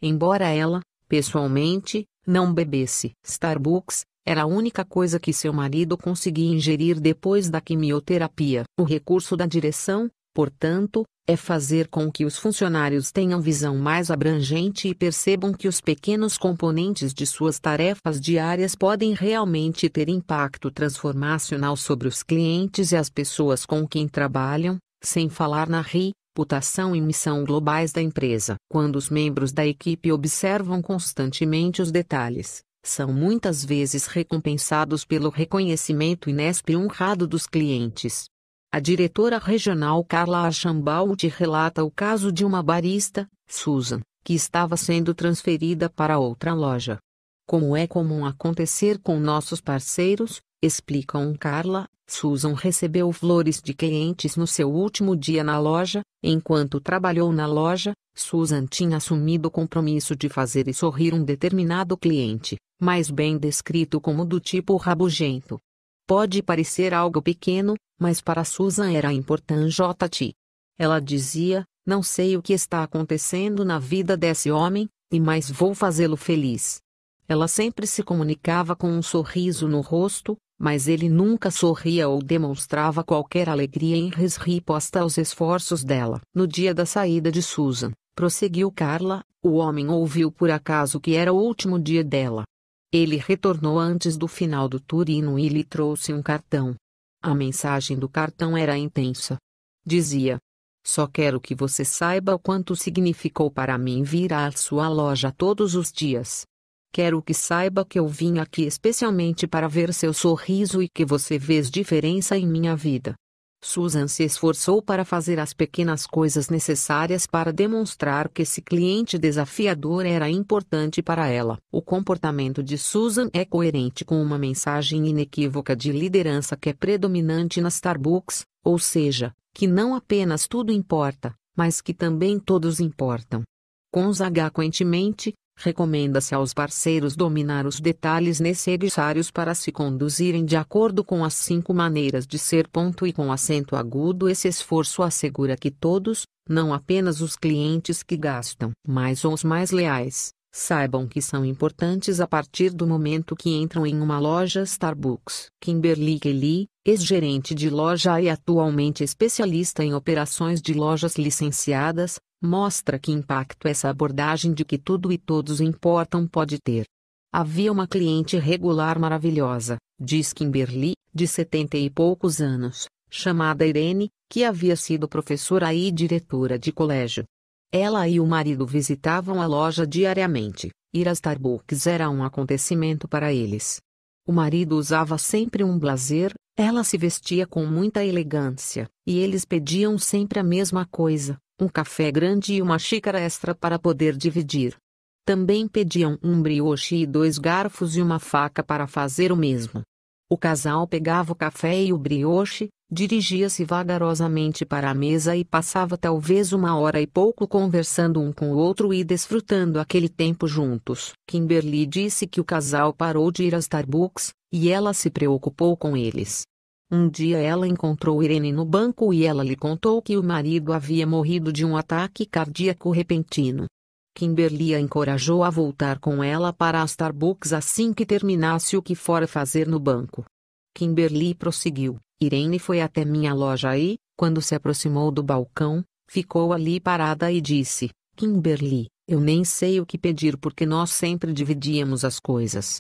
Embora ela, pessoalmente, não bebesse Starbucks, era a única coisa que seu marido conseguia ingerir depois da quimioterapia. O recurso da direção, portanto, é fazer com que os funcionários tenham visão mais abrangente e percebam que os pequenos componentes de suas tarefas diárias podem realmente ter impacto transformacional sobre os clientes e as pessoas com quem trabalham, sem falar na RI, reputação e missão globais da empresa. Quando os membros da equipe observam constantemente os detalhes, são muitas vezes recompensados pelo reconhecimento inespre honrado dos clientes. A diretora regional Carla Achambault relata o caso de uma barista, Susan, que estava sendo transferida para outra loja. Como é comum acontecer com nossos parceiros, explicam Carla, Susan recebeu flores de clientes no seu último dia na loja. Enquanto trabalhou na loja, Susan tinha assumido o compromisso de fazer e sorrir um determinado cliente, mais bem descrito como do tipo rabugento. Pode parecer algo pequeno, mas para Susan era importante. Ela dizia: Não sei o que está acontecendo na vida desse homem, e mais vou fazê-lo feliz. Ela sempre se comunicava com um sorriso no rosto, mas ele nunca sorria ou demonstrava qualquer alegria em resposta aos esforços dela. No dia da saída de Susan, prosseguiu Carla, o homem ouviu por acaso que era o último dia dela. Ele retornou antes do final do turino e lhe trouxe um cartão. A mensagem do cartão era intensa. Dizia: Só quero que você saiba o quanto significou para mim vir à sua loja todos os dias. Quero que saiba que eu vim aqui especialmente para ver seu sorriso e que você fez diferença em minha vida. Susan se esforçou para fazer as pequenas coisas necessárias para demonstrar que esse cliente desafiador era importante para ela. O comportamento de Susan é coerente com uma mensagem inequívoca de liderança que é predominante na Starbucks, ou seja, que não apenas tudo importa, mas que também todos importam. consequentemente, Recomenda-se aos parceiros dominar os detalhes necessários para se conduzirem de acordo com as cinco maneiras de ser. Ponto e com acento agudo, esse esforço assegura que todos, não apenas os clientes que gastam mais ou os mais leais, saibam que são importantes a partir do momento que entram em uma loja Starbucks. Kimberly Kelly, ex-gerente de loja e atualmente especialista em operações de lojas licenciadas, mostra que impacto essa abordagem de que tudo e todos importam pode ter. Havia uma cliente regular maravilhosa, diz Kimberly, de setenta e poucos anos, chamada Irene, que havia sido professora e diretora de colégio. Ela e o marido visitavam a loja diariamente, ir a Starbucks era um acontecimento para eles. O marido usava sempre um blazer, ela se vestia com muita elegância, e eles pediam sempre a mesma coisa, um café grande e uma xícara extra para poder dividir. Também pediam um brioche e dois garfos e uma faca para fazer o mesmo. O casal pegava o café e o brioche, dirigia-se vagarosamente para a mesa e passava talvez uma hora e pouco conversando um com o outro e desfrutando aquele tempo juntos. Kimberly disse que o casal parou de ir às Starbucks, e ela se preocupou com eles. Um dia ela encontrou Irene no banco e ela lhe contou que o marido havia morrido de um ataque cardíaco repentino. Kimberly a encorajou a voltar com ela para a Starbucks assim que terminasse o que fora fazer no banco. Kimberly prosseguiu. Irene foi até minha loja e, quando se aproximou do balcão, ficou ali parada e disse: Kimberly, eu nem sei o que pedir porque nós sempre dividíamos as coisas.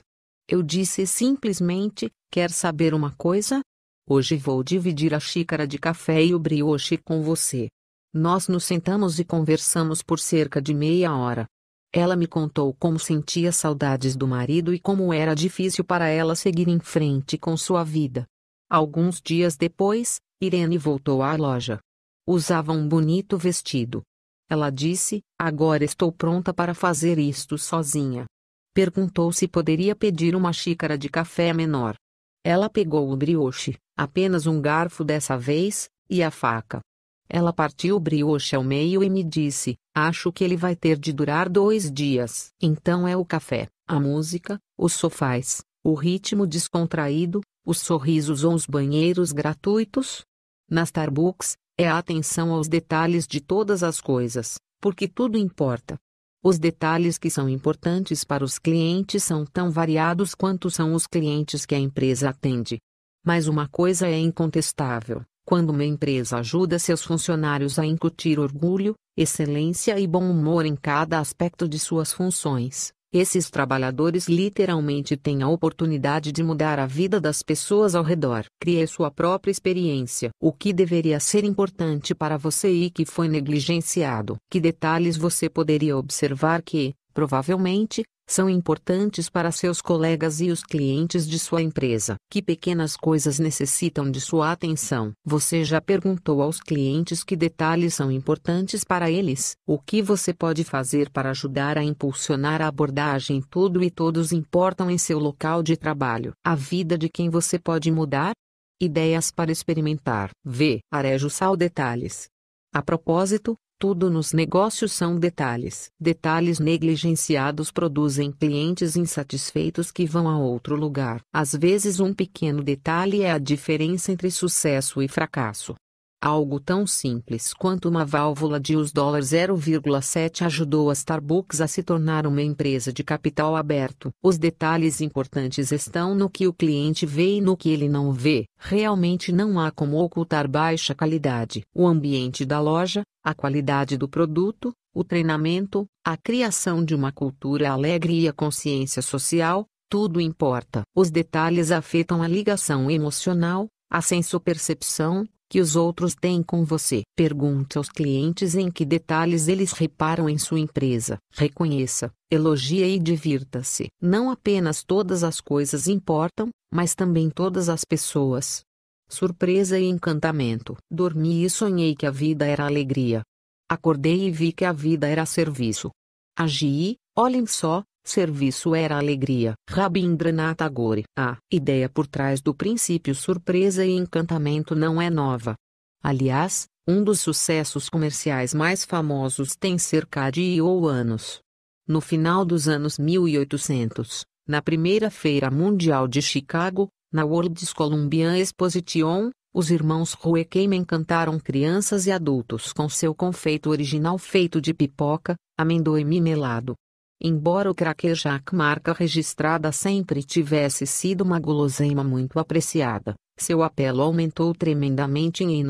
Eu disse simplesmente: Quer saber uma coisa? Hoje vou dividir a xícara de café e o brioche com você. Nós nos sentamos e conversamos por cerca de meia hora. Ela me contou como sentia saudades do marido e como era difícil para ela seguir em frente com sua vida. Alguns dias depois, Irene voltou à loja. Usava um bonito vestido. Ela disse: Agora estou pronta para fazer isto sozinha. Perguntou se poderia pedir uma xícara de café menor. Ela pegou o brioche, Apenas um garfo dessa vez, e a faca. Ela partiu o brioche ao meio e me disse: Acho que ele vai ter de durar dois dias. Então é o café, a música, os sofás, o ritmo descontraído, os sorrisos ou os banheiros gratuitos. Na Starbucks, é a atenção aos detalhes de todas as coisas, porque tudo importa. Os detalhes que são importantes para os clientes são tão variados quanto são os clientes que a empresa atende. Mas uma coisa é incontestável: quando uma empresa ajuda seus funcionários a incutir orgulho, excelência e bom humor em cada aspecto de suas funções, esses trabalhadores literalmente têm a oportunidade de mudar a vida das pessoas ao redor. Crie sua própria experiência. O que deveria ser importante para você e que foi negligenciado? Que detalhes você poderia observar que, provavelmente, são importantes para seus colegas e os clientes de sua empresa. Que pequenas coisas necessitam de sua atenção? Você já perguntou aos clientes que detalhes são importantes para eles? O que você pode fazer para ajudar a impulsionar a abordagem? Tudo e todos importam em seu local de trabalho. A vida de quem você pode mudar? Ideias para experimentar. V. Arejo Sal Detalhes. A propósito, tudo nos negócios são detalhes. Detalhes negligenciados produzem clientes insatisfeitos que vão a outro lugar. Às vezes, um pequeno detalhe é a diferença entre sucesso e fracasso. Algo tão simples quanto uma válvula de US 0,7 ajudou a Starbucks a se tornar uma empresa de capital aberto. Os detalhes importantes estão no que o cliente vê e no que ele não vê. Realmente não há como ocultar baixa qualidade. O ambiente da loja, a qualidade do produto, o treinamento, a criação de uma cultura alegre e a consciência social, tudo importa. Os detalhes afetam a ligação emocional, a sensopercepção, que os outros têm com você. Pergunte aos clientes em que detalhes eles reparam em sua empresa. Reconheça, elogie e divirta-se. Não apenas todas as coisas importam, mas também todas as pessoas. Surpresa e encantamento. Dormi e sonhei que a vida era alegria. Acordei e vi que a vida era serviço. Agi, olhem só, Serviço era alegria. Rabindranath Tagore. A ideia por trás do princípio surpresa e encantamento não é nova. Aliás, um dos sucessos comerciais mais famosos tem cerca de ou anos. No final dos anos 1800, na primeira feira mundial de Chicago, na World's Columbian Exposition, os irmãos Ruekeim encantaram crianças e adultos com seu confeito original feito de pipoca, amendoim e melado, Embora o craque Jack marca registrada sempre tivesse sido uma guloseima muito apreciada, seu apelo aumentou tremendamente em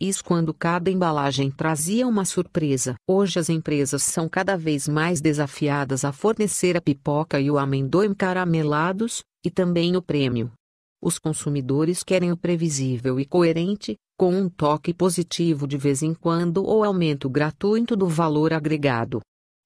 is quando cada embalagem trazia uma surpresa. Hoje as empresas são cada vez mais desafiadas a fornecer a pipoca e o amendoim caramelados, e também o prêmio. Os consumidores querem o previsível e coerente, com um toque positivo de vez em quando ou aumento gratuito do valor agregado.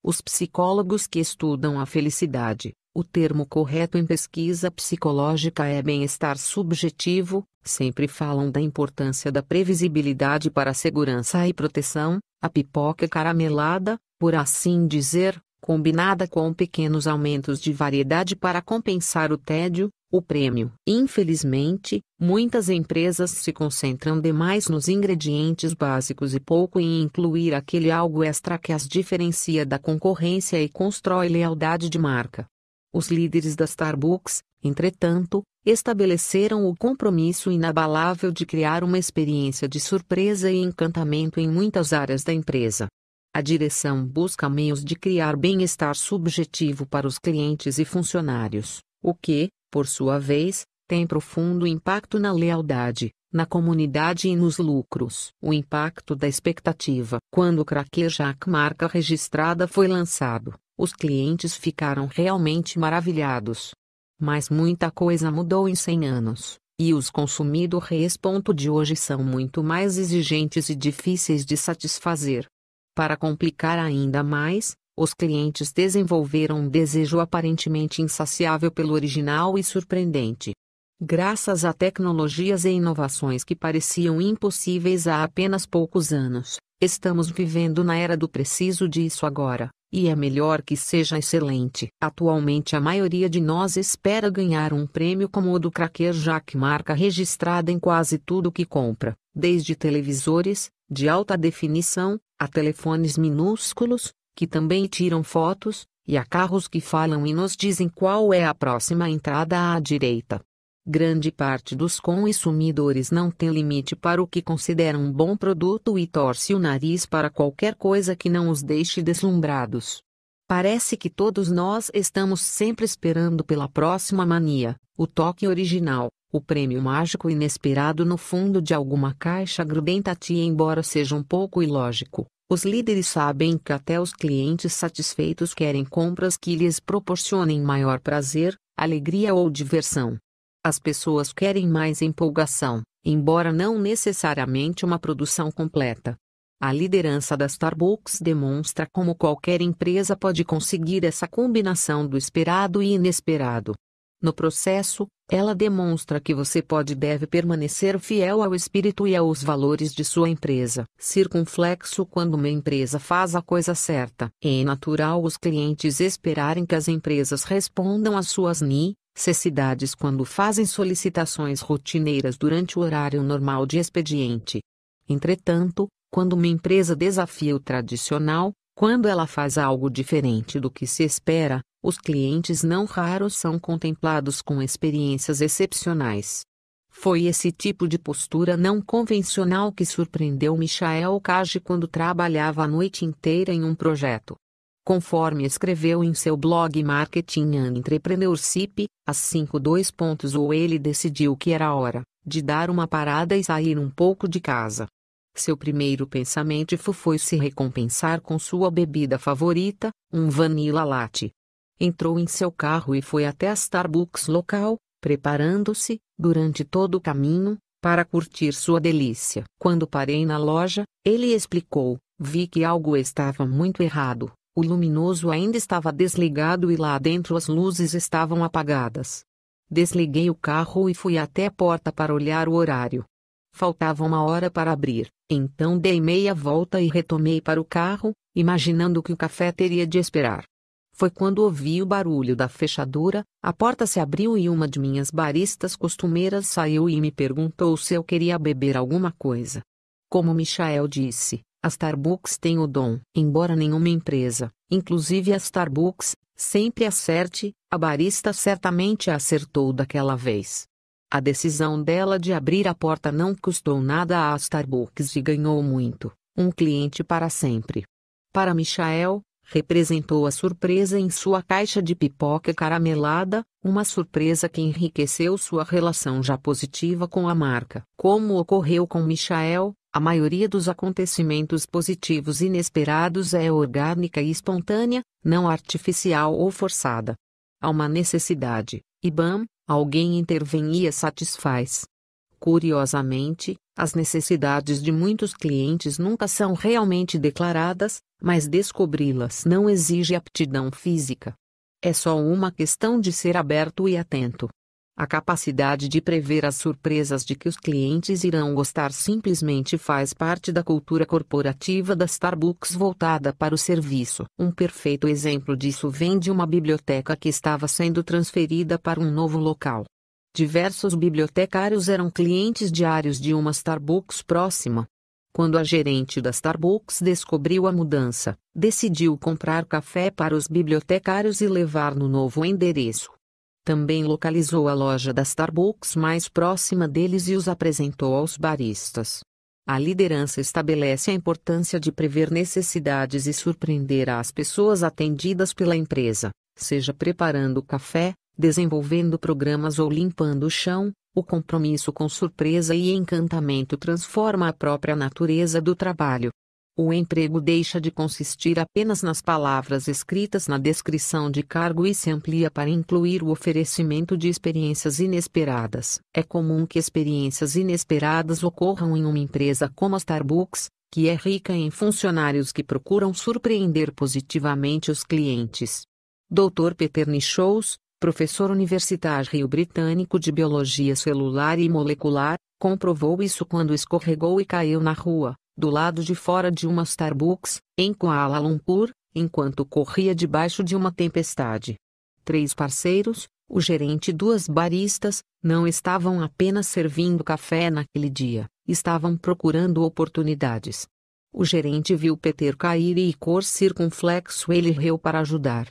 Os psicólogos que estudam a felicidade, o termo correto em pesquisa psicológica é bem-estar subjetivo, sempre falam da importância da previsibilidade para segurança e proteção, a pipoca caramelada, por assim dizer, combinada com pequenos aumentos de variedade para compensar o tédio, o prêmio. Infelizmente, muitas empresas se concentram demais nos ingredientes básicos e pouco em incluir aquele algo extra que as diferencia da concorrência e constrói lealdade de marca. Os líderes da Starbucks, entretanto, estabeleceram o compromisso inabalável de criar uma experiência de surpresa e encantamento em muitas áreas da empresa. A direção busca meios de criar bem-estar subjetivo para os clientes e funcionários, o que, por sua vez, tem profundo impacto na lealdade, na comunidade e nos lucros. O impacto da expectativa. Quando o Craquejac marca registrada foi lançado, os clientes ficaram realmente maravilhados. Mas muita coisa mudou em 100 anos, e os consumidores de hoje são muito mais exigentes e difíceis de satisfazer. Para complicar ainda mais, os clientes desenvolveram um desejo aparentemente insaciável pelo original e surpreendente. Graças a tecnologias e inovações que pareciam impossíveis há apenas poucos anos, estamos vivendo na era do preciso disso agora, e é melhor que seja excelente. Atualmente a maioria de nós espera ganhar um prêmio como o do que marca registrada em quase tudo que compra, desde televisores, de alta definição, a telefones minúsculos, que também tiram fotos, e há carros que falam e nos dizem qual é a próxima entrada à direita. Grande parte dos consumidores não tem limite para o que consideram um bom produto e torce o nariz para qualquer coisa que não os deixe deslumbrados. Parece que todos nós estamos sempre esperando pela próxima mania, o toque original, o prêmio mágico inesperado no fundo de alguma caixa grudenta te embora seja um pouco ilógico. Os líderes sabem que até os clientes satisfeitos querem compras que lhes proporcionem maior prazer, alegria ou diversão. As pessoas querem mais empolgação, embora não necessariamente uma produção completa. A liderança da Starbucks demonstra como qualquer empresa pode conseguir essa combinação do esperado e inesperado. No processo, ela demonstra que você pode e deve permanecer fiel ao espírito e aos valores de sua empresa. Circunflexo quando uma empresa faz a coisa certa. É natural os clientes esperarem que as empresas respondam às suas necessidades quando fazem solicitações rotineiras durante o horário normal de expediente. Entretanto, quando uma empresa desafia o tradicional, quando ela faz algo diferente do que se espera, os clientes não raros são contemplados com experiências excepcionais. Foi esse tipo de postura não convencional que surpreendeu Michael Kaji quando trabalhava a noite inteira em um projeto. Conforme escreveu em seu blog Marketing and Entrepreneurship, às 52 pontos ou ele decidiu que era hora de dar uma parada e sair um pouco de casa. Seu primeiro pensamento foi se recompensar com sua bebida favorita, um vanilla latte entrou em seu carro e foi até a Starbucks local, preparando-se, durante todo o caminho, para curtir sua delícia. Quando parei na loja, ele explicou, vi que algo estava muito errado. O luminoso ainda estava desligado e lá dentro as luzes estavam apagadas. Desliguei o carro e fui até a porta para olhar o horário. Faltava uma hora para abrir, então dei meia volta e retomei para o carro, imaginando que o café teria de esperar. Foi quando ouvi o barulho da fechadura, a porta se abriu e uma de minhas baristas costumeiras saiu e me perguntou se eu queria beber alguma coisa. Como Michael disse, a Starbucks tem o dom, embora nenhuma empresa, inclusive a Starbucks, sempre acerte, a barista certamente acertou daquela vez. A decisão dela de abrir a porta não custou nada à Starbucks e ganhou muito, um cliente para sempre. Para Michael, representou a surpresa em sua caixa de pipoca caramelada, uma surpresa que enriqueceu sua relação já positiva com a marca. Como ocorreu com Michael, a maioria dos acontecimentos positivos inesperados é orgânica e espontânea, não artificial ou forçada. Há uma necessidade, e bam, alguém intervém e a satisfaz. Curiosamente, as necessidades de muitos clientes nunca são realmente declaradas, mas descobri-las não exige aptidão física. É só uma questão de ser aberto e atento. A capacidade de prever as surpresas de que os clientes irão gostar simplesmente faz parte da cultura corporativa da Starbucks voltada para o serviço. Um perfeito exemplo disso vem de uma biblioteca que estava sendo transferida para um novo local. Diversos bibliotecários eram clientes diários de uma Starbucks próxima. Quando a gerente da Starbucks descobriu a mudança, decidiu comprar café para os bibliotecários e levar no novo endereço. Também localizou a loja da Starbucks mais próxima deles e os apresentou aos baristas. A liderança estabelece a importância de prever necessidades e surpreender as pessoas atendidas pela empresa, seja preparando café, desenvolvendo programas ou limpando o chão, o compromisso com surpresa e encantamento transforma a própria natureza do trabalho. O emprego deixa de consistir apenas nas palavras escritas na descrição de cargo e se amplia para incluir o oferecimento de experiências inesperadas. É comum que experiências inesperadas ocorram em uma empresa como a Starbucks, que é rica em funcionários que procuram surpreender positivamente os clientes. Dr. Peter Nichols, professor universitário britânico de biologia celular e molecular, comprovou isso quando escorregou e caiu na rua, do lado de fora de uma Starbucks, em Kuala Lumpur, enquanto corria debaixo de uma tempestade. Três parceiros, o gerente e duas baristas, não estavam apenas servindo café naquele dia, estavam procurando oportunidades. O gerente viu Peter cair e, cor circunflexo, ele riu para ajudar.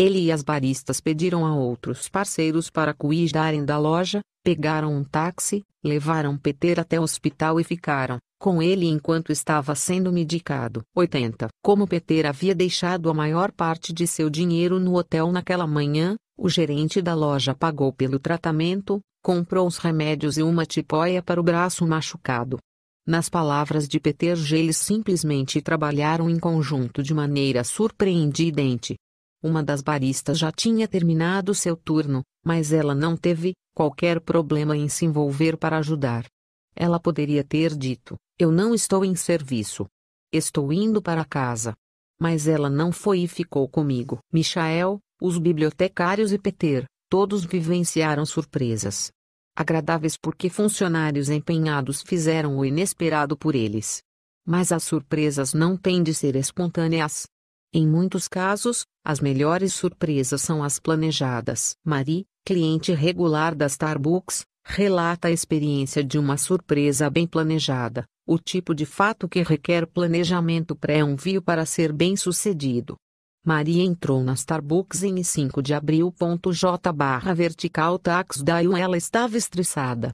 Ele e as baristas pediram a outros parceiros para cuidarem da loja, pegaram um táxi, levaram Peter até o hospital e ficaram com ele enquanto estava sendo medicado. 80. Como Peter havia deixado a maior parte de seu dinheiro no hotel naquela manhã, o gerente da loja pagou pelo tratamento, comprou os remédios e uma tipóia para o braço machucado. Nas palavras de Peter G, eles simplesmente trabalharam em conjunto de maneira surpreendente. Uma das baristas já tinha terminado seu turno, mas ela não teve qualquer problema em se envolver para ajudar. Ela poderia ter dito: Eu não estou em serviço. Estou indo para casa. Mas ela não foi e ficou comigo. Michael, os bibliotecários e Peter, todos vivenciaram surpresas. Agradáveis porque funcionários empenhados fizeram o inesperado por eles. Mas as surpresas não têm de ser espontâneas, em muitos casos, as melhores surpresas são as planejadas. Marie, cliente regular da Starbucks, relata a experiência de uma surpresa bem planejada, o tipo de fato que requer planejamento pré-envio para ser bem sucedido. Maria entrou na Starbucks em 5 de abril. J barra vertical tax daí ela estava estressada,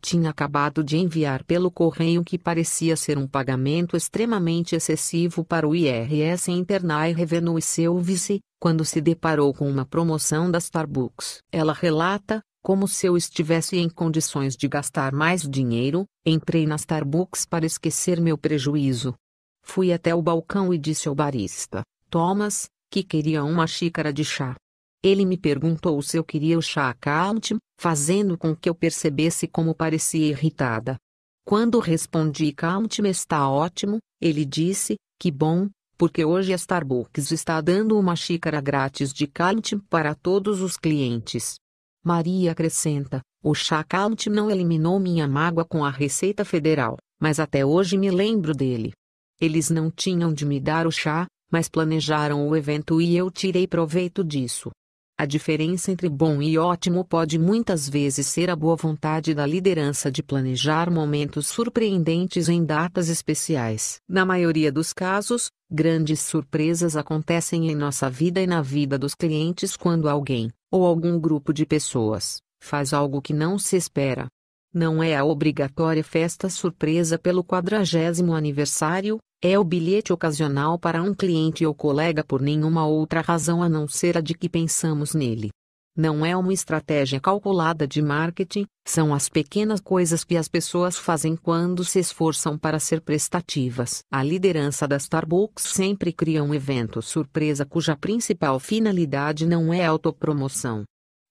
tinha acabado de enviar pelo correio que parecia ser um pagamento extremamente excessivo para o IRS Internal Revenue Service, quando se deparou com uma promoção da Starbucks. Ela relata, como se eu estivesse em condições de gastar mais dinheiro, entrei na Starbucks para esquecer meu prejuízo. Fui até o balcão e disse ao barista, Thomas, que queria uma xícara de chá. Ele me perguntou se eu queria o chá calmte, fazendo com que eu percebesse como parecia irritada. Quando respondi calmte está ótimo, ele disse, que bom, porque hoje a Starbucks está dando uma xícara grátis de calmte para todos os clientes. Maria acrescenta, o chá calmte não eliminou minha mágoa com a Receita Federal, mas até hoje me lembro dele. Eles não tinham de me dar o chá, mas planejaram o evento e eu tirei proveito disso. A diferença entre bom e ótimo pode muitas vezes ser a boa vontade da liderança de planejar momentos surpreendentes em datas especiais. Na maioria dos casos, grandes surpresas acontecem em nossa vida e na vida dos clientes quando alguém, ou algum grupo de pessoas, faz algo que não se espera. Não é a obrigatória festa surpresa pelo quadragésimo aniversário, é o bilhete ocasional para um cliente ou colega por nenhuma outra razão a não ser a de que pensamos nele. Não é uma estratégia calculada de marketing, são as pequenas coisas que as pessoas fazem quando se esforçam para ser prestativas. A liderança da Starbucks sempre cria um evento surpresa cuja principal finalidade não é autopromoção.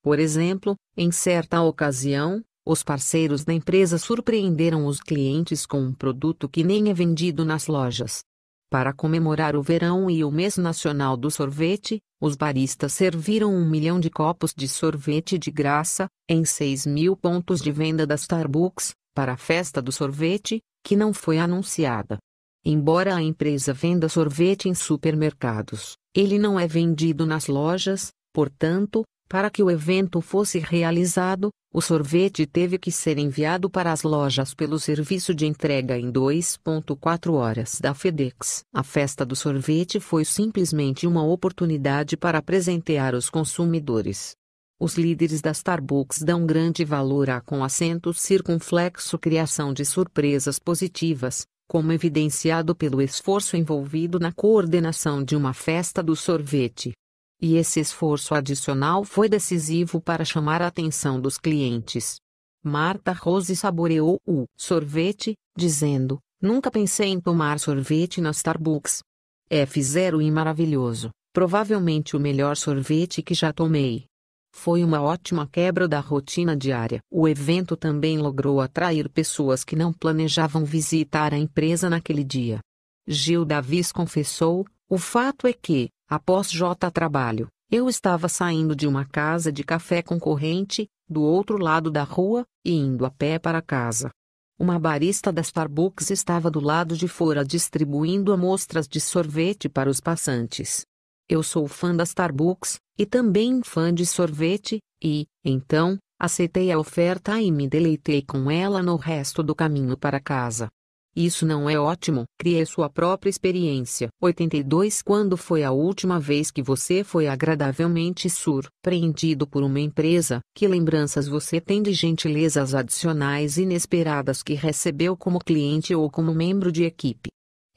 Por exemplo, em certa ocasião, os parceiros da empresa surpreenderam os clientes com um produto que nem é vendido nas lojas. Para comemorar o verão e o mês nacional do sorvete, os baristas serviram um milhão de copos de sorvete de graça, em 6 mil pontos de venda da Starbucks, para a festa do sorvete, que não foi anunciada. Embora a empresa venda sorvete em supermercados, ele não é vendido nas lojas, portanto, para que o evento fosse realizado, o sorvete teve que ser enviado para as lojas pelo serviço de entrega em 2.4 horas da FedEx. A festa do sorvete foi simplesmente uma oportunidade para presentear os consumidores. Os líderes da Starbucks dão grande valor à com assento circunflexo criação de surpresas positivas, como evidenciado pelo esforço envolvido na coordenação de uma festa do sorvete. E esse esforço adicional foi decisivo para chamar a atenção dos clientes. Marta Rose saboreou o sorvete, dizendo: Nunca pensei em tomar sorvete na Starbucks. É F0 e maravilhoso, provavelmente o melhor sorvete que já tomei. Foi uma ótima quebra da rotina diária. O evento também logrou atrair pessoas que não planejavam visitar a empresa naquele dia. Gil Davis confessou: o fato é que, Após J trabalho, eu estava saindo de uma casa de café concorrente, do outro lado da rua, e indo a pé para casa. Uma barista da Starbucks estava do lado de fora distribuindo amostras de sorvete para os passantes. Eu sou fã da Starbucks, e também fã de sorvete, e, então, aceitei a oferta e me deleitei com ela no resto do caminho para casa. Isso não é ótimo. Crie sua própria experiência. 82 Quando foi a última vez que você foi agradavelmente surpreendido por uma empresa? Que lembranças você tem de gentilezas adicionais inesperadas que recebeu como cliente ou como membro de equipe?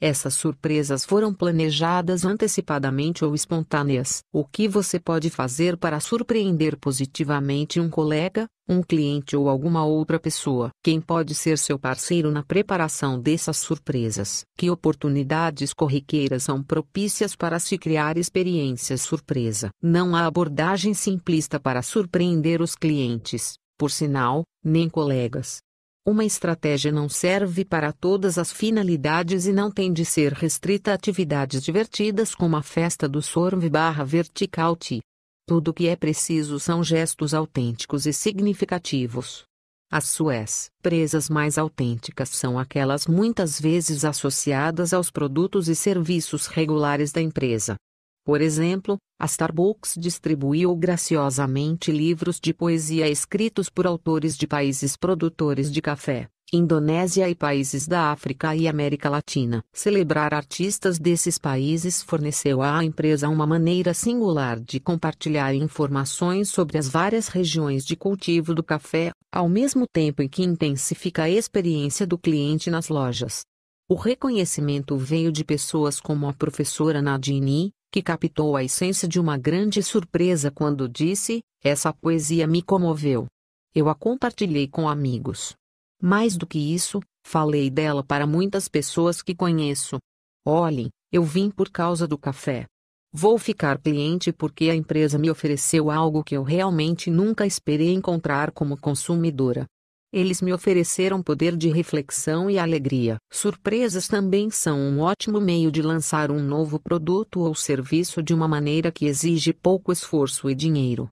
Essas surpresas foram planejadas antecipadamente ou espontâneas. O que você pode fazer para surpreender positivamente um colega, um cliente ou alguma outra pessoa? Quem pode ser seu parceiro na preparação dessas surpresas? Que oportunidades corriqueiras são propícias para se criar experiências surpresa? Não há abordagem simplista para surpreender os clientes, por sinal, nem colegas. Uma estratégia não serve para todas as finalidades e não tem de ser restrita a atividades divertidas como a festa do sorve barra vertical T. Tudo o que é preciso são gestos autênticos e significativos. As suas presas mais autênticas são aquelas muitas vezes associadas aos produtos e serviços regulares da empresa, por exemplo, a Starbucks distribuiu graciosamente livros de poesia escritos por autores de países produtores de café, Indonésia e países da África e América Latina. Celebrar artistas desses países forneceu à empresa uma maneira singular de compartilhar informações sobre as várias regiões de cultivo do café, ao mesmo tempo em que intensifica a experiência do cliente nas lojas. O reconhecimento veio de pessoas como a professora Nadine, que captou a essência de uma grande surpresa quando disse: Essa poesia me comoveu. Eu a compartilhei com amigos. Mais do que isso, falei dela para muitas pessoas que conheço. Olhem, eu vim por causa do café. Vou ficar cliente porque a empresa me ofereceu algo que eu realmente nunca esperei encontrar como consumidora. Eles me ofereceram poder de reflexão e alegria. Surpresas também são um ótimo meio de lançar um novo produto ou serviço de uma maneira que exige pouco esforço e dinheiro.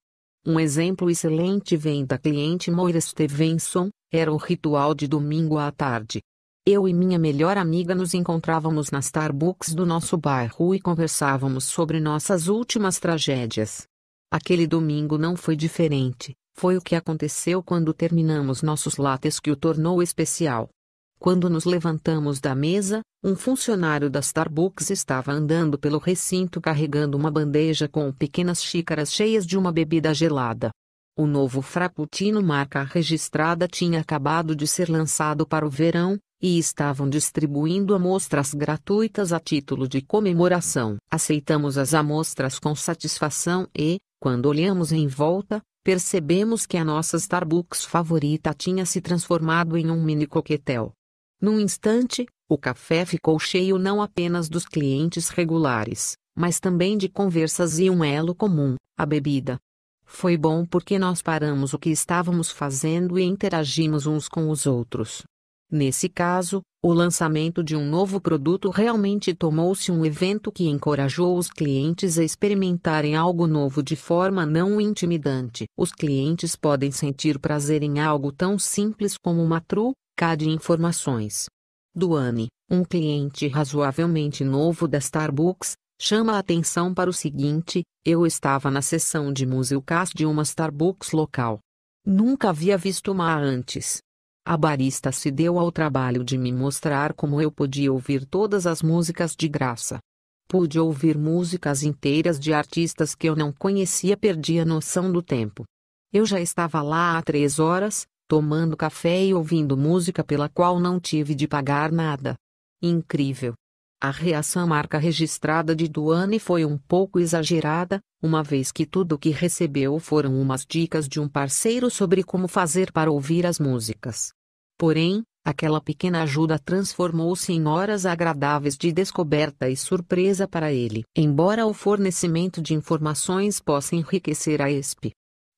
Um exemplo excelente vem da cliente Moira Stevenson, era o ritual de domingo à tarde. Eu e minha melhor amiga nos encontrávamos na Starbucks do nosso bairro e conversávamos sobre nossas últimas tragédias. Aquele domingo não foi diferente, foi o que aconteceu quando terminamos nossos lates que o tornou especial. Quando nos levantamos da mesa, um funcionário da Starbucks estava andando pelo recinto carregando uma bandeja com pequenas xícaras cheias de uma bebida gelada. O novo Frappuccino marca registrada tinha acabado de ser lançado para o verão, e estavam distribuindo amostras gratuitas a título de comemoração. Aceitamos as amostras com satisfação e, quando olhamos em volta, percebemos que a nossa Starbucks favorita tinha se transformado em um mini coquetel. Num instante, o café ficou cheio não apenas dos clientes regulares, mas também de conversas e um elo comum, a bebida. Foi bom porque nós paramos o que estávamos fazendo e interagimos uns com os outros. Nesse caso, o lançamento de um novo produto realmente tomou-se um evento que encorajou os clientes a experimentarem algo novo de forma não intimidante. Os clientes podem sentir prazer em algo tão simples como uma truca de informações. Duane, um cliente razoavelmente novo da Starbucks, chama a atenção para o seguinte: eu estava na sessão de musicast de uma Starbucks local. Nunca havia visto uma antes. A barista se deu ao trabalho de me mostrar como eu podia ouvir todas as músicas de graça. Pude ouvir músicas inteiras de artistas que eu não conhecia, perdi a noção do tempo. Eu já estava lá há três horas, tomando café e ouvindo música pela qual não tive de pagar nada. Incrível! A reação marca registrada de Duane foi um pouco exagerada, uma vez que tudo o que recebeu foram umas dicas de um parceiro sobre como fazer para ouvir as músicas. Porém, aquela pequena ajuda transformou-se em horas agradáveis de descoberta e surpresa para ele. Embora o fornecimento de informações possa enriquecer a ESP,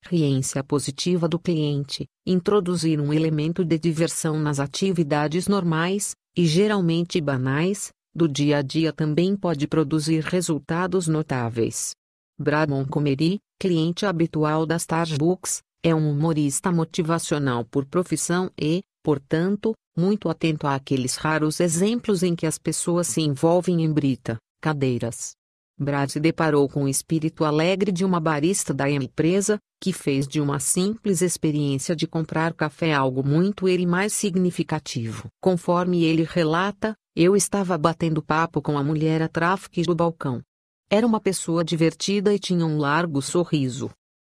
Riência positiva do cliente, introduzir um elemento de diversão nas atividades normais, e geralmente banais, do dia a dia também pode produzir resultados notáveis. Bradmon Comeri, cliente habitual das Starbucks, é um humorista motivacional por profissão e, portanto, muito atento àqueles raros exemplos em que as pessoas se envolvem em brita, cadeiras. Brad deparou com o espírito alegre de uma barista da empresa, que fez de uma simples experiência de comprar café algo muito ele mais significativo. Conforme ele relata, eu estava batendo papo com a mulher a tráfico do balcão. Era uma pessoa divertida e tinha um largo sorriso.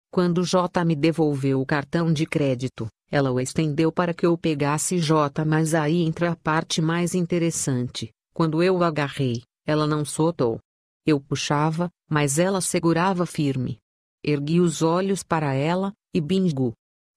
Quando J me devolveu o cartão de crédito, ela o estendeu para que eu pegasse J, mas aí entra a parte mais interessante. Quando eu o agarrei, ela não soltou. Eu puxava, mas ela segurava firme. Ergui os olhos para ela, e bingo!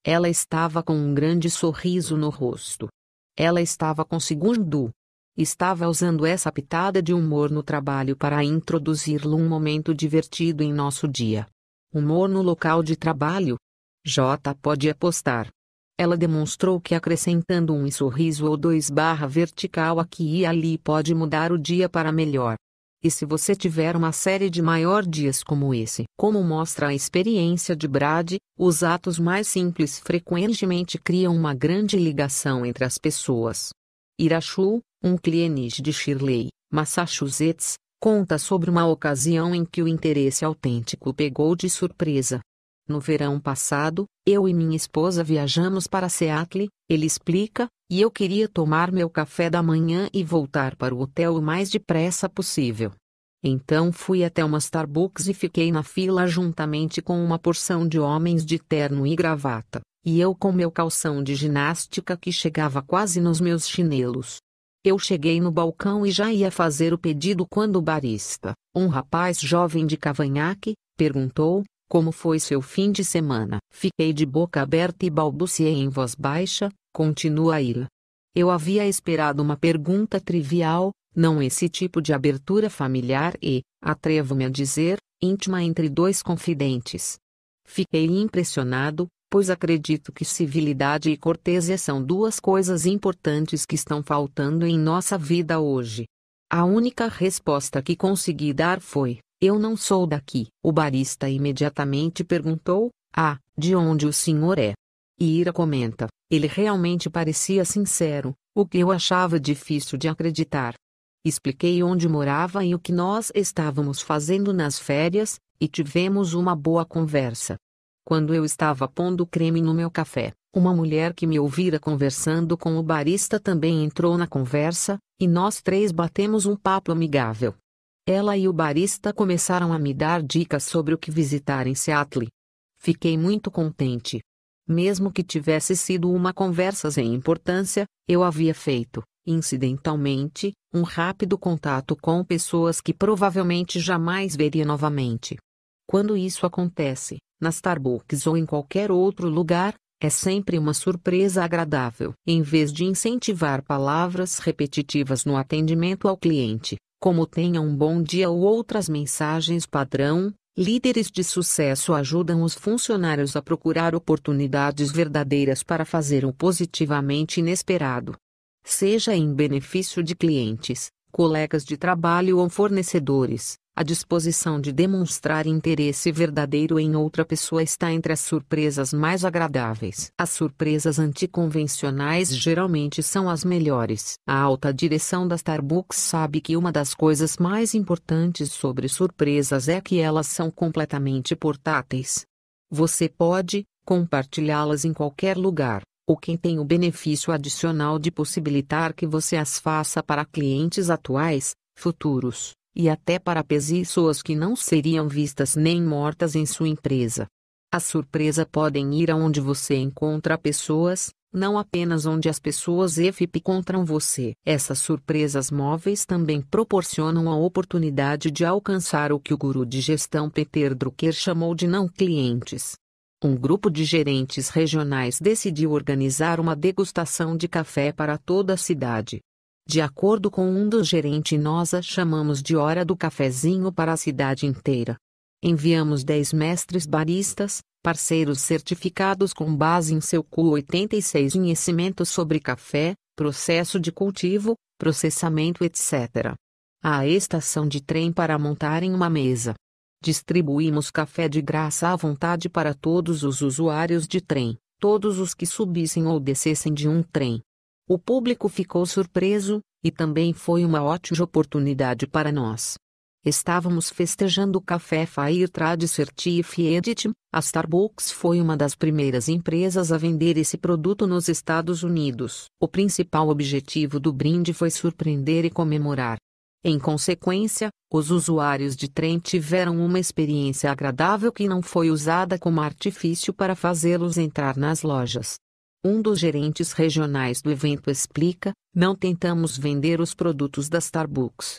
Ela estava com um grande sorriso no rosto. Ela estava com segundo. Estava usando essa pitada de humor no trabalho para introduzir lo um momento divertido em nosso dia. Humor no local de trabalho? J pode apostar. Ela demonstrou que acrescentando um sorriso ou dois barra vertical aqui e ali pode mudar o dia para melhor. E se você tiver uma série de maior dias como esse, como mostra a experiência de Brad, os atos mais simples frequentemente criam uma grande ligação entre as pessoas. Irachu, um cliente de Shirley, Massachusetts, conta sobre uma ocasião em que o interesse autêntico pegou de surpresa, no verão passado, eu e minha esposa viajamos para Seattle, ele explica, e eu queria tomar meu café da manhã e voltar para o hotel o mais depressa possível. Então fui até uma Starbucks e fiquei na fila juntamente com uma porção de homens de terno e gravata, e eu com meu calção de ginástica que chegava quase nos meus chinelos. Eu cheguei no balcão e já ia fazer o pedido quando o barista, um rapaz jovem de cavanhaque, perguntou: como foi seu fim de semana? Fiquei de boca aberta e balbuciei em voz baixa, continua Ila. Eu havia esperado uma pergunta trivial, não esse tipo de abertura familiar e, atrevo-me a dizer, íntima entre dois confidentes. Fiquei impressionado, pois acredito que civilidade e cortesia são duas coisas importantes que estão faltando em nossa vida hoje. A única resposta que consegui dar foi: eu não sou daqui. O barista imediatamente perguntou: Ah, de onde o senhor é? E Ira comenta: Ele realmente parecia sincero, o que eu achava difícil de acreditar. Expliquei onde morava e o que nós estávamos fazendo nas férias, e tivemos uma boa conversa. Quando eu estava pondo creme no meu café, uma mulher que me ouvira conversando com o barista também entrou na conversa, e nós três batemos um papo amigável. Ela e o barista começaram a me dar dicas sobre o que visitar em Seattle. Fiquei muito contente. Mesmo que tivesse sido uma conversa sem importância, eu havia feito, incidentalmente, um rápido contato com pessoas que provavelmente jamais veria novamente. Quando isso acontece, na Starbucks ou em qualquer outro lugar, é sempre uma surpresa agradável. Em vez de incentivar palavras repetitivas no atendimento ao cliente, como tenha um bom dia ou outras mensagens padrão, líderes de sucesso ajudam os funcionários a procurar oportunidades verdadeiras para fazer o positivamente inesperado. Seja em benefício de clientes, colegas de trabalho ou fornecedores, a disposição de demonstrar interesse verdadeiro em outra pessoa está entre as surpresas mais agradáveis. As surpresas anticonvencionais geralmente são as melhores. A alta direção da Starbucks sabe que uma das coisas mais importantes sobre surpresas é que elas são completamente portáteis. Você pode compartilhá-las em qualquer lugar ou quem tem o benefício adicional de possibilitar que você as faça para clientes atuais, futuros, e até para pessoas que não seriam vistas nem mortas em sua empresa. A surpresa podem ir aonde você encontra pessoas, não apenas onde as pessoas EFIP encontram você. Essas surpresas móveis também proporcionam a oportunidade de alcançar o que o guru de gestão Peter Drucker chamou de não clientes um grupo de gerentes regionais decidiu organizar uma degustação de café para toda a cidade. De acordo com um dos gerentes, nós a chamamos de Hora do Cafezinho para a cidade inteira. Enviamos 10 mestres baristas, parceiros certificados com base em seu Q86 conhecimento sobre café, processo de cultivo, processamento, etc. À estação de trem para montar em uma mesa. Distribuímos café de graça à vontade para todos os usuários de trem, todos os que subissem ou descessem de um trem. O público ficou surpreso, e também foi uma ótima oportunidade para nós. Estávamos festejando o café Fire Trade Edit, A Starbucks foi uma das primeiras empresas a vender esse produto nos Estados Unidos. O principal objetivo do brinde foi surpreender e comemorar em consequência, os usuários de trem tiveram uma experiência agradável que não foi usada como artifício para fazê-los entrar nas lojas. Um dos gerentes regionais do evento explica: Não tentamos vender os produtos da Starbucks.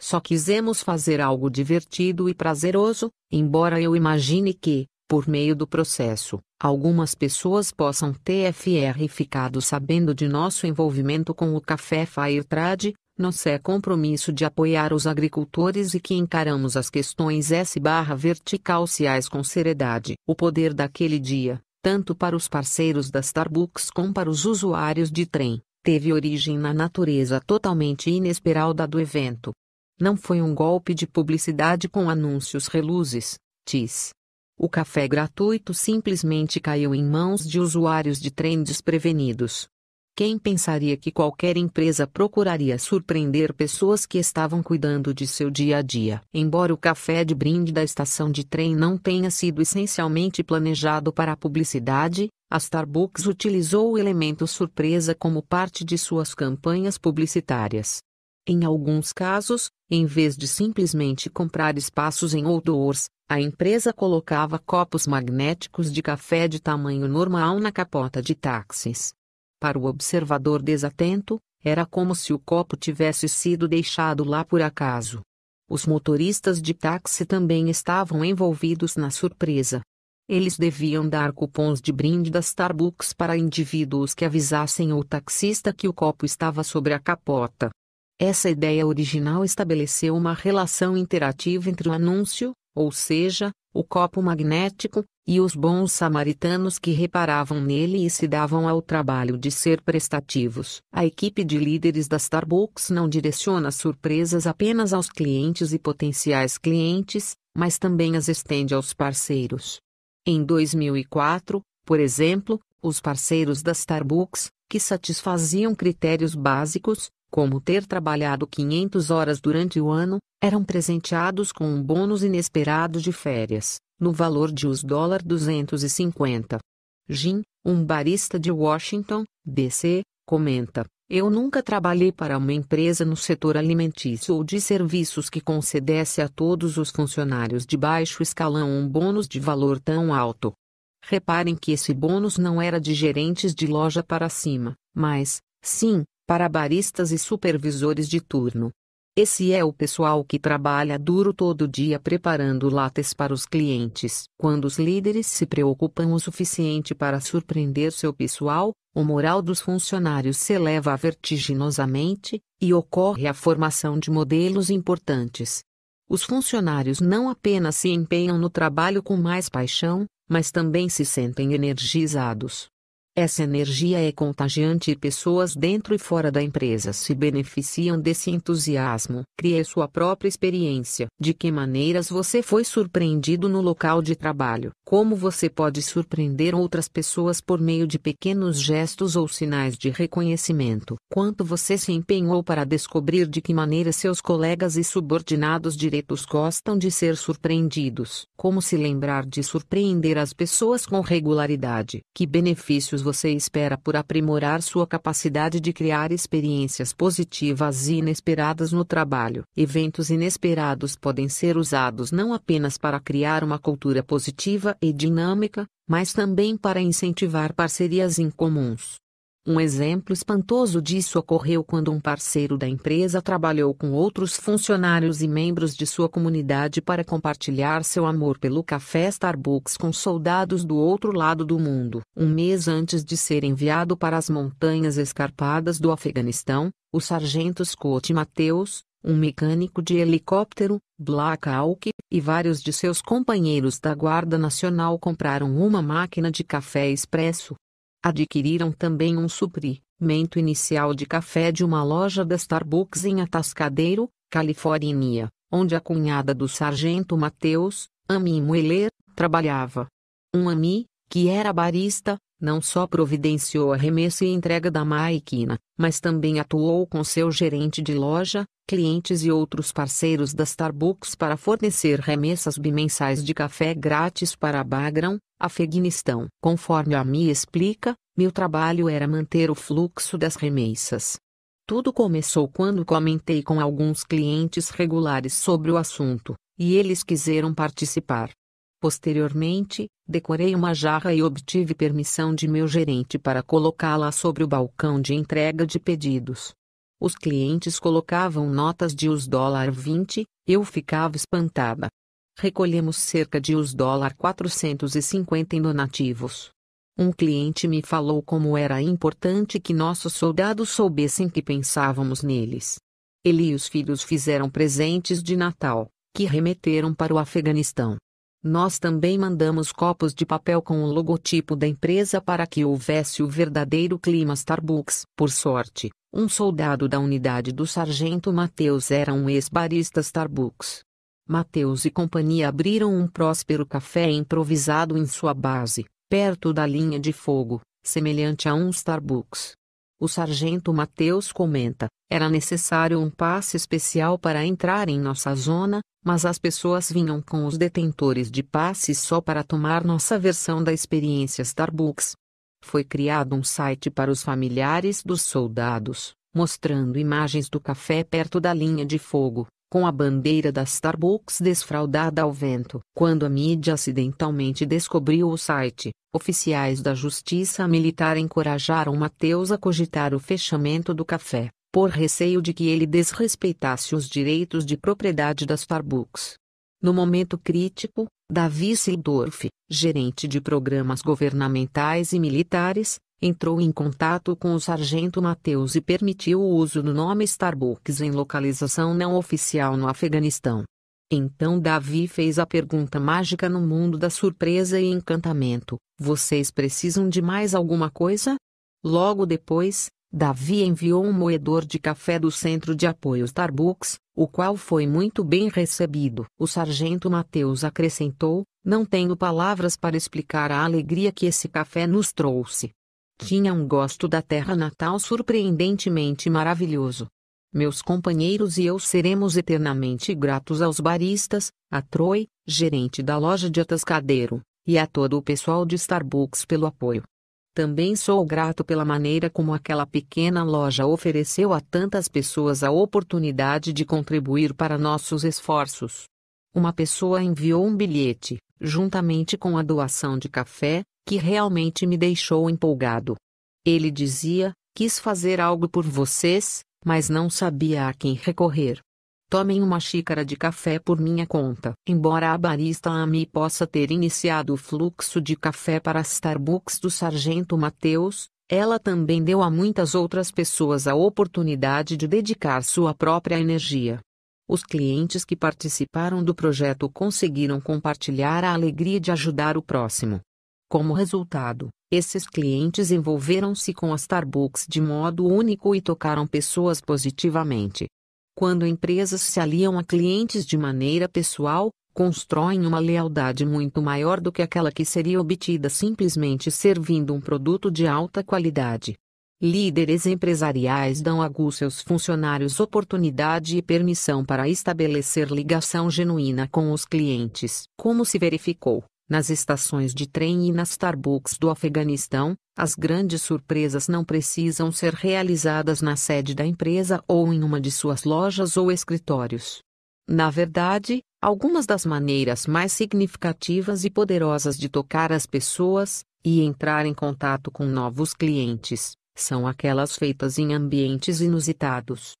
Só quisemos fazer algo divertido e prazeroso, embora eu imagine que, por meio do processo, algumas pessoas possam ter ficado sabendo de nosso envolvimento com o Café Trade, nosso é compromisso de apoiar os agricultores e que encaramos as questões S/verticalciais com seriedade. O poder daquele dia, tanto para os parceiros da Starbucks como para os usuários de trem, teve origem na natureza totalmente inesperada do evento. Não foi um golpe de publicidade com anúncios reluzes, diz. O café gratuito simplesmente caiu em mãos de usuários de trem desprevenidos, quem pensaria que qualquer empresa procuraria surpreender pessoas que estavam cuidando de seu dia a dia? Embora o café de brinde da estação de trem não tenha sido essencialmente planejado para a publicidade, a Starbucks utilizou o elemento surpresa como parte de suas campanhas publicitárias. Em alguns casos, em vez de simplesmente comprar espaços em outdoors, a empresa colocava copos magnéticos de café de tamanho normal na capota de táxis. Para o observador desatento, era como se o copo tivesse sido deixado lá por acaso. Os motoristas de táxi também estavam envolvidos na surpresa. Eles deviam dar cupons de brinde da Starbucks para indivíduos que avisassem o taxista que o copo estava sobre a capota. Essa ideia original estabeleceu uma relação interativa entre o anúncio, ou seja, o copo magnético, e os bons samaritanos que reparavam nele e se davam ao trabalho de ser prestativos. A equipe de líderes da Starbucks não direciona surpresas apenas aos clientes e potenciais clientes, mas também as estende aos parceiros. Em 2004, por exemplo, os parceiros da Starbucks, que satisfaziam critérios básicos, como ter trabalhado 500 horas durante o ano, eram presenteados com um bônus inesperado de férias no valor de US 250. Jim, um barista de Washington, D.C., comenta: Eu nunca trabalhei para uma empresa no setor alimentício ou de serviços que concedesse a todos os funcionários de baixo escalão um bônus de valor tão alto. Reparem que esse bônus não era de gerentes de loja para cima, mas, sim, para baristas e supervisores de turno. Esse é o pessoal que trabalha duro todo dia preparando latas para os clientes. Quando os líderes se preocupam o suficiente para surpreender seu pessoal, o moral dos funcionários se eleva vertiginosamente, e ocorre a formação de modelos importantes. Os funcionários não apenas se empenham no trabalho com mais paixão, mas também se sentem energizados. Essa energia é contagiante e pessoas dentro e fora da empresa se beneficiam desse entusiasmo. Crie sua própria experiência. De que maneiras você foi surpreendido no local de trabalho? Como você pode surpreender outras pessoas por meio de pequenos gestos ou sinais de reconhecimento? Quanto você se empenhou para descobrir de que maneira seus colegas e subordinados diretos gostam de ser surpreendidos? Como se lembrar de surpreender as pessoas com regularidade? Que benefícios você espera por aprimorar sua capacidade de criar experiências positivas e inesperadas no trabalho. Eventos inesperados podem ser usados não apenas para criar uma cultura positiva e dinâmica, mas também para incentivar parcerias incomuns. Um exemplo espantoso disso ocorreu quando um parceiro da empresa trabalhou com outros funcionários e membros de sua comunidade para compartilhar seu amor pelo café Starbucks com soldados do outro lado do mundo. Um mês antes de ser enviado para as montanhas escarpadas do Afeganistão, o sargento Scott Matthews, um mecânico de helicóptero, Black Hawk, e vários de seus companheiros da Guarda Nacional compraram uma máquina de café expresso, adquiriram também um suprimento inicial de café de uma loja da Starbucks em Atascadeiro, Califórnia, onde a cunhada do sargento Mateus, Ami Mueller, trabalhava. Um Ami, que era barista, não só providenciou arremesso e entrega da maikina, mas também atuou com seu gerente de loja, clientes e outros parceiros da Starbucks para fornecer remessas bimensais de café grátis para Bagram, Afeganistão. Conforme a Mi explica, meu trabalho era manter o fluxo das remessas. Tudo começou quando comentei com alguns clientes regulares sobre o assunto, e eles quiseram participar. Posteriormente, Decorei uma jarra e obtive permissão de meu gerente para colocá-la sobre o balcão de entrega de pedidos. Os clientes colocavam notas de US 20, eu ficava espantada. Recolhemos cerca de US 450 em donativos. Um cliente me falou como era importante que nossos soldados soubessem que pensávamos neles. Ele e os filhos fizeram presentes de Natal, que remeteram para o Afeganistão. Nós também mandamos copos de papel com o logotipo da empresa para que houvesse o verdadeiro clima Starbucks. Por sorte, um soldado da unidade do sargento Mateus era um ex-barista Starbucks. Mateus e companhia abriram um próspero café improvisado em sua base, perto da linha de fogo, semelhante a um Starbucks. O sargento Mateus comenta: era necessário um passe especial para entrar em nossa zona, mas as pessoas vinham com os detentores de passes só para tomar nossa versão da experiência Starbucks. Foi criado um site para os familiares dos soldados, mostrando imagens do café perto da linha de fogo com a bandeira da Starbucks desfraldada ao vento. Quando a mídia acidentalmente descobriu o site, oficiais da Justiça Militar encorajaram Mateus a cogitar o fechamento do café, por receio de que ele desrespeitasse os direitos de propriedade da Starbucks. No momento crítico, Davi Seidorf, gerente de programas governamentais e militares, entrou em contato com o sargento Mateus e permitiu o uso do nome Starbucks em localização não oficial no Afeganistão. Então Davi fez a pergunta mágica no mundo da surpresa e encantamento: Vocês precisam de mais alguma coisa? Logo depois, Davi enviou um moedor de café do centro de apoio Starbucks, o qual foi muito bem recebido. O sargento Mateus acrescentou: Não tenho palavras para explicar a alegria que esse café nos trouxe. Tinha um gosto da terra natal surpreendentemente maravilhoso. Meus companheiros e eu seremos eternamente gratos aos baristas, a Troy, gerente da loja de Atascadeiro, e a todo o pessoal de Starbucks pelo apoio. Também sou grato pela maneira como aquela pequena loja ofereceu a tantas pessoas a oportunidade de contribuir para nossos esforços. Uma pessoa enviou um bilhete, juntamente com a doação de café, que realmente me deixou empolgado. Ele dizia: quis fazer algo por vocês, mas não sabia a quem recorrer. Tomem uma xícara de café por minha conta. Embora a barista Ami possa ter iniciado o fluxo de café para Starbucks do Sargento Mateus, ela também deu a muitas outras pessoas a oportunidade de dedicar sua própria energia. Os clientes que participaram do projeto conseguiram compartilhar a alegria de ajudar o próximo. Como resultado, esses clientes envolveram-se com a Starbucks de modo único e tocaram pessoas positivamente. Quando empresas se aliam a clientes de maneira pessoal, constroem uma lealdade muito maior do que aquela que seria obtida simplesmente servindo um produto de alta qualidade. Líderes empresariais dão a GU seus funcionários oportunidade e permissão para estabelecer ligação genuína com os clientes. Como se verificou, nas estações de trem e nas Starbucks do Afeganistão, as grandes surpresas não precisam ser realizadas na sede da empresa ou em uma de suas lojas ou escritórios. Na verdade, algumas das maneiras mais significativas e poderosas de tocar as pessoas e entrar em contato com novos clientes são aquelas feitas em ambientes inusitados.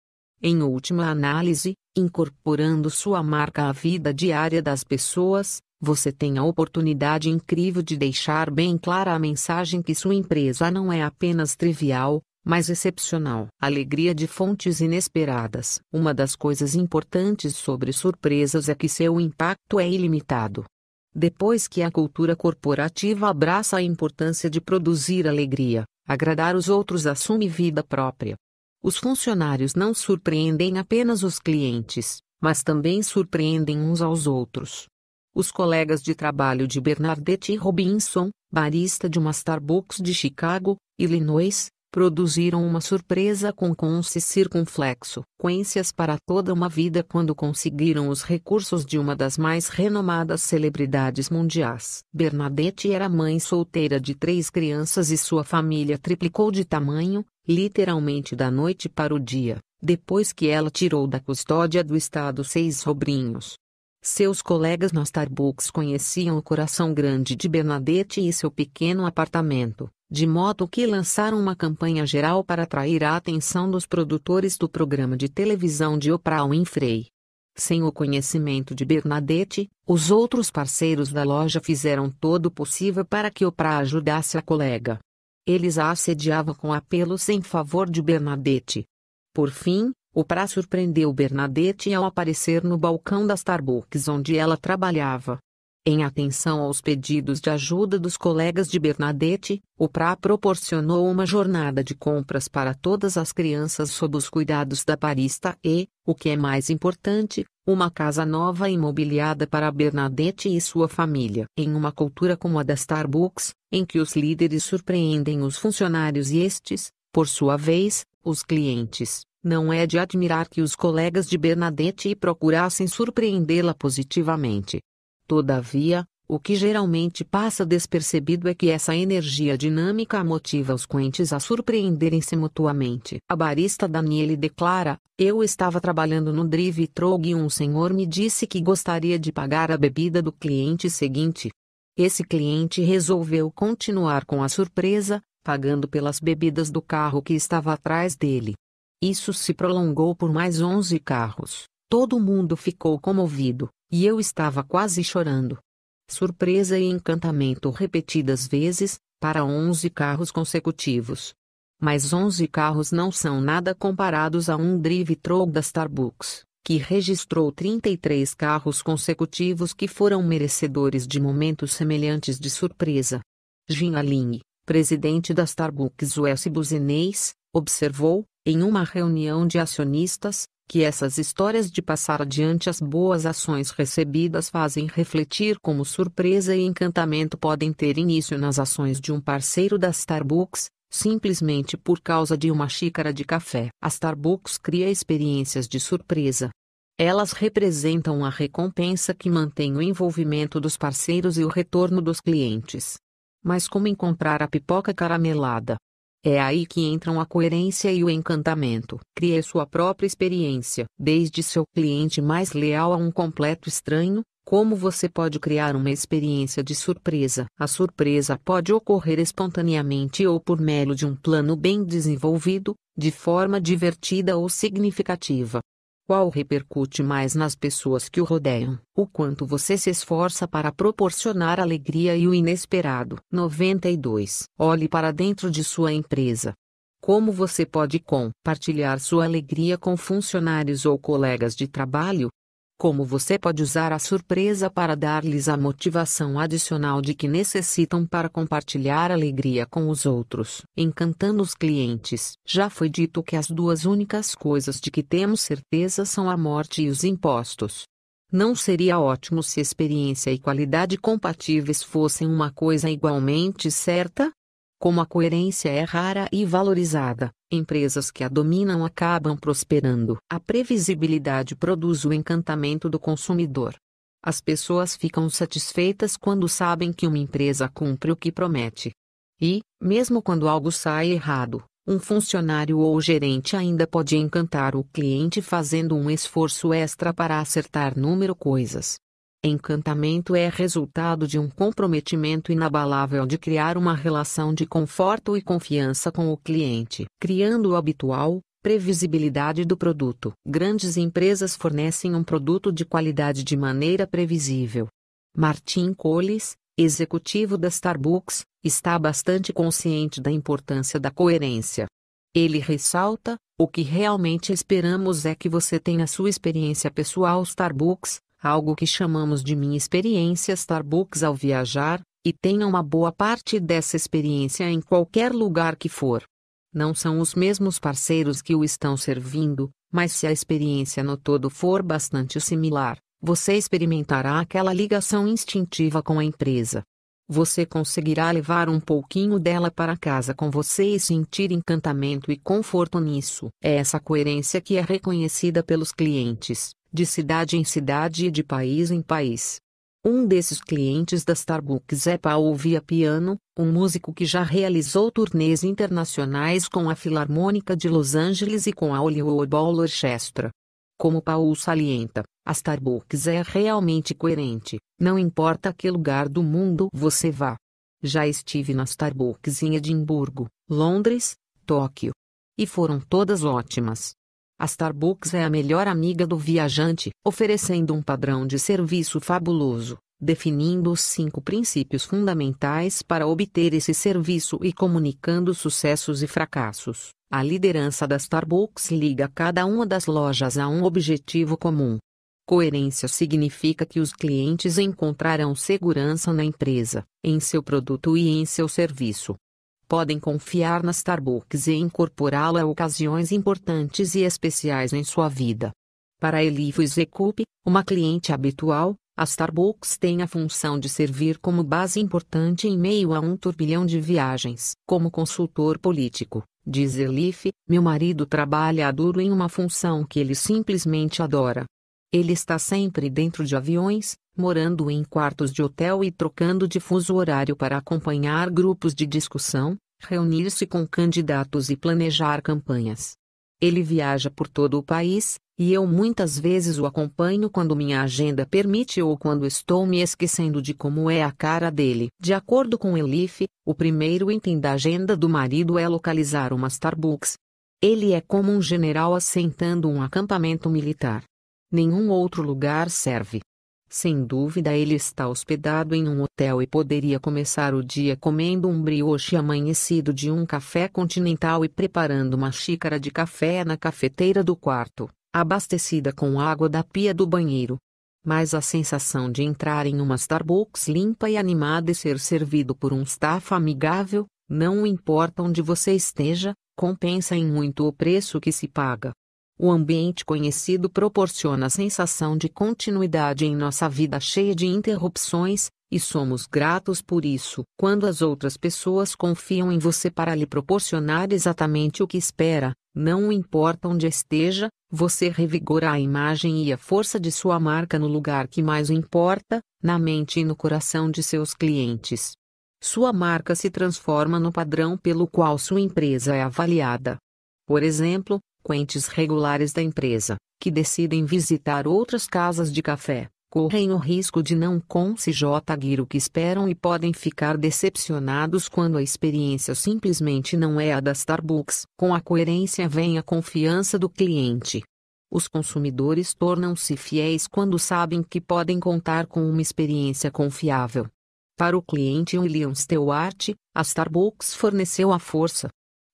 Em última análise, incorporando sua marca à vida diária das pessoas, você tem a oportunidade incrível de deixar bem clara a mensagem que sua empresa não é apenas trivial, mas excepcional. Alegria de fontes inesperadas. Uma das coisas importantes sobre surpresas é que seu impacto é ilimitado. Depois que a cultura corporativa abraça a importância de produzir alegria, Agradar os outros assume vida própria. Os funcionários não surpreendem apenas os clientes, mas também surpreendem uns aos outros. Os colegas de trabalho de Bernadette Robinson, barista de uma Starbucks de Chicago, Illinois, produziram uma surpresa com conce circunflexo, coências para toda uma vida quando conseguiram os recursos de uma das mais renomadas celebridades mundiais. Bernadette era mãe solteira de três crianças e sua família triplicou de tamanho, literalmente da noite para o dia, depois que ela tirou da custódia do Estado seis sobrinhos. Seus colegas na Starbucks conheciam o coração grande de Bernadette e seu pequeno apartamento, de modo que lançaram uma campanha geral para atrair a atenção dos produtores do programa de televisão de Oprah Winfrey. Sem o conhecimento de Bernadette, os outros parceiros da loja fizeram todo o possível para que Oprah ajudasse a colega. Eles a assediavam com apelos em favor de Bernadette. Por fim, o pra surpreendeu Bernadette ao aparecer no balcão da Starbucks onde ela trabalhava. Em atenção aos pedidos de ajuda dos colegas de Bernadette, o PRA proporcionou uma jornada de compras para todas as crianças sob os cuidados da parista e, o que é mais importante, uma casa nova imobiliada para Bernadette e sua família. Em uma cultura como a da Starbucks, em que os líderes surpreendem os funcionários e estes, por sua vez, os clientes, não é de admirar que os colegas de Bernadette procurassem surpreendê-la positivamente. Todavia, o que geralmente passa despercebido é que essa energia dinâmica motiva os quentes a surpreenderem-se mutuamente. A barista Daniele declara: Eu estava trabalhando no drive-thru e um senhor me disse que gostaria de pagar a bebida do cliente seguinte. Esse cliente resolveu continuar com a surpresa, pagando pelas bebidas do carro que estava atrás dele. Isso se prolongou por mais onze carros. Todo mundo ficou comovido, e eu estava quase chorando. Surpresa e encantamento repetidas vezes, para onze carros consecutivos. Mas onze carros não são nada comparados a um drive-thru da Starbucks, que registrou 33 carros consecutivos que foram merecedores de momentos semelhantes de surpresa. Jin Aling, presidente da Starbucks US Business, observou, em uma reunião de acionistas, que essas histórias de passar adiante as boas ações recebidas fazem refletir como surpresa e encantamento podem ter início nas ações de um parceiro da Starbucks, simplesmente por causa de uma xícara de café. A Starbucks cria experiências de surpresa. Elas representam a recompensa que mantém o envolvimento dos parceiros e o retorno dos clientes. Mas como encontrar a pipoca caramelada? É aí que entram a coerência e o encantamento. Crie sua própria experiência. Desde seu cliente mais leal a um completo estranho, como você pode criar uma experiência de surpresa? A surpresa pode ocorrer espontaneamente ou por meio de um plano bem desenvolvido, de forma divertida ou significativa qual repercute mais nas pessoas que o rodeiam, o quanto você se esforça para proporcionar alegria e o inesperado. 92. Olhe para dentro de sua empresa. Como você pode compartilhar sua alegria com funcionários ou colegas de trabalho, como você pode usar a surpresa para dar-lhes a motivação adicional de que necessitam para compartilhar alegria com os outros, encantando os clientes. Já foi dito que as duas únicas coisas de que temos certeza são a morte e os impostos. Não seria ótimo se experiência e qualidade compatíveis fossem uma coisa igualmente certa? Como a coerência é rara e valorizada, empresas que a dominam acabam prosperando. A previsibilidade produz o encantamento do consumidor. As pessoas ficam satisfeitas quando sabem que uma empresa cumpre o que promete. E, mesmo quando algo sai errado, um funcionário ou gerente ainda pode encantar o cliente fazendo um esforço extra para acertar número coisas. Encantamento é resultado de um comprometimento inabalável de criar uma relação de conforto e confiança com o cliente, criando o habitual, previsibilidade do produto. Grandes empresas fornecem um produto de qualidade de maneira previsível. Martin Coles, executivo da Starbucks, está bastante consciente da importância da coerência. Ele ressalta: o que realmente esperamos é que você tenha sua experiência pessoal Starbucks, algo que chamamos de minha experiência Starbucks ao viajar, e tenha uma boa parte dessa experiência em qualquer lugar que for. Não são os mesmos parceiros que o estão servindo, mas se a experiência no todo for bastante similar, você experimentará aquela ligação instintiva com a empresa. Você conseguirá levar um pouquinho dela para casa com você e sentir encantamento e conforto nisso. É essa coerência que é reconhecida pelos clientes de cidade em cidade e de país em país. Um desses clientes da Starbucks é Paul Via Piano, um músico que já realizou turnês internacionais com a Filarmônica de Los Angeles e com a Hollywood Bowl Orchestra. Como Paul salienta, a Starbucks é realmente coerente, não importa que lugar do mundo você vá. Já estive na Starbucks em Edimburgo, Londres, Tóquio. E foram todas ótimas. A Starbucks é a melhor amiga do viajante, oferecendo um padrão de serviço fabuloso, definindo os cinco princípios fundamentais para obter esse serviço e comunicando sucessos e fracassos. A liderança da Starbucks liga cada uma das lojas a um objetivo comum. Coerência significa que os clientes encontrarão segurança na empresa, em seu produto e em seu serviço podem confiar na Starbucks e incorporá-la a ocasiões importantes e especiais em sua vida. Para Elifo Zecup, uma cliente habitual, a Starbucks tem a função de servir como base importante em meio a um turbilhão de viagens. Como consultor político, diz Elif, meu marido trabalha duro em uma função que ele simplesmente adora. Ele está sempre dentro de aviões, morando em quartos de hotel e trocando de fuso horário para acompanhar grupos de discussão, reunir-se com candidatos e planejar campanhas. Ele viaja por todo o país, e eu muitas vezes o acompanho quando minha agenda permite ou quando estou me esquecendo de como é a cara dele. De acordo com Elif, o primeiro item da agenda do marido é localizar uma Starbucks. Ele é como um general assentando um acampamento militar. Nenhum outro lugar serve. Sem dúvida ele está hospedado em um hotel e poderia começar o dia comendo um brioche amanhecido de um café continental e preparando uma xícara de café na cafeteira do quarto, abastecida com água da pia do banheiro. Mas a sensação de entrar em uma Starbucks limpa e animada e ser servido por um staff amigável, não importa onde você esteja, compensa em muito o preço que se paga. O ambiente conhecido proporciona a sensação de continuidade em nossa vida cheia de interrupções, e somos gratos por isso. Quando as outras pessoas confiam em você para lhe proporcionar exatamente o que espera, não importa onde esteja, você revigora a imagem e a força de sua marca no lugar que mais importa, na mente e no coração de seus clientes. Sua marca se transforma no padrão pelo qual sua empresa é avaliada. Por exemplo, frequentes regulares da empresa, que decidem visitar outras casas de café, correm o risco de não conseguir o que esperam e podem ficar decepcionados quando a experiência simplesmente não é a da Starbucks. Com a coerência vem a confiança do cliente. Os consumidores tornam-se fiéis quando sabem que podem contar com uma experiência confiável. Para o cliente William Stewart, a Starbucks forneceu a força,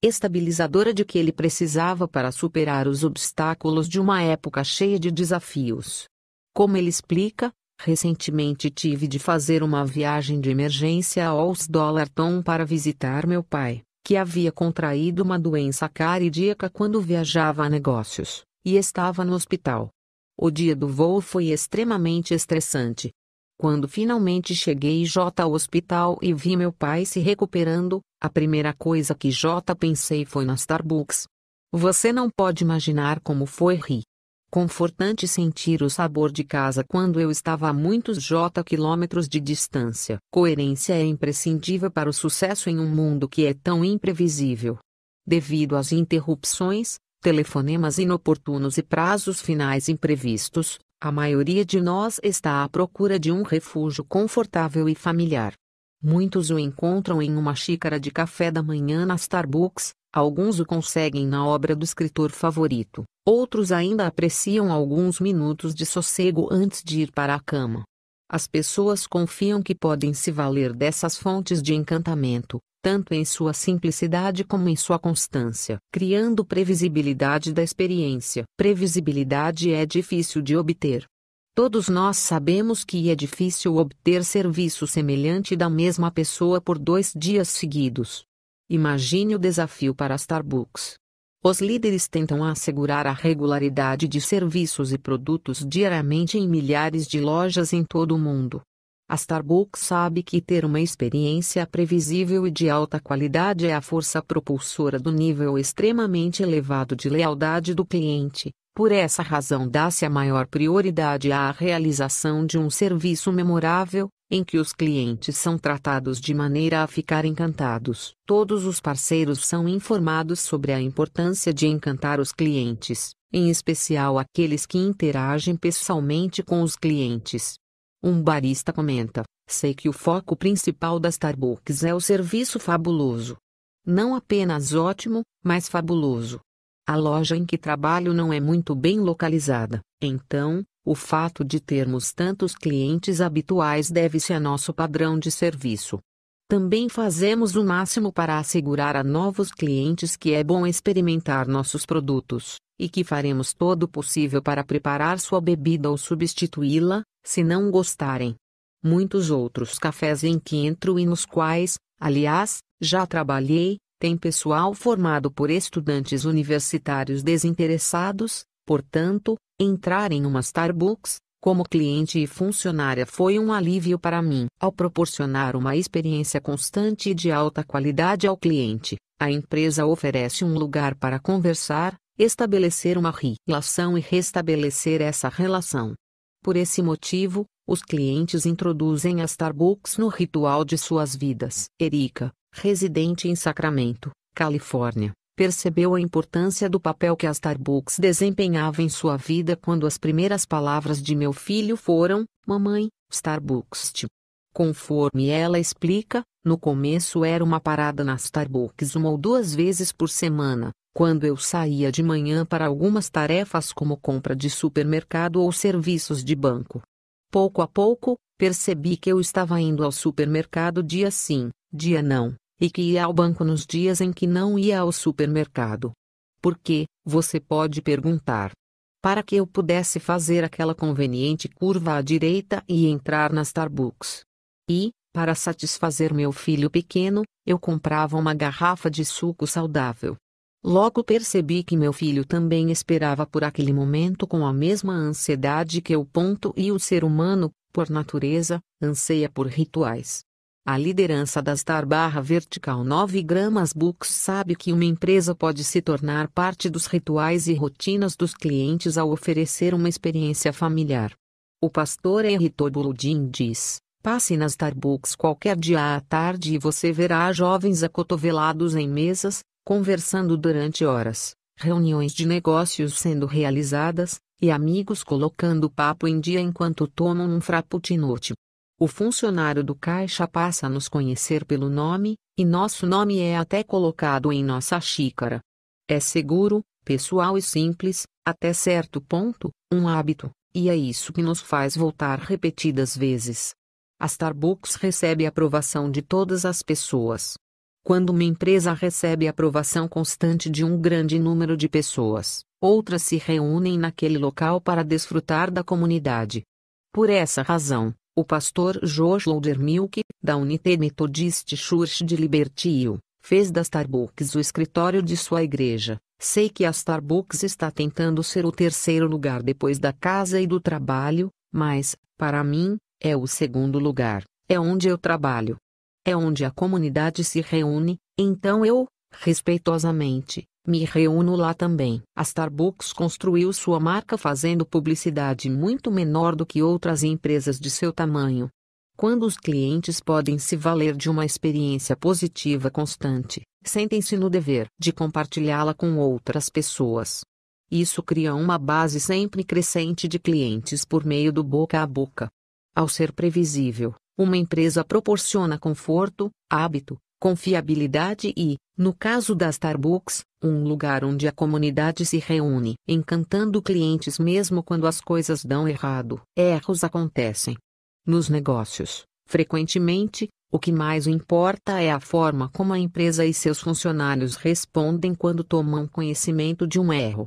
estabilizadora de que ele precisava para superar os obstáculos de uma época cheia de desafios. Como ele explica, recentemente tive de fazer uma viagem de emergência aos Dollarton para visitar meu pai, que havia contraído uma doença cardíaca quando viajava a negócios, e estava no hospital. O dia do voo foi extremamente estressante. Quando finalmente cheguei J ao hospital e vi meu pai se recuperando, a primeira coisa que J pensei foi na Starbucks. Você não pode imaginar como foi ri. Confortante sentir o sabor de casa quando eu estava a muitos J quilômetros de distância. Coerência é imprescindível para o sucesso em um mundo que é tão imprevisível. Devido às interrupções, telefonemas inoportunos e prazos finais imprevistos, a maioria de nós está à procura de um refúgio confortável e familiar. Muitos o encontram em uma xícara de café da manhã na Starbucks, alguns o conseguem na obra do escritor favorito, outros ainda apreciam alguns minutos de sossego antes de ir para a cama. As pessoas confiam que podem se valer dessas fontes de encantamento, tanto em sua simplicidade como em sua constância, criando previsibilidade da experiência. Previsibilidade é difícil de obter, Todos nós sabemos que é difícil obter serviço semelhante da mesma pessoa por dois dias seguidos. Imagine o desafio para Starbucks. Os líderes tentam assegurar a regularidade de serviços e produtos diariamente em milhares de lojas em todo o mundo. A Starbucks sabe que ter uma experiência previsível e de alta qualidade é a força propulsora do nível extremamente elevado de lealdade do cliente, por essa razão dá-se a maior prioridade à realização de um serviço memorável, em que os clientes são tratados de maneira a ficar encantados. Todos os parceiros são informados sobre a importância de encantar os clientes, em especial aqueles que interagem pessoalmente com os clientes. Um barista comenta: Sei que o foco principal da Starbucks é o serviço fabuloso. Não apenas ótimo, mas fabuloso. A loja em que trabalho não é muito bem localizada, então, o fato de termos tantos clientes habituais deve-se a nosso padrão de serviço. Também fazemos o máximo para assegurar a novos clientes que é bom experimentar nossos produtos, e que faremos todo o possível para preparar sua bebida ou substituí-la, se não gostarem. Muitos outros cafés em que entro e nos quais, aliás, já trabalhei, tem pessoal formado por estudantes universitários desinteressados, portanto, entrar em uma Starbucks, como cliente e funcionária foi um alívio para mim. Ao proporcionar uma experiência constante e de alta qualidade ao cliente, a empresa oferece um lugar para conversar, estabelecer uma relação e restabelecer essa relação. Por esse motivo, os clientes introduzem a Starbucks no ritual de suas vidas. Erika, residente em Sacramento, Califórnia, percebeu a importância do papel que a Starbucks desempenhava em sua vida quando as primeiras palavras de meu filho foram: Mamãe, Starbucks. -te. Conforme ela explica, no começo era uma parada na Starbucks uma ou duas vezes por semana, quando eu saía de manhã para algumas tarefas como compra de supermercado ou serviços de banco. Pouco a pouco, percebi que eu estava indo ao supermercado dia sim, dia não, e que ia ao banco nos dias em que não ia ao supermercado. Porque, você pode perguntar. Para que eu pudesse fazer aquela conveniente curva à direita e entrar na Starbucks. E, para satisfazer meu filho pequeno, eu comprava uma garrafa de suco saudável. Logo percebi que meu filho também esperava por aquele momento com a mesma ansiedade que o Ponto, e o ser humano, por natureza, anseia por rituais. A liderança da Star Barra Vertical 9 Gramas Books sabe que uma empresa pode se tornar parte dos rituais e rotinas dos clientes ao oferecer uma experiência familiar. O pastor Henrique Boludin diz: Passe na Starbucks qualquer dia à tarde e você verá jovens acotovelados em mesas, conversando durante horas, reuniões de negócios sendo realizadas, e amigos colocando papo em dia enquanto tomam um frappuccino. O funcionário do caixa passa a nos conhecer pelo nome, e nosso nome é até colocado em nossa xícara. É seguro, pessoal e simples, até certo ponto, um hábito, e é isso que nos faz voltar repetidas vezes. A Starbucks recebe aprovação de todas as pessoas. Quando uma empresa recebe aprovação constante de um grande número de pessoas, outras se reúnem naquele local para desfrutar da comunidade. Por essa razão, o pastor Josh Lodermilk, da United Methodist Church de Hill fez da Starbucks o escritório de sua igreja. Sei que a Starbucks está tentando ser o terceiro lugar depois da casa e do trabalho, mas, para mim, é o segundo lugar. É onde eu trabalho. É onde a comunidade se reúne, então eu, respeitosamente, me reúno lá também. A Starbucks construiu sua marca fazendo publicidade muito menor do que outras empresas de seu tamanho. Quando os clientes podem se valer de uma experiência positiva constante, sentem-se no dever de compartilhá-la com outras pessoas. Isso cria uma base sempre crescente de clientes por meio do boca a boca. Ao ser previsível, uma empresa proporciona conforto, hábito, confiabilidade e, no caso da Starbucks, um lugar onde a comunidade se reúne, encantando clientes mesmo quando as coisas dão errado. Erros acontecem. Nos negócios, frequentemente, o que mais importa é a forma como a empresa e seus funcionários respondem quando tomam conhecimento de um erro.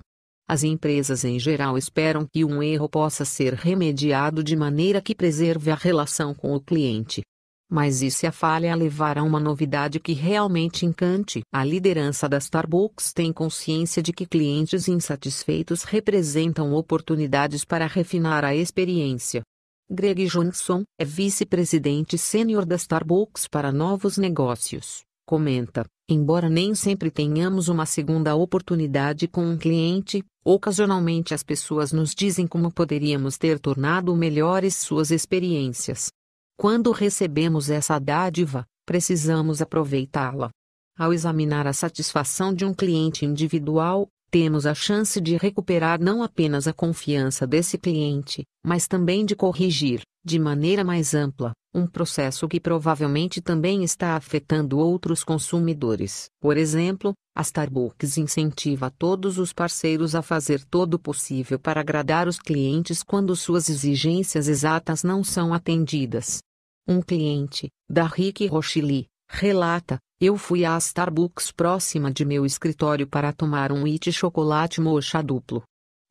As empresas em geral esperam que um erro possa ser remediado de maneira que preserve a relação com o cliente, mas e se a falha levar a uma novidade que realmente encante? A liderança da Starbucks tem consciência de que clientes insatisfeitos representam oportunidades para refinar a experiência. Greg Johnson é vice-presidente sênior da Starbucks para novos negócios. Comenta: embora nem sempre tenhamos uma segunda oportunidade com um cliente, ocasionalmente as pessoas nos dizem como poderíamos ter tornado melhores suas experiências. Quando recebemos essa dádiva, precisamos aproveitá-la. Ao examinar a satisfação de um cliente individual, temos a chance de recuperar não apenas a confiança desse cliente, mas também de corrigir, de maneira mais ampla, um processo que provavelmente também está afetando outros consumidores. Por exemplo, a Starbucks incentiva todos os parceiros a fazer todo o possível para agradar os clientes quando suas exigências exatas não são atendidas. Um cliente, da Rick Rochely, Relata, eu fui à Starbucks próxima de meu escritório para tomar um it chocolate mocha duplo.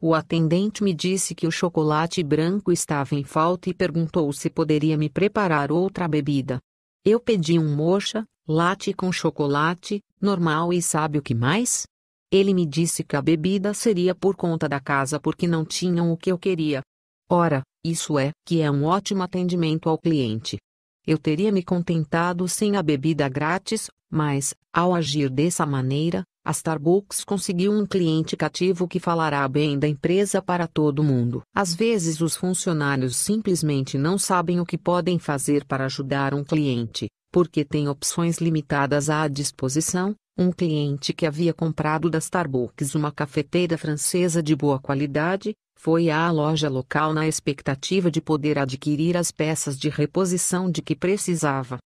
O atendente me disse que o chocolate branco estava em falta e perguntou se poderia me preparar outra bebida. Eu pedi um mocha, latte com chocolate, normal e sabe o que mais? Ele me disse que a bebida seria por conta da casa porque não tinham o que eu queria. Ora, isso é que é um ótimo atendimento ao cliente. Eu teria me contentado sem a bebida grátis, mas, ao agir dessa maneira, a Starbucks conseguiu um cliente cativo que falará bem da empresa para todo mundo. Às vezes os funcionários simplesmente não sabem o que podem fazer para ajudar um cliente, porque têm opções limitadas à disposição. Um cliente que havia comprado da Starbucks uma cafeteira francesa de boa qualidade, foi à loja local na expectativa de poder adquirir as peças de reposição de que precisava.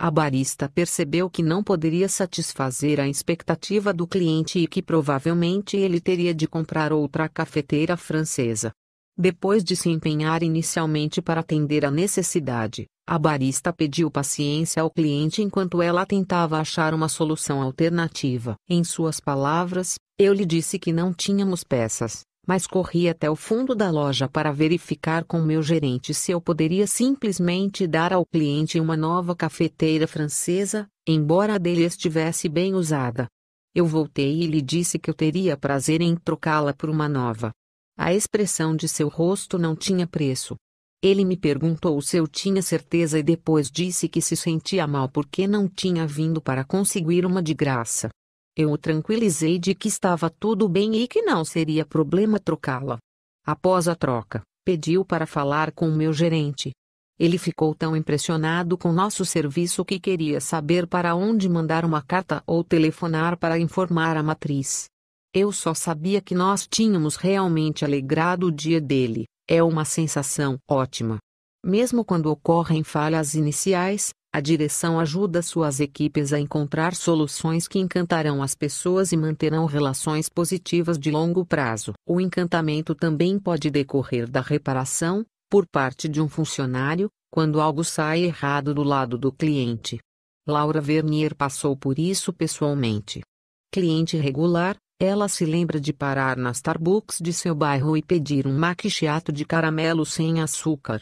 A barista percebeu que não poderia satisfazer a expectativa do cliente e que provavelmente ele teria de comprar outra cafeteira francesa. Depois de se empenhar inicialmente para atender a necessidade, a barista pediu paciência ao cliente enquanto ela tentava achar uma solução alternativa. Em suas palavras, eu lhe disse que não tínhamos peças mas corri até o fundo da loja para verificar com meu gerente se eu poderia simplesmente dar ao cliente uma nova cafeteira francesa, embora a dele estivesse bem usada. Eu voltei e lhe disse que eu teria prazer em trocá-la por uma nova. A expressão de seu rosto não tinha preço. Ele me perguntou se eu tinha certeza e depois disse que se sentia mal porque não tinha vindo para conseguir uma de graça. Eu o tranquilizei de que estava tudo bem e que não seria problema trocá-la. Após a troca, pediu para falar com o meu gerente. Ele ficou tão impressionado com nosso serviço que queria saber para onde mandar uma carta ou telefonar para informar a matriz. Eu só sabia que nós tínhamos realmente alegrado o dia dele. É uma sensação ótima. Mesmo quando ocorrem falhas iniciais, a direção ajuda suas equipes a encontrar soluções que encantarão as pessoas e manterão relações positivas de longo prazo. O encantamento também pode decorrer da reparação, por parte de um funcionário, quando algo sai errado do lado do cliente. Laura Vernier passou por isso pessoalmente. Cliente regular, ela se lembra de parar na Starbucks de seu bairro e pedir um macchiato de caramelo sem açúcar.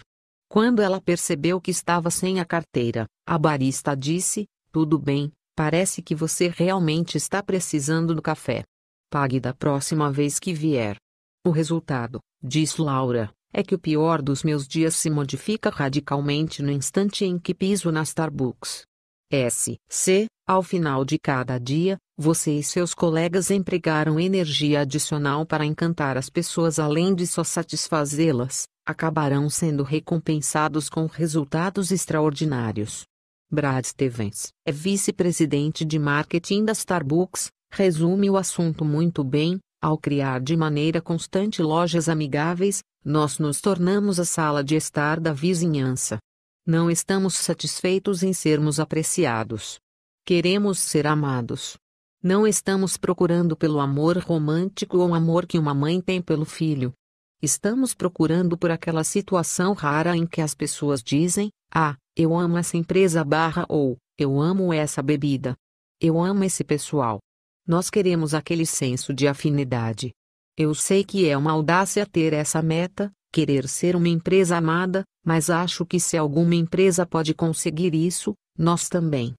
Quando ela percebeu que estava sem a carteira, a barista disse: Tudo bem, parece que você realmente está precisando do café. Pague da próxima vez que vier. O resultado, diz Laura, é que o pior dos meus dias se modifica radicalmente no instante em que piso na Starbucks. S. C. Ao final de cada dia, você e seus colegas empregaram energia adicional para encantar as pessoas além de só satisfazê-las, acabarão sendo recompensados com resultados extraordinários. Brad Stevens é vice-presidente de marketing da Starbucks, resume o assunto muito bem. Ao criar de maneira constante lojas amigáveis, nós nos tornamos a sala de estar da vizinhança. Não estamos satisfeitos em sermos apreciados. Queremos ser amados. Não estamos procurando pelo amor romântico ou amor que uma mãe tem pelo filho, Estamos procurando por aquela situação rara em que as pessoas dizem: Ah, eu amo essa empresa barra ou eu amo essa bebida. Eu amo esse pessoal. Nós queremos aquele senso de afinidade. Eu sei que é uma audácia ter essa meta, querer ser uma empresa amada, mas acho que se alguma empresa pode conseguir isso, nós também.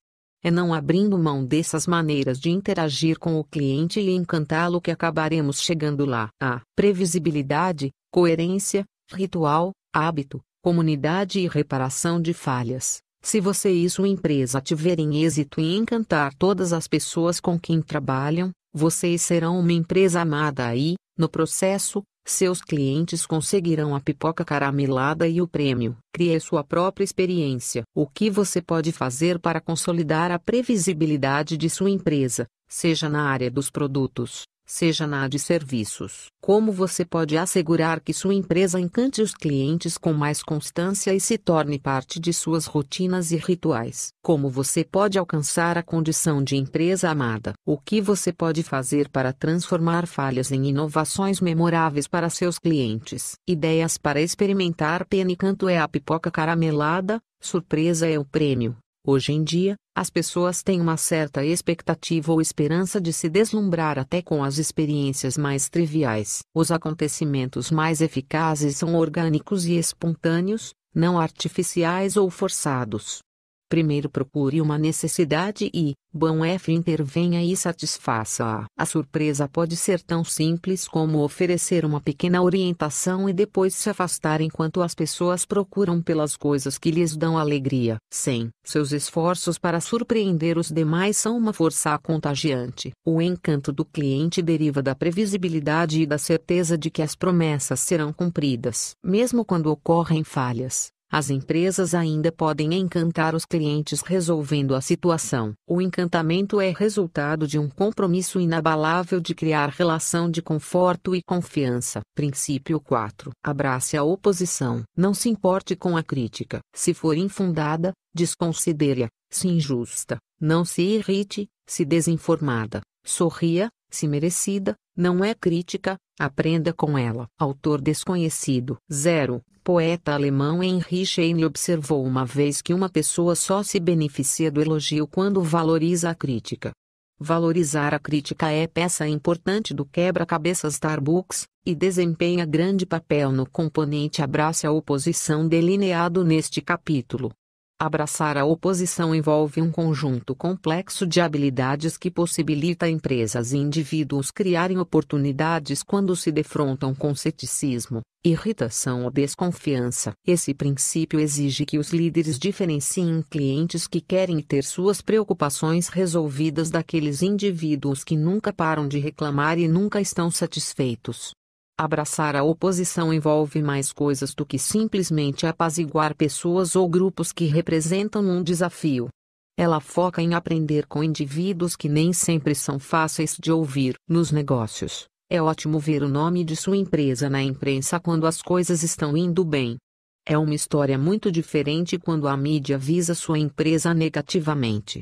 É não abrindo mão dessas maneiras de interagir com o cliente e encantá-lo que acabaremos chegando lá. A previsibilidade, coerência, ritual, hábito, comunidade e reparação de falhas. Se você e sua empresa tiverem êxito em encantar todas as pessoas com quem trabalham, vocês serão uma empresa amada aí, no processo, seus clientes conseguirão a pipoca caramelada e o prêmio. Crie sua própria experiência. O que você pode fazer para consolidar a previsibilidade de sua empresa, seja na área dos produtos, seja na de serviços. Como você pode assegurar que sua empresa encante os clientes com mais constância e se torne parte de suas rotinas e rituais? Como você pode alcançar a condição de empresa amada? O que você pode fazer para transformar falhas em inovações memoráveis para seus clientes? Ideias para experimentar Penny Canto é a pipoca caramelada, surpresa é o prêmio. Hoje em dia, as pessoas têm uma certa expectativa ou esperança de se deslumbrar até com as experiências mais triviais. Os acontecimentos mais eficazes são orgânicos e espontâneos, não artificiais ou forçados. Primeiro procure uma necessidade e, bom F intervenha e satisfaça-a. A surpresa pode ser tão simples como oferecer uma pequena orientação e depois se afastar enquanto as pessoas procuram pelas coisas que lhes dão alegria. Sem, Seus esforços para surpreender os demais são uma força contagiante. O encanto do cliente deriva da previsibilidade e da certeza de que as promessas serão cumpridas. Mesmo quando ocorrem falhas, as empresas ainda podem encantar os clientes resolvendo a situação. O encantamento é resultado de um compromisso inabalável de criar relação de conforto e confiança. Princípio 4. Abrace a oposição. Não se importe com a crítica. Se for infundada, desconsidere-a. Se injusta, não se irrite, se desinformada, sorria, se merecida, não é crítica, aprenda com ela. Autor desconhecido. 0. Poeta alemão Heinrich Heine observou uma vez que uma pessoa só se beneficia do elogio quando valoriza a crítica. Valorizar a crítica é peça importante do quebra-cabeça Starbucks, e desempenha grande papel no componente abraça a oposição delineado neste capítulo. Abraçar a oposição envolve um conjunto complexo de habilidades que possibilita empresas e indivíduos criarem oportunidades quando se defrontam com ceticismo, irritação ou desconfiança. Esse princípio exige que os líderes diferenciem clientes que querem ter suas preocupações resolvidas daqueles indivíduos que nunca param de reclamar e nunca estão satisfeitos. Abraçar a oposição envolve mais coisas do que simplesmente apaziguar pessoas ou grupos que representam um desafio. Ela foca em aprender com indivíduos que nem sempre são fáceis de ouvir. Nos negócios, é ótimo ver o nome de sua empresa na imprensa quando as coisas estão indo bem. É uma história muito diferente quando a mídia visa sua empresa negativamente.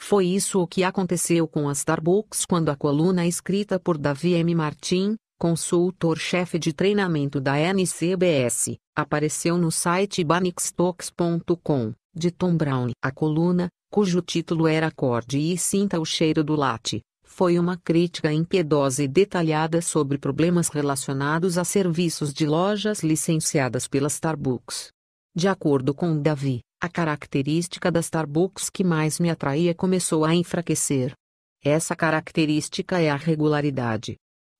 Foi isso o que aconteceu com a Starbucks quando a coluna escrita por Davi M. Martin, consultor-chefe de treinamento da NCBS, apareceu no site banixtox.com, de Tom Brown. A coluna, cujo título era Acorde e Sinta o Cheiro do Latte, foi uma crítica impiedosa e detalhada sobre problemas relacionados a serviços de lojas licenciadas pela Starbucks. De acordo com Davi, a característica da Starbucks que mais me atraía começou a enfraquecer. Essa característica é a regularidade.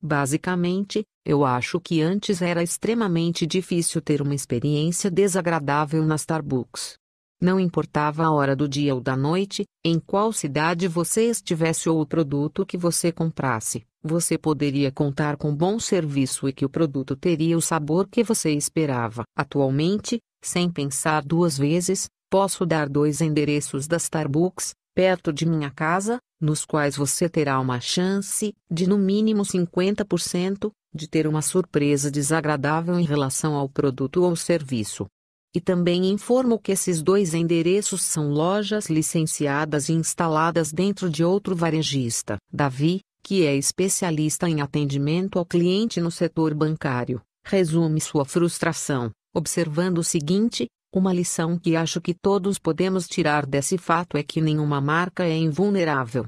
Basicamente, eu acho que antes era extremamente difícil ter uma experiência desagradável na Starbucks. Não importava a hora do dia ou da noite, em qual cidade você estivesse ou o produto que você comprasse, você poderia contar com bom serviço e que o produto teria o sabor que você esperava. Atualmente, sem pensar duas vezes, posso dar dois endereços da Starbucks, perto de minha casa, nos quais você terá uma chance, de no mínimo 50%, de ter uma surpresa desagradável em relação ao produto ou serviço. E também informo que esses dois endereços são lojas licenciadas e instaladas dentro de outro varejista, Davi, que é especialista em atendimento ao cliente no setor bancário. Resume sua frustração, observando o seguinte: uma lição que acho que todos podemos tirar desse fato é que nenhuma marca é invulnerável.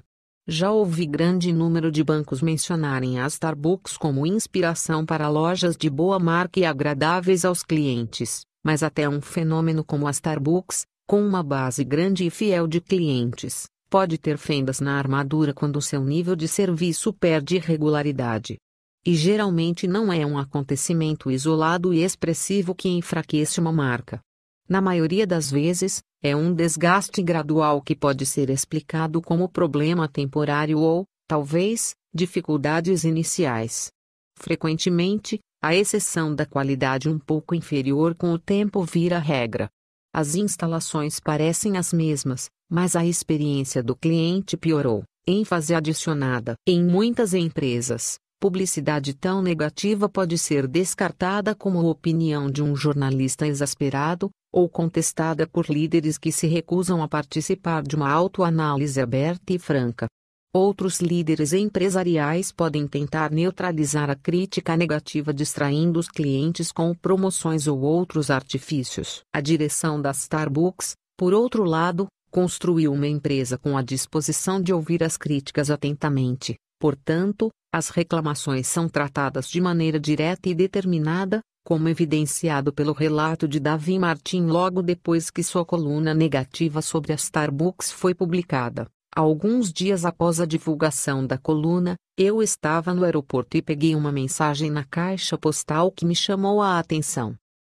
Já ouvi grande número de bancos mencionarem a Starbucks como inspiração para lojas de boa marca e agradáveis aos clientes, mas até um fenômeno como a Starbucks, com uma base grande e fiel de clientes, pode ter fendas na armadura quando seu nível de serviço perde regularidade. E geralmente não é um acontecimento isolado e expressivo que enfraquece uma marca. Na maioria das vezes, é um desgaste gradual que pode ser explicado como problema temporário ou, talvez, dificuldades iniciais. Frequentemente, a exceção da qualidade um pouco inferior com o tempo vira regra. As instalações parecem as mesmas, mas a experiência do cliente piorou, ênfase adicionada em muitas empresas. Publicidade tão negativa pode ser descartada como opinião de um jornalista exasperado, ou contestada por líderes que se recusam a participar de uma autoanálise aberta e franca. Outros líderes empresariais podem tentar neutralizar a crítica negativa distraindo os clientes com promoções ou outros artifícios. A direção da Starbucks, por outro lado, construiu uma empresa com a disposição de ouvir as críticas atentamente Portanto, as reclamações são tratadas de maneira direta e determinada, como evidenciado pelo relato de Davi Martin logo depois que sua coluna negativa sobre a Starbucks foi publicada. Alguns dias após a divulgação da coluna, eu estava no aeroporto e peguei uma mensagem na caixa postal que me chamou a atenção.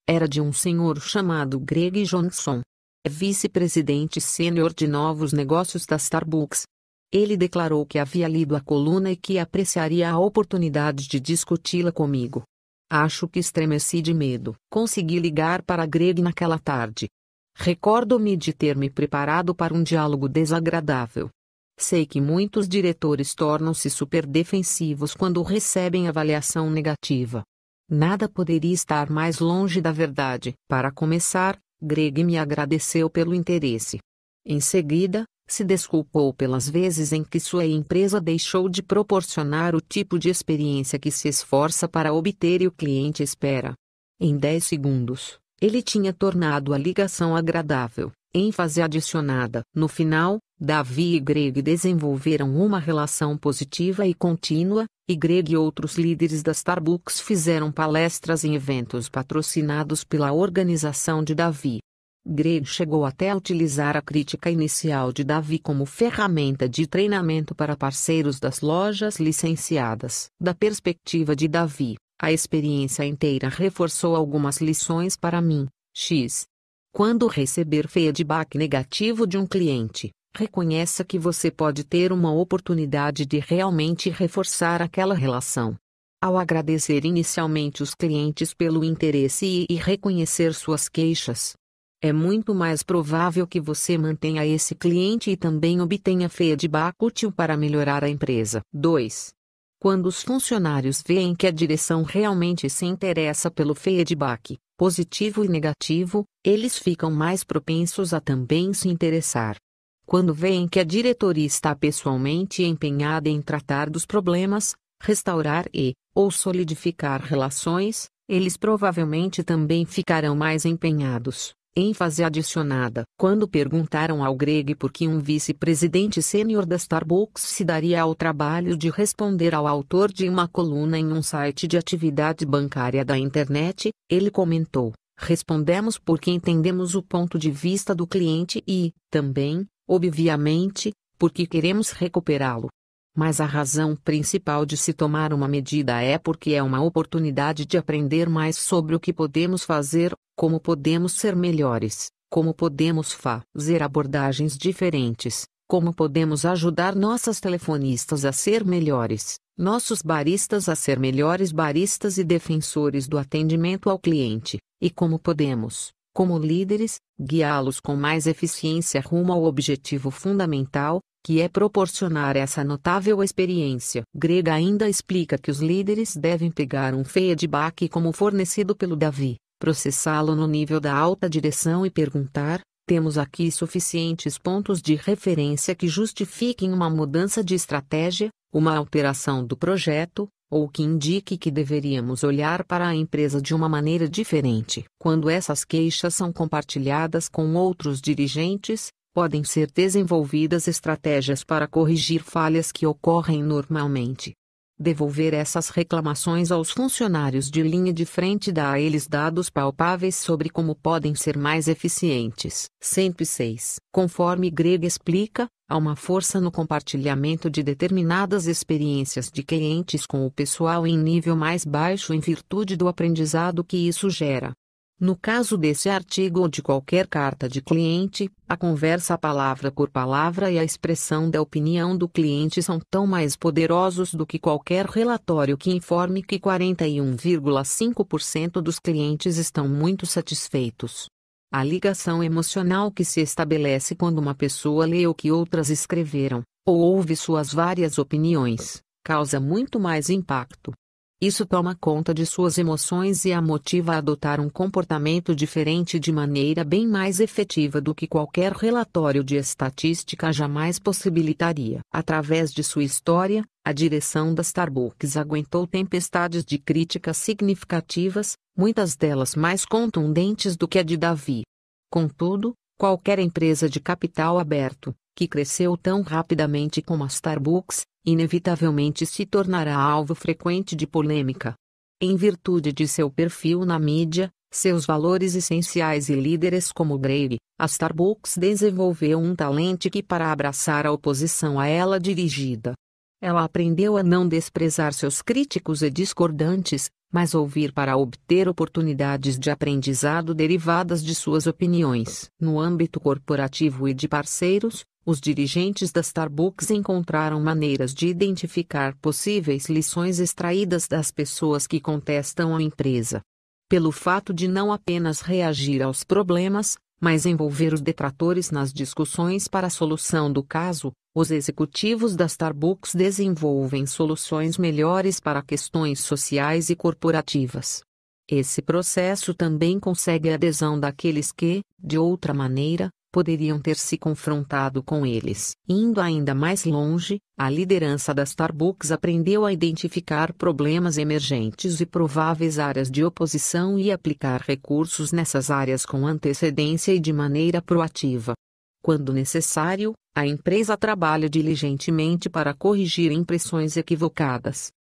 Era de um senhor chamado Greg Johnson, vice-presidente sênior de novos negócios da Starbucks, ele declarou que havia lido a coluna e que apreciaria a oportunidade de discuti-la comigo. Acho que estremeci de medo. Consegui ligar para Greg naquela tarde. Recordo-me de ter me preparado para um diálogo desagradável. Sei que muitos diretores tornam-se superdefensivos quando recebem avaliação negativa. Nada poderia estar mais longe da verdade. Para começar, Greg me agradeceu pelo interesse. Em seguida, se desculpou pelas vezes em que sua empresa deixou de proporcionar o tipo de experiência que se esforça para obter e o cliente espera. Em 10 segundos, ele tinha tornado a ligação agradável, ênfase adicionada. No final, Davi e Greg desenvolveram uma relação positiva e contínua, e Greg e outros líderes da Starbucks fizeram palestras em eventos patrocinados pela organização de Davi. Greg chegou até a utilizar a crítica inicial de Davi como ferramenta de treinamento para parceiros das lojas licenciadas. Da perspectiva de Davi, a experiência inteira reforçou algumas lições para mim. X. Quando receber feedback negativo de um cliente, reconheça que você pode ter uma oportunidade de realmente reforçar aquela relação. Ao agradecer inicialmente os clientes pelo interesse e reconhecer suas queixas, é muito mais provável que você mantenha esse cliente e também obtenha feedback útil para melhorar a empresa. 2. Quando os funcionários veem que a direção realmente se interessa pelo feedback, positivo e negativo, eles ficam mais propensos a também se interessar. Quando veem que a diretoria está pessoalmente empenhada em tratar dos problemas, restaurar e, ou solidificar relações, eles provavelmente também ficarão mais empenhados ênfase adicionada quando perguntaram ao Greg por que um vice-presidente sênior da Starbucks se daria ao trabalho de responder ao autor de uma coluna em um site de atividade bancária da internet, ele comentou: Respondemos porque entendemos o ponto de vista do cliente e, também, obviamente, porque queremos recuperá-lo. Mas a razão principal de se tomar uma medida é porque é uma oportunidade de aprender mais sobre o que podemos fazer, como podemos ser melhores, como podemos fazer abordagens diferentes, como podemos ajudar nossas telefonistas a ser melhores, nossos baristas a ser melhores baristas e defensores do atendimento ao cliente, e como podemos, como líderes, guiá-los com mais eficiência rumo ao objetivo fundamental, que é proporcionar essa notável experiência. Grega ainda explica que os líderes devem pegar um feedback como fornecido pelo Davi, processá-lo no nível da alta direção e perguntar: temos aqui suficientes pontos de referência que justifiquem uma mudança de estratégia, uma alteração do projeto, ou que indique que deveríamos olhar para a empresa de uma maneira diferente. Quando essas queixas são compartilhadas com outros dirigentes, podem ser desenvolvidas estratégias para corrigir falhas que ocorrem normalmente. Devolver essas reclamações aos funcionários de linha de frente dá a eles dados palpáveis sobre como podem ser mais eficientes. 106. Conforme Greg explica, há uma força no compartilhamento de determinadas experiências de clientes com o pessoal em nível mais baixo em virtude do aprendizado que isso gera. No caso desse artigo ou de qualquer carta de cliente, a conversa palavra por palavra e a expressão da opinião do cliente são tão mais poderosos do que qualquer relatório que informe que 41,5% dos clientes estão muito satisfeitos. A ligação emocional que se estabelece quando uma pessoa lê o que outras escreveram, ou ouve suas várias opiniões, causa muito mais impacto. Isso toma conta de suas emoções e a motiva a adotar um comportamento diferente de maneira bem mais efetiva do que qualquer relatório de estatística jamais possibilitaria. Através de sua história, a direção da Starbucks aguentou tempestades de críticas significativas, muitas delas mais contundentes do que a de Davi. Contudo, qualquer empresa de capital aberto, que cresceu tão rapidamente como a Starbucks, inevitavelmente se tornará alvo frequente de polêmica. Em virtude de seu perfil na mídia, seus valores essenciais e líderes como Grave, a Starbucks desenvolveu um talento que para abraçar a oposição a ela dirigida. Ela aprendeu a não desprezar seus críticos e discordantes, mas ouvir para obter oportunidades de aprendizado derivadas de suas opiniões. No âmbito corporativo e de parceiros, os dirigentes da Starbucks encontraram maneiras de identificar possíveis lições extraídas das pessoas que contestam a empresa. Pelo fato de não apenas reagir aos problemas, mas envolver os detratores nas discussões para a solução do caso, os executivos da Starbucks desenvolvem soluções melhores para questões sociais e corporativas. Esse processo também consegue a adesão daqueles que, de outra maneira, poderiam ter se confrontado com eles. Indo ainda mais longe, a liderança da Starbucks aprendeu a identificar problemas emergentes e prováveis áreas de oposição e aplicar recursos nessas áreas com antecedência e de maneira proativa. Quando necessário, a empresa trabalha diligentemente para corrigir impressões equivocadas,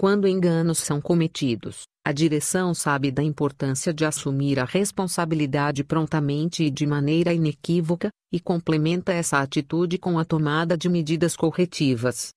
quando enganos são cometidos, a direção sabe da importância de assumir a responsabilidade prontamente e de maneira inequívoca, e complementa essa atitude com a tomada de medidas corretivas.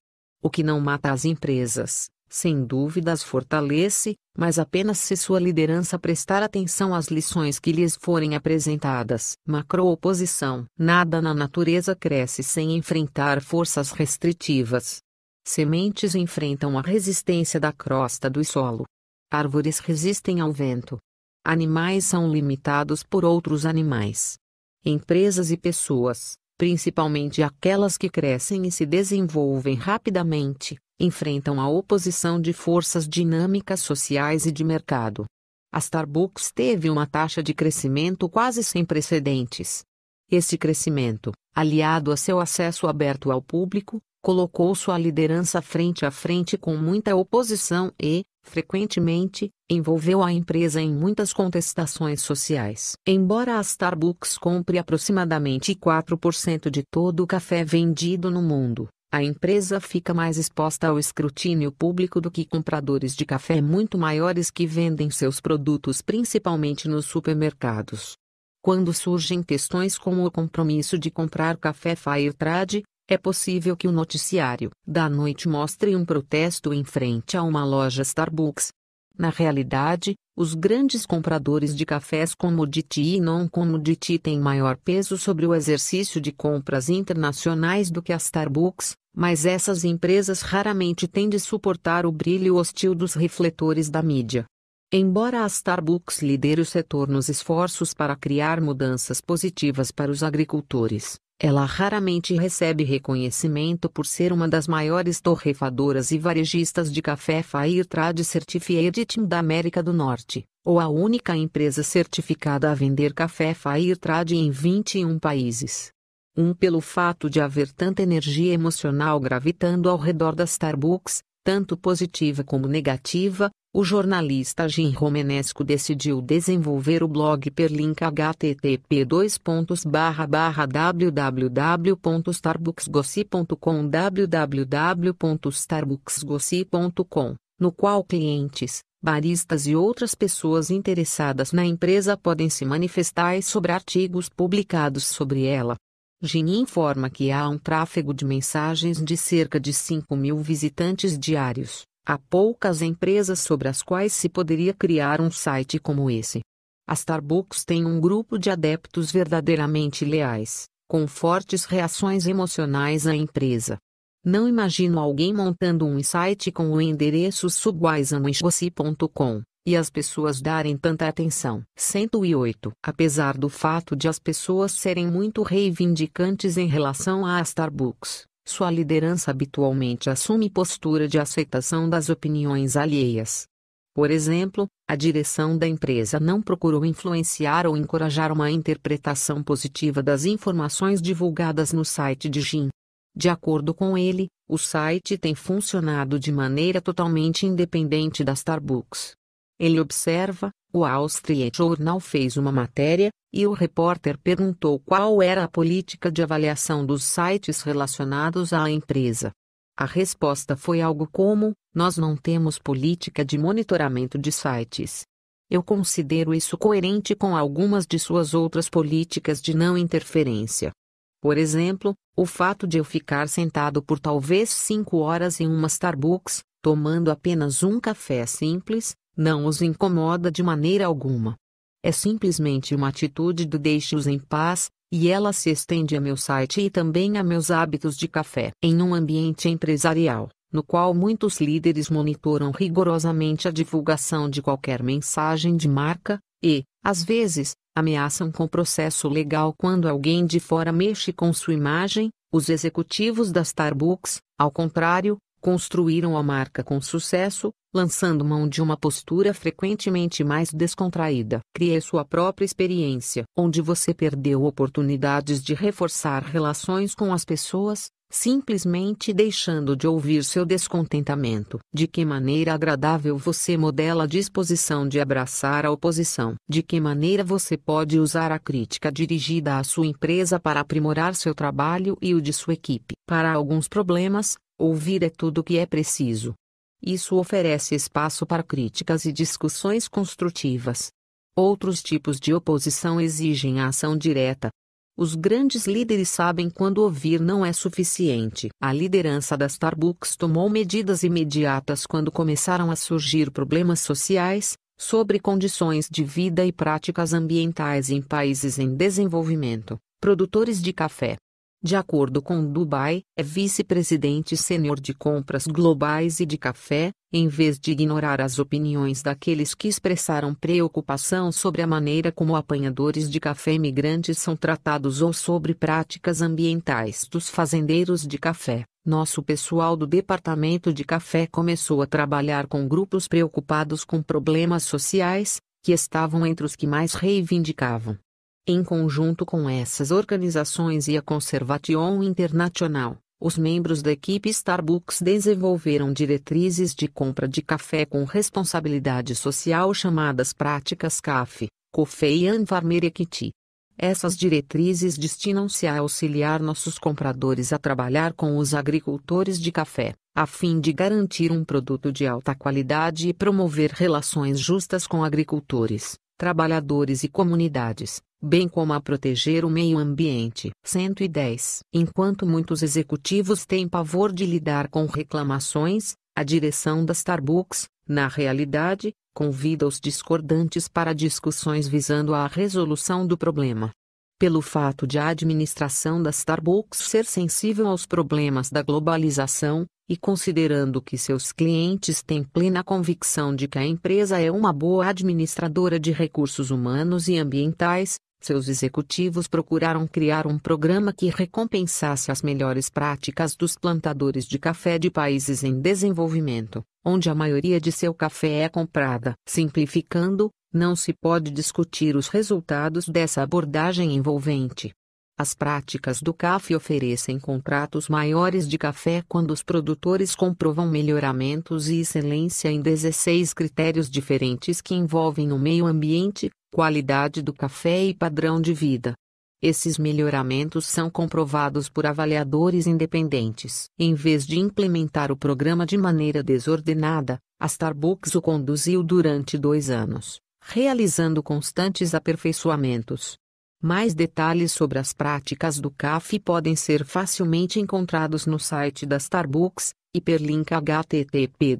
O que não mata as empresas, sem dúvida as fortalece, mas apenas se sua liderança prestar atenção às lições que lhes forem apresentadas. Macro-oposição Nada na natureza cresce sem enfrentar forças restritivas. Sementes enfrentam a resistência da crosta do solo. Árvores resistem ao vento. Animais são limitados por outros animais. Empresas e pessoas, principalmente aquelas que crescem e se desenvolvem rapidamente, enfrentam a oposição de forças dinâmicas sociais e de mercado. A Starbucks teve uma taxa de crescimento quase sem precedentes. Esse crescimento, aliado a seu acesso aberto ao público, colocou sua liderança frente a frente com muita oposição e, frequentemente, envolveu a empresa em muitas contestações sociais. Embora a Starbucks compre aproximadamente 4% de todo o café vendido no mundo, a empresa fica mais exposta ao escrutínio público do que compradores de café muito maiores que vendem seus produtos principalmente nos supermercados. Quando surgem questões como o compromisso de comprar café Fairtrade, é possível que o noticiário da noite mostre um protesto em frente a uma loja Starbucks. Na realidade, os grandes compradores de cafés commodity e não commodity têm maior peso sobre o exercício de compras internacionais do que a Starbucks, mas essas empresas raramente têm de suportar o brilho hostil dos refletores da mídia. Embora a Starbucks lidere o setor nos esforços para criar mudanças positivas para os agricultores, ela raramente recebe reconhecimento por ser uma das maiores torrefadoras e varejistas de café Fair Trade Certified da América do Norte, ou a única empresa certificada a vender café Fair Trade em 21 países. Um pelo fato de haver tanta energia emocional gravitando ao redor da Starbucks, tanto positiva como negativa, o jornalista Jim Romanesco decidiu desenvolver o blog Perlink http www.starbucksgossip.com www.starbucksgossip.com, no qual clientes, baristas e outras pessoas interessadas na empresa podem se manifestar sobre artigos publicados sobre ela. Jim informa que há um tráfego de mensagens de cerca de 5 mil visitantes diários Há poucas empresas sobre as quais se poderia criar um site como esse. A Starbucks tem um grupo de adeptos verdadeiramente leais, com fortes reações emocionais à empresa. Não imagino alguém montando um site com o endereço subwiseanwisgoci.com e as pessoas darem tanta atenção. 108. Apesar do fato de as pessoas serem muito reivindicantes em relação à Starbucks, sua liderança habitualmente assume postura de aceitação das opiniões alheias. Por exemplo, a direção da empresa não procurou influenciar ou encorajar uma interpretação positiva das informações divulgadas no site de Jim. De acordo com ele, o site tem funcionado de maneira totalmente independente da Starbucks. Ele observa, o Austrian Journal fez uma matéria, e o repórter perguntou qual era a política de avaliação dos sites relacionados à empresa. A resposta foi algo como: Nós não temos política de monitoramento de sites. Eu considero isso coerente com algumas de suas outras políticas de não interferência. Por exemplo, o fato de eu ficar sentado por talvez cinco horas em uma Starbucks, tomando apenas um café simples, não os incomoda de maneira alguma. É simplesmente uma atitude do deixe-os em paz, e ela se estende a meu site e também a meus hábitos de café. Em um ambiente empresarial, no qual muitos líderes monitoram rigorosamente a divulgação de qualquer mensagem de marca, e, às vezes, ameaçam com processo legal quando alguém de fora mexe com sua imagem, os executivos da Starbucks, ao contrário, construíram a marca com sucesso, lançando mão de uma postura frequentemente mais descontraída. Crie sua própria experiência, onde você perdeu oportunidades de reforçar relações com as pessoas, simplesmente deixando de ouvir seu descontentamento. De que maneira agradável você modela a disposição de abraçar a oposição? De que maneira você pode usar a crítica dirigida à sua empresa para aprimorar seu trabalho e o de sua equipe? Para alguns problemas, Ouvir é tudo o que é preciso. Isso oferece espaço para críticas e discussões construtivas. Outros tipos de oposição exigem a ação direta. Os grandes líderes sabem quando ouvir não é suficiente. A liderança da Starbucks tomou medidas imediatas quando começaram a surgir problemas sociais, sobre condições de vida e práticas ambientais em países em desenvolvimento, produtores de café, de acordo com Dubai, é vice-presidente sênior de compras globais e de café, em vez de ignorar as opiniões daqueles que expressaram preocupação sobre a maneira como apanhadores de café migrantes são tratados ou sobre práticas ambientais dos fazendeiros de café. Nosso pessoal do departamento de café começou a trabalhar com grupos preocupados com problemas sociais, que estavam entre os que mais reivindicavam em conjunto com essas organizações e a Conservation Internacional, os membros da equipe Starbucks desenvolveram diretrizes de compra de café com responsabilidade social chamadas práticas CAFE, Coffee and Farmer Equity. Essas diretrizes destinam-se a auxiliar nossos compradores a trabalhar com os agricultores de café, a fim de garantir um produto de alta qualidade e promover relações justas com agricultores, trabalhadores e comunidades bem como a proteger o meio ambiente. 110. Enquanto muitos executivos têm pavor de lidar com reclamações, a direção da Starbucks, na realidade, convida os discordantes para discussões visando a resolução do problema. Pelo fato de a administração da Starbucks ser sensível aos problemas da globalização, e considerando que seus clientes têm plena convicção de que a empresa é uma boa administradora de recursos humanos e ambientais, seus executivos procuraram criar um programa que recompensasse as melhores práticas dos plantadores de café de países em desenvolvimento, onde a maioria de seu café é comprada. Simplificando, não se pode discutir os resultados dessa abordagem envolvente. As práticas do CAF oferecem contratos maiores de café quando os produtores comprovam melhoramentos e excelência em 16 critérios diferentes que envolvem o meio ambiente, qualidade do café e padrão de vida. Esses melhoramentos são comprovados por avaliadores independentes. Em vez de implementar o programa de maneira desordenada, a Starbucks o conduziu durante dois anos, realizando constantes aperfeiçoamentos. Mais detalhes sobre as práticas do CAF podem ser facilmente encontrados no site da Starbucks, Hiperlink http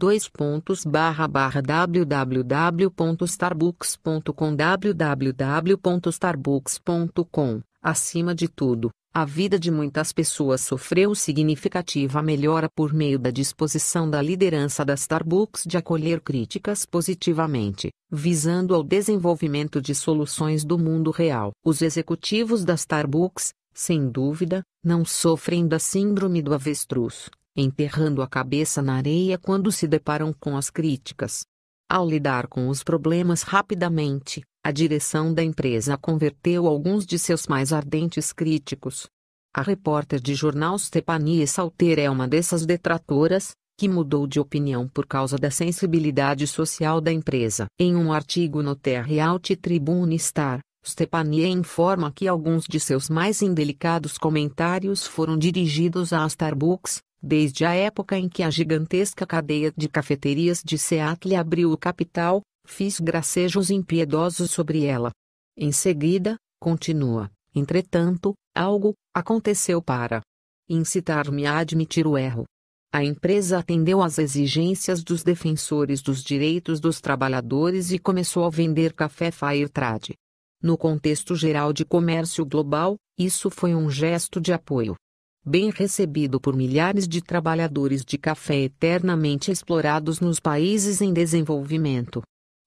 www.starbucks.com www.starbucks.com Acima de tudo, a vida de muitas pessoas sofreu significativa melhora por meio da disposição da liderança da Starbucks de acolher críticas positivamente, visando ao desenvolvimento de soluções do mundo real. Os executivos da Starbucks, sem dúvida, não sofrem da síndrome do avestruz enterrando a cabeça na areia quando se deparam com as críticas. Ao lidar com os problemas rapidamente, a direção da empresa converteu alguns de seus mais ardentes críticos. A repórter de jornal Stepanie Salter é uma dessas detratoras, que mudou de opinião por causa da sensibilidade social da empresa. Em um artigo no The Realty Tribune Star, Stepanie informa que alguns de seus mais indelicados comentários foram dirigidos à Starbucks, Desde a época em que a gigantesca cadeia de cafeterias de Seattle abriu o capital, fiz gracejos impiedosos sobre ela. Em seguida, continua, entretanto, algo aconteceu para incitar-me a admitir o erro. A empresa atendeu às exigências dos defensores dos direitos dos trabalhadores e começou a vender café Fairtrade. No contexto geral de comércio global, isso foi um gesto de apoio bem recebido por milhares de trabalhadores de café eternamente explorados nos países em desenvolvimento.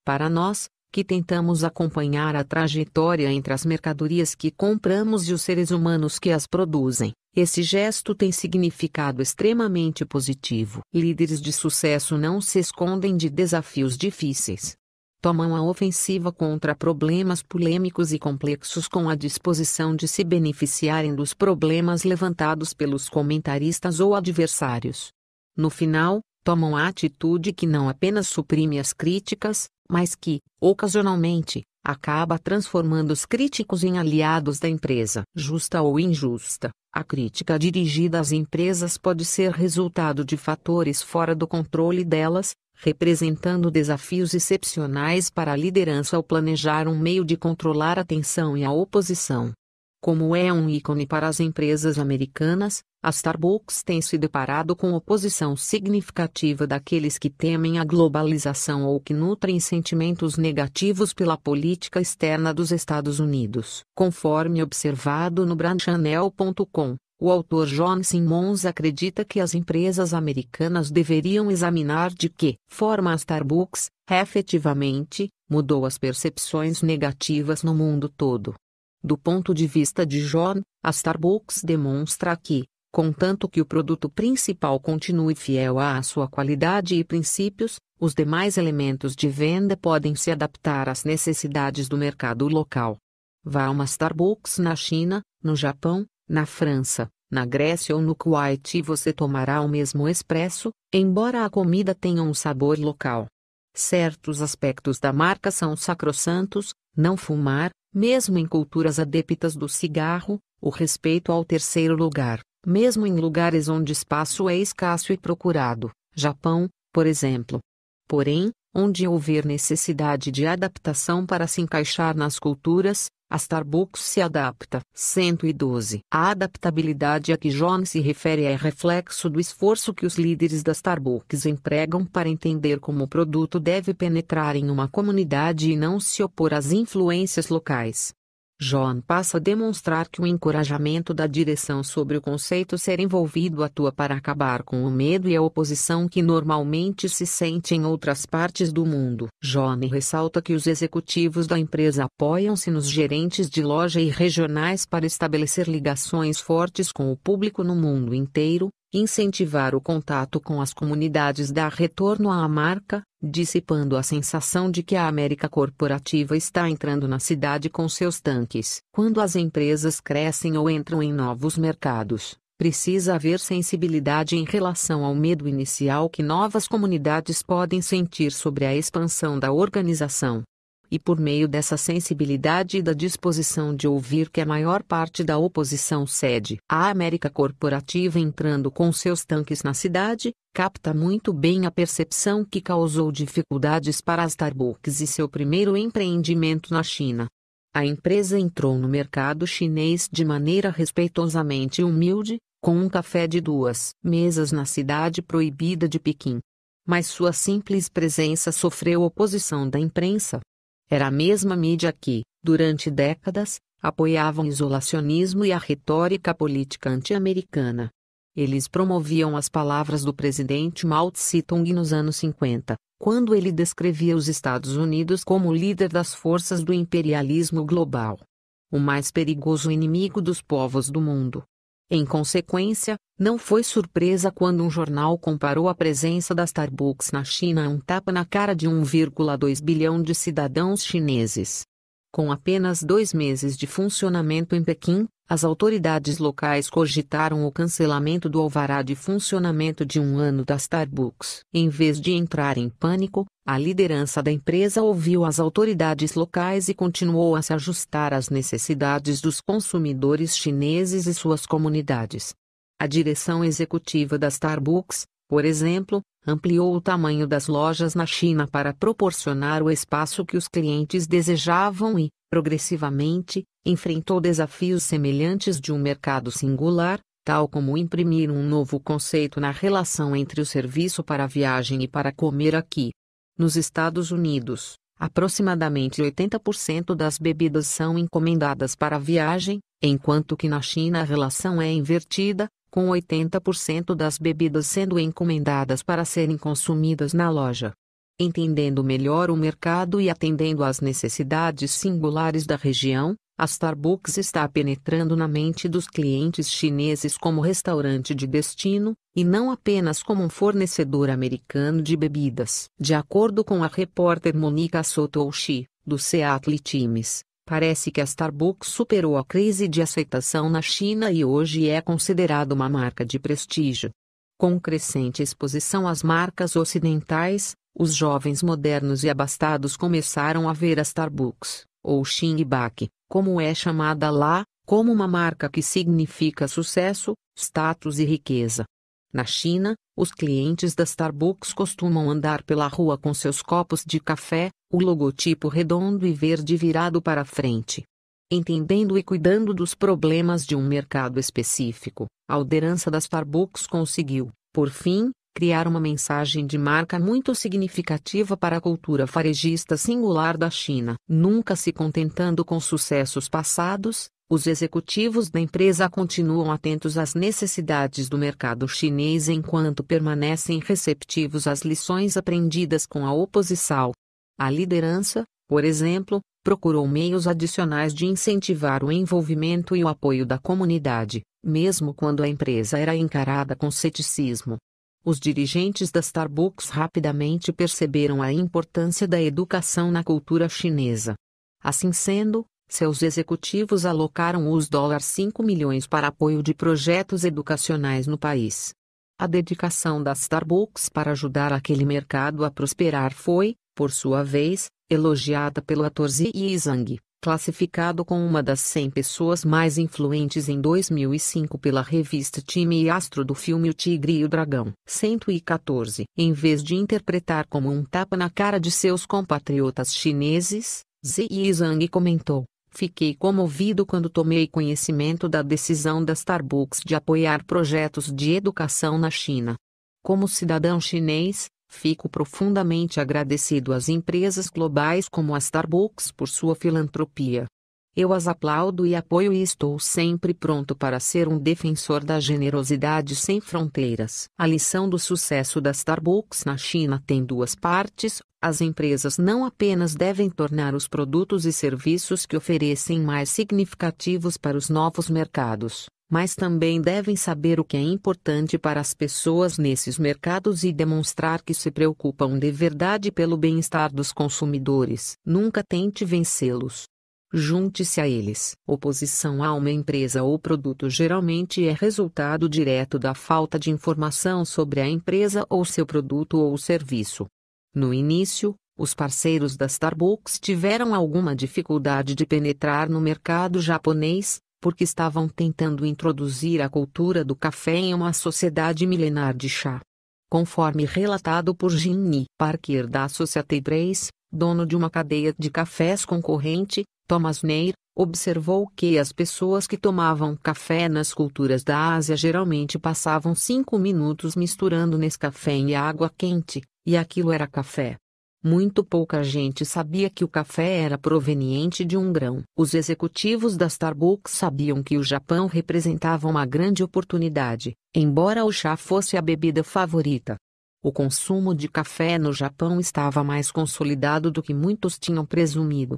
Para nós, que tentamos acompanhar a trajetória entre as mercadorias que compramos e os seres humanos que as produzem, esse gesto tem significado extremamente positivo. Líderes de sucesso não se escondem de desafios difíceis tomam a ofensiva contra problemas polêmicos e complexos com a disposição de se beneficiarem dos problemas levantados pelos comentaristas ou adversários. No final, tomam a atitude que não apenas suprime as críticas, mas que, ocasionalmente, acaba transformando os críticos em aliados da empresa. Justa ou injusta, a crítica dirigida às empresas pode ser resultado de fatores fora do controle delas, representando desafios excepcionais para a liderança ao planejar um meio de controlar a tensão e a oposição. Como é um ícone para as empresas americanas, a Starbucks tem se deparado com oposição significativa daqueles que temem a globalização ou que nutrem sentimentos negativos pela política externa dos Estados Unidos, conforme observado no brandchannel.com. O autor John Simmons acredita que as empresas americanas deveriam examinar de que forma a Starbucks, efetivamente, mudou as percepções negativas no mundo todo. Do ponto de vista de John, a Starbucks demonstra que, contanto que o produto principal continue fiel à sua qualidade e princípios, os demais elementos de venda podem se adaptar às necessidades do mercado local. Vá a uma Starbucks na China, no Japão, na França, na Grécia ou no Kuwait você tomará o mesmo expresso, embora a comida tenha um sabor local. Certos aspectos da marca são sacrossantos, não fumar, mesmo em culturas adeptas do cigarro, o respeito ao terceiro lugar, mesmo em lugares onde espaço é escasso e procurado, Japão, por exemplo. Porém, onde houver necessidade de adaptação para se encaixar nas culturas, a Starbucks se adapta. 112. A adaptabilidade a que John se refere é reflexo do esforço que os líderes da Starbucks empregam para entender como o produto deve penetrar em uma comunidade e não se opor às influências locais. John passa a demonstrar que o encorajamento da direção sobre o conceito ser envolvido atua para acabar com o medo e a oposição que normalmente se sente em outras partes do mundo. John ressalta que os executivos da empresa apoiam-se nos gerentes de loja e regionais para estabelecer ligações fortes com o público no mundo inteiro, incentivar o contato com as comunidades dá retorno à marca, dissipando a sensação de que a América corporativa está entrando na cidade com seus tanques. Quando as empresas crescem ou entram em novos mercados, precisa haver sensibilidade em relação ao medo inicial que novas comunidades podem sentir sobre a expansão da organização e por meio dessa sensibilidade e da disposição de ouvir que a maior parte da oposição cede. A América corporativa entrando com seus tanques na cidade, capta muito bem a percepção que causou dificuldades para a Starbucks e seu primeiro empreendimento na China. A empresa entrou no mercado chinês de maneira respeitosamente humilde, com um café de duas mesas na cidade proibida de Pequim mas sua simples presença sofreu oposição da imprensa, era a mesma mídia que, durante décadas, apoiavam o isolacionismo e a retórica política anti-americana. Eles promoviam as palavras do presidente Mao Tse-tung nos anos 50, quando ele descrevia os Estados Unidos como líder das forças do imperialismo global. O mais perigoso inimigo dos povos do mundo, em consequência, não foi surpresa quando um jornal comparou a presença da Starbucks na China a um tapa na cara de 1,2 bilhão de cidadãos chineses. Com apenas dois meses de funcionamento em Pequim, as autoridades locais cogitaram o cancelamento do alvará de funcionamento de um ano da Starbucks. Em vez de entrar em pânico, a liderança da empresa ouviu as autoridades locais e continuou a se ajustar às necessidades dos consumidores chineses e suas comunidades. A direção executiva da Starbucks, por exemplo, ampliou o tamanho das lojas na China para proporcionar o espaço que os clientes desejavam e, progressivamente, enfrentou desafios semelhantes de um mercado singular, tal como imprimir um novo conceito na relação entre o serviço para viagem e para comer aqui. Nos Estados Unidos, aproximadamente 80% das bebidas são encomendadas para viagem, enquanto que na China a relação é invertida, com 80% das bebidas sendo encomendadas para serem consumidas na loja. Entendendo melhor o mercado e atendendo às necessidades singulares da região, a Starbucks está penetrando na mente dos clientes chineses como restaurante de destino, e não apenas como um fornecedor americano de bebidas. De acordo com a repórter Monica Sotouchi, do Seattle Times, Parece que a Starbucks superou a crise de aceitação na China e hoje é considerada uma marca de prestígio. Com crescente exposição às marcas ocidentais, os jovens modernos e abastados começaram a ver a Starbucks, ou Bak, como é chamada lá, como uma marca que significa sucesso, status e riqueza. Na China, os clientes da Starbucks costumam andar pela rua com seus copos de café, o logotipo redondo e verde virado para frente. Entendendo e cuidando dos problemas de um mercado específico, a liderança da Starbucks conseguiu, por fim, criar uma mensagem de marca muito significativa para a cultura farejista singular da China. Nunca se contentando com sucessos passados, os executivos da empresa continuam atentos às necessidades do mercado chinês enquanto permanecem receptivos às lições aprendidas com a oposição. A liderança, por exemplo, procurou meios adicionais de incentivar o envolvimento e o apoio da comunidade, mesmo quando a empresa era encarada com ceticismo. Os dirigentes da Starbucks rapidamente perceberam a importância da educação na cultura chinesa. Assim sendo, seus executivos alocaram os 5 milhões para apoio de projetos educacionais no país. A dedicação da Starbucks para ajudar aquele mercado a prosperar foi, por sua vez, elogiada pelo ator Zee Zhang, classificado como uma das 100 pessoas mais influentes em 2005 pela revista Time e Astro do filme O Tigre e o Dragão. 114. Em vez de interpretar como um tapa na cara de seus compatriotas chineses, Zee Zhang comentou: Fiquei comovido quando tomei conhecimento da decisão da Starbucks de apoiar projetos de educação na China. Como cidadão chinês, fico profundamente agradecido às empresas globais como a Starbucks por sua filantropia. Eu as aplaudo e apoio e estou sempre pronto para ser um defensor da generosidade sem fronteiras. A lição do sucesso da Starbucks na China tem duas partes. As empresas não apenas devem tornar os produtos e serviços que oferecem mais significativos para os novos mercados, mas também devem saber o que é importante para as pessoas nesses mercados e demonstrar que se preocupam de verdade pelo bem-estar dos consumidores. Nunca tente vencê-los, Junte-se a eles. Oposição a uma empresa ou produto geralmente é resultado direto da falta de informação sobre a empresa ou seu produto ou serviço. No início, os parceiros da Starbucks tiveram alguma dificuldade de penetrar no mercado japonês, porque estavam tentando introduzir a cultura do café em uma sociedade milenar de chá conforme relatado por Jimmy Parker da Associated Press, dono de uma cadeia de cafés concorrente, Thomas Neir, observou que as pessoas que tomavam café nas culturas da Ásia geralmente passavam cinco minutos misturando Nescafé e água quente, e aquilo era café. Muito pouca gente sabia que o café era proveniente de um grão. Os executivos da Starbucks sabiam que o Japão representava uma grande oportunidade, embora o chá fosse a bebida favorita. O consumo de café no Japão estava mais consolidado do que muitos tinham presumido.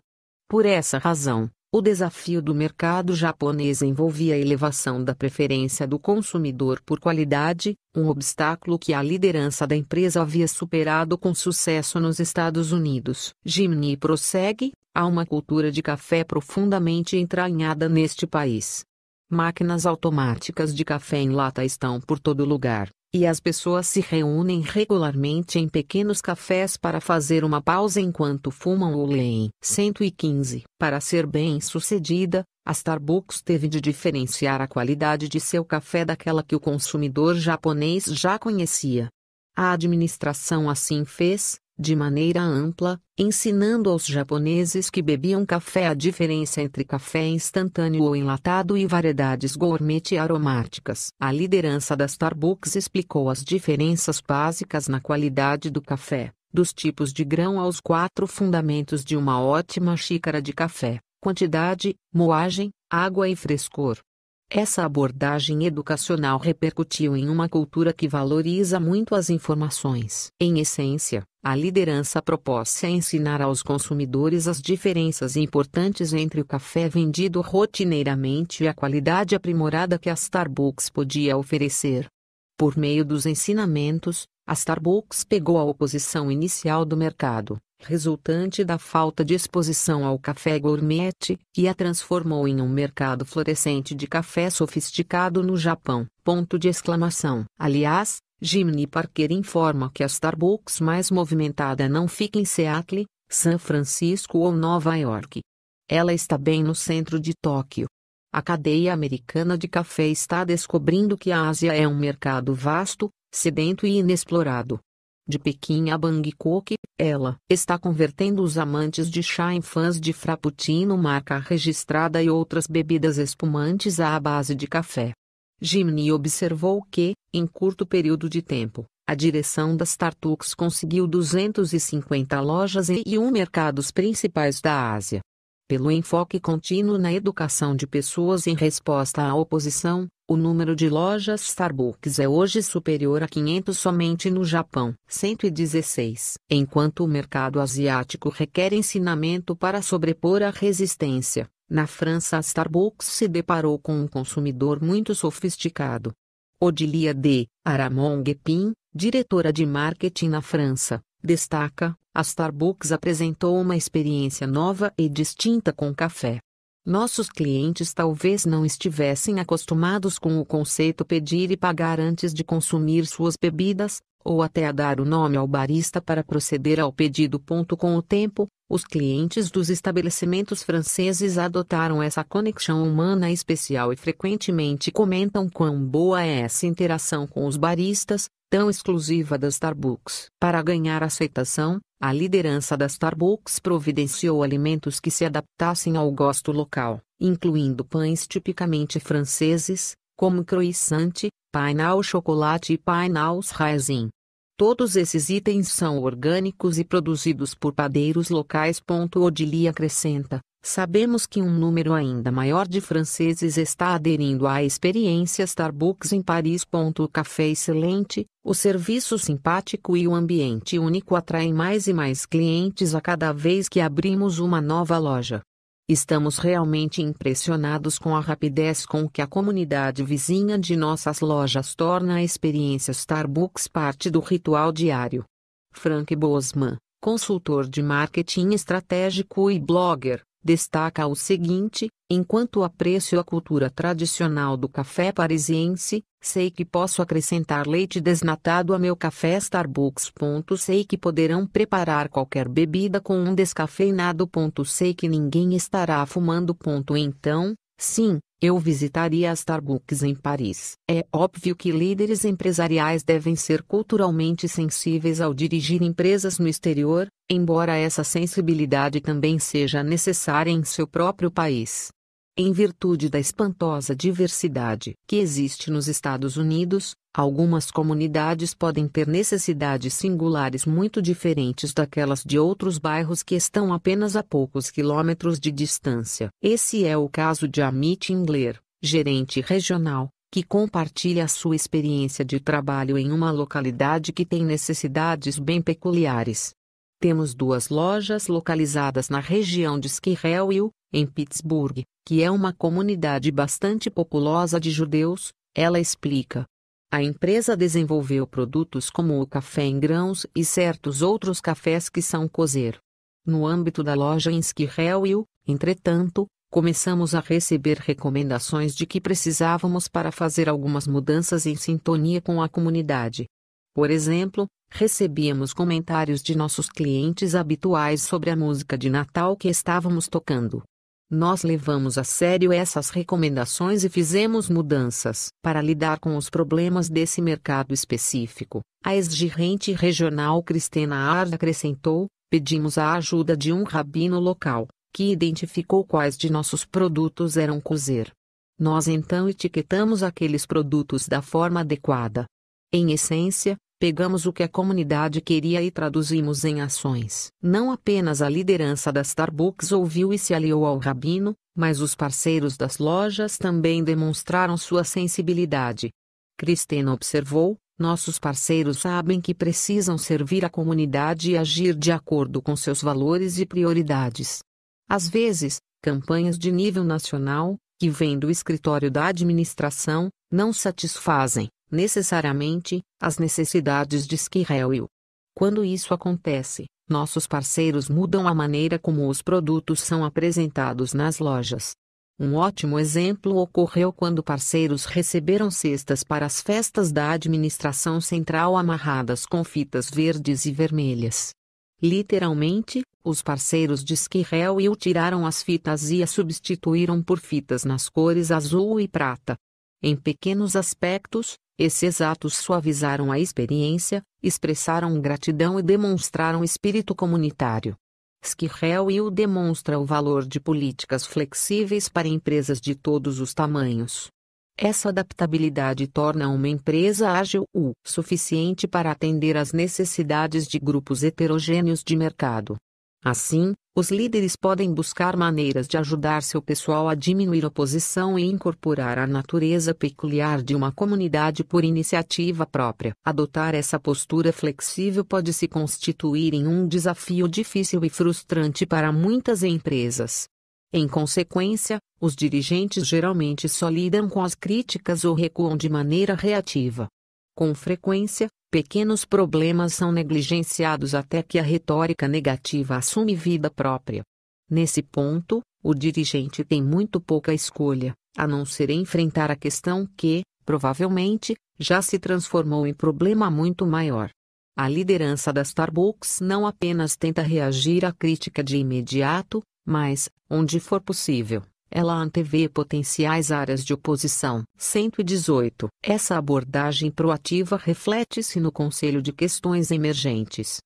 Por essa razão, o desafio do mercado japonês envolvia a elevação da preferência do consumidor por qualidade, um obstáculo que a liderança da empresa havia superado com sucesso nos Estados Unidos. Jimny prossegue: há uma cultura de café profundamente entranhada neste país. Máquinas automáticas de café em lata estão por todo lugar. E as pessoas se reúnem regularmente em pequenos cafés para fazer uma pausa enquanto fumam ou leem. 115. Para ser bem-sucedida, a Starbucks teve de diferenciar a qualidade de seu café daquela que o consumidor japonês já conhecia. A administração assim fez, de maneira ampla, ensinando aos japoneses que bebiam café a diferença entre café instantâneo ou enlatado e variedades gourmet e aromáticas. A liderança da Starbucks explicou as diferenças básicas na qualidade do café, dos tipos de grão aos quatro fundamentos de uma ótima xícara de café: quantidade, moagem, água e frescor. Essa abordagem educacional repercutiu em uma cultura que valoriza muito as informações. Em essência, a liderança propôs-se a é ensinar aos consumidores as diferenças importantes entre o café vendido rotineiramente e a qualidade aprimorada que a Starbucks podia oferecer. Por meio dos ensinamentos, a Starbucks pegou a oposição inicial do mercado, resultante da falta de exposição ao café gourmet, que a transformou em um mercado florescente de café sofisticado no Japão. Ponto de exclamação. Aliás, Jimmy Parker informa que a Starbucks mais movimentada não fica em Seattle, São Francisco ou Nova York. Ela está bem no centro de Tóquio. A cadeia americana de café está descobrindo que a Ásia é um mercado vasto, sedento e inexplorado de Pequim a Bangkok, ela está convertendo os amantes de chá em fãs de frappuccino marca registrada e outras bebidas espumantes à base de café. Jimny observou que, em curto período de tempo, a direção das Tartux conseguiu 250 lojas e um mercados principais da Ásia. Pelo enfoque contínuo na educação de pessoas em resposta à oposição, o número de lojas Starbucks é hoje superior a 500 somente no Japão, 116, enquanto o mercado asiático requer ensinamento para sobrepor a resistência. Na França, a Starbucks se deparou com um consumidor muito sofisticado. Odilia D. Aramon Guepin, diretora de marketing na França, destaca: a Starbucks apresentou uma experiência nova e distinta com café. Nossos clientes talvez não estivessem acostumados com o conceito pedir e pagar antes de consumir suas bebidas, ou até a dar o nome ao barista para proceder ao pedido. Com o tempo, os clientes dos estabelecimentos franceses adotaram essa conexão humana especial e frequentemente comentam quão boa é essa interação com os baristas, tão exclusiva da Starbucks. Para ganhar aceitação, a liderança da Starbucks providenciou alimentos que se adaptassem ao gosto local, incluindo pães tipicamente franceses, como croissant, painel chocolate e painels raisin. Todos esses itens são orgânicos e produzidos por padeiros locais. Odilia acrescenta, Sabemos que um número ainda maior de franceses está aderindo à experiência Starbucks em Paris. O café excelente, o serviço simpático e o ambiente único atraem mais e mais clientes a cada vez que abrimos uma nova loja. Estamos realmente impressionados com a rapidez com que a comunidade vizinha de nossas lojas torna a experiência Starbucks parte do ritual diário. Frank Bosman, consultor de marketing estratégico e blogger, destaca o seguinte: enquanto aprecio a cultura tradicional do café parisiense, sei que posso acrescentar leite desnatado a meu café Starbucks. Sei que poderão preparar qualquer bebida com um descafeinado. Sei que ninguém estará fumando. Então, sim, eu visitaria as Starbucks em Paris. É óbvio que líderes empresariais devem ser culturalmente sensíveis ao dirigir empresas no exterior, embora essa sensibilidade também seja necessária em seu próprio país. Em virtude da espantosa diversidade que existe nos Estados Unidos, algumas comunidades podem ter necessidades singulares muito diferentes daquelas de outros bairros que estão apenas a poucos quilômetros de distância. Esse é o caso de Amit Ingler, gerente regional, que compartilha a sua experiência de trabalho em uma localidade que tem necessidades bem peculiares. Temos duas lojas localizadas na região de Skerrelville, em Pittsburgh, que é uma comunidade bastante populosa de judeus, ela explica. A empresa desenvolveu produtos como o café em grãos e certos outros cafés que são cozer. No âmbito da loja em Skerrelville, entretanto, começamos a receber recomendações de que precisávamos para fazer algumas mudanças em sintonia com a comunidade. Por exemplo, recebíamos comentários de nossos clientes habituais sobre a música de Natal que estávamos tocando. Nós levamos a sério essas recomendações e fizemos mudanças para lidar com os problemas desse mercado específico. A exigente regional Cristina Arda acrescentou: pedimos a ajuda de um rabino local, que identificou quais de nossos produtos eram cozer. Nós então etiquetamos aqueles produtos da forma adequada. Em essência, Pegamos o que a comunidade queria e traduzimos em ações. Não apenas a liderança da Starbucks ouviu e se aliou ao rabino, mas os parceiros das lojas também demonstraram sua sensibilidade. Cristina observou: nossos parceiros sabem que precisam servir a comunidade e agir de acordo com seus valores e prioridades. Às vezes, campanhas de nível nacional, que vêm do escritório da administração, não satisfazem, necessariamente, as necessidades de Skirrell. Quando isso acontece, nossos parceiros mudam a maneira como os produtos são apresentados nas lojas. Um ótimo exemplo ocorreu quando parceiros receberam cestas para as festas da administração central amarradas com fitas verdes e vermelhas. Literalmente, os parceiros de Skirrell tiraram as fitas e as substituíram por fitas nas cores azul e prata. Em pequenos aspectos, esses atos suavizaram a experiência, expressaram gratidão e demonstraram espírito comunitário. Skirrell demonstra o valor de políticas flexíveis para empresas de todos os tamanhos. Essa adaptabilidade torna uma empresa ágil o suficiente para atender às necessidades de grupos heterogêneos de mercado. Assim, os líderes podem buscar maneiras de ajudar seu pessoal a diminuir oposição e incorporar a natureza peculiar de uma comunidade por iniciativa própria. Adotar essa postura flexível pode se constituir em um desafio difícil e frustrante para muitas empresas. Em consequência, os dirigentes geralmente só lidam com as críticas ou recuam de maneira reativa. Com frequência, pequenos problemas são negligenciados até que a retórica negativa assume vida própria. Nesse ponto, o dirigente tem muito pouca escolha, a não ser enfrentar a questão que, provavelmente, já se transformou em problema muito maior. A liderança da Starbucks não apenas tenta reagir à crítica de imediato, mas, onde for possível, ela antevê potenciais áreas de oposição. 118. Essa abordagem proativa reflete-se no Conselho de Questões Emergentes.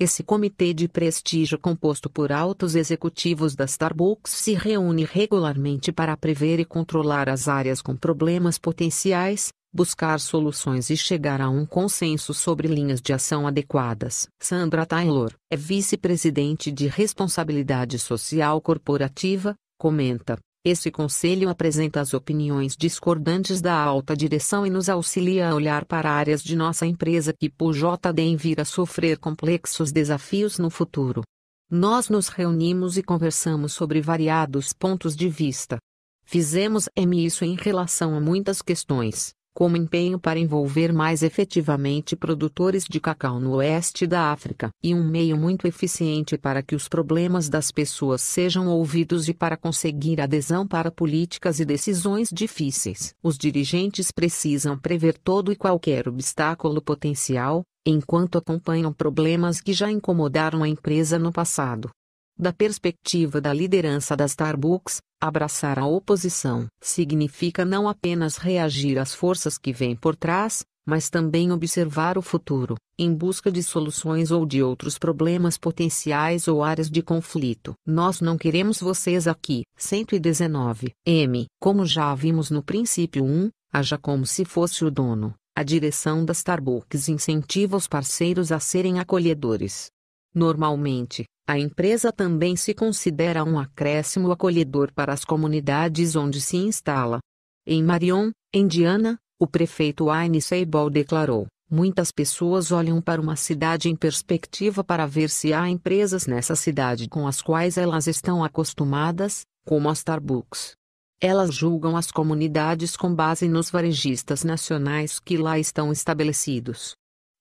Esse comitê de prestígio composto por altos executivos da Starbucks se reúne regularmente para prever e controlar as áreas com problemas potenciais, buscar soluções e chegar a um consenso sobre linhas de ação adequadas. Sandra Taylor é vice-presidente de responsabilidade social corporativa, comenta: esse conselho apresenta as opiniões discordantes da alta direção e nos auxilia a olhar para áreas de nossa empresa que por J.D., vir a sofrer complexos desafios no futuro. Nós nos reunimos e conversamos sobre variados pontos de vista. Fizemos M isso em relação a muitas questões como empenho para envolver mais efetivamente produtores de cacau no oeste da África e um meio muito eficiente para que os problemas das pessoas sejam ouvidos e para conseguir adesão para políticas e decisões difíceis. Os dirigentes precisam prever todo e qualquer obstáculo potencial, enquanto acompanham problemas que já incomodaram a empresa no passado da perspectiva da liderança da Starbucks, abraçar a oposição significa não apenas reagir às forças que vêm por trás, mas também observar o futuro, em busca de soluções ou de outros problemas potenciais ou áreas de conflito. Nós não queremos vocês aqui. 119. M. Como já vimos no princípio 1, haja como se fosse o dono. A direção da Starbucks incentiva os parceiros a serem acolhedores. Normalmente, a empresa também se considera um acréscimo acolhedor para as comunidades onde se instala. Em Marion, Indiana, o prefeito Wayne Seibol declarou: Muitas pessoas olham para uma cidade em perspectiva para ver se há empresas nessa cidade com as quais elas estão acostumadas, como a Starbucks. Elas julgam as comunidades com base nos varejistas nacionais que lá estão estabelecidos.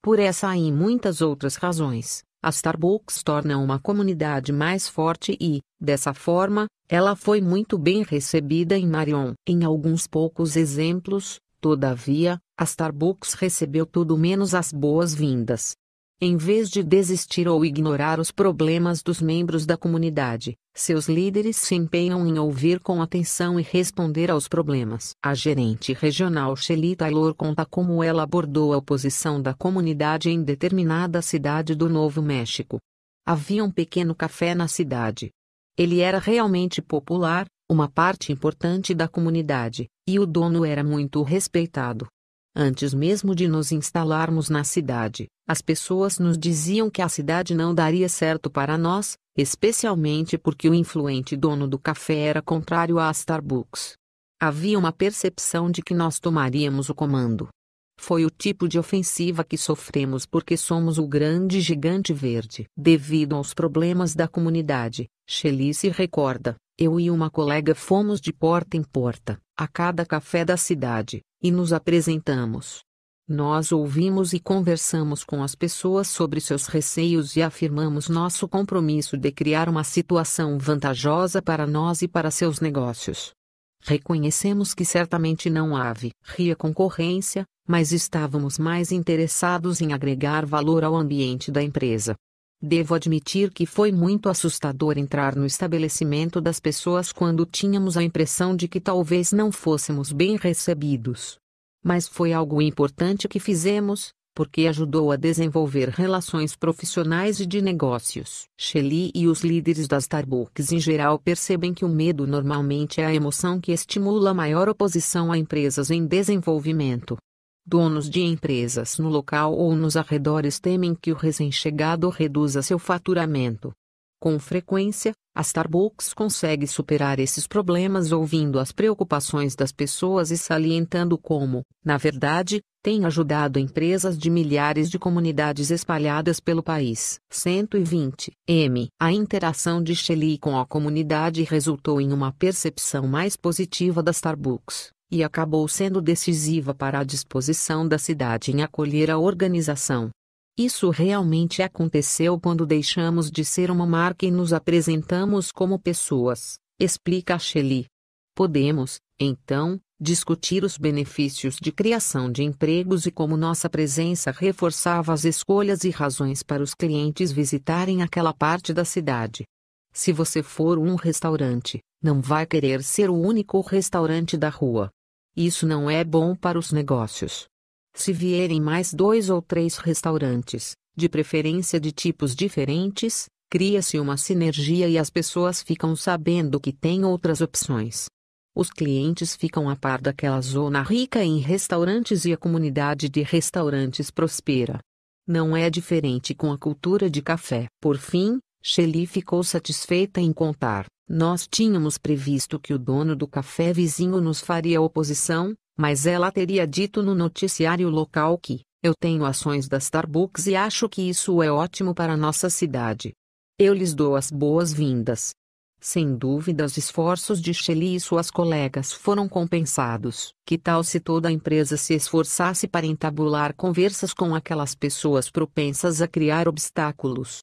Por essa e muitas outras razões, a Starbucks torna uma comunidade mais forte e, dessa forma, ela foi muito bem recebida em Marion. Em alguns poucos exemplos, todavia, a Starbucks recebeu tudo menos as boas-vindas, em vez de desistir ou ignorar os problemas dos membros da comunidade, seus líderes se empenham em ouvir com atenção e responder aos problemas. A gerente regional Shelly Taylor conta como ela abordou a oposição da comunidade em determinada cidade do Novo México. Havia um pequeno café na cidade. Ele era realmente popular, uma parte importante da comunidade, e o dono era muito respeitado. Antes mesmo de nos instalarmos na cidade, as pessoas nos diziam que a cidade não daria certo para nós, especialmente porque o influente dono do café era contrário à Starbucks. Havia uma percepção de que nós tomaríamos o comando. Foi o tipo de ofensiva que sofremos porque somos o grande gigante verde. Devido aos problemas da comunidade, Shelley se recorda, eu e uma colega fomos de porta em porta, a cada café da cidade, e nos apresentamos. Nós ouvimos e conversamos com as pessoas sobre seus receios e afirmamos nosso compromisso de criar uma situação vantajosa para nós e para seus negócios. Reconhecemos que certamente não havia concorrência, mas estávamos mais interessados em agregar valor ao ambiente da empresa. Devo admitir que foi muito assustador entrar no estabelecimento das pessoas quando tínhamos a impressão de que talvez não fôssemos bem recebidos. Mas foi algo importante que fizemos, porque ajudou a desenvolver relações profissionais e de negócios. Shelley e os líderes das Starbucks em geral percebem que o medo normalmente é a emoção que estimula maior oposição a empresas em desenvolvimento. Donos de empresas no local ou nos arredores temem que o recém-chegado reduza seu faturamento. Com frequência, a Starbucks consegue superar esses problemas ouvindo as preocupações das pessoas e salientando como, na verdade, tem ajudado empresas de milhares de comunidades espalhadas pelo país. 120 M. A interação de Shelley com a comunidade resultou em uma percepção mais positiva da Starbucks e acabou sendo decisiva para a disposição da cidade em acolher a organização. Isso realmente aconteceu quando deixamos de ser uma marca e nos apresentamos como pessoas, explica Shelley. Podemos, então, discutir os benefícios de criação de empregos e como nossa presença reforçava as escolhas e razões para os clientes visitarem aquela parte da cidade. Se você for um restaurante, não vai querer ser o único restaurante da rua. Isso não é bom para os negócios. Se vierem mais dois ou três restaurantes, de preferência de tipos diferentes, cria-se uma sinergia e as pessoas ficam sabendo que tem outras opções. Os clientes ficam a par daquela zona rica em restaurantes e a comunidade de restaurantes prospera. Não é diferente com a cultura de café. Por fim, Shelly ficou satisfeita em contar nós tínhamos previsto que o dono do café vizinho nos faria oposição, mas ela teria dito no noticiário local que, eu tenho ações da Starbucks e acho que isso é ótimo para nossa cidade. Eu lhes dou as boas-vindas. Sem dúvida os esforços de Shelley e suas colegas foram compensados. Que tal se toda a empresa se esforçasse para entabular conversas com aquelas pessoas propensas a criar obstáculos?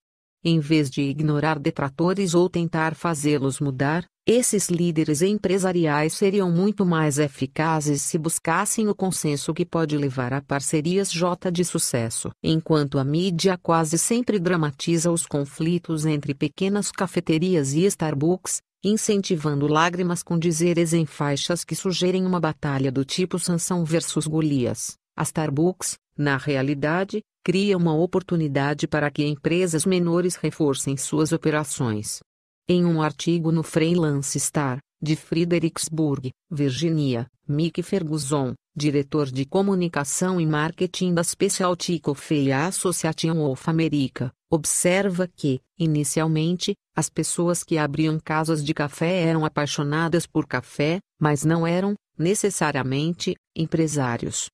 Em vez de ignorar detratores ou tentar fazê-los mudar, esses líderes empresariais seriam muito mais eficazes se buscassem o consenso que pode levar a parcerias J de sucesso. Enquanto a mídia quase sempre dramatiza os conflitos entre pequenas cafeterias e Starbucks, incentivando lágrimas com dizeres em faixas que sugerem uma batalha do tipo Sansão versus Golias, a Starbucks, na realidade, cria uma oportunidade para que empresas menores reforcem suas operações. Em um artigo no Freelance Star, de Fredericksburg, Virgínia, Mick Ferguson, diretor de comunicação e marketing da Specialty Coffee Association of America, observa que, inicialmente, as pessoas que abriam casas de café eram apaixonadas por café, mas não eram, necessariamente, empresários.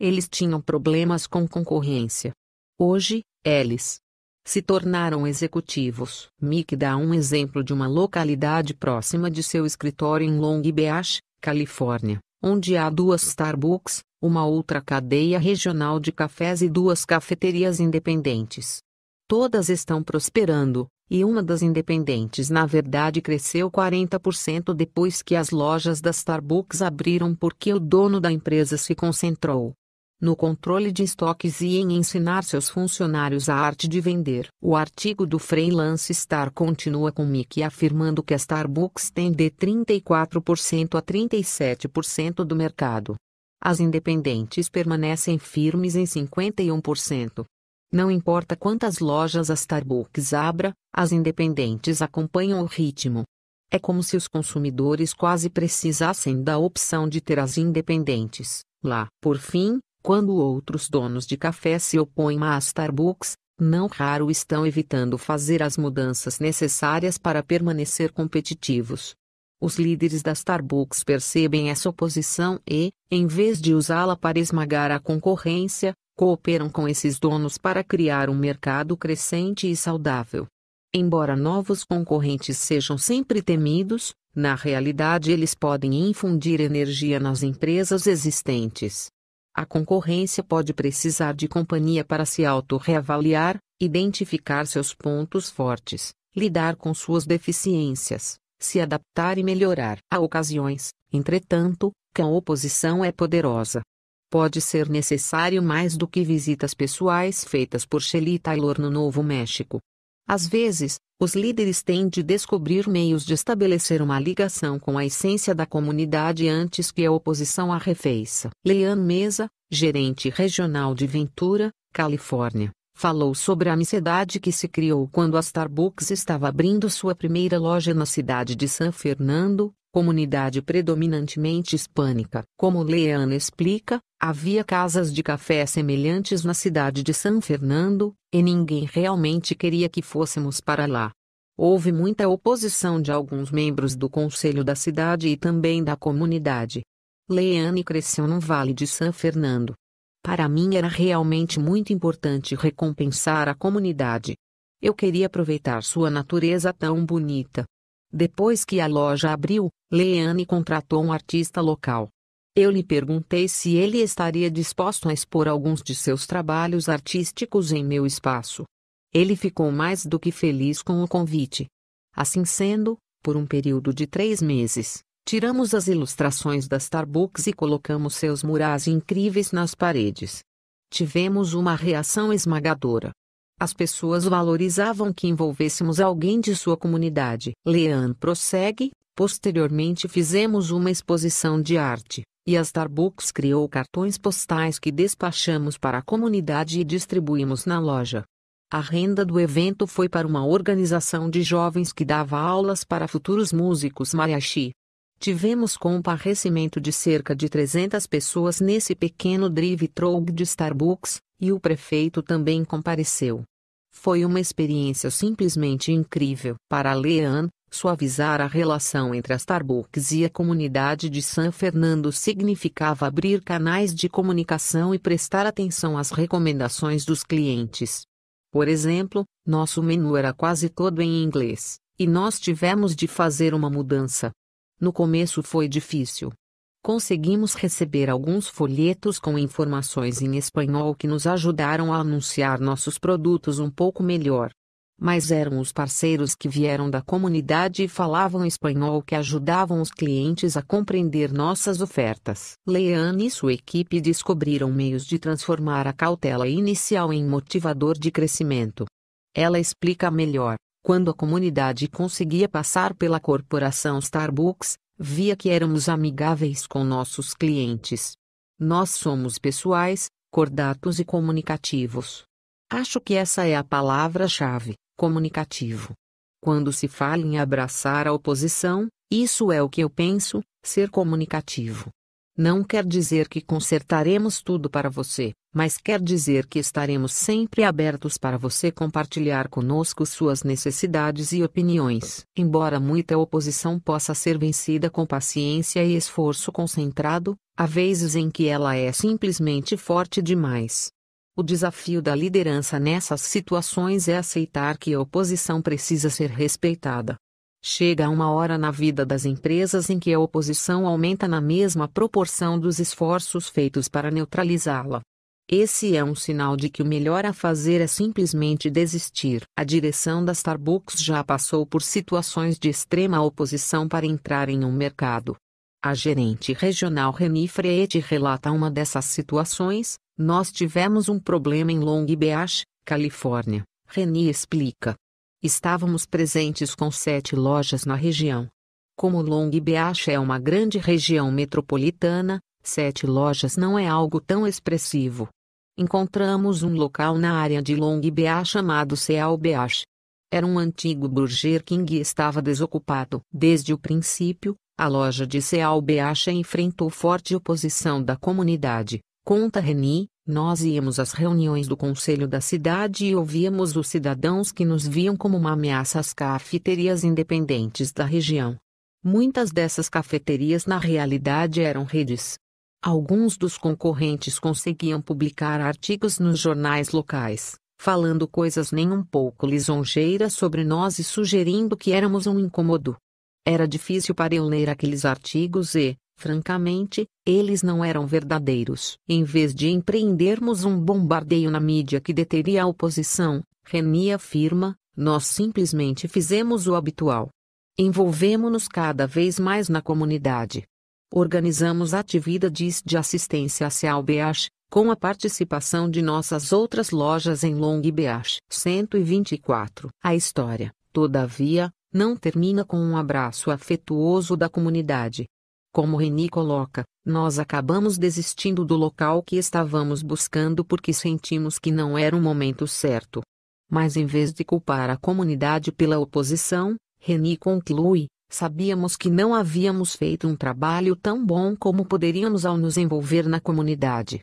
Eles tinham problemas com concorrência. Hoje, eles se tornaram executivos. Mick dá um exemplo de uma localidade próxima de seu escritório em Long Beach, Califórnia, onde há duas Starbucks, uma outra cadeia regional de cafés e duas cafeterias independentes. Todas estão prosperando, e uma das independentes na verdade cresceu 40% depois que as lojas da Starbucks abriram porque o dono da empresa se concentrou no controle de estoques e em ensinar seus funcionários a arte de vender. O artigo do freelance Star continua com Mickey afirmando que a Starbucks tem de 34% a 37% do mercado. As independentes permanecem firmes em 51%. Não importa quantas lojas a Starbucks abra, as independentes acompanham o ritmo. É como se os consumidores quase precisassem da opção de ter as independentes lá. Por fim, quando outros donos de café se opõem à Starbucks, não raro estão evitando fazer as mudanças necessárias para permanecer competitivos. Os líderes da Starbucks percebem essa oposição e, em vez de usá-la para esmagar a concorrência, cooperam com esses donos para criar um mercado crescente e saudável. Embora novos concorrentes sejam sempre temidos, na realidade eles podem infundir energia nas empresas existentes. A concorrência pode precisar de companhia para se auto-reavaliar, identificar seus pontos fortes, lidar com suas deficiências, se adaptar e melhorar. Há ocasiões, entretanto, que a oposição é poderosa. Pode ser necessário mais do que visitas pessoais feitas por Shelley Taylor no Novo México. Às vezes, os líderes têm de descobrir meios de estabelecer uma ligação com a essência da comunidade antes que a oposição a refeiça. Leanne Mesa, gerente regional de Ventura, Califórnia, falou sobre a amizade que se criou quando a Starbucks estava abrindo sua primeira loja na cidade de San Fernando, comunidade predominantemente hispânica. Como Leana explica, havia casas de café semelhantes na cidade de San Fernando, e ninguém realmente queria que fôssemos para lá. Houve muita oposição de alguns membros do conselho da cidade e também da comunidade. Leane cresceu no Vale de San Fernando. Para mim era realmente muito importante recompensar a comunidade. Eu queria aproveitar sua natureza tão bonita, depois que a loja abriu, Leanne contratou um artista local. Eu lhe perguntei se ele estaria disposto a expor alguns de seus trabalhos artísticos em meu espaço. Ele ficou mais do que feliz com o convite. Assim sendo, por um período de três meses, tiramos as ilustrações da Starbucks e colocamos seus murais incríveis nas paredes. Tivemos uma reação esmagadora. As pessoas valorizavam que envolvêssemos alguém de sua comunidade. Leanne prossegue, posteriormente fizemos uma exposição de arte, e a Starbucks criou cartões postais que despachamos para a comunidade e distribuímos na loja. A renda do evento foi para uma organização de jovens que dava aulas para futuros músicos mariachi. Tivemos comparecimento de cerca de 300 pessoas nesse pequeno drive-thru de Starbucks, e o prefeito também compareceu. Foi uma experiência simplesmente incrível para Leanne, suavizar a relação entre a Starbucks e a comunidade de San Fernando significava abrir canais de comunicação e prestar atenção às recomendações dos clientes. Por exemplo, nosso menu era quase todo em inglês, e nós tivemos de fazer uma mudança. No começo foi difícil, conseguimos receber alguns folhetos com informações em espanhol que nos ajudaram a anunciar nossos produtos um pouco melhor. Mas eram os parceiros que vieram da comunidade e falavam espanhol que ajudavam os clientes a compreender nossas ofertas. Leanne e sua equipe descobriram meios de transformar a cautela inicial em motivador de crescimento. Ela explica melhor quando a comunidade conseguia passar pela corporação Starbucks, via que éramos amigáveis com nossos clientes. Nós somos pessoais, cordatos e comunicativos. Acho que essa é a palavra-chave: comunicativo. Quando se fala em abraçar a oposição, isso é o que eu penso, ser comunicativo. Não quer dizer que consertaremos tudo para você, mas quer dizer que estaremos sempre abertos para você compartilhar conosco suas necessidades e opiniões. Embora muita oposição possa ser vencida com paciência e esforço concentrado, há vezes em que ela é simplesmente forte demais. O desafio da liderança nessas situações é aceitar que a oposição precisa ser respeitada, Chega uma hora na vida das empresas em que a oposição aumenta na mesma proporção dos esforços feitos para neutralizá-la. Esse é um sinal de que o melhor a fazer é simplesmente desistir. A direção da Starbucks já passou por situações de extrema oposição para entrar em um mercado. A gerente regional Reni Freete relata uma dessas situações. Nós tivemos um problema em Long Beach, Califórnia. Reni explica. Estávamos presentes com sete lojas na região. Como Long Beach é uma grande região metropolitana, sete lojas não é algo tão expressivo. Encontramos um local na área de Long Beach chamado Seal Beach. Era um antigo Burger King e estava desocupado. Desde o princípio, a loja de Seal Beach enfrentou forte oposição da comunidade, conta Reni, nós íamos às reuniões do conselho da cidade e ouvíamos os cidadãos que nos viam como uma ameaça às cafeterias independentes da região. Muitas dessas cafeterias na realidade eram redes. Alguns dos concorrentes conseguiam publicar artigos nos jornais locais, falando coisas nem um pouco lisonjeiras sobre nós e sugerindo que éramos um incômodo. Era difícil para eu ler aqueles artigos e, Francamente, eles não eram verdadeiros. Em vez de empreendermos um bombardeio na mídia que deteria a oposição, Reni afirma, nós simplesmente fizemos o habitual. Envolvemos-nos cada vez mais na comunidade. Organizamos atividades de assistência ao Beach, com a participação de nossas outras lojas em Long Beach. 124. A história, todavia, não termina com um abraço afetuoso da comunidade. Como Reni coloca, nós acabamos desistindo do local que estávamos buscando porque sentimos que não era o momento certo. Mas em vez de culpar a comunidade pela oposição, Reni conclui, sabíamos que não havíamos feito um trabalho tão bom como poderíamos ao nos envolver na comunidade.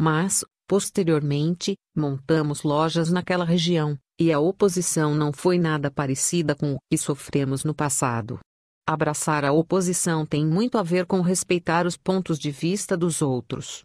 Mas, posteriormente, montamos lojas naquela região, e a oposição não foi nada parecida com o que sofremos no passado. Abraçar a oposição tem muito a ver com respeitar os pontos de vista dos outros.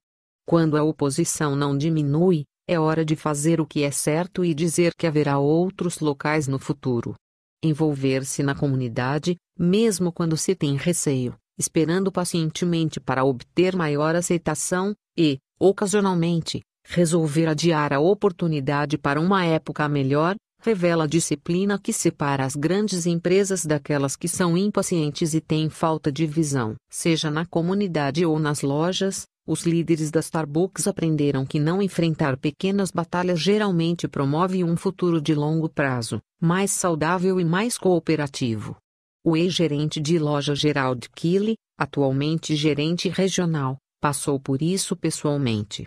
Quando a oposição não diminui, é hora de fazer o que é certo e dizer que haverá outros locais no futuro. Envolver-se na comunidade, mesmo quando se tem receio, esperando pacientemente para obter maior aceitação, e, ocasionalmente, resolver adiar a oportunidade para uma época melhor, revela a disciplina que separa as grandes empresas daquelas que são impacientes e têm falta de visão. Seja na comunidade ou nas lojas, os líderes da Starbucks aprenderam que não enfrentar pequenas batalhas geralmente promove um futuro de longo prazo, mais saudável e mais cooperativo. O ex-gerente de loja Gerald Kille, atualmente gerente regional, passou por isso pessoalmente.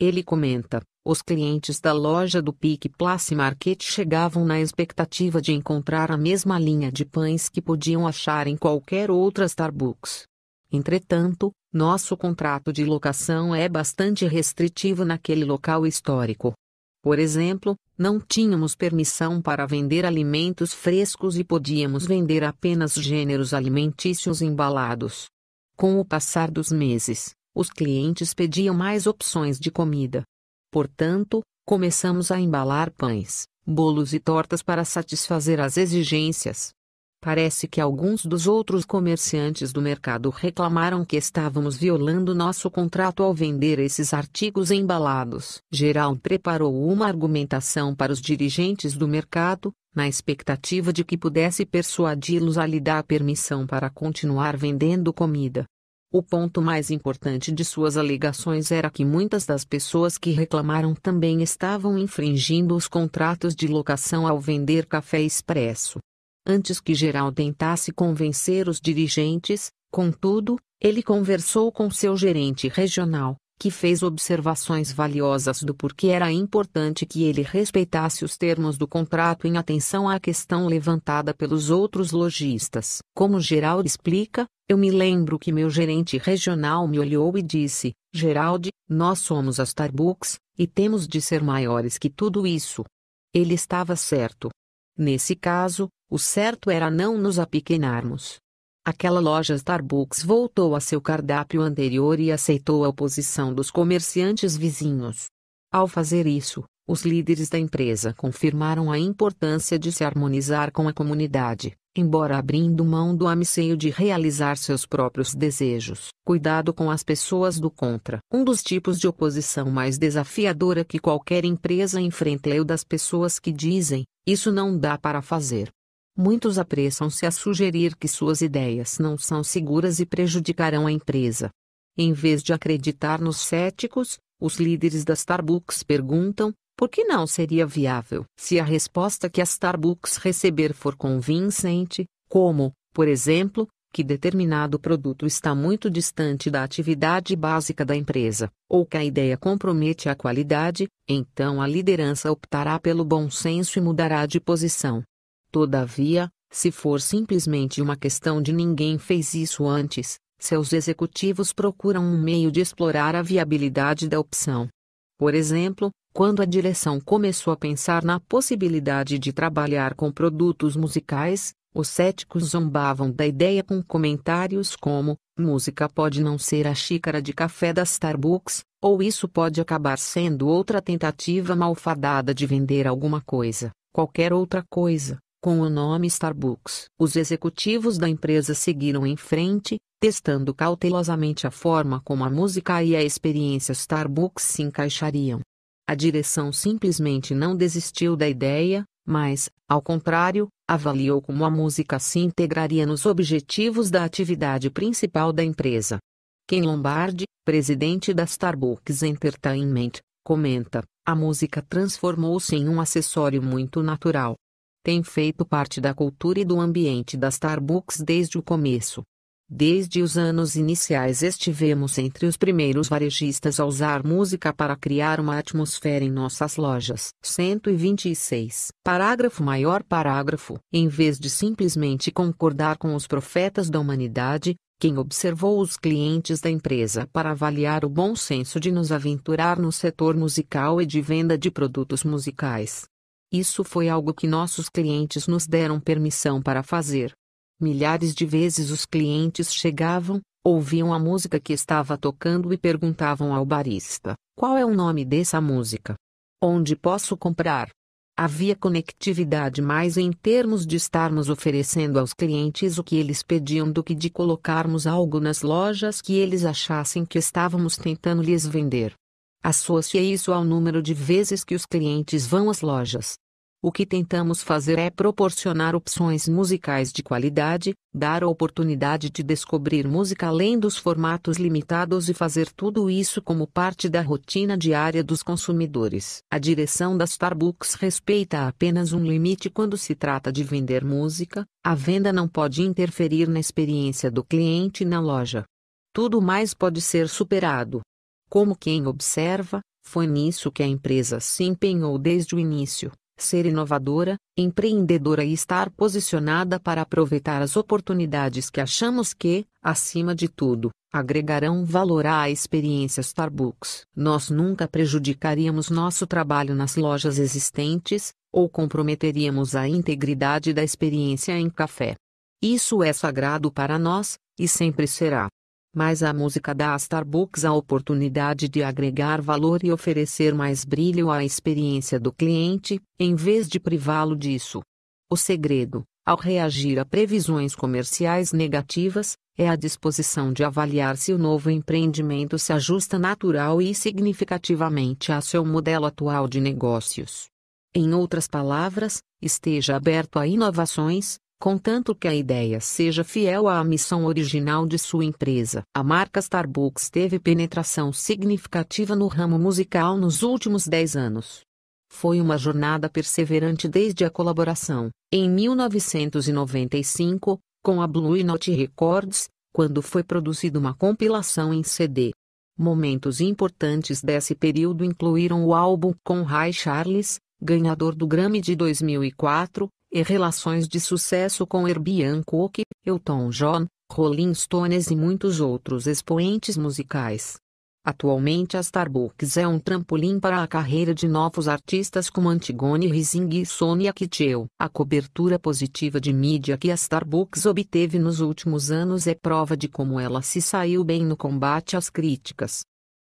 Ele comenta: os clientes da loja do Pique Place Market chegavam na expectativa de encontrar a mesma linha de pães que podiam achar em qualquer outra Starbucks. Entretanto, nosso contrato de locação é bastante restritivo naquele local histórico. Por exemplo, não tínhamos permissão para vender alimentos frescos e podíamos vender apenas gêneros alimentícios embalados. Com o passar dos meses, os clientes pediam mais opções de comida, Portanto, começamos a embalar pães, bolos e tortas para satisfazer as exigências. Parece que alguns dos outros comerciantes do mercado reclamaram que estávamos violando nosso contrato ao vender esses artigos embalados. Gerald preparou uma argumentação para os dirigentes do mercado, na expectativa de que pudesse persuadi-los a lhe dar permissão para continuar vendendo comida. O ponto mais importante de suas alegações era que muitas das pessoas que reclamaram também estavam infringindo os contratos de locação ao vender café expresso. Antes que Geral tentasse convencer os dirigentes, contudo, ele conversou com seu gerente regional, que fez observações valiosas do porquê era importante que ele respeitasse os termos do contrato em atenção à questão levantada pelos outros lojistas. Como Geraldo explica, eu me lembro que meu gerente regional me olhou e disse: Geraldo, nós somos a Starbucks, e temos de ser maiores que tudo isso. Ele estava certo. Nesse caso, o certo era não nos apequenarmos. Aquela loja Starbucks voltou a seu cardápio anterior e aceitou a oposição dos comerciantes vizinhos. Ao fazer isso, os líderes da empresa confirmaram a importância de se harmonizar com a comunidade, embora abrindo mão do amiceio de realizar seus próprios desejos. Cuidado com as pessoas do contra. Um dos tipos de oposição mais desafiadora que qualquer empresa enfrenta é o das pessoas que dizem: Isso não dá para fazer. Muitos apressam-se a sugerir que suas ideias não são seguras e prejudicarão a empresa. Em vez de acreditar nos céticos, os líderes da Starbucks perguntam: por que não seria viável? Se a resposta que a Starbucks receber for convincente, como, por exemplo, que determinado produto está muito distante da atividade básica da empresa, ou que a ideia compromete a qualidade, então a liderança optará pelo bom senso e mudará de posição. Todavia, se for simplesmente uma questão de ninguém fez isso antes, seus executivos procuram um meio de explorar a viabilidade da opção. Por exemplo, quando a direção começou a pensar na possibilidade de trabalhar com produtos musicais, os céticos zombavam da ideia com comentários como: música pode não ser a xícara de café da Starbucks, ou isso pode acabar sendo outra tentativa malfadada de vender alguma coisa, qualquer outra coisa. Com o nome Starbucks, os executivos da empresa seguiram em frente, testando cautelosamente a forma como a música e a experiência Starbucks se encaixariam. A direção simplesmente não desistiu da ideia, mas, ao contrário, avaliou como a música se integraria nos objetivos da atividade principal da empresa. Ken Lombardi, presidente da Starbucks Entertainment, comenta: a música transformou-se em um acessório muito natural, tem feito parte da cultura e do ambiente da Starbucks desde o começo. Desde os anos iniciais estivemos entre os primeiros varejistas a usar música para criar uma atmosfera em nossas lojas. 126. Parágrafo maior parágrafo. Em vez de simplesmente concordar com os profetas da humanidade, quem observou os clientes da empresa para avaliar o bom senso de nos aventurar no setor musical e de venda de produtos musicais, isso foi algo que nossos clientes nos deram permissão para fazer. Milhares de vezes os clientes chegavam, ouviam a música que estava tocando e perguntavam ao barista: qual é o nome dessa música? Onde posso comprar? Havia conectividade mais em termos de estarmos oferecendo aos clientes o que eles pediam do que de colocarmos algo nas lojas que eles achassem que estávamos tentando lhes vender. Associe isso ao número de vezes que os clientes vão às lojas. O que tentamos fazer é proporcionar opções musicais de qualidade, dar a oportunidade de descobrir música além dos formatos limitados e fazer tudo isso como parte da rotina diária dos consumidores. A direção da Starbucks respeita apenas um limite quando se trata de vender música, a venda não pode interferir na experiência do cliente na loja. Tudo mais pode ser superado. Como quem observa, foi nisso que a empresa se empenhou desde o início: ser inovadora, empreendedora e estar posicionada para aproveitar as oportunidades que achamos que, acima de tudo, agregarão valor à experiência Starbucks. Nós nunca prejudicaríamos nosso trabalho nas lojas existentes, ou comprometeríamos a integridade da experiência em café. Isso é sagrado para nós, e sempre será mas a música dá a Starbucks a oportunidade de agregar valor e oferecer mais brilho à experiência do cliente, em vez de privá-lo disso. O segredo, ao reagir a previsões comerciais negativas, é a disposição de avaliar se o novo empreendimento se ajusta natural e significativamente a seu modelo atual de negócios. Em outras palavras, esteja aberto a inovações, contanto que a ideia seja fiel à missão original de sua empresa. A marca Starbucks teve penetração significativa no ramo musical nos últimos 10 anos. Foi uma jornada perseverante desde a colaboração, em 1995, com a Blue Note Records, quando foi produzida uma compilação em CD. Momentos importantes desse período incluíram o álbum com Ray Charles, ganhador do Grammy de 2004, e relações de sucesso com Herbian Cook, Elton John, Rolling Stones e muitos outros expoentes musicais. Atualmente a Starbucks é um trampolim para a carreira de novos artistas como Antigone Rising e Sonia Kitchell. A cobertura positiva de mídia que a Starbucks obteve nos últimos anos é prova de como ela se saiu bem no combate às críticas.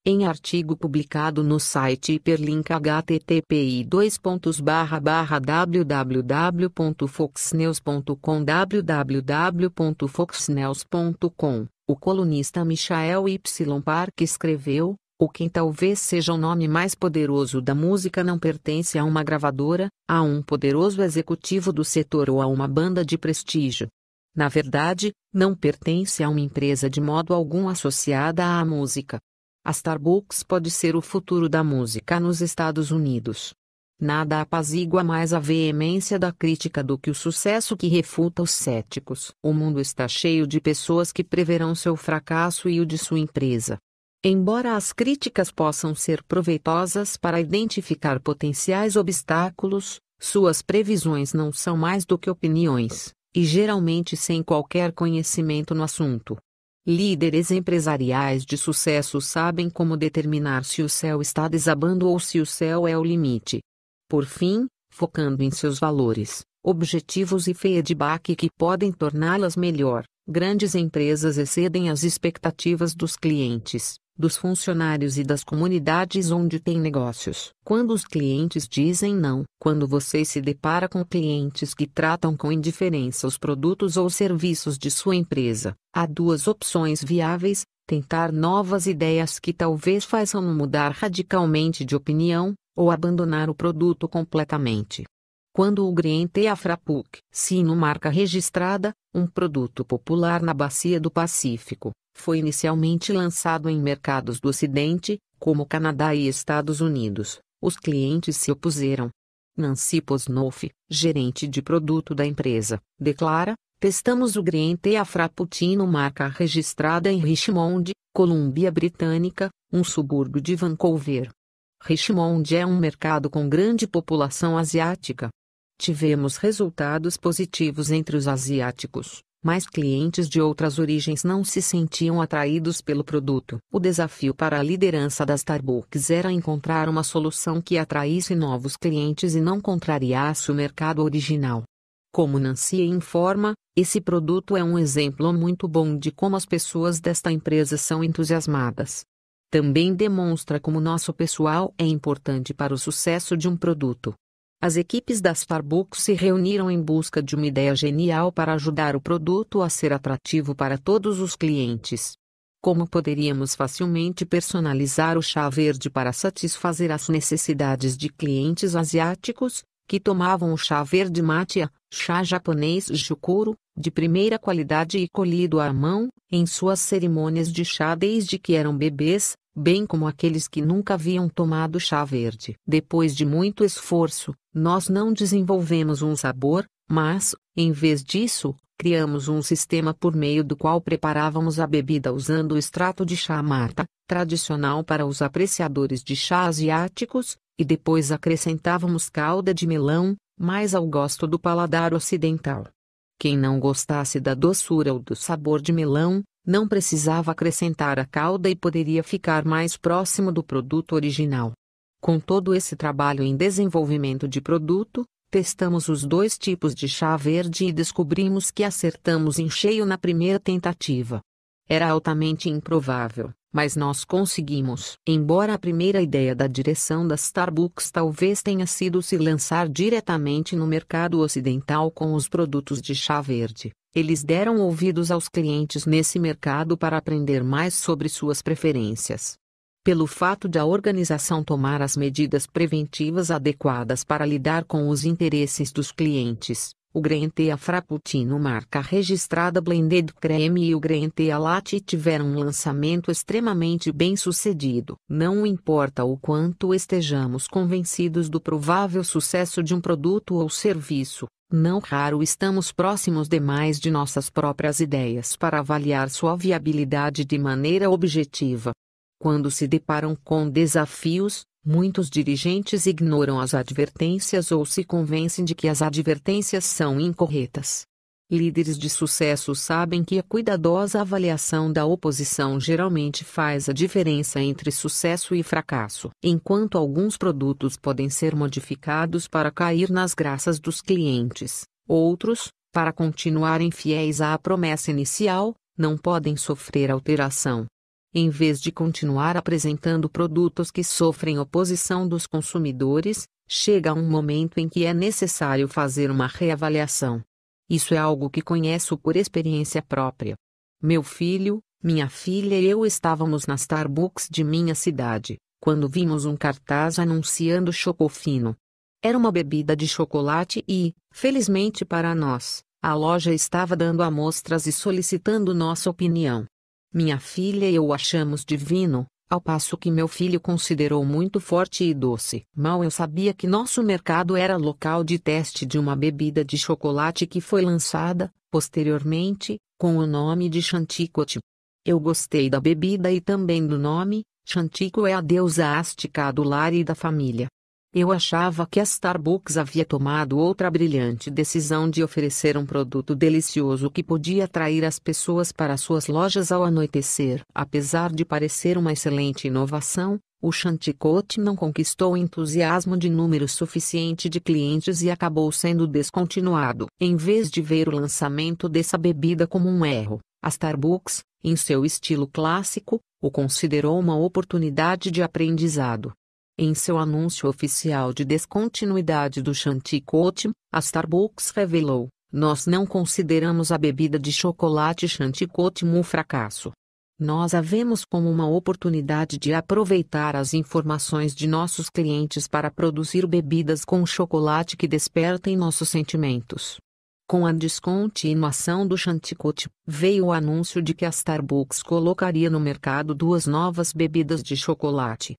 Em artigo publicado no site hiperlink http www.foxnews.com www.foxnews.com, o colunista Michael Y. Park escreveu, o quem talvez seja o nome mais poderoso da música não pertence a uma gravadora, a um poderoso executivo do setor ou a uma banda de prestígio. Na verdade, não pertence a uma empresa de modo algum associada à música. A Starbucks pode ser o futuro da música nos Estados Unidos. Nada apazigua mais a veemência da crítica do que o sucesso que refuta os céticos. O mundo está cheio de pessoas que preverão seu fracasso e o de sua empresa. Embora as críticas possam ser proveitosas para identificar potenciais obstáculos, suas previsões não são mais do que opiniões, e geralmente sem qualquer conhecimento no assunto. Líderes empresariais de sucesso sabem como determinar se o céu está desabando ou se o céu é o limite. Por fim, focando em seus valores, objetivos e feedback que podem torná-las melhor, grandes empresas excedem as expectativas dos clientes dos funcionários e das comunidades onde tem negócios. Quando os clientes dizem não, quando você se depara com clientes que tratam com indiferença os produtos ou serviços de sua empresa, há duas opções viáveis: tentar novas ideias que talvez façam mudar radicalmente de opinião, ou abandonar o produto completamente. Quando o Griente é a Frapuc, sino marca registrada, um produto popular na bacia do Pacífico, foi inicialmente lançado em mercados do Ocidente, como Canadá e Estados Unidos. Os clientes se opuseram. Nancy Posnoff, gerente de produto da empresa, declara: Testamos o e a Frappuccino marca registrada em Richmond, Colômbia Britânica, um subúrbio de Vancouver. Richmond é um mercado com grande população asiática. Tivemos resultados positivos entre os asiáticos, mas clientes de outras origens não se sentiam atraídos pelo produto. O desafio para a liderança da Starbucks era encontrar uma solução que atraísse novos clientes e não contrariasse o mercado original. Como Nancy informa, esse produto é um exemplo muito bom de como as pessoas desta empresa são entusiasmadas. Também demonstra como nosso pessoal é importante para o sucesso de um produto as equipes da Starbucks se reuniram em busca de uma ideia genial para ajudar o produto a ser atrativo para todos os clientes. Como poderíamos facilmente personalizar o chá verde para satisfazer as necessidades de clientes asiáticos, que tomavam o chá verde matcha, chá japonês jukuro, de primeira qualidade e colhido à mão, em suas cerimônias de chá desde que eram bebês, bem como aqueles que nunca haviam tomado chá verde. Depois de muito esforço, nós não desenvolvemos um sabor, mas, em vez disso, criamos um sistema por meio do qual preparávamos a bebida usando o extrato de chá mata, tradicional para os apreciadores de chá asiáticos, e depois acrescentávamos calda de melão, mais ao gosto do paladar ocidental. Quem não gostasse da doçura ou do sabor de melão, não precisava acrescentar a calda e poderia ficar mais próximo do produto original. Com todo esse trabalho em desenvolvimento de produto, testamos os dois tipos de chá verde e descobrimos que acertamos em cheio na primeira tentativa. Era altamente improvável, mas nós conseguimos. Embora a primeira ideia da direção da Starbucks talvez tenha sido se lançar diretamente no mercado ocidental com os produtos de chá verde, eles deram ouvidos aos clientes nesse mercado para aprender mais sobre suas preferências. Pelo fato de a organização tomar as medidas preventivas adequadas para lidar com os interesses dos clientes, o Grentea Frappuccino marca registrada Blended Creme e o Grentea Latte tiveram um lançamento extremamente bem sucedido. Não importa o quanto estejamos convencidos do provável sucesso de um produto ou serviço, não raro estamos próximos demais de nossas próprias ideias para avaliar sua viabilidade de maneira objetiva. Quando se deparam com desafios, muitos dirigentes ignoram as advertências ou se convencem de que as advertências são incorretas. Líderes de sucesso sabem que a cuidadosa avaliação da oposição geralmente faz a diferença entre sucesso e fracasso. Enquanto alguns produtos podem ser modificados para cair nas graças dos clientes, outros, para continuarem fiéis à promessa inicial, não podem sofrer alteração. Em vez de continuar apresentando produtos que sofrem oposição dos consumidores, chega um momento em que é necessário fazer uma reavaliação. Isso é algo que conheço por experiência própria. Meu filho, minha filha e eu estávamos na Starbucks de minha cidade, quando vimos um cartaz anunciando Chocofino. Era uma bebida de chocolate e, felizmente para nós, a loja estava dando amostras e solicitando nossa opinião. Minha filha e eu achamos divino, ao passo que meu filho considerou muito forte e doce. Mal eu sabia que nosso mercado era local de teste de uma bebida de chocolate que foi lançada, posteriormente, com o nome de Chanticote. Eu gostei da bebida e também do nome, Chantico é a deusa ástica do lar e da família. Eu achava que a Starbucks havia tomado outra brilhante decisão de oferecer um produto delicioso que podia atrair as pessoas para suas lojas ao anoitecer. Apesar de parecer uma excelente inovação, o Chanticote não conquistou o entusiasmo de número suficiente de clientes e acabou sendo descontinuado. Em vez de ver o lançamento dessa bebida como um erro, a Starbucks, em seu estilo clássico, o considerou uma oportunidade de aprendizado. Em seu anúncio oficial de descontinuidade do Chanticote, a Starbucks revelou: Nós não consideramos a bebida de chocolate Chanticote um fracasso. Nós a vemos como uma oportunidade de aproveitar as informações de nossos clientes para produzir bebidas com chocolate que despertem nossos sentimentos. Com a descontinuação do Chanticote, veio o anúncio de que a Starbucks colocaria no mercado duas novas bebidas de chocolate,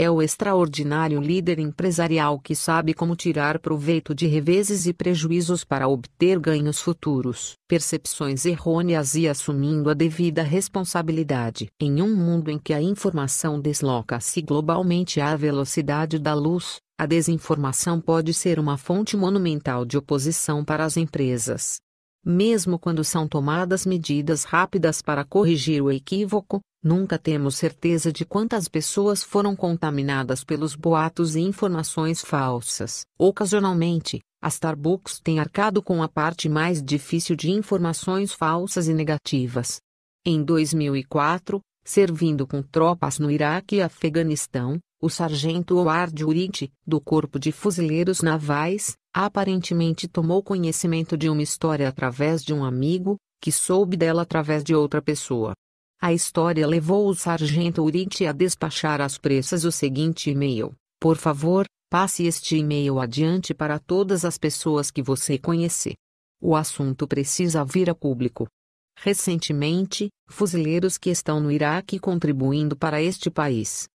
é o extraordinário líder empresarial que sabe como tirar proveito de reveses e prejuízos para obter ganhos futuros. Percepções errôneas e assumindo a devida responsabilidade. Em um mundo em que a informação desloca-se globalmente à velocidade da luz, a desinformação pode ser uma fonte monumental de oposição para as empresas mesmo quando são tomadas medidas rápidas para corrigir o equívoco, nunca temos certeza de quantas pessoas foram contaminadas pelos boatos e informações falsas. Ocasionalmente, a Starbucks tem arcado com a parte mais difícil de informações falsas e negativas. Em 2004, servindo com tropas no Iraque e Afeganistão, o sargento Howard Urite, do Corpo de Fuzileiros Navais, aparentemente tomou conhecimento de uma história através de um amigo, que soube dela através de outra pessoa. A história levou o sargento Urite a despachar às pressas o seguinte e-mail: Por favor, passe este e-mail adiante para todas as pessoas que você conhecer. O assunto precisa vir a público. Recentemente, fuzileiros que estão no Iraque contribuindo para este país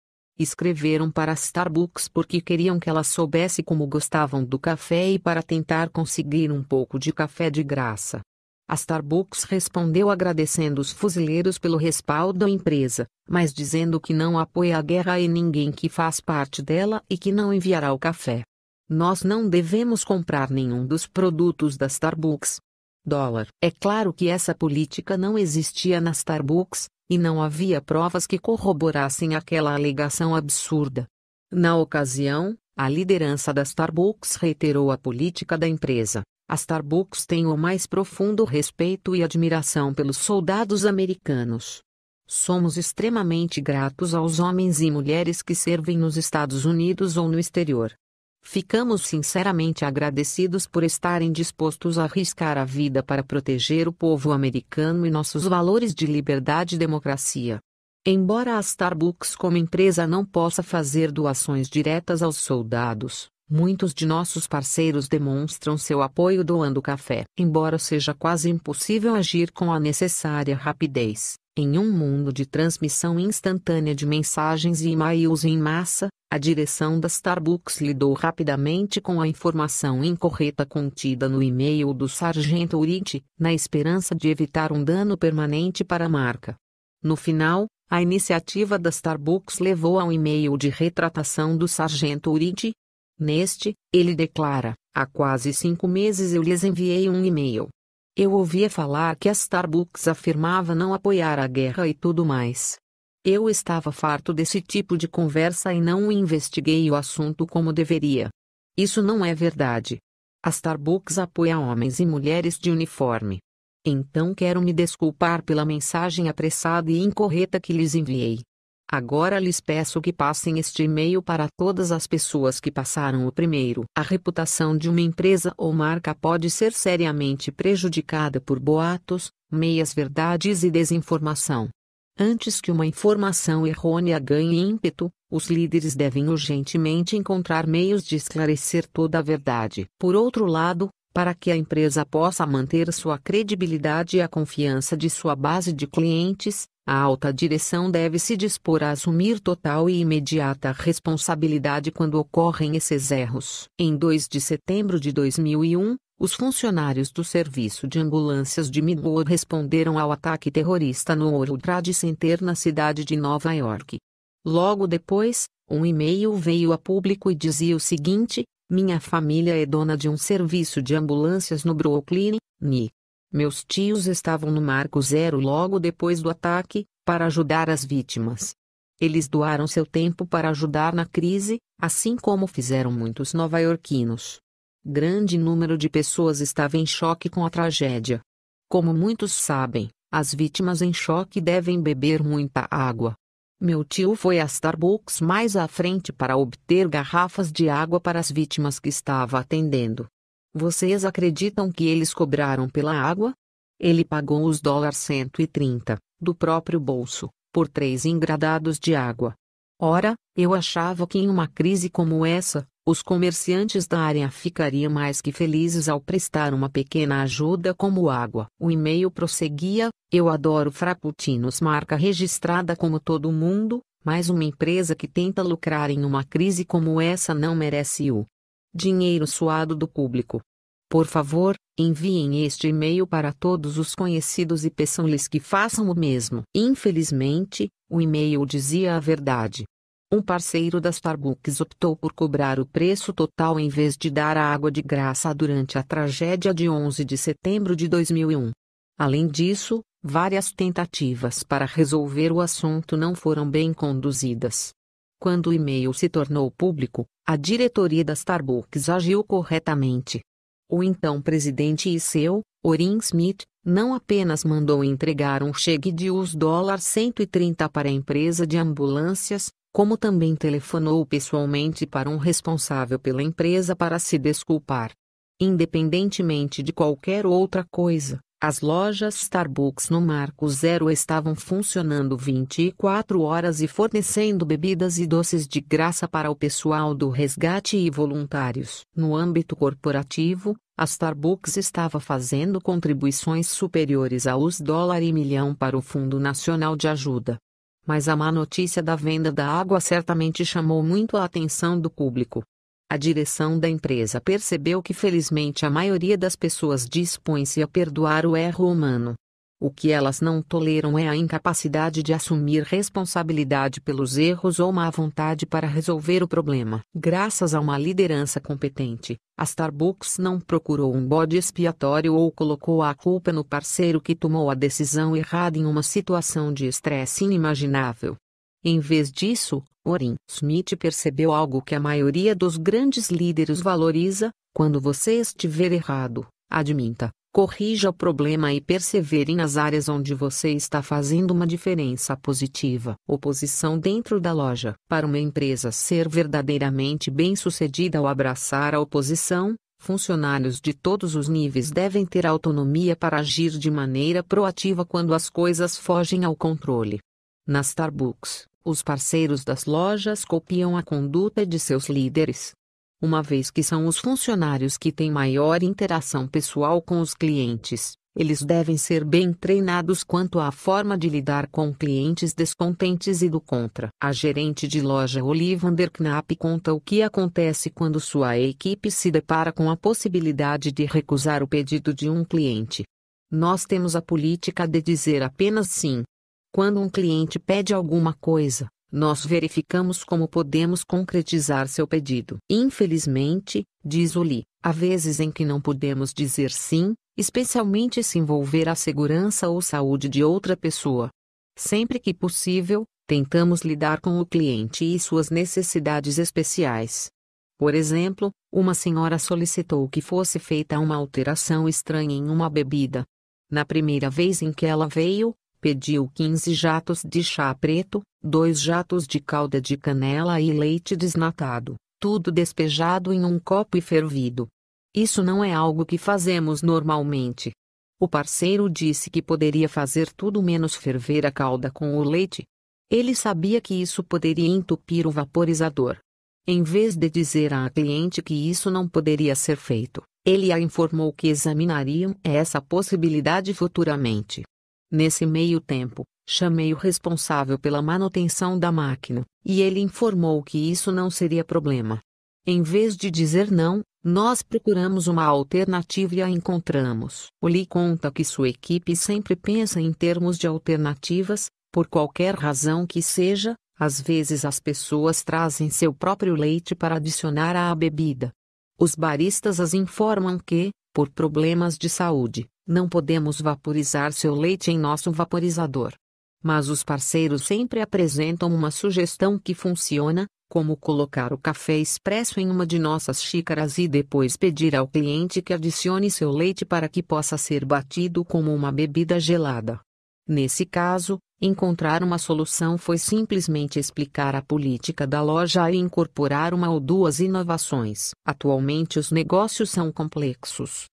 Escreveram para a Starbucks porque queriam que ela soubesse como gostavam do café e para tentar conseguir um pouco de café de graça. A Starbucks respondeu agradecendo os fuzileiros pelo respaldo à empresa, mas dizendo que não apoia a guerra e ninguém que faz parte dela e que não enviará o café. Nós não devemos comprar nenhum dos produtos da Starbucks, dólar. É claro que essa política não existia na Starbucks, e não havia provas que corroborassem aquela alegação absurda. Na ocasião, a liderança da Starbucks reiterou a política da empresa. A Starbucks tem o mais profundo respeito e admiração pelos soldados americanos. Somos extremamente gratos aos homens e mulheres que servem nos Estados Unidos ou no exterior. Ficamos sinceramente agradecidos por estarem dispostos a arriscar a vida para proteger o povo americano e nossos valores de liberdade e democracia. Embora a Starbucks como empresa não possa fazer doações diretas aos soldados, muitos de nossos parceiros demonstram seu apoio doando café. Embora seja quase impossível agir com a necessária rapidez, em um mundo de transmissão instantânea de mensagens e e-mails em massa, a direção da Starbucks lidou rapidamente com a informação incorreta contida no e-mail do sargento Urite, na esperança de evitar um dano permanente para a marca. No final, a iniciativa da Starbucks levou a um e-mail de retratação do sargento Urite. Neste, ele declara: Há quase cinco meses eu lhes enviei um e-mail eu ouvia falar que a Starbucks afirmava não apoiar a guerra e tudo mais. Eu estava farto desse tipo de conversa e não investiguei o assunto como deveria. Isso não é verdade. A Starbucks apoia homens e mulheres de uniforme. Então quero me desculpar pela mensagem apressada e incorreta que lhes enviei. Agora lhes peço que passem este e-mail para todas as pessoas que passaram o primeiro. A reputação de uma empresa ou marca pode ser seriamente prejudicada por boatos, meias verdades e desinformação. Antes que uma informação errônea ganhe ímpeto, os líderes devem urgentemente encontrar meios de esclarecer toda a verdade. Por outro lado, para que a empresa possa manter sua credibilidade e a confiança de sua base de clientes, a alta direção deve se dispor a assumir total e imediata responsabilidade quando ocorrem esses erros. Em 2 de setembro de 2001, os funcionários do Serviço de Ambulâncias de Midway responderam ao ataque terrorista no World Trade Center na cidade de Nova York. Logo depois, um e-mail veio a público e dizia o seguinte: minha família é dona de um serviço de ambulâncias no Brooklyn, NI. Meus tios estavam no Marco Zero logo depois do ataque, para ajudar as vítimas. Eles doaram seu tempo para ajudar na crise, assim como fizeram muitos nova-iorquinos. Grande número de pessoas estava em choque com a tragédia. Como muitos sabem, as vítimas em choque devem beber muita água. Meu tio foi a Starbucks mais à frente para obter garrafas de água para as vítimas que estava atendendo. Vocês acreditam que eles cobraram pela água? Ele pagou os dólares 130, do próprio bolso, por três engradados de água. Ora, eu achava que em uma crise como essa, os comerciantes da área ficariam mais que felizes ao prestar uma pequena ajuda como água. O e-mail prosseguia: Eu adoro frappuccinos, marca registrada como todo mundo, mas uma empresa que tenta lucrar em uma crise como essa não merece o dinheiro suado do público. Por favor, enviem este e-mail para todos os conhecidos e peçam-lhes que façam o mesmo. Infelizmente, o e-mail dizia a verdade. Um parceiro da Starbucks optou por cobrar o preço total em vez de dar a água de graça durante a tragédia de 11 de setembro de 2001. Além disso, várias tentativas para resolver o assunto não foram bem conduzidas. Quando o e-mail se tornou público, a diretoria da Starbucks agiu corretamente. O então presidente e seu, Orin Smith, não apenas mandou entregar um cheque de US$ 130 para a empresa de ambulâncias, como também telefonou pessoalmente para um responsável pela empresa para se desculpar. Independentemente de qualquer outra coisa, as lojas Starbucks no Marco Zero estavam funcionando 24 horas e fornecendo bebidas e doces de graça para o pessoal do resgate e voluntários. No âmbito corporativo, a Starbucks estava fazendo contribuições superiores aos dólar e milhão para o Fundo Nacional de Ajuda mas a má notícia da venda da água certamente chamou muito a atenção do público. A direção da empresa percebeu que felizmente a maioria das pessoas dispõe-se a perdoar o erro humano, o que elas não toleram é a incapacidade de assumir responsabilidade pelos erros ou má vontade para resolver o problema. Graças a uma liderança competente, a Starbucks não procurou um bode expiatório ou colocou a culpa no parceiro que tomou a decisão errada em uma situação de estresse inimaginável. Em vez disso, Orin Smith percebeu algo que a maioria dos grandes líderes valoriza: quando você estiver errado, admita Corrija o problema e persevere nas áreas onde você está fazendo uma diferença positiva. Oposição dentro da loja. Para uma empresa ser verdadeiramente bem-sucedida ao abraçar a oposição, funcionários de todos os níveis devem ter autonomia para agir de maneira proativa quando as coisas fogem ao controle. Na Starbucks, os parceiros das lojas copiam a conduta de seus líderes, uma vez que são os funcionários que têm maior interação pessoal com os clientes. Eles devem ser bem treinados quanto à forma de lidar com clientes descontentes e do contra. A gerente de loja Olivander Knapp conta o que acontece quando sua equipe se depara com a possibilidade de recusar o pedido de um cliente. Nós temos a política de dizer apenas sim. Quando um cliente pede alguma coisa, nós verificamos como podemos concretizar seu pedido. Infelizmente, diz Oli, há vezes em que não podemos dizer sim, especialmente se envolver a segurança ou saúde de outra pessoa. Sempre que possível, tentamos lidar com o cliente e suas necessidades especiais. Por exemplo, uma senhora solicitou que fosse feita uma alteração estranha em uma bebida. Na primeira vez em que ela veio, pediu 15 jatos de chá preto, dois jatos de calda de canela e leite desnatado, tudo despejado em um copo e fervido. Isso não é algo que fazemos normalmente. O parceiro disse que poderia fazer tudo menos ferver a calda com o leite. Ele sabia que isso poderia entupir o vaporizador. Em vez de dizer à cliente que isso não poderia ser feito, ele a informou que examinariam essa possibilidade futuramente. Nesse meio tempo, chamei o responsável pela manutenção da máquina, e ele informou que isso não seria problema. Em vez de dizer não, nós procuramos uma alternativa e a encontramos. O Lee conta que sua equipe sempre pensa em termos de alternativas, por qualquer razão que seja, às vezes as pessoas trazem seu próprio leite para adicionar à bebida. Os baristas as informam que, por problemas de saúde, não podemos vaporizar seu leite em nosso vaporizador. Mas os parceiros sempre apresentam uma sugestão que funciona, como colocar o café expresso em uma de nossas xícaras e depois pedir ao cliente que adicione seu leite para que possa ser batido como uma bebida gelada. Nesse caso, encontrar uma solução foi simplesmente explicar a política da loja e incorporar uma ou duas inovações. Atualmente os negócios são complexos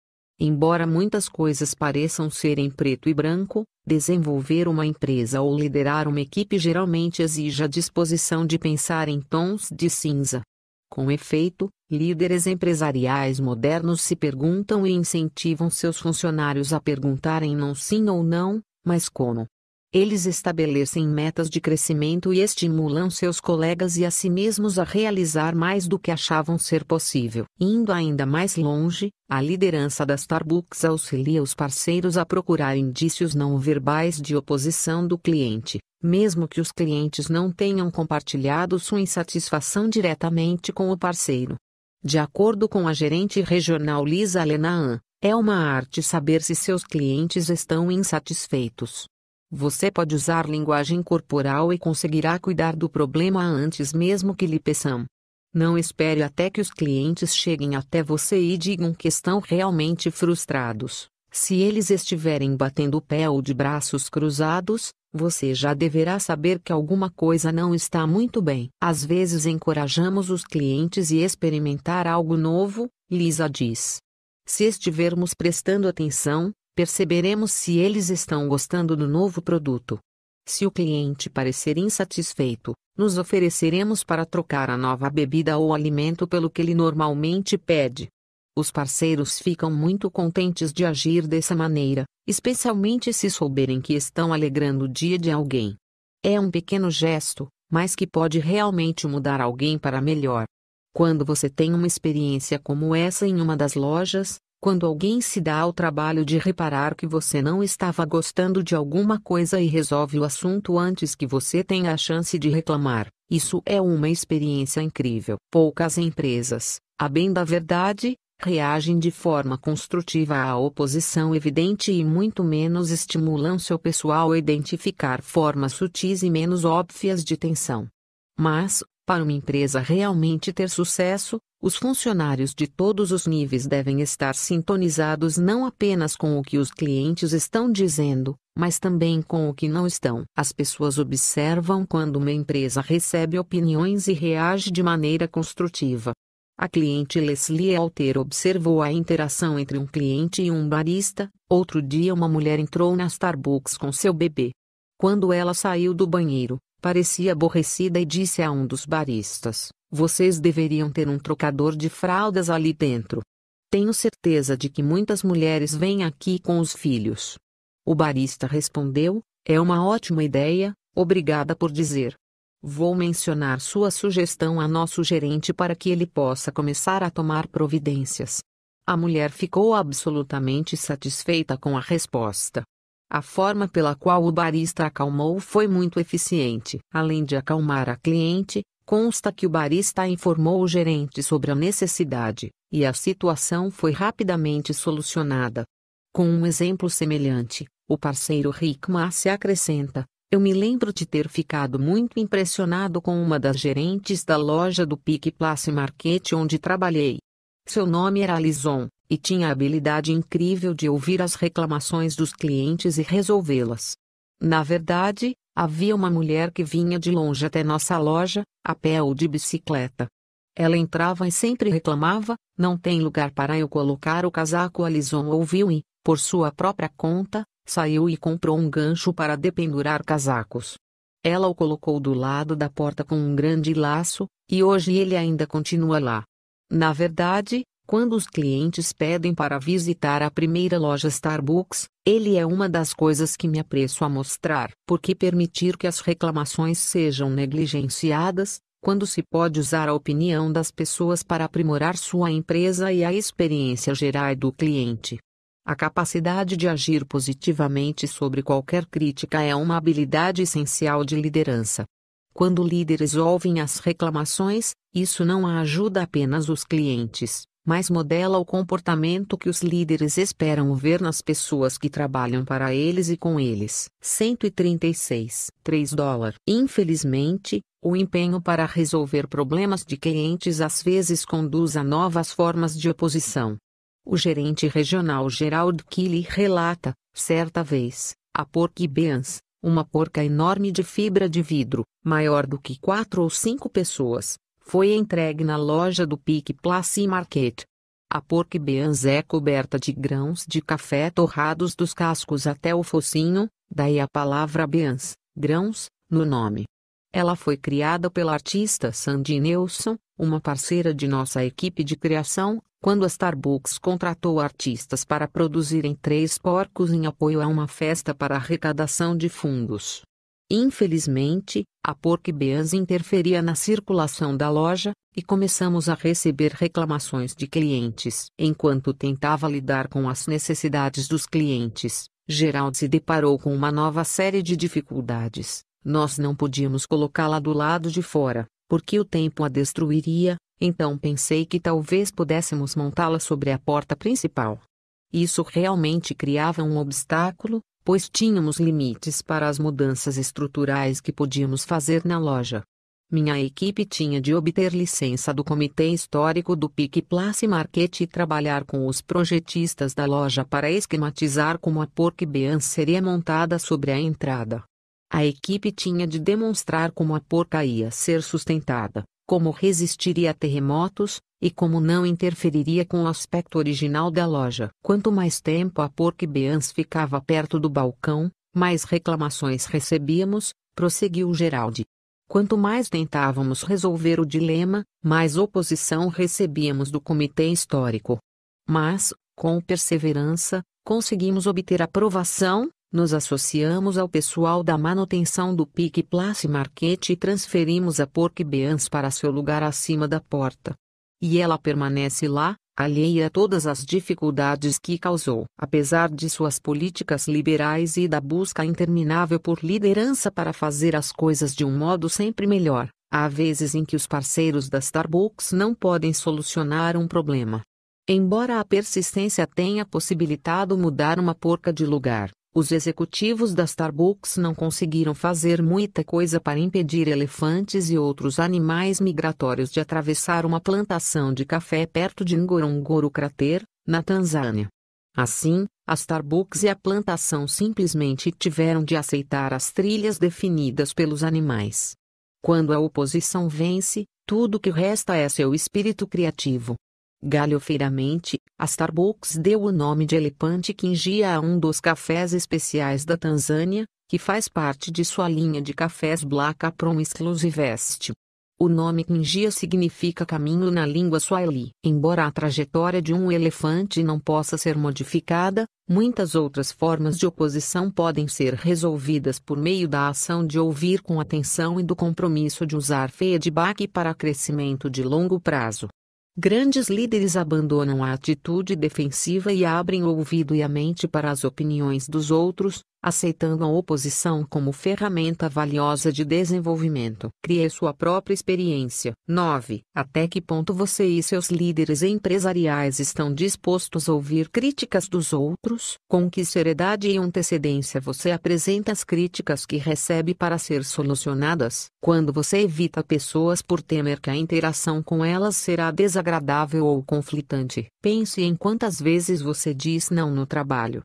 Embora muitas coisas pareçam ser em preto e branco, desenvolver uma empresa ou liderar uma equipe geralmente exige a disposição de pensar em tons de cinza. Com efeito, líderes empresariais modernos se perguntam e incentivam seus funcionários a perguntarem não sim ou não, mas como. Eles estabelecem metas de crescimento e estimulam seus colegas e a si mesmos a realizar mais do que achavam ser possível. Indo ainda mais longe, a liderança da Starbucks auxilia os parceiros a procurar indícios não verbais de oposição do cliente, mesmo que os clientes não tenham compartilhado sua insatisfação diretamente com o parceiro. De acordo com a gerente regional Lisa Lenaan, é uma arte saber se seus clientes estão insatisfeitos. Você pode usar linguagem corporal e conseguirá cuidar do problema antes mesmo que lhe peçam. Não espere até que os clientes cheguem até você e digam que estão realmente frustrados. Se eles estiverem batendo o pé ou de braços cruzados, você já deverá saber que alguma coisa não está muito bem. Às vezes encorajamos os clientes a experimentar algo novo, Lisa diz. Se estivermos prestando atenção, perceberemos se eles estão gostando do novo produto. Se o cliente parecer insatisfeito, nos ofereceremos para trocar a nova bebida ou alimento pelo que ele normalmente pede. Os parceiros ficam muito contentes de agir dessa maneira, especialmente se souberem que estão alegrando o dia de alguém. É um pequeno gesto, mas que pode realmente mudar alguém para melhor. Quando você tem uma experiência como essa em uma das lojas, quando alguém se dá ao trabalho de reparar que você não estava gostando de alguma coisa e resolve o assunto antes que você tenha a chance de reclamar, isso é uma experiência incrível. Poucas empresas, a bem da verdade, reagem de forma construtiva à oposição evidente e muito menos estimulam seu pessoal a identificar formas sutis e menos óbvias de tensão. Mas, para uma empresa realmente ter sucesso, os funcionários de todos os níveis devem estar sintonizados não apenas com o que os clientes estão dizendo, mas também com o que não estão. As pessoas observam quando uma empresa recebe opiniões e reage de maneira construtiva. A cliente Leslie Alter observou a interação entre um cliente e um barista. Outro dia, uma mulher entrou na Starbucks com seu bebê. Quando ela saiu do banheiro, Parecia aborrecida e disse a um dos baristas: Vocês deveriam ter um trocador de fraldas ali dentro. Tenho certeza de que muitas mulheres vêm aqui com os filhos. O barista respondeu: É uma ótima ideia, obrigada por dizer. Vou mencionar sua sugestão a nosso gerente para que ele possa começar a tomar providências. A mulher ficou absolutamente satisfeita com a resposta, a forma pela qual o barista acalmou foi muito eficiente. Além de acalmar a cliente, consta que o barista informou o gerente sobre a necessidade, e a situação foi rapidamente solucionada. Com um exemplo semelhante, o parceiro Rick se acrescenta: Eu me lembro de ter ficado muito impressionado com uma das gerentes da loja do Pique Place Market onde trabalhei. Seu nome era Alison. E tinha a habilidade incrível de ouvir as reclamações dos clientes e resolvê-las. Na verdade, havia uma mulher que vinha de longe até nossa loja, a pé ou de bicicleta. Ela entrava e sempre reclamava: não tem lugar para eu colocar o casaco. Alison ouviu e, por sua própria conta, saiu e comprou um gancho para dependurar casacos. Ela o colocou do lado da porta com um grande laço, e hoje ele ainda continua lá. Na verdade, quando os clientes pedem para visitar a primeira loja Starbucks, ele é uma das coisas que me apreço a mostrar, porque permitir que as reclamações sejam negligenciadas, quando se pode usar a opinião das pessoas para aprimorar sua empresa e a experiência geral do cliente. A capacidade de agir positivamente sobre qualquer crítica é uma habilidade essencial de liderança. Quando líderes ouvem as reclamações, isso não ajuda apenas os clientes, mas modela o comportamento que os líderes esperam ver nas pessoas que trabalham para eles e com eles. 136. 3 dólar. Infelizmente, o empenho para resolver problemas de clientes às vezes conduz a novas formas de oposição. O gerente regional Gerald Kili relata, certa vez, a beans, uma porca enorme de fibra de vidro, maior do que quatro ou cinco pessoas, foi entregue na loja do Pique Place Market. A pork beans é coberta de grãos de café torrados dos cascos até o focinho, daí a palavra beans, grãos, no nome. Ela foi criada pela artista Sandy Nelson, uma parceira de nossa equipe de criação, quando a Starbucks contratou artistas para produzirem três porcos em apoio a uma festa para arrecadação de fundos. Infelizmente, a Porkbeans interferia na circulação da loja, e começamos a receber reclamações de clientes. Enquanto tentava lidar com as necessidades dos clientes, Gerald se deparou com uma nova série de dificuldades. Nós não podíamos colocá-la do lado de fora, porque o tempo a destruiria, então pensei que talvez pudéssemos montá-la sobre a porta principal. Isso realmente criava um obstáculo, pois tínhamos limites para as mudanças estruturais que podíamos fazer na loja. Minha equipe tinha de obter licença do Comitê Histórico do Pique Place Market e trabalhar com os projetistas da loja para esquematizar como a Porquebean seria montada sobre a entrada. A equipe tinha de demonstrar como a porca ia ser sustentada, como resistiria a terremotos, e como não interferiria com o aspecto original da loja. Quanto mais tempo a Pork Beans ficava perto do balcão, mais reclamações recebíamos, prosseguiu Geraldi. Quanto mais tentávamos resolver o dilema, mais oposição recebíamos do comitê histórico. Mas, com perseverança, conseguimos obter aprovação, nos associamos ao pessoal da manutenção do Pique Place Market e transferimos a Pork Beans para seu lugar acima da porta. E ela permanece lá, alheia a todas as dificuldades que causou. Apesar de suas políticas liberais e da busca interminável por liderança para fazer as coisas de um modo sempre melhor, há vezes em que os parceiros da Starbucks não podem solucionar um problema. Embora a persistência tenha possibilitado mudar uma porca de lugar, os executivos da Starbucks não conseguiram fazer muita coisa para impedir elefantes e outros animais migratórios de atravessar uma plantação de café perto de Ngorongoro Crater, na Tanzânia. Assim, a Starbucks e a plantação simplesmente tiveram de aceitar as trilhas definidas pelos animais. Quando a oposição vence, tudo que resta é seu espírito criativo. Galhofeiramente, a Starbucks deu o nome de Elefante Kingia a um dos cafés especiais da Tanzânia, que faz parte de sua linha de cafés Black Apron Exclusivest. O nome Kingia significa caminho na língua Swahili. Embora a trajetória de um elefante não possa ser modificada, muitas outras formas de oposição podem ser resolvidas por meio da ação de ouvir com atenção e do compromisso de usar feedback para crescimento de longo prazo. Grandes líderes abandonam a atitude defensiva e abrem o ouvido e a mente para as opiniões dos outros, aceitando a oposição como ferramenta valiosa de desenvolvimento. Crie sua própria experiência. 9. Até que ponto você e seus líderes empresariais estão dispostos a ouvir críticas dos outros? Com que seriedade e antecedência você apresenta as críticas que recebe para ser solucionadas? Quando você evita pessoas por temer que a interação com elas será desagradável ou conflitante, pense em quantas vezes você diz não no trabalho.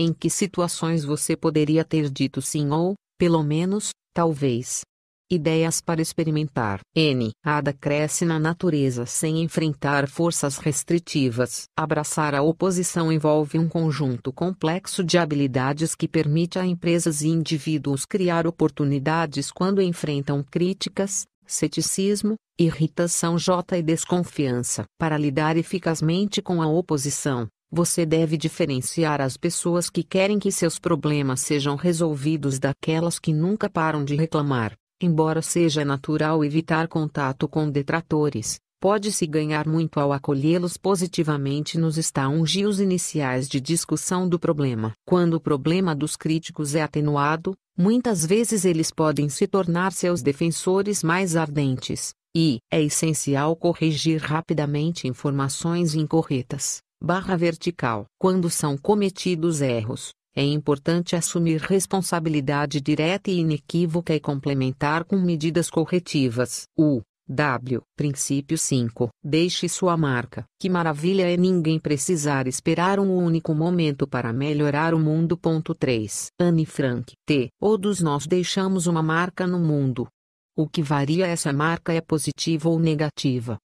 Em que situações você poderia ter dito sim ou, pelo menos, talvez? Ideias para experimentar. N. Ada cresce na natureza sem enfrentar forças restritivas. Abraçar a oposição envolve um conjunto complexo de habilidades que permite a empresas e indivíduos criar oportunidades quando enfrentam críticas, ceticismo, irritação J e desconfiança. Para lidar eficazmente com a oposição, você deve diferenciar as pessoas que querem que seus problemas sejam resolvidos daquelas que nunca param de reclamar. Embora seja natural evitar contato com detratores, pode-se ganhar muito ao acolhê-los positivamente nos estágios iniciais de discussão do problema. Quando o problema dos críticos é atenuado, muitas vezes eles podem se tornar seus defensores mais ardentes, e é essencial corrigir rapidamente informações incorretas barra vertical. Quando são cometidos erros, é importante assumir responsabilidade direta e inequívoca e complementar com medidas corretivas. U. W. Princípio 5. Deixe sua marca. Que maravilha é ninguém precisar esperar um único momento para melhorar o mundo. Ponto 3. Anne Frank. T. Todos nós deixamos uma marca no mundo. O que varia é essa marca é positiva ou negativa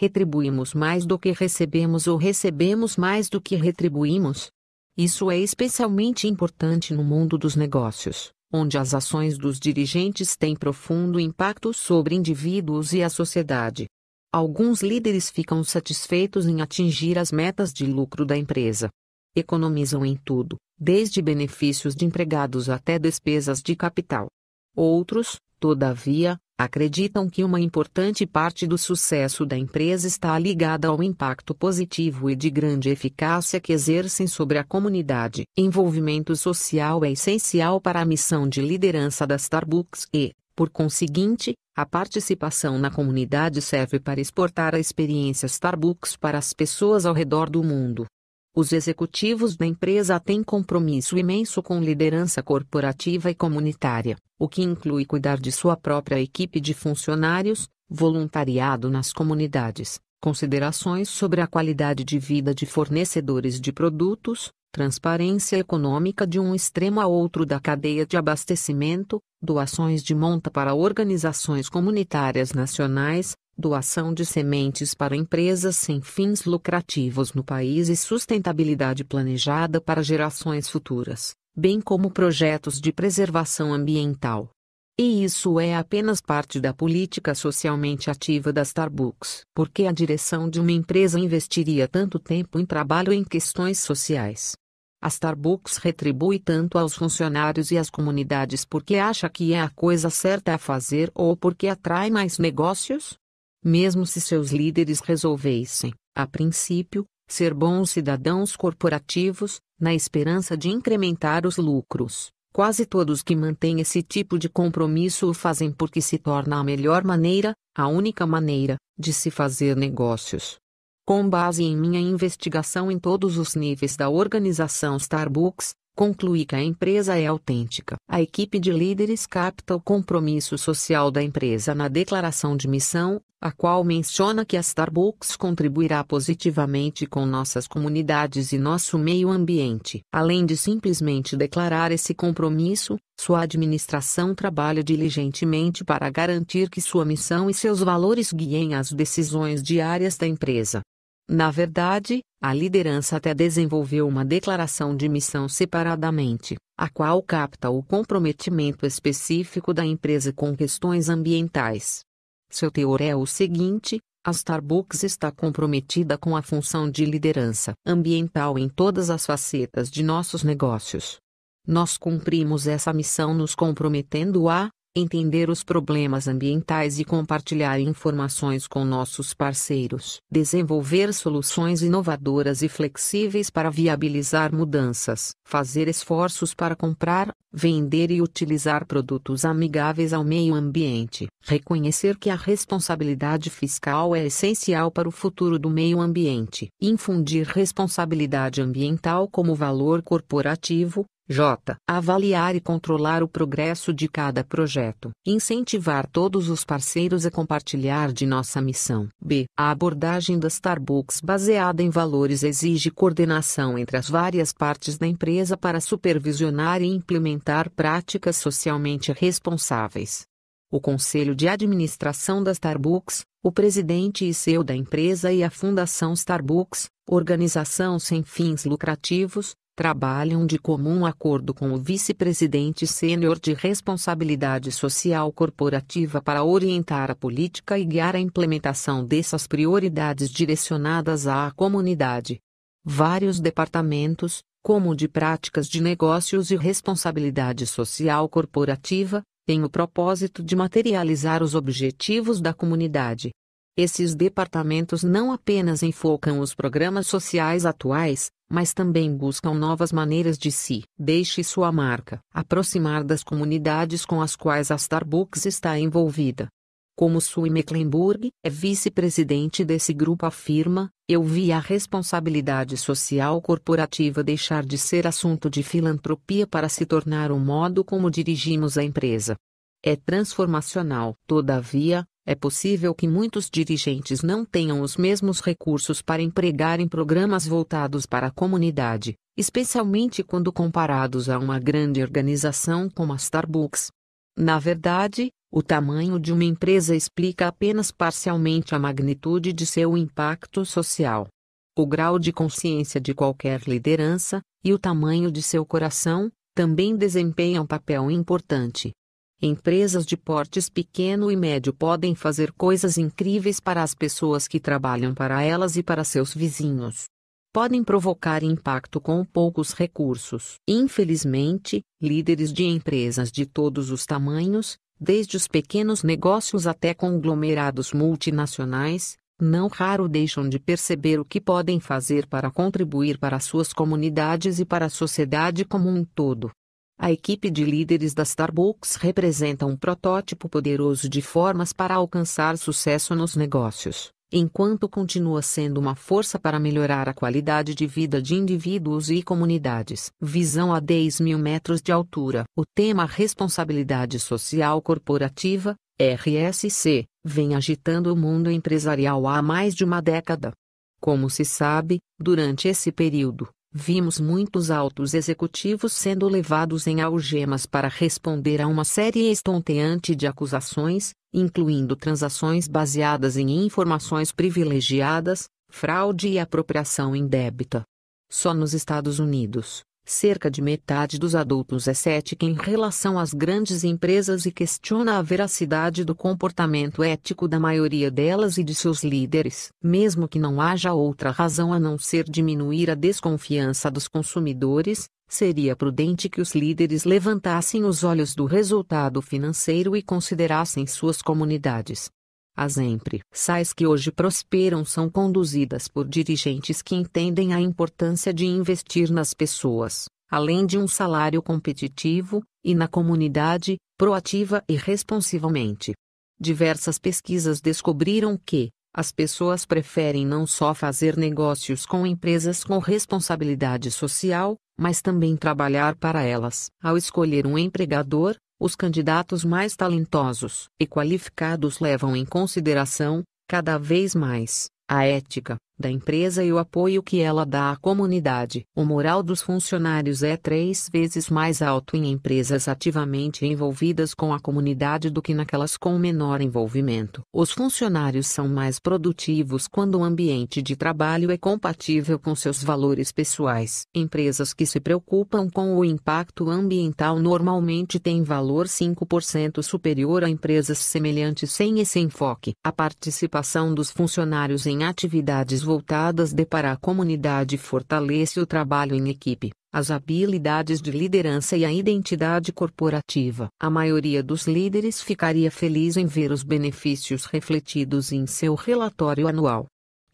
retribuímos mais do que recebemos ou recebemos mais do que retribuímos? Isso é especialmente importante no mundo dos negócios, onde as ações dos dirigentes têm profundo impacto sobre indivíduos e a sociedade. Alguns líderes ficam satisfeitos em atingir as metas de lucro da empresa. Economizam em tudo, desde benefícios de empregados até despesas de capital. Outros, todavia, acreditam que uma importante parte do sucesso da empresa está ligada ao impacto positivo e de grande eficácia que exercem sobre a comunidade. Envolvimento social é essencial para a missão de liderança da Starbucks e, por conseguinte, a participação na comunidade serve para exportar a experiência Starbucks para as pessoas ao redor do mundo. Os executivos da empresa têm compromisso imenso com liderança corporativa e comunitária, o que inclui cuidar de sua própria equipe de funcionários, voluntariado nas comunidades, considerações sobre a qualidade de vida de fornecedores de produtos, transparência econômica de um extremo a outro da cadeia de abastecimento, doações de monta para organizações comunitárias nacionais, doação de sementes para empresas sem fins lucrativos no país e sustentabilidade planejada para gerações futuras, bem como projetos de preservação ambiental. E isso é apenas parte da política socialmente ativa da Starbucks. Porque a direção de uma empresa investiria tanto tempo em trabalho em questões sociais? A Starbucks retribui tanto aos funcionários e às comunidades porque acha que é a coisa certa a fazer ou porque atrai mais negócios? Mesmo se seus líderes resolvessem, a princípio, ser bons cidadãos corporativos, na esperança de incrementar os lucros, quase todos que mantêm esse tipo de compromisso o fazem porque se torna a melhor maneira, a única maneira, de se fazer negócios. Com base em minha investigação em todos os níveis da organização Starbucks, conclui que a empresa é autêntica. A equipe de líderes capta o compromisso social da empresa na declaração de missão, a qual menciona que a Starbucks contribuirá positivamente com nossas comunidades e nosso meio ambiente. Além de simplesmente declarar esse compromisso, sua administração trabalha diligentemente para garantir que sua missão e seus valores guiem as decisões diárias da empresa. Na verdade, a liderança até desenvolveu uma declaração de missão separadamente, a qual capta o comprometimento específico da empresa com questões ambientais. Seu teor é o seguinte: a Starbucks está comprometida com a função de liderança ambiental em todas as facetas de nossos negócios. Nós cumprimos essa missão nos comprometendo a entender os problemas ambientais e compartilhar informações com nossos parceiros, desenvolver soluções inovadoras e flexíveis para viabilizar mudanças, fazer esforços para comprar, vender e utilizar produtos amigáveis ao meio ambiente, reconhecer que a responsabilidade fiscal é essencial para o futuro do meio ambiente, infundir responsabilidade ambiental como valor corporativo, J. Avaliar e controlar o progresso de cada projeto. Incentivar todos os parceiros a compartilhar de nossa missão. B. A abordagem da Starbucks baseada em valores exige coordenação entre as várias partes da empresa para supervisionar e implementar práticas socialmente responsáveis. O Conselho de Administração da Starbucks, o presidente e CEO da empresa e a Fundação Starbucks, organização sem fins lucrativos, trabalham de comum acordo com o vice-presidente sênior de responsabilidade social corporativa para orientar a política e guiar a implementação dessas prioridades direcionadas à comunidade. Vários departamentos, como o de práticas de negócios e responsabilidade social corporativa, têm o propósito de materializar os objetivos da comunidade. Esses departamentos não apenas enfocam os programas sociais atuais, mas também buscam novas maneiras de se si. deixe sua marca, aproximar das comunidades com as quais a Starbucks está envolvida. Como Sue Mecklenburg é vice-presidente desse grupo afirma, eu vi a responsabilidade social corporativa deixar de ser assunto de filantropia para se tornar o um modo como dirigimos a empresa. É transformacional. Todavia, é possível que muitos dirigentes não tenham os mesmos recursos para empregar em programas voltados para a comunidade, especialmente quando comparados a uma grande organização como a Starbucks. Na verdade, o tamanho de uma empresa explica apenas parcialmente a magnitude de seu impacto social. O grau de consciência de qualquer liderança, e o tamanho de seu coração, também desempenham papel importante. Empresas de portes pequeno e médio podem fazer coisas incríveis para as pessoas que trabalham para elas e para seus vizinhos. Podem provocar impacto com poucos recursos. Infelizmente, líderes de empresas de todos os tamanhos, desde os pequenos negócios até conglomerados multinacionais, não raro deixam de perceber o que podem fazer para contribuir para suas comunidades e para a sociedade como um todo. A equipe de líderes da Starbucks representa um protótipo poderoso de formas para alcançar sucesso nos negócios, enquanto continua sendo uma força para melhorar a qualidade de vida de indivíduos e comunidades. Visão a 10 mil metros de altura. O tema Responsabilidade Social Corporativa, RSC, vem agitando o mundo empresarial há mais de uma década. Como se sabe, durante esse período, Vimos muitos altos executivos sendo levados em algemas para responder a uma série estonteante de acusações, incluindo transações baseadas em informações privilegiadas, fraude e apropriação indébita. Só nos Estados Unidos, cerca de metade dos adultos é cética em relação às grandes empresas e questiona a veracidade do comportamento ético da maioria delas e de seus líderes. Mesmo que não haja outra razão a não ser diminuir a desconfiança dos consumidores, seria prudente que os líderes levantassem os olhos do resultado financeiro e considerassem suas comunidades. As empresas que hoje prosperam são conduzidas por dirigentes que entendem a importância de investir nas pessoas, além de um salário competitivo, e na comunidade, proativa e responsivamente. Diversas pesquisas descobriram que, as pessoas preferem não só fazer negócios com empresas com responsabilidade social, mas também trabalhar para elas. Ao escolher um empregador, os candidatos mais talentosos e qualificados levam em consideração, cada vez mais, a ética da empresa e o apoio que ela dá à comunidade. O moral dos funcionários é três vezes mais alto em empresas ativamente envolvidas com a comunidade do que naquelas com menor envolvimento. Os funcionários são mais produtivos quando o ambiente de trabalho é compatível com seus valores pessoais. Empresas que se preocupam com o impacto ambiental normalmente têm valor 5% superior a empresas semelhantes sem esse enfoque. A participação dos funcionários em atividades voltadas de para a comunidade fortalece o trabalho em equipe, as habilidades de liderança e a identidade corporativa. A maioria dos líderes ficaria feliz em ver os benefícios refletidos em seu relatório anual.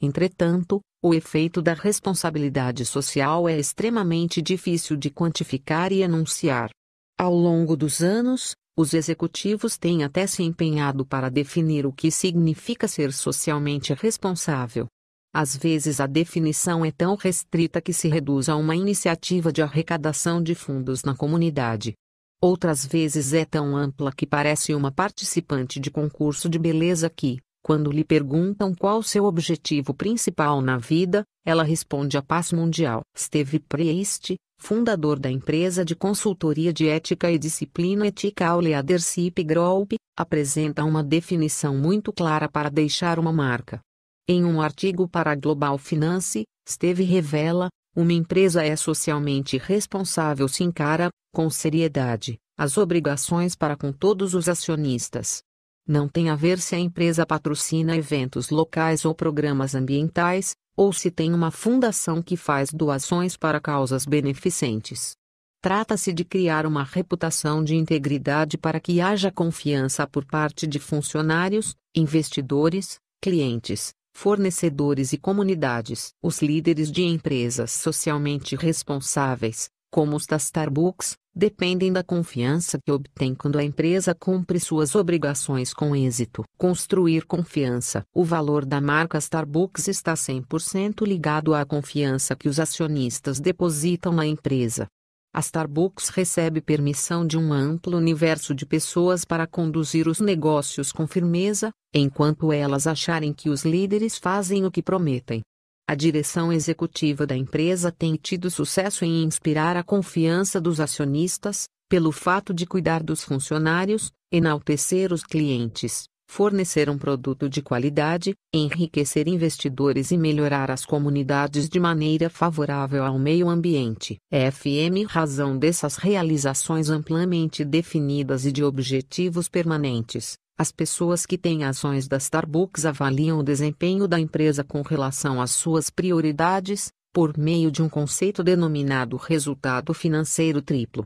Entretanto, o efeito da responsabilidade social é extremamente difícil de quantificar e anunciar. Ao longo dos anos, os executivos têm até se empenhado para definir o que significa ser socialmente responsável, às vezes a definição é tão restrita que se reduz a uma iniciativa de arrecadação de fundos na comunidade. Outras vezes é tão ampla que parece uma participante de concurso de beleza que, quando lhe perguntam qual seu objetivo principal na vida, ela responde a paz mundial. Steve Priest, fundador da empresa de consultoria de ética e disciplina ética Leadership Group, apresenta uma definição muito clara para deixar uma marca. Em um artigo para a Global Finance, Steve revela: uma empresa é socialmente responsável se encara, com seriedade, as obrigações para com todos os acionistas. Não tem a ver se a empresa patrocina eventos locais ou programas ambientais, ou se tem uma fundação que faz doações para causas beneficentes. Trata-se de criar uma reputação de integridade para que haja confiança por parte de funcionários, investidores, clientes, fornecedores e comunidades. Os líderes de empresas socialmente responsáveis, como os da Starbucks, dependem da confiança que obtém quando a empresa cumpre suas obrigações com êxito. Construir confiança. O valor da marca Starbucks está 100% ligado à confiança que os acionistas depositam na empresa. A Starbucks recebe permissão de um amplo universo de pessoas para conduzir os negócios com firmeza, enquanto elas acharem que os líderes fazem o que prometem. A direção executiva da empresa tem tido sucesso em inspirar a confiança dos acionistas, pelo fato de cuidar dos funcionários, enaltecer os clientes fornecer um produto de qualidade, enriquecer investidores e melhorar as comunidades de maneira favorável ao meio ambiente. FM razão dessas realizações amplamente definidas e de objetivos permanentes. As pessoas que têm ações da Starbucks avaliam o desempenho da empresa com relação às suas prioridades, por meio de um conceito denominado resultado financeiro triplo.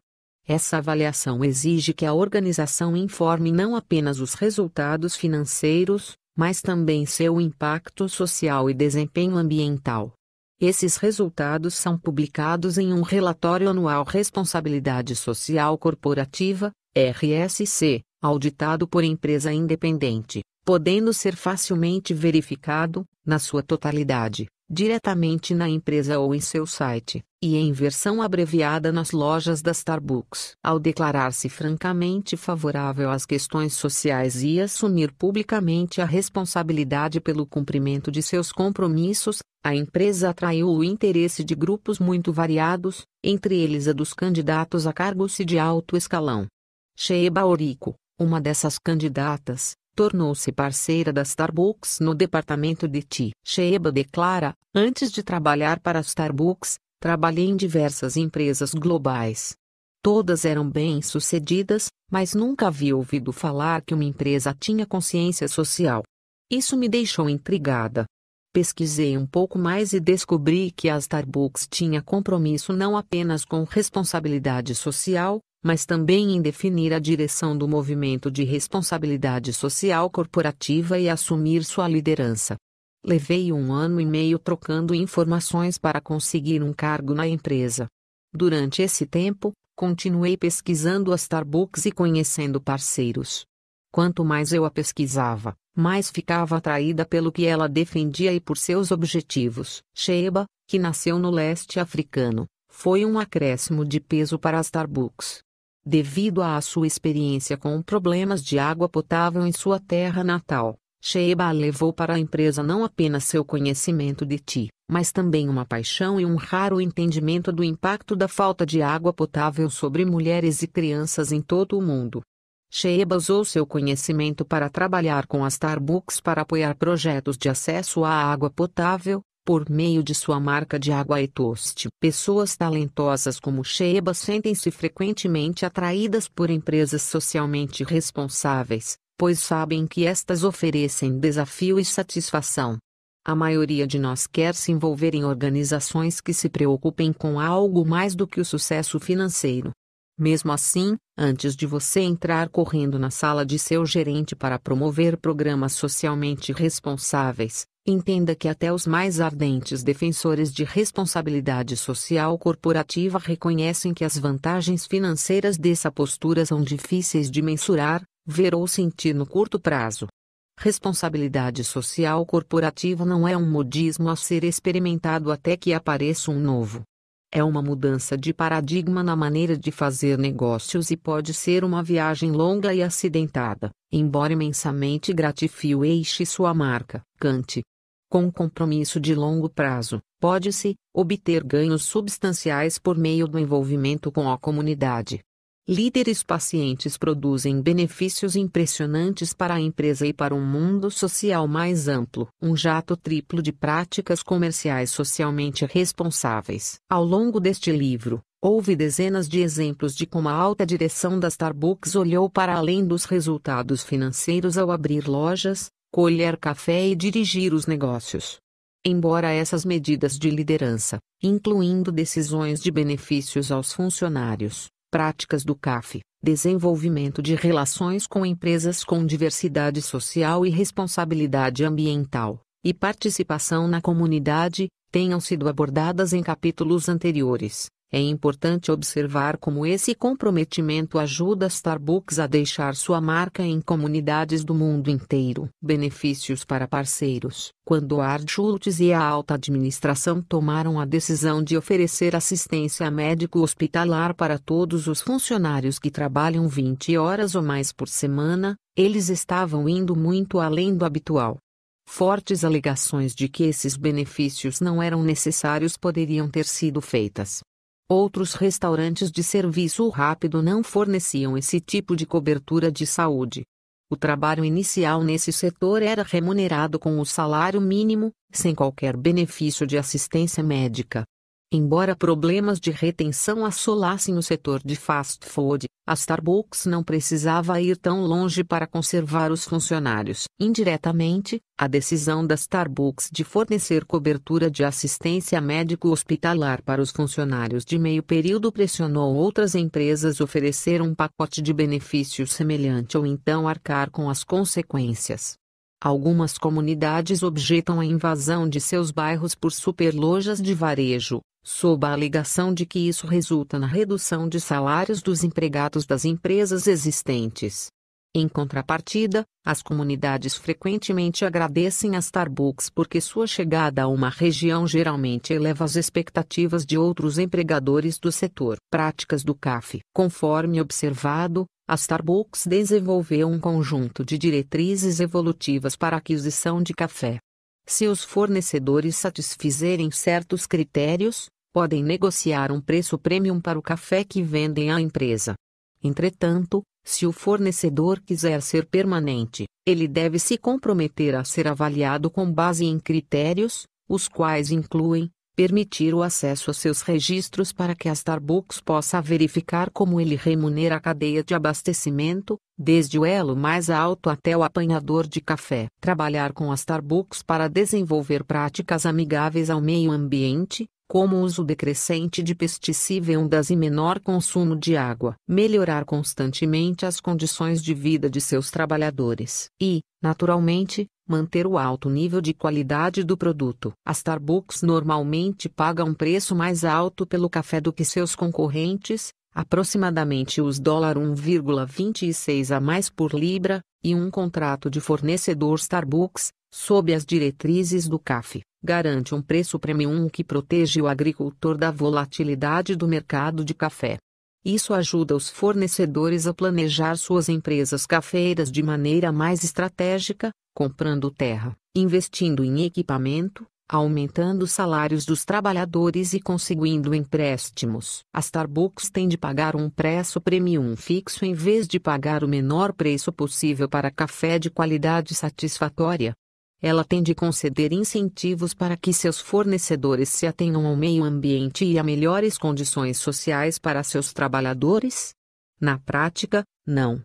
Essa avaliação exige que a organização informe não apenas os resultados financeiros, mas também seu impacto social e desempenho ambiental. Esses resultados são publicados em um relatório anual Responsabilidade Social Corporativa, RSC, auditado por empresa independente, podendo ser facilmente verificado, na sua totalidade, diretamente na empresa ou em seu site, e em versão abreviada nas lojas da Starbucks. Ao declarar-se francamente favorável às questões sociais e assumir publicamente a responsabilidade pelo cumprimento de seus compromissos, a empresa atraiu o interesse de grupos muito variados, entre eles a dos candidatos a cargos de alto escalão. Sheba Orico, uma dessas candidatas, tornou-se parceira da Starbucks no departamento de TI. Sheba declara: Antes de trabalhar para a Starbucks, trabalhei em diversas empresas globais. Todas eram bem-sucedidas, mas nunca havia ouvido falar que uma empresa tinha consciência social. Isso me deixou intrigada. Pesquisei um pouco mais e descobri que a Starbucks tinha compromisso não apenas com responsabilidade social, mas também em definir a direção do movimento de responsabilidade social corporativa e assumir sua liderança. Levei um ano e meio trocando informações para conseguir um cargo na empresa. Durante esse tempo, continuei pesquisando a Starbucks e conhecendo parceiros. Quanto mais eu a pesquisava, mais ficava atraída pelo que ela defendia e por seus objetivos. Sheba, que nasceu no leste africano, foi um acréscimo de peso para a Starbucks. Devido à sua experiência com problemas de água potável em sua terra natal, Sheba levou para a empresa não apenas seu conhecimento de Ti, mas também uma paixão e um raro entendimento do impacto da falta de água potável sobre mulheres e crianças em todo o mundo. Sheba usou seu conhecimento para trabalhar com a Starbucks para apoiar projetos de acesso à água potável, por meio de sua marca de água e toste. Pessoas talentosas como Sheba sentem-se frequentemente atraídas por empresas socialmente responsáveis, pois sabem que estas oferecem desafio e satisfação. A maioria de nós quer se envolver em organizações que se preocupem com algo mais do que o sucesso financeiro. Mesmo assim, antes de você entrar correndo na sala de seu gerente para promover programas socialmente responsáveis, Entenda que até os mais ardentes defensores de responsabilidade social corporativa reconhecem que as vantagens financeiras dessa postura são difíceis de mensurar, ver ou sentir no curto prazo. Responsabilidade social corporativa não é um modismo a ser experimentado até que apareça um novo. É uma mudança de paradigma na maneira de fazer negócios e pode ser uma viagem longa e acidentada, embora imensamente gratifie o eixo e sua marca. Kant, com compromisso de longo prazo, pode-se obter ganhos substanciais por meio do envolvimento com a comunidade. Líderes pacientes produzem benefícios impressionantes para a empresa e para um mundo social mais amplo. Um jato triplo de práticas comerciais socialmente responsáveis. Ao longo deste livro, houve dezenas de exemplos de como a alta direção da Starbucks olhou para além dos resultados financeiros ao abrir lojas, colher café e dirigir os negócios. Embora essas medidas de liderança, incluindo decisões de benefícios aos funcionários, práticas do CAF, desenvolvimento de relações com empresas com diversidade social e responsabilidade ambiental, e participação na comunidade, tenham sido abordadas em capítulos anteriores. É importante observar como esse comprometimento ajuda Starbucks a deixar sua marca em comunidades do mundo inteiro. Benefícios para parceiros. Quando a Ard Schultz e a alta administração tomaram a decisão de oferecer assistência médico-hospitalar para todos os funcionários que trabalham 20 horas ou mais por semana, eles estavam indo muito além do habitual. Fortes alegações de que esses benefícios não eram necessários poderiam ter sido feitas. Outros restaurantes de serviço rápido não forneciam esse tipo de cobertura de saúde. O trabalho inicial nesse setor era remunerado com o salário mínimo, sem qualquer benefício de assistência médica. Embora problemas de retenção assolassem o setor de fast food, a Starbucks não precisava ir tão longe para conservar os funcionários. Indiretamente, a decisão da Starbucks de fornecer cobertura de assistência médico-hospitalar para os funcionários de meio período pressionou outras empresas a oferecer um pacote de benefícios semelhante ou então arcar com as consequências. Algumas comunidades objetam a invasão de seus bairros por superlojas de varejo, sob a alegação de que isso resulta na redução de salários dos empregados das empresas existentes. Em contrapartida, as comunidades frequentemente agradecem a Starbucks porque sua chegada a uma região geralmente eleva as expectativas de outros empregadores do setor. Práticas do CAF. Conforme observado, a Starbucks desenvolveu um conjunto de diretrizes evolutivas para a aquisição de café. Se os fornecedores satisfizerem certos critérios, podem negociar um preço premium para o café que vendem à empresa. Entretanto, se o fornecedor quiser ser permanente, ele deve se comprometer a ser avaliado com base em critérios, os quais incluem permitir o acesso a seus registros para que a Starbucks possa verificar como ele remunera a cadeia de abastecimento, desde o elo mais alto até o apanhador de café. Trabalhar com a Starbucks para desenvolver práticas amigáveis ao meio ambiente, como uso decrescente de pesticidas e menor consumo de água, melhorar constantemente as condições de vida de seus trabalhadores e, naturalmente, manter o alto nível de qualidade do produto. As Starbucks normalmente paga um preço mais alto pelo café do que seus concorrentes, aproximadamente os dólar 1,26 a mais por libra, e um contrato de fornecedor Starbucks sob as diretrizes do CAF, garante um preço premium que protege o agricultor da volatilidade do mercado de café. Isso ajuda os fornecedores a planejar suas empresas cafeiras de maneira mais estratégica, comprando terra, investindo em equipamento, aumentando os salários dos trabalhadores e conseguindo empréstimos. A Starbucks tem de pagar um preço premium fixo em vez de pagar o menor preço possível para café de qualidade satisfatória, ela tem de conceder incentivos para que seus fornecedores se atenham ao meio ambiente e a melhores condições sociais para seus trabalhadores? Na prática, não.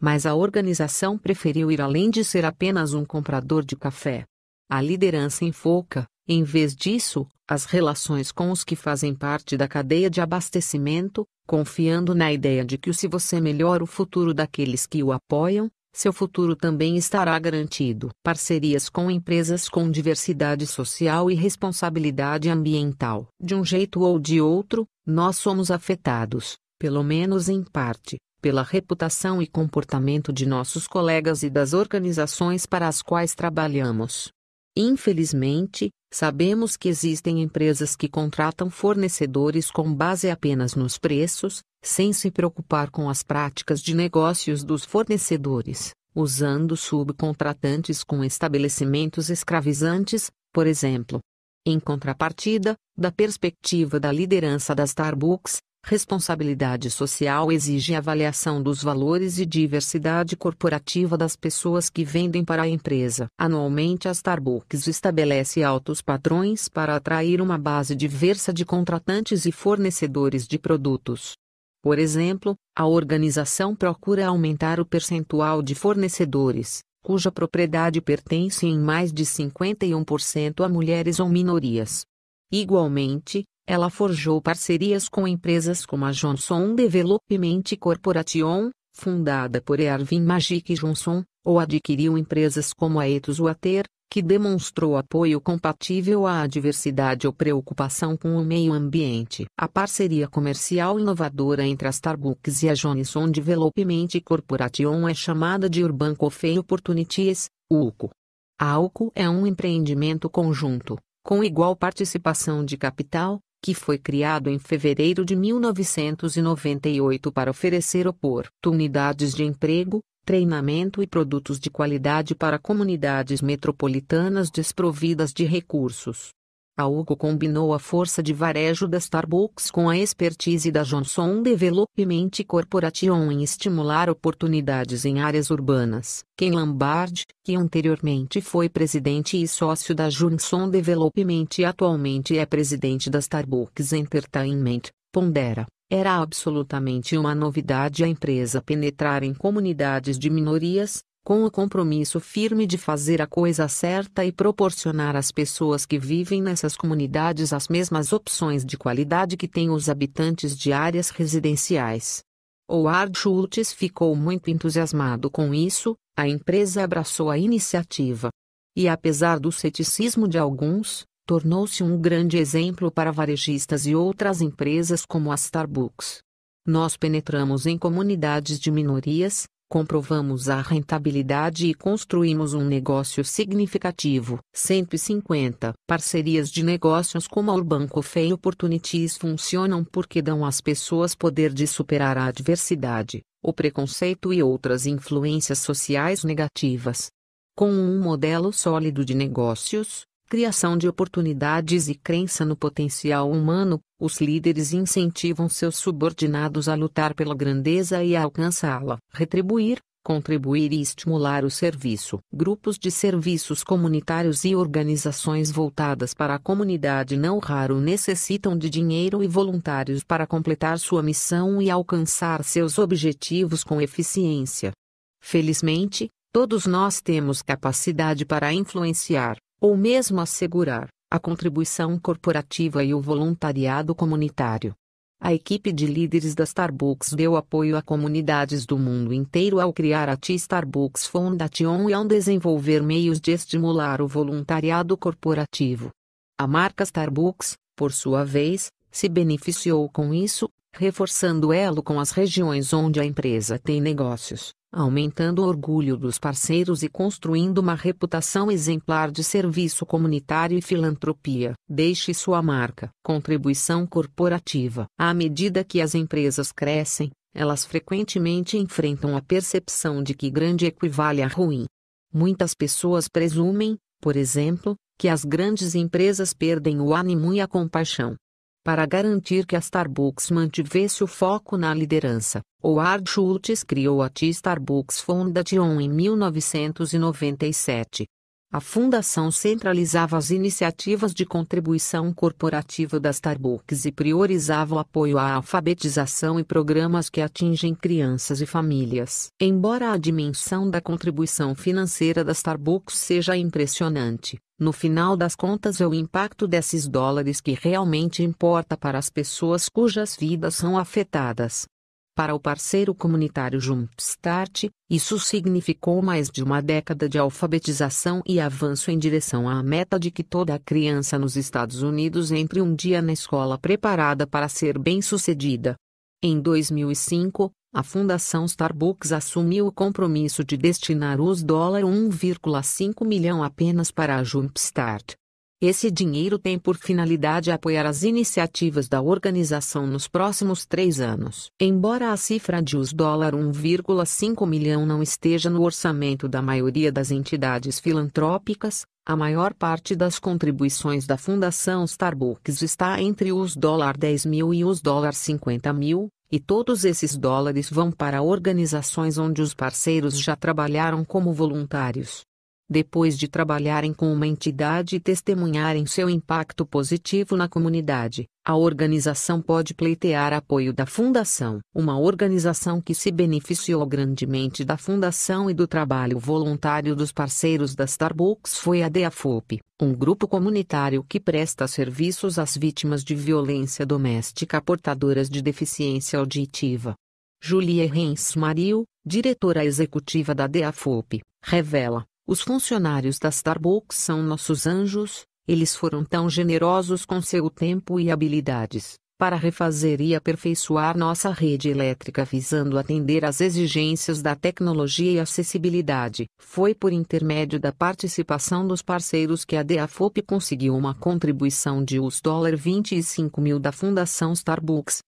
Mas a organização preferiu ir além de ser apenas um comprador de café. A liderança enfoca, em vez disso, as relações com os que fazem parte da cadeia de abastecimento, confiando na ideia de que se você melhora o futuro daqueles que o apoiam, seu futuro também estará garantido. Parcerias com empresas com diversidade social e responsabilidade ambiental. De um jeito ou de outro, nós somos afetados, pelo menos em parte, pela reputação e comportamento de nossos colegas e das organizações para as quais trabalhamos. Infelizmente, sabemos que existem empresas que contratam fornecedores com base apenas nos preços, sem se preocupar com as práticas de negócios dos fornecedores, usando subcontratantes com estabelecimentos escravizantes, por exemplo. Em contrapartida, da perspectiva da liderança da Starbucks, responsabilidade social exige avaliação dos valores e diversidade corporativa das pessoas que vendem para a empresa. Anualmente, a Starbucks estabelece altos padrões para atrair uma base diversa de contratantes e fornecedores de produtos. Por exemplo, a organização procura aumentar o percentual de fornecedores, cuja propriedade pertence em mais de 51% a mulheres ou minorias. Igualmente, ela forjou parcerias com empresas como a Johnson Development Corporation, fundada por Erwin Magic Johnson, ou adquiriu empresas como a Ethos Water, que demonstrou apoio compatível à diversidade ou preocupação com o meio ambiente. A parceria comercial inovadora entre a Starbucks e a Johnson Development Corporation é chamada de Urban Coffee Opportunities, UCO. A UCO é um empreendimento conjunto, com igual participação de capital, que foi criado em fevereiro de 1998 para oferecer oportunidades de emprego, treinamento e produtos de qualidade para comunidades metropolitanas desprovidas de recursos a Hugo combinou a força de varejo da Starbucks com a expertise da Johnson Development Corporation em estimular oportunidades em áreas urbanas. Ken Lambard, que anteriormente foi presidente e sócio da Johnson Development e atualmente é presidente da Starbucks Entertainment, pondera. Era absolutamente uma novidade a empresa penetrar em comunidades de minorias, com o compromisso firme de fazer a coisa certa e proporcionar às pessoas que vivem nessas comunidades as mesmas opções de qualidade que têm os habitantes de áreas residenciais. Ard Schultz ficou muito entusiasmado com isso, a empresa abraçou a iniciativa. E apesar do ceticismo de alguns, tornou-se um grande exemplo para varejistas e outras empresas como a Starbucks. Nós penetramos em comunidades de minorias, comprovamos a rentabilidade e construímos um negócio significativo. 150. Parcerias de negócios como a Urban Coffee Opportunities funcionam porque dão às pessoas poder de superar a adversidade, o preconceito e outras influências sociais negativas. Com um modelo sólido de negócios, criação de oportunidades e crença no potencial humano, os líderes incentivam seus subordinados a lutar pela grandeza e a alcançá-la. Retribuir, contribuir e estimular o serviço. Grupos de serviços comunitários e organizações voltadas para a comunidade não raro necessitam de dinheiro e voluntários para completar sua missão e alcançar seus objetivos com eficiência. Felizmente, todos nós temos capacidade para influenciar ou mesmo assegurar a contribuição corporativa e o voluntariado comunitário. A equipe de líderes da Starbucks deu apoio a comunidades do mundo inteiro ao criar a T Starbucks Foundation e ao desenvolver meios de estimular o voluntariado corporativo. A marca Starbucks, por sua vez, se beneficiou com isso, reforçando o elo com as regiões onde a empresa tem negócios, aumentando o orgulho dos parceiros e construindo uma reputação exemplar de serviço comunitário e filantropia. Deixe sua marca. Contribuição corporativa. À medida que as empresas crescem, elas frequentemente enfrentam a percepção de que grande equivale a ruim. Muitas pessoas presumem, por exemplo, que as grandes empresas perdem o ânimo e a compaixão para garantir que a Starbucks mantivesse o foco na liderança. Howard Schultz criou a T-Starbucks Foundation em 1997, a fundação centralizava as iniciativas de contribuição corporativa das Starbucks e priorizava o apoio à alfabetização e programas que atingem crianças e famílias. Embora a dimensão da contribuição financeira das Starbucks seja impressionante, no final das contas é o impacto desses dólares que realmente importa para as pessoas cujas vidas são afetadas. Para o parceiro comunitário Jumpstart, isso significou mais de uma década de alfabetização e avanço em direção à meta de que toda criança nos Estados Unidos entre um dia na escola preparada para ser bem-sucedida. Em 2005, a Fundação Starbucks assumiu o compromisso de destinar os 1,5 milhão apenas para a Jumpstart. Esse dinheiro tem por finalidade apoiar as iniciativas da organização nos próximos três anos. Embora a cifra de US 1,5 milhão não esteja no orçamento da maioria das entidades filantrópicas, a maior parte das contribuições da Fundação Starbucks está entre os 10 mil e os 50 mil, e todos esses dólares vão para organizações onde os parceiros já trabalharam como voluntários depois de trabalharem com uma entidade e testemunharem seu impacto positivo na comunidade, a organização pode pleitear apoio da Fundação. Uma organização que se beneficiou grandemente da Fundação e do trabalho voluntário dos parceiros da Starbucks foi a DEAFOP, um grupo comunitário que presta serviços às vítimas de violência doméstica portadoras de deficiência auditiva. Julia Rens diretora executiva da DEAFOP, revela. Os funcionários da Starbucks são nossos anjos, eles foram tão generosos com seu tempo e habilidades para refazer e aperfeiçoar nossa rede elétrica visando atender às exigências da tecnologia e acessibilidade. Foi por intermédio da participação dos parceiros que a DAFOP conseguiu uma contribuição de US$ 25 mil da Fundação Starbucks.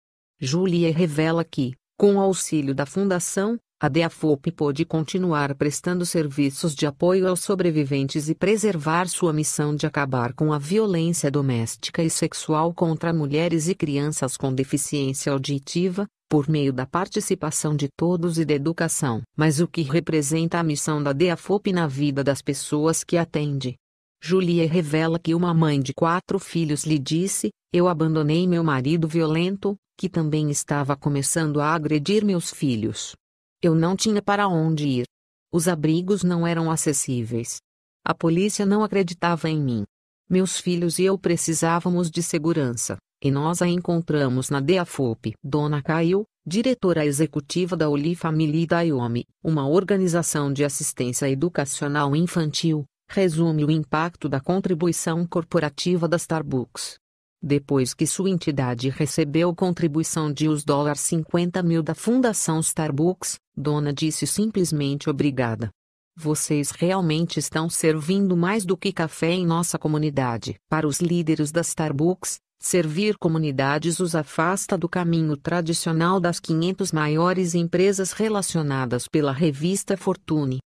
Julia revela que, com o auxílio da Fundação, a DEAFOP pôde continuar prestando serviços de apoio aos sobreviventes e preservar sua missão de acabar com a violência doméstica e sexual contra mulheres e crianças com deficiência auditiva, por meio da participação de todos e da educação. Mas o que representa a missão da DEAFOP na vida das pessoas que atende? Julia revela que uma mãe de quatro filhos lhe disse: Eu abandonei meu marido violento, que também estava começando a agredir meus filhos. Eu não tinha para onde ir. Os abrigos não eram acessíveis. A polícia não acreditava em mim. Meus filhos e eu precisávamos de segurança, e nós a encontramos na DEAFOP. Dona Caio, diretora executiva da Oli Family Daiomi, uma organização de assistência educacional infantil, resume o impacto da contribuição corporativa da Starbucks depois que sua entidade recebeu contribuição de US$ 50 mil da Fundação Starbucks, Dona disse simplesmente obrigada. Vocês realmente estão servindo mais do que café em nossa comunidade. Para os líderes da Starbucks, servir comunidades os afasta do caminho tradicional das 500 maiores empresas relacionadas pela revista Fortune.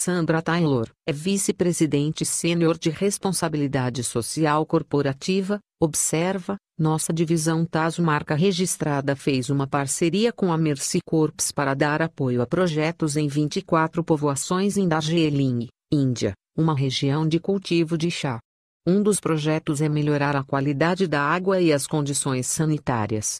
Sandra Taylor é vice-presidente sênior de responsabilidade social corporativa. Observa, nossa divisão TASO marca registrada fez uma parceria com a Mercy Corps para dar apoio a projetos em 24 povoações em Darjeeling, Índia, uma região de cultivo de chá. Um dos projetos é melhorar a qualidade da água e as condições sanitárias.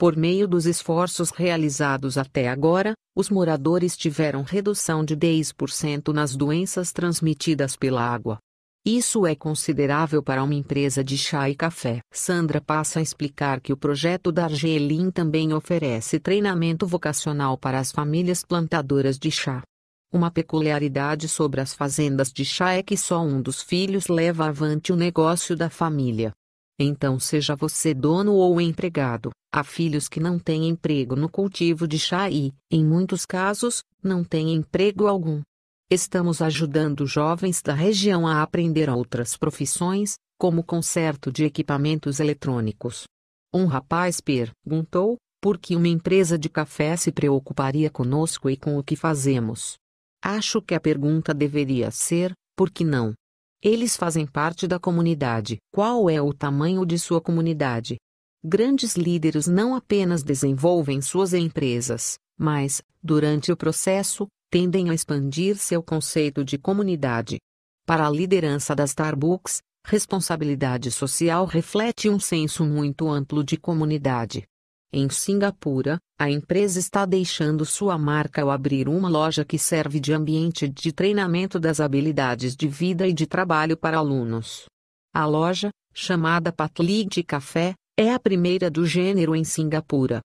Por meio dos esforços realizados até agora, os moradores tiveram redução de 10% nas doenças transmitidas pela água. Isso é considerável para uma empresa de chá e café. Sandra passa a explicar que o projeto da Argelin também oferece treinamento vocacional para as famílias plantadoras de chá. Uma peculiaridade sobre as fazendas de chá é que só um dos filhos leva avante o negócio da família. Então seja você dono ou empregado, há filhos que não têm emprego no cultivo de chá e, em muitos casos, não têm emprego algum. Estamos ajudando jovens da região a aprender outras profissões, como conserto de equipamentos eletrônicos. Um rapaz perguntou por que uma empresa de café se preocuparia conosco e com o que fazemos. Acho que a pergunta deveria ser: por que não? Eles fazem parte da comunidade. Qual é o tamanho de sua comunidade? Grandes líderes não apenas desenvolvem suas empresas, mas, durante o processo, tendem a expandir seu conceito de comunidade. Para a liderança da Starbucks, responsabilidade social reflete um senso muito amplo de comunidade. Em Singapura, a empresa está deixando sua marca ao abrir uma loja que serve de ambiente de treinamento das habilidades de vida e de trabalho para alunos. A loja, chamada de Café, é a primeira do gênero em Singapura.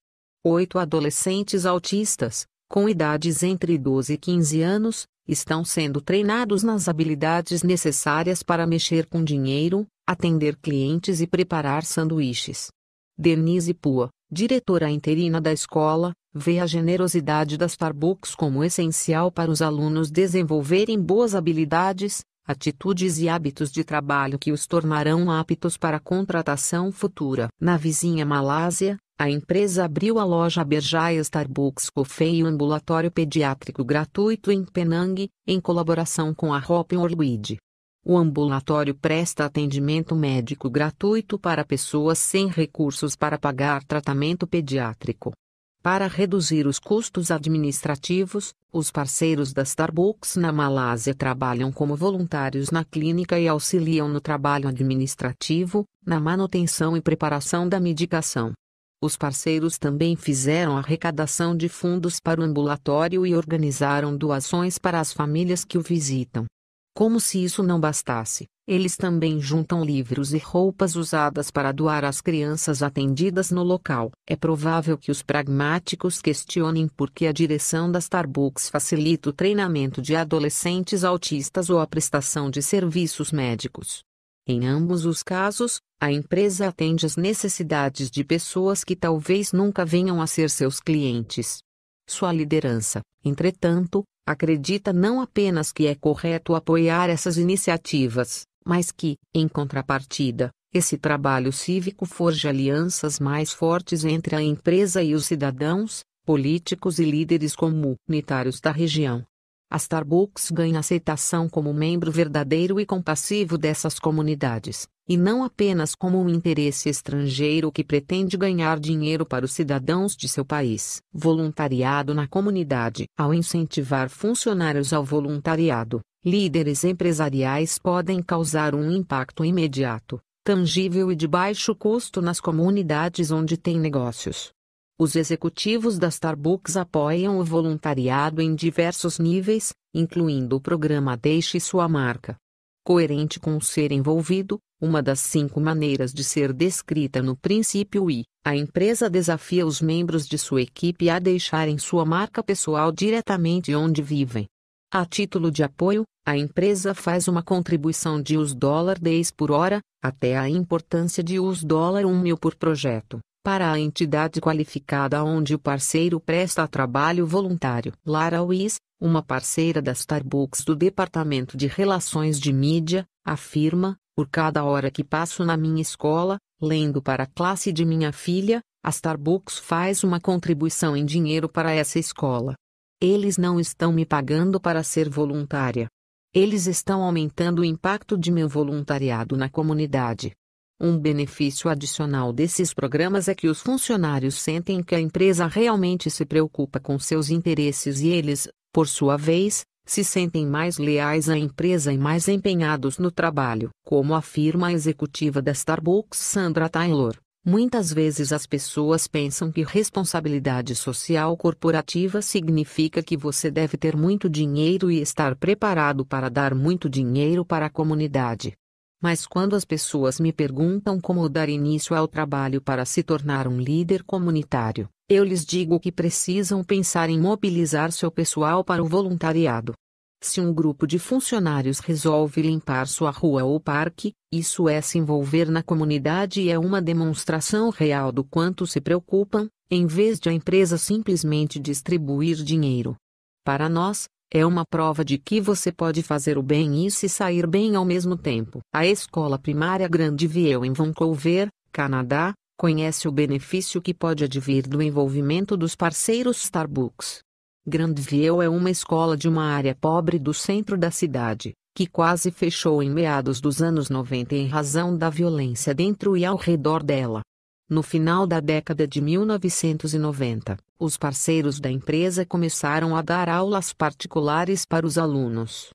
Oito adolescentes autistas, com idades entre 12 e 15 anos, estão sendo treinados nas habilidades necessárias para mexer com dinheiro, atender clientes e preparar sanduíches. Denise Pua diretora interina da escola, vê a generosidade das Starbucks como essencial para os alunos desenvolverem boas habilidades, atitudes e hábitos de trabalho que os tornarão aptos para a contratação futura. Na vizinha Malásia, a empresa abriu a loja Berjaya Starbucks Coffee e o ambulatório pediátrico gratuito em Penang, em colaboração com a Hope Orwid. O ambulatório presta atendimento médico gratuito para pessoas sem recursos para pagar tratamento pediátrico. Para reduzir os custos administrativos, os parceiros da Starbucks na Malásia trabalham como voluntários na clínica e auxiliam no trabalho administrativo, na manutenção e preparação da medicação. Os parceiros também fizeram arrecadação de fundos para o ambulatório e organizaram doações para as famílias que o visitam. Como se isso não bastasse, eles também juntam livros e roupas usadas para doar às crianças atendidas no local. É provável que os pragmáticos questionem por que a direção da Starbucks facilita o treinamento de adolescentes autistas ou a prestação de serviços médicos. Em ambos os casos, a empresa atende às necessidades de pessoas que talvez nunca venham a ser seus clientes. Sua liderança, entretanto, acredita não apenas que é correto apoiar essas iniciativas, mas que, em contrapartida, esse trabalho cívico forja alianças mais fortes entre a empresa e os cidadãos, políticos e líderes comunitários da região. A Starbucks ganha aceitação como membro verdadeiro e compassivo dessas comunidades e não apenas como um interesse estrangeiro que pretende ganhar dinheiro para os cidadãos de seu país. Voluntariado na comunidade. Ao incentivar funcionários ao voluntariado, líderes empresariais podem causar um impacto imediato, tangível e de baixo custo nas comunidades onde têm negócios. Os executivos da Starbucks apoiam o voluntariado em diversos níveis, incluindo o programa Deixe Sua Marca coerente com o ser envolvido, uma das cinco maneiras de ser descrita no princípio I. A empresa desafia os membros de sua equipe a deixarem sua marca pessoal diretamente onde vivem. A título de apoio, a empresa faz uma contribuição de US$ 10 por hora, até a importância de US$ mil por projeto, para a entidade qualificada onde o parceiro presta trabalho voluntário. Lara Wies, uma parceira da Starbucks do Departamento de Relações de Mídia, afirma: Por cada hora que passo na minha escola, lendo para a classe de minha filha, a Starbucks faz uma contribuição em dinheiro para essa escola. Eles não estão me pagando para ser voluntária. Eles estão aumentando o impacto de meu voluntariado na comunidade. Um benefício adicional desses programas é que os funcionários sentem que a empresa realmente se preocupa com seus interesses e eles, por sua vez, se sentem mais leais à empresa e mais empenhados no trabalho. Como afirma a executiva da Starbucks Sandra Taylor, muitas vezes as pessoas pensam que responsabilidade social corporativa significa que você deve ter muito dinheiro e estar preparado para dar muito dinheiro para a comunidade. Mas quando as pessoas me perguntam como dar início ao trabalho para se tornar um líder comunitário, eu lhes digo que precisam pensar em mobilizar seu pessoal para o voluntariado. Se um grupo de funcionários resolve limpar sua rua ou parque, isso é se envolver na comunidade e é uma demonstração real do quanto se preocupam, em vez de a empresa simplesmente distribuir dinheiro. Para nós, é uma prova de que você pode fazer o bem e se sair bem ao mesmo tempo. A escola primária Grandville em Vancouver, Canadá, conhece o benefício que pode advir do envolvimento dos parceiros Starbucks. Grandview é uma escola de uma área pobre do centro da cidade, que quase fechou em meados dos anos 90 em razão da violência dentro e ao redor dela. No final da década de 1990, os parceiros da empresa começaram a dar aulas particulares para os alunos.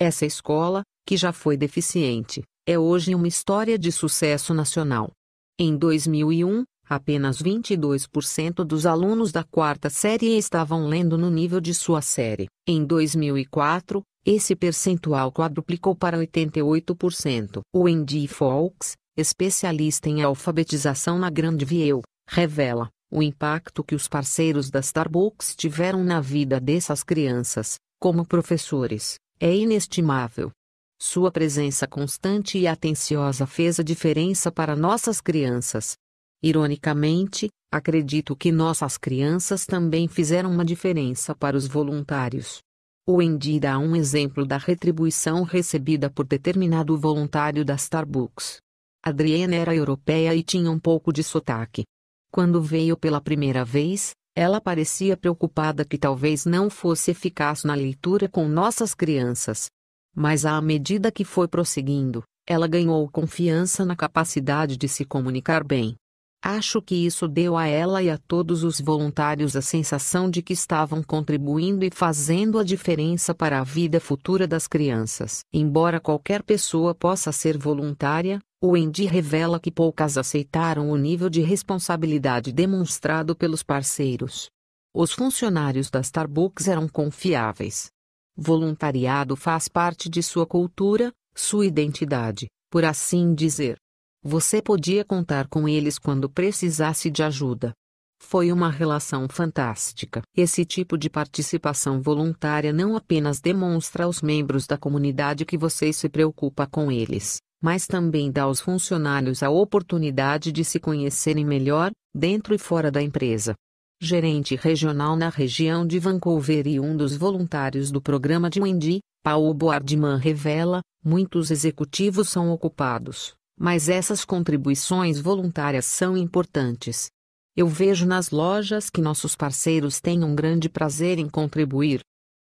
Essa escola, que já foi deficiente, é hoje uma história de sucesso nacional. Em 2001, apenas 22% dos alunos da quarta série estavam lendo no nível de sua série. Em 2004, esse percentual quadruplicou para 88%. O Andy Fawkes, especialista em alfabetização na Grande Vieu, revela o impacto que os parceiros da Starbucks tiveram na vida dessas crianças, como professores, é inestimável. Sua presença constante e atenciosa fez a diferença para nossas crianças. Ironicamente, acredito que nossas crianças também fizeram uma diferença para os voluntários. O Endi dá um exemplo da retribuição recebida por determinado voluntário da Starbucks. Adrienne era europeia e tinha um pouco de sotaque. Quando veio pela primeira vez, ela parecia preocupada que talvez não fosse eficaz na leitura com nossas crianças. Mas à medida que foi prosseguindo, ela ganhou confiança na capacidade de se comunicar bem. Acho que isso deu a ela e a todos os voluntários a sensação de que estavam contribuindo e fazendo a diferença para a vida futura das crianças. Embora qualquer pessoa possa ser voluntária, o Endi revela que poucas aceitaram o nível de responsabilidade demonstrado pelos parceiros. Os funcionários da Starbucks eram confiáveis. Voluntariado faz parte de sua cultura, sua identidade, por assim dizer. Você podia contar com eles quando precisasse de ajuda. Foi uma relação fantástica. Esse tipo de participação voluntária não apenas demonstra aos membros da comunidade que você se preocupa com eles, mas também dá aos funcionários a oportunidade de se conhecerem melhor, dentro e fora da empresa. Gerente regional na região de Vancouver e um dos voluntários do programa de Wendy, Paul Boardman revela, muitos executivos são ocupados, mas essas contribuições voluntárias são importantes. Eu vejo nas lojas que nossos parceiros têm um grande prazer em contribuir.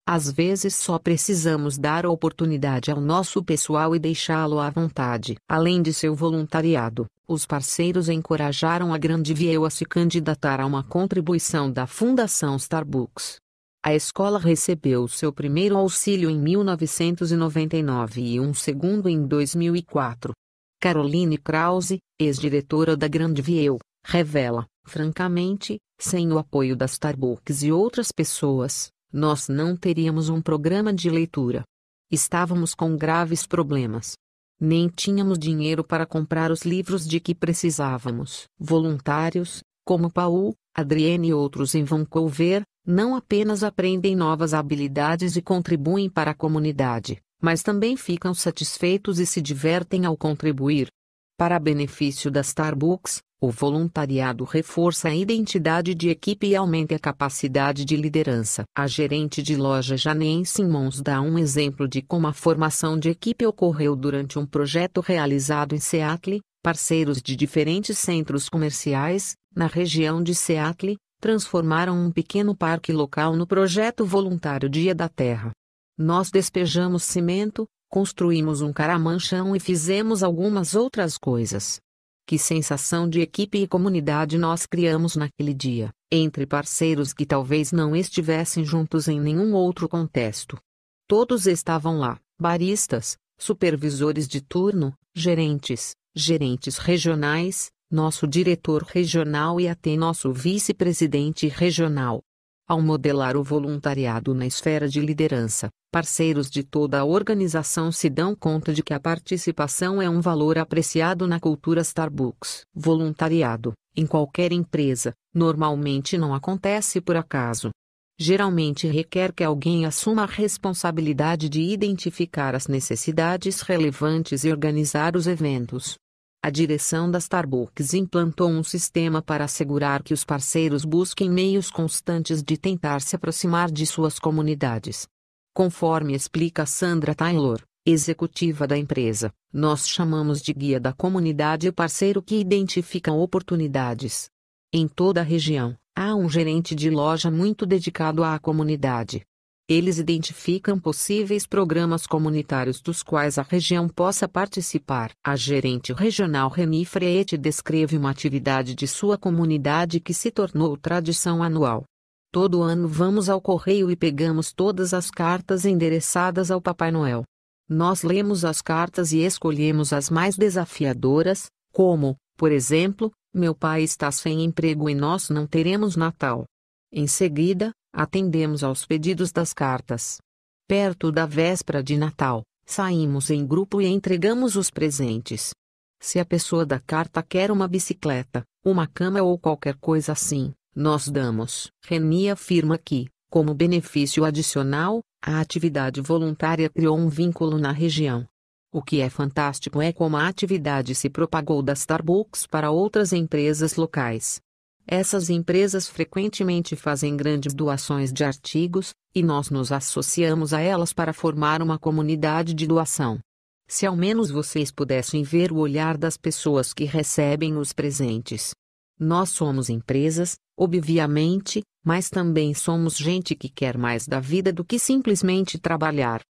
Às vezes só precisamos dar a oportunidade ao nosso pessoal e deixá-lo à vontade. Além de seu voluntariado, os parceiros encorajaram a Grande Viel a se candidatar a uma contribuição da Fundação Starbucks. A escola recebeu seu primeiro auxílio em 1999 e um segundo em 2004. Caroline Krause, ex-diretora da Grande Grandviel, revela, francamente, sem o apoio da Starbucks e outras pessoas, nós não teríamos um programa de leitura. Estávamos com graves problemas. Nem tínhamos dinheiro para comprar os livros de que precisávamos. Voluntários, como Paul, Adrienne e outros em Vancouver, não apenas aprendem novas habilidades e contribuem para a comunidade, mas também ficam satisfeitos e se divertem ao contribuir. Para benefício da Starbucks, o voluntariado reforça a identidade de equipe e aumenta a capacidade de liderança. A gerente de loja Janine Simons dá um exemplo de como a formação de equipe ocorreu durante um projeto realizado em Seattle, parceiros de diferentes centros comerciais, na região de Seattle, transformaram um pequeno parque local no projeto voluntário Dia da Terra. Nós despejamos cimento, construímos um caramanchão e fizemos algumas outras coisas. Que sensação de equipe e comunidade nós criamos naquele dia, entre parceiros que talvez não estivessem juntos em nenhum outro contexto. Todos estavam lá: baristas, supervisores de turno, gerentes, gerentes regionais, nosso diretor regional e até nosso vice-presidente regional ao modelar o voluntariado na esfera de liderança, parceiros de toda a organização se dão conta de que a participação é um valor apreciado na cultura Starbucks. Voluntariado, em qualquer empresa, normalmente não acontece por acaso. Geralmente requer que alguém assuma a responsabilidade de identificar as necessidades relevantes e organizar os eventos. A direção da Starbucks implantou um sistema para assegurar que os parceiros busquem meios constantes de tentar se aproximar de suas comunidades. Conforme explica Sandra Taylor, executiva da empresa, nós chamamos de guia da comunidade o parceiro que identifica oportunidades. Em toda a região, há um gerente de loja muito dedicado à comunidade. Eles identificam possíveis programas comunitários dos quais a região possa participar. A gerente regional Reni Freite descreve uma atividade de sua comunidade que se tornou tradição anual. Todo ano vamos ao correio e pegamos todas as cartas endereçadas ao Papai Noel. Nós lemos as cartas e escolhemos as mais desafiadoras, como, por exemplo, meu pai está sem emprego e nós não teremos Natal. Em seguida, Atendemos aos pedidos das cartas. Perto da véspera de Natal, saímos em grupo e entregamos os presentes. Se a pessoa da carta quer uma bicicleta, uma cama ou qualquer coisa assim, nós damos. Reni afirma que, como benefício adicional, a atividade voluntária criou um vínculo na região. O que é fantástico é como a atividade se propagou da Starbucks para outras empresas locais. Essas empresas frequentemente fazem grandes doações de artigos, e nós nos associamos a elas para formar uma comunidade de doação. Se ao menos vocês pudessem ver o olhar das pessoas que recebem os presentes. Nós somos empresas, obviamente, mas também somos gente que quer mais da vida do que simplesmente trabalhar.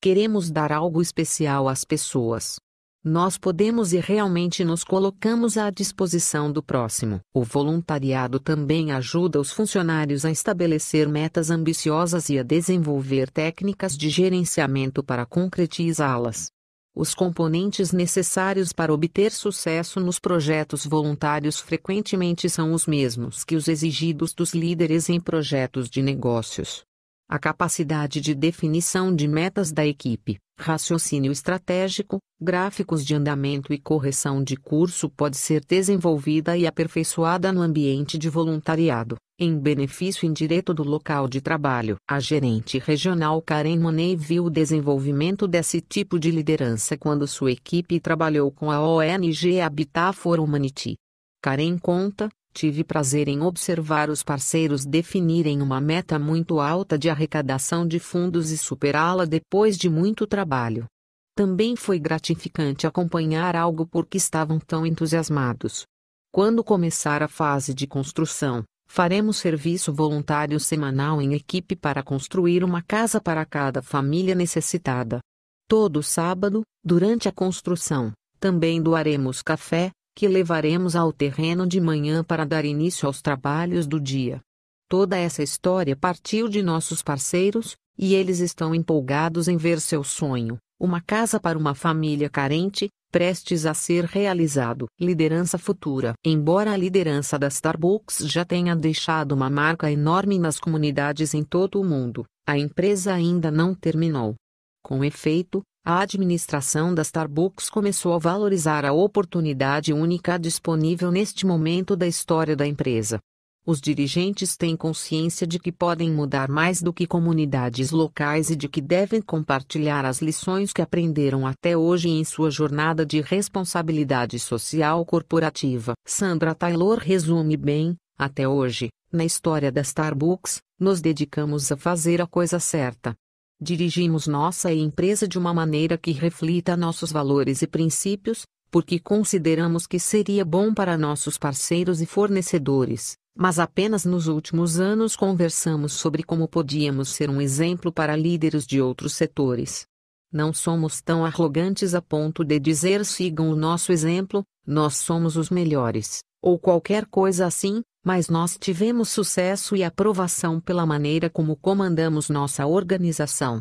Queremos dar algo especial às pessoas nós podemos e realmente nos colocamos à disposição do próximo. O voluntariado também ajuda os funcionários a estabelecer metas ambiciosas e a desenvolver técnicas de gerenciamento para concretizá-las. Os componentes necessários para obter sucesso nos projetos voluntários frequentemente são os mesmos que os exigidos dos líderes em projetos de negócios. A capacidade de definição de metas da equipe, raciocínio estratégico, gráficos de andamento e correção de curso pode ser desenvolvida e aperfeiçoada no ambiente de voluntariado, em benefício indireto do local de trabalho. A gerente regional Karen Monet viu o desenvolvimento desse tipo de liderança quando sua equipe trabalhou com a ONG Habitat for Humanity. Karen conta, Tive prazer em observar os parceiros definirem uma meta muito alta de arrecadação de fundos e superá-la depois de muito trabalho. Também foi gratificante acompanhar algo porque estavam tão entusiasmados. Quando começar a fase de construção, faremos serviço voluntário semanal em equipe para construir uma casa para cada família necessitada. Todo sábado, durante a construção, também doaremos café, que levaremos ao terreno de manhã para dar início aos trabalhos do dia. Toda essa história partiu de nossos parceiros, e eles estão empolgados em ver seu sonho, uma casa para uma família carente, prestes a ser realizado. Liderança futura. Embora a liderança da Starbucks já tenha deixado uma marca enorme nas comunidades em todo o mundo, a empresa ainda não terminou. Com efeito, a administração da Starbucks começou a valorizar a oportunidade única disponível neste momento da história da empresa. Os dirigentes têm consciência de que podem mudar mais do que comunidades locais e de que devem compartilhar as lições que aprenderam até hoje em sua jornada de responsabilidade social corporativa. Sandra Taylor resume bem: até hoje, na história da Starbucks, nos dedicamos a fazer a coisa certa dirigimos nossa empresa de uma maneira que reflita nossos valores e princípios, porque consideramos que seria bom para nossos parceiros e fornecedores, mas apenas nos últimos anos conversamos sobre como podíamos ser um exemplo para líderes de outros setores. Não somos tão arrogantes a ponto de dizer sigam o nosso exemplo, nós somos os melhores, ou qualquer coisa assim, mas nós tivemos sucesso e aprovação pela maneira como comandamos nossa organização.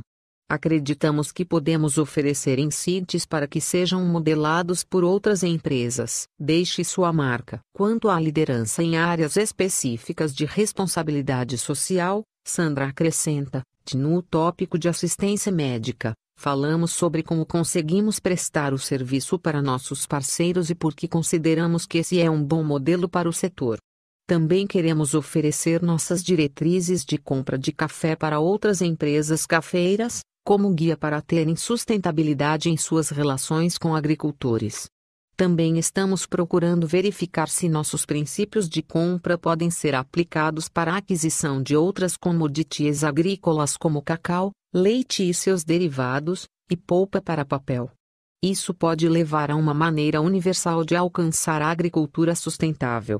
Acreditamos que podemos oferecer insights para que sejam modelados por outras empresas. Deixe sua marca. Quanto à liderança em áreas específicas de responsabilidade social, Sandra acrescenta, no tópico de assistência médica, falamos sobre como conseguimos prestar o serviço para nossos parceiros e por que consideramos que esse é um bom modelo para o setor. Também queremos oferecer nossas diretrizes de compra de café para outras empresas cafeiras, como guia para terem sustentabilidade em suas relações com agricultores. Também estamos procurando verificar se nossos princípios de compra podem ser aplicados para a aquisição de outras commodities agrícolas como cacau, leite e seus derivados, e polpa para papel. Isso pode levar a uma maneira universal de alcançar a agricultura sustentável.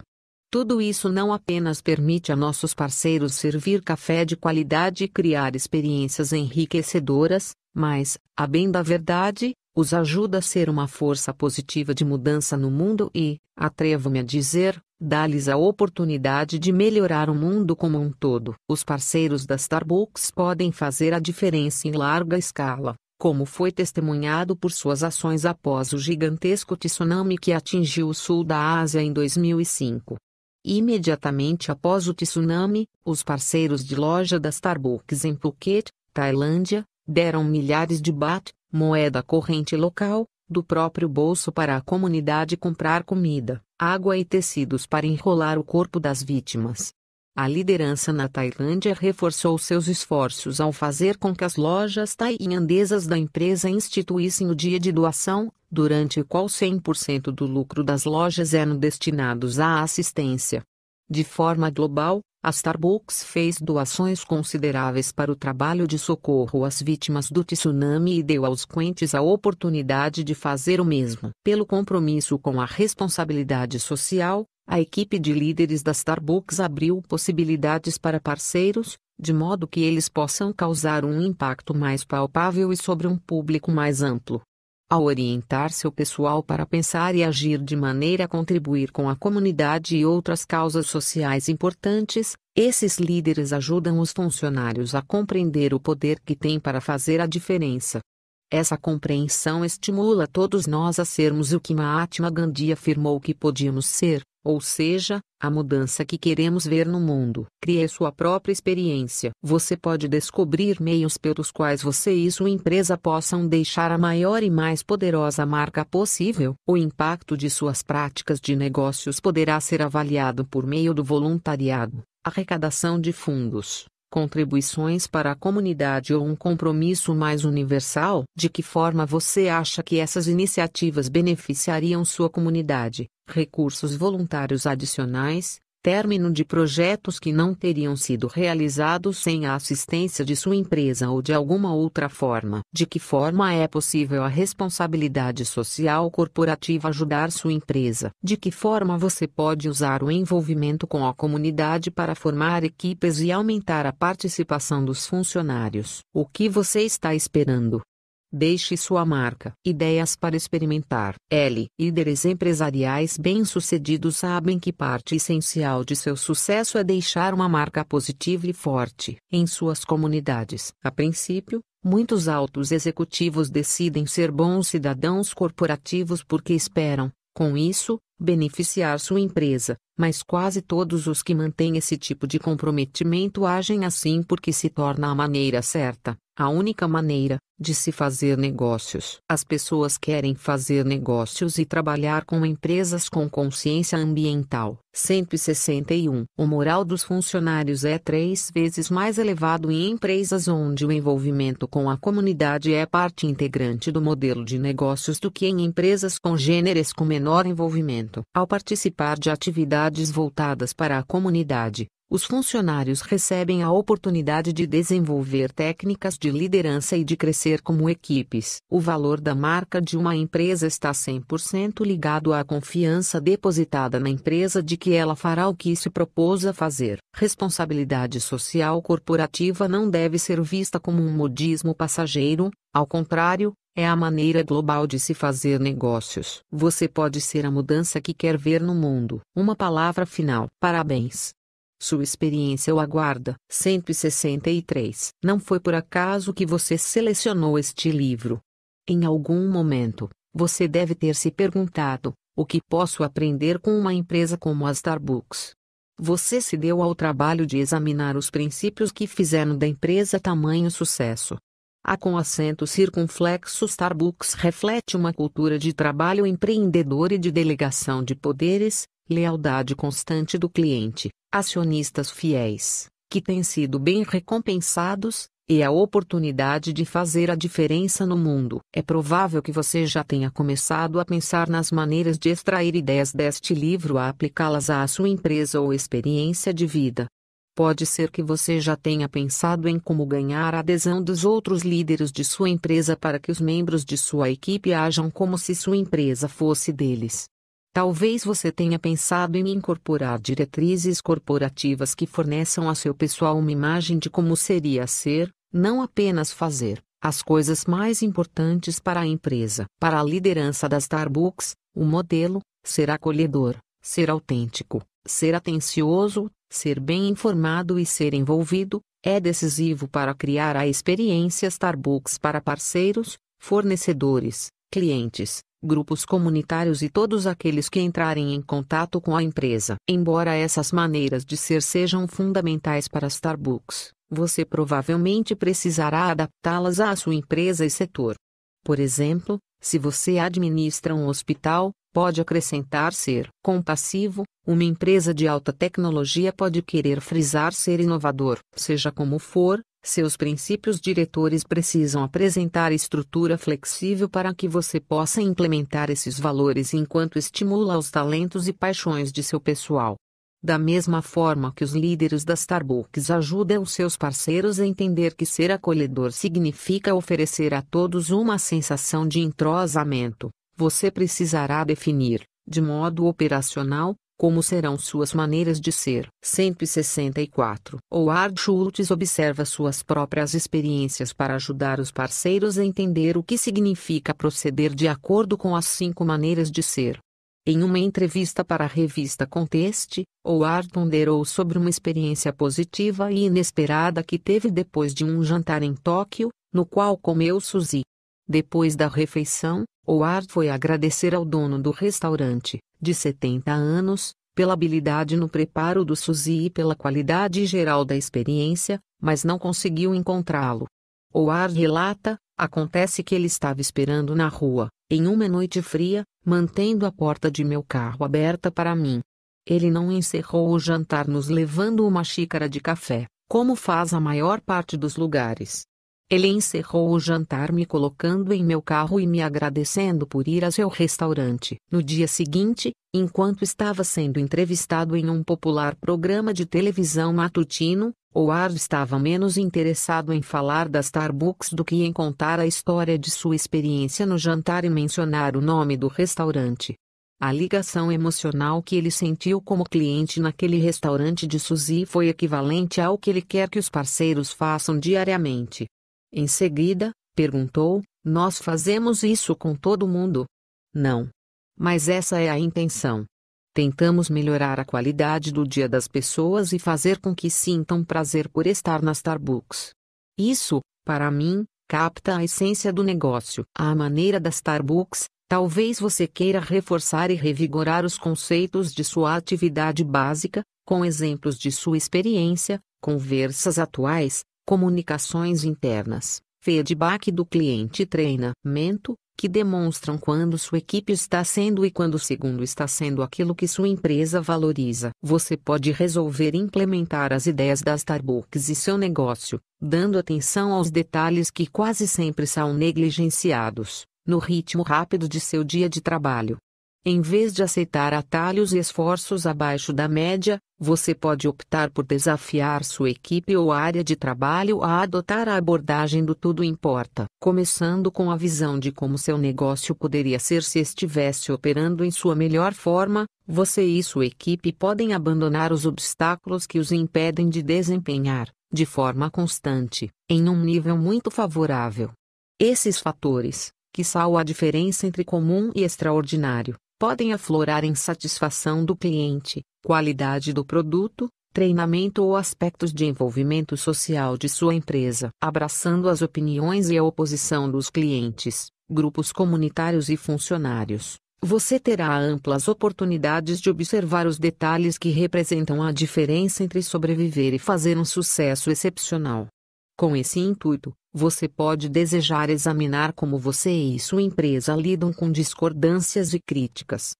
Tudo isso não apenas permite a nossos parceiros servir café de qualidade e criar experiências enriquecedoras, mas, a bem da verdade, os ajuda a ser uma força positiva de mudança no mundo e, atrevo-me a dizer, dá-lhes a oportunidade de melhorar o mundo como um todo. Os parceiros da Starbucks podem fazer a diferença em larga escala, como foi testemunhado por suas ações após o gigantesco tsunami que atingiu o sul da Ásia em 2005. Imediatamente após o tsunami, os parceiros de loja da Starbucks em Phuket, Tailândia, deram milhares de baht, moeda corrente local, do próprio bolso para a comunidade comprar comida, água e tecidos para enrolar o corpo das vítimas. A liderança na Tailândia reforçou seus esforços ao fazer com que as lojas tailandesas da empresa instituíssem o dia de doação, durante o qual 100% do lucro das lojas eram destinados à assistência. De forma global, a Starbucks fez doações consideráveis para o trabalho de socorro às vítimas do tsunami e deu aos quentes a oportunidade de fazer o mesmo. Pelo compromisso com a responsabilidade social, a equipe de líderes da Starbucks abriu possibilidades para parceiros, de modo que eles possam causar um impacto mais palpável e sobre um público mais amplo. Ao orientar seu pessoal para pensar e agir de maneira a contribuir com a comunidade e outras causas sociais importantes, esses líderes ajudam os funcionários a compreender o poder que têm para fazer a diferença. Essa compreensão estimula todos nós a sermos o que Mahatma Gandhi afirmou que podíamos ser, ou seja, a mudança que queremos ver no mundo. Crie sua própria experiência. Você pode descobrir meios pelos quais você e sua empresa possam deixar a maior e mais poderosa marca possível. O impacto de suas práticas de negócios poderá ser avaliado por meio do voluntariado, arrecadação de fundos, contribuições para a comunidade ou um compromisso mais universal? De que forma você acha que essas iniciativas beneficiariam sua comunidade? Recursos voluntários adicionais, término de projetos que não teriam sido realizados sem a assistência de sua empresa ou de alguma outra forma. De que forma é possível a responsabilidade social corporativa ajudar sua empresa? De que forma você pode usar o envolvimento com a comunidade para formar equipes e aumentar a participação dos funcionários? O que você está esperando? Deixe sua marca. Ideias para experimentar. L. Líderes empresariais bem-sucedidos sabem que parte essencial de seu sucesso é deixar uma marca positiva e forte em suas comunidades. A princípio, muitos altos executivos decidem ser bons cidadãos corporativos porque esperam, com isso, beneficiar sua empresa mas quase todos os que mantêm esse tipo de comprometimento agem assim porque se torna a maneira certa, a única maneira, de se fazer negócios. As pessoas querem fazer negócios e trabalhar com empresas com consciência ambiental. 161. O moral dos funcionários é três vezes mais elevado em empresas onde o envolvimento com a comunidade é parte integrante do modelo de negócios do que em empresas congêneres com menor envolvimento. Ao participar de atividades atividades voltadas para a comunidade, os funcionários recebem a oportunidade de desenvolver técnicas de liderança e de crescer como equipes. O valor da marca de uma empresa está 100% ligado à confiança depositada na empresa de que ela fará o que se propôs a fazer. Responsabilidade social corporativa não deve ser vista como um modismo passageiro, ao contrário, é a maneira global de se fazer negócios. Você pode ser a mudança que quer ver no mundo. Uma palavra final. Parabéns. Sua experiência o aguarda. 163. Não foi por acaso que você selecionou este livro. Em algum momento, você deve ter se perguntado: o que posso aprender com uma empresa como a Starbucks? Você se deu ao trabalho de examinar os princípios que fizeram da empresa tamanho sucesso. A com acento circunflexo Starbucks reflete uma cultura de trabalho empreendedor e de delegação de poderes, lealdade constante do cliente, acionistas fiéis, que têm sido bem recompensados, e a oportunidade de fazer a diferença no mundo. É provável que você já tenha começado a pensar nas maneiras de extrair ideias deste livro a aplicá-las à sua empresa ou experiência de vida. Pode ser que você já tenha pensado em como ganhar a adesão dos outros líderes de sua empresa para que os membros de sua equipe ajam como se sua empresa fosse deles. Talvez você tenha pensado em incorporar diretrizes corporativas que forneçam a seu pessoal uma imagem de como seria ser, não apenas fazer, as coisas mais importantes para a empresa. Para a liderança da Starbucks, o modelo ser acolhedor, ser autêntico, ser atencioso, Ser bem informado e ser envolvido é decisivo para criar a experiência Starbucks para parceiros, fornecedores, clientes, grupos comunitários e todos aqueles que entrarem em contato com a empresa. Embora essas maneiras de ser sejam fundamentais para Starbucks, você provavelmente precisará adaptá-las à sua empresa e setor. Por exemplo, se você administra um hospital, pode acrescentar ser compassivo. Uma empresa de alta tecnologia pode querer frisar ser inovador, seja como for, seus princípios diretores precisam apresentar estrutura flexível para que você possa implementar esses valores enquanto estimula os talentos e paixões de seu pessoal. Da mesma forma que os líderes da Starbucks ajudam seus parceiros a entender que ser acolhedor significa oferecer a todos uma sensação de entrosamento, você precisará definir, de modo operacional, como serão suas maneiras de ser. 164. Howard Schultz observa suas próprias experiências para ajudar os parceiros a entender o que significa proceder de acordo com as cinco maneiras de ser. Em uma entrevista para a revista Conteste, Howard ponderou sobre uma experiência positiva e inesperada que teve depois de um jantar em Tóquio, no qual comeu sushi. Depois da refeição, o ar foi agradecer ao dono do restaurante, de 70 anos, pela habilidade no preparo do sushi e pela qualidade geral da experiência, mas não conseguiu encontrá-lo. O ar relata, acontece que ele estava esperando na rua, em uma noite fria, mantendo a porta de meu carro aberta para mim. Ele não encerrou o jantar nos levando uma xícara de café, como faz a maior parte dos lugares. Ele encerrou o jantar me colocando em meu carro e me agradecendo por ir a seu restaurante. No dia seguinte, enquanto estava sendo entrevistado em um popular programa de televisão matutino, Howard estava menos interessado em falar da Starbucks do que em contar a história de sua experiência no jantar e mencionar o nome do restaurante. A ligação emocional que ele sentiu como cliente naquele restaurante de Suzy foi equivalente ao que ele quer que os parceiros façam diariamente. Em seguida, perguntou: Nós fazemos isso com todo mundo? Não. Mas essa é a intenção. Tentamos melhorar a qualidade do dia das pessoas e fazer com que sintam prazer por estar na Starbucks. Isso, para mim, capta a essência do negócio. À maneira da Starbucks, talvez você queira reforçar e revigorar os conceitos de sua atividade básica, com exemplos de sua experiência, conversas atuais, comunicações internas, feedback do cliente e treinamento, que demonstram quando sua equipe está sendo e quando o segundo está sendo aquilo que sua empresa valoriza. Você pode resolver implementar as ideias da Starbucks e seu negócio, dando atenção aos detalhes que quase sempre são negligenciados, no ritmo rápido de seu dia de trabalho. Em vez de aceitar atalhos e esforços abaixo da média, você pode optar por desafiar sua equipe ou área de trabalho a adotar a abordagem do tudo importa, começando com a visão de como seu negócio poderia ser se estivesse operando em sua melhor forma. Você e sua equipe podem abandonar os obstáculos que os impedem de desempenhar, de forma constante, em um nível muito favorável. Esses fatores, que são a diferença entre comum e extraordinário, podem aflorar em satisfação do cliente, qualidade do produto, treinamento ou aspectos de envolvimento social de sua empresa, abraçando as opiniões e a oposição dos clientes, grupos comunitários e funcionários. Você terá amplas oportunidades de observar os detalhes que representam a diferença entre sobreviver e fazer um sucesso excepcional. Com esse intuito, você pode desejar examinar como você e sua empresa lidam com discordâncias e críticas.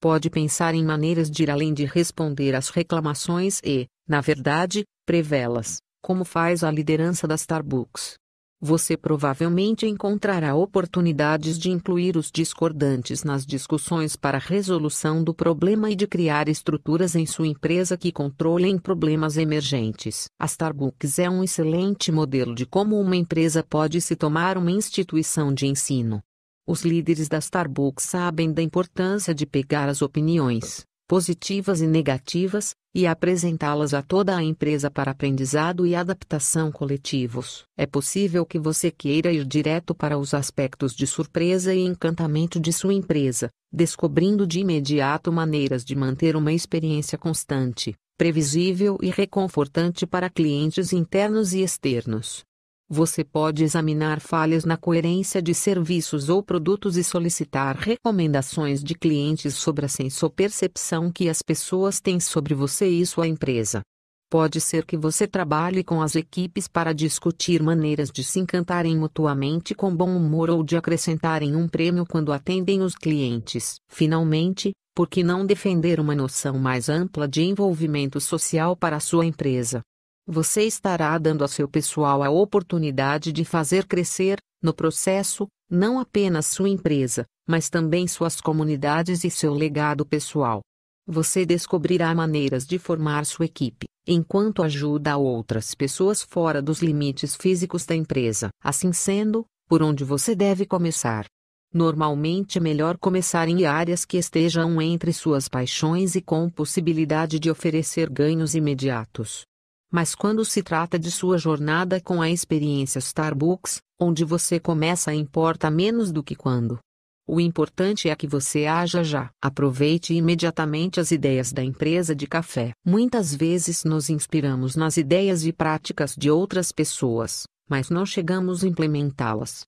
Pode pensar em maneiras de ir além de responder às reclamações e, na verdade, prevê-las, como faz a liderança da Starbucks você provavelmente encontrará oportunidades de incluir os discordantes nas discussões para a resolução do problema e de criar estruturas em sua empresa que controlem problemas emergentes. A Starbucks é um excelente modelo de como uma empresa pode se tomar uma instituição de ensino. Os líderes da Starbucks sabem da importância de pegar as opiniões positivas e negativas, e apresentá-las a toda a empresa para aprendizado e adaptação coletivos. É possível que você queira ir direto para os aspectos de surpresa e encantamento de sua empresa, descobrindo de imediato maneiras de manter uma experiência constante, previsível e reconfortante para clientes internos e externos. Você pode examinar falhas na coerência de serviços ou produtos e solicitar recomendações de clientes sobre a percepção que as pessoas têm sobre você e sua empresa. Pode ser que você trabalhe com as equipes para discutir maneiras de se encantarem mutuamente com bom humor ou de acrescentarem um prêmio quando atendem os clientes. Finalmente, por que não defender uma noção mais ampla de envolvimento social para a sua empresa? você estará dando a seu pessoal a oportunidade de fazer crescer, no processo, não apenas sua empresa, mas também suas comunidades e seu legado pessoal. Você descobrirá maneiras de formar sua equipe, enquanto ajuda outras pessoas fora dos limites físicos da empresa. Assim sendo, por onde você deve começar? Normalmente é melhor começar em áreas que estejam entre suas paixões e com possibilidade de oferecer ganhos imediatos. Mas quando se trata de sua jornada com a experiência Starbucks, onde você começa importa menos do que quando. O importante é que você haja já. Aproveite imediatamente as ideias da empresa de café. Muitas vezes nos inspiramos nas ideias e práticas de outras pessoas, mas não chegamos a implementá-las.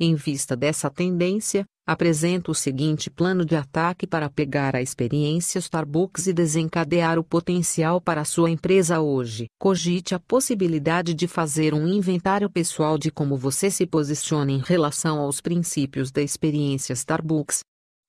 Em vista dessa tendência, apresento o seguinte plano de ataque para pegar a experiência Starbucks e desencadear o potencial para sua empresa hoje. Cogite a possibilidade de fazer um inventário pessoal de como você se posiciona em relação aos princípios da experiência Starbucks.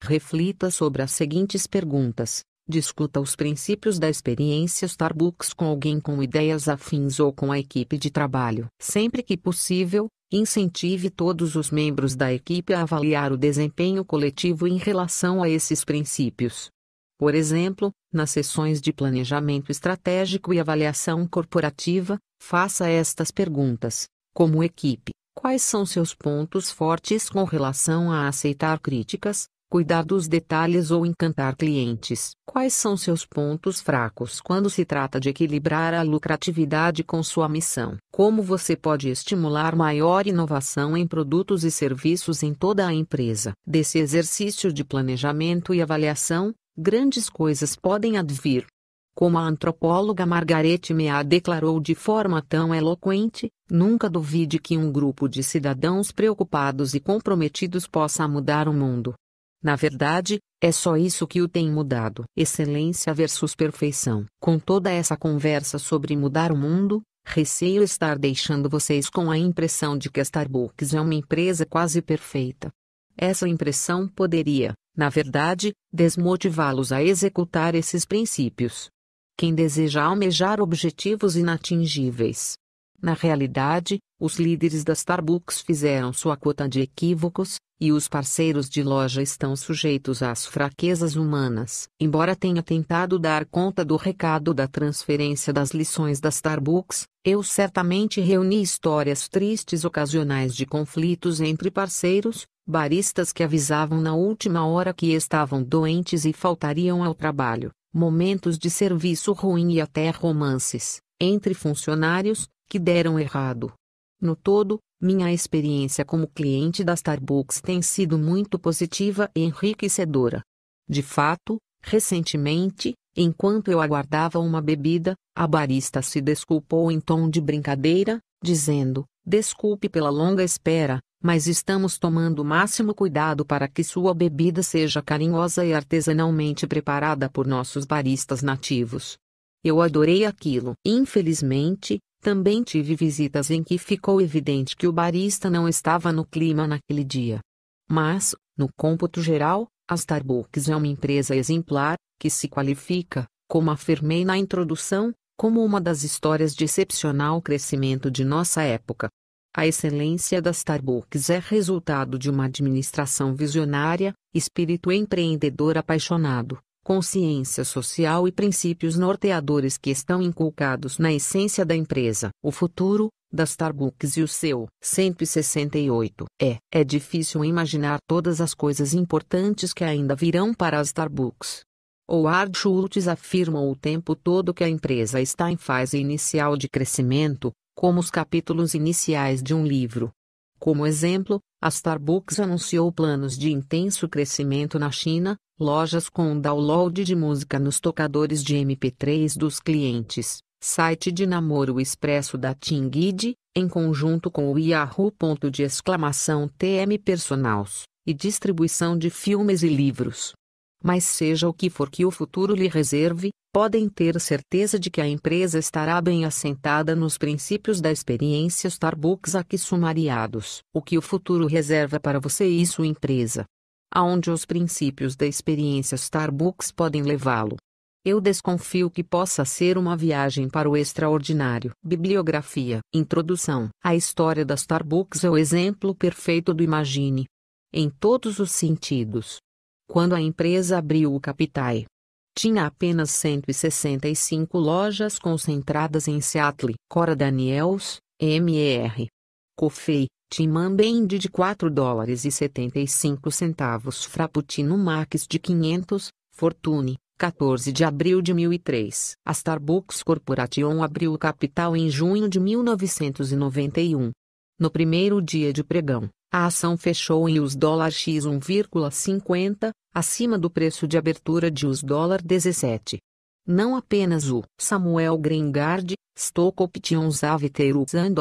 Reflita sobre as seguintes perguntas: Discuta os princípios da experiência Starbucks com alguém com ideias afins ou com a equipe de trabalho. Sempre que possível, incentive todos os membros da equipe a avaliar o desempenho coletivo em relação a esses princípios. Por exemplo, nas sessões de planejamento estratégico e avaliação corporativa, faça estas perguntas: Como equipe, quais são seus pontos fortes com relação a aceitar críticas, cuidar dos detalhes ou encantar clientes. Quais são seus pontos fracos quando se trata de equilibrar a lucratividade com sua missão? Como você pode estimular maior inovação em produtos e serviços em toda a empresa? Desse exercício de planejamento e avaliação, grandes coisas podem advir. Como a antropóloga Margaret Mea declarou de forma tão eloquente, nunca duvide que um grupo de cidadãos preocupados e comprometidos possa mudar o mundo. Na verdade, é só isso que o tem mudado. Excelência versus perfeição. Com toda essa conversa sobre mudar o mundo, receio estar deixando vocês com a impressão de que a Starbucks é uma empresa quase perfeita. Essa impressão poderia, na verdade, desmotivá-los a executar esses princípios. Quem deseja almejar objetivos inatingíveis, na realidade, os líderes da Starbucks fizeram sua cota de equívocos, e os parceiros de loja estão sujeitos às fraquezas humanas. Embora tenha tentado dar conta do recado da transferência das lições da Starbucks, eu certamente reuni histórias tristes ocasionais de conflitos entre parceiros, baristas que avisavam na última hora que estavam doentes e faltariam ao trabalho, momentos de serviço ruim e até romances entre funcionários, que deram errado. No todo, minha experiência como cliente da Starbucks tem sido muito positiva e enriquecedora. De fato, recentemente, enquanto eu aguardava uma bebida, a barista se desculpou em tom de brincadeira, dizendo: Desculpe pela longa espera, mas estamos tomando o máximo cuidado para que sua bebida seja carinhosa e artesanalmente preparada por nossos baristas nativos. Eu adorei aquilo. Infelizmente, também tive visitas em que ficou evidente que o barista não estava no clima naquele dia. Mas, no cômputo geral, a Starbucks é uma empresa exemplar, que se qualifica, como afirmei na introdução, como uma das histórias de excepcional crescimento de nossa época. A excelência da Starbucks é resultado de uma administração visionária, espírito empreendedor apaixonado, consciência social e princípios norteadores que estão inculcados na essência da empresa. O futuro, da Starbucks e o seu. 168. É, é difícil imaginar todas as coisas importantes que ainda virão para a Starbucks. Howard Schultz afirma o tempo todo que a empresa está em fase inicial de crescimento, como os capítulos iniciais de um livro. Como exemplo, a Starbucks anunciou planos de intenso crescimento na China, lojas com download de música nos tocadores de MP3 dos clientes, site de namoro expresso da Tingid, em conjunto com o Yahoo! de exclamação TM Personals, e distribuição de filmes e livros. Mas seja o que for que o futuro lhe reserve, podem ter certeza de que a empresa estará bem assentada nos princípios da experiência Starbucks aqui sumariados, o que o futuro reserva para você e sua empresa. Aonde os princípios da experiência Starbucks podem levá-lo. Eu desconfio que possa ser uma viagem para o extraordinário. Bibliografia. Introdução. A história da Starbucks é o exemplo perfeito do Imagine. Em todos os sentidos. Quando a empresa abriu o Capitai, tinha apenas 165 lojas concentradas em Seattle. Cora Daniels, Mr. Coffee, Band de 4 dólares e 75 centavos Frappuccino Max de 500, Fortune, 14 de abril de 2003. A Starbucks Corporation abriu o capital em junho de 1991. No primeiro dia de pregão, a ação fechou em US X 1,50, acima do preço de abertura de US 17. Não apenas o Samuel Greengard, Stock Options Avterus and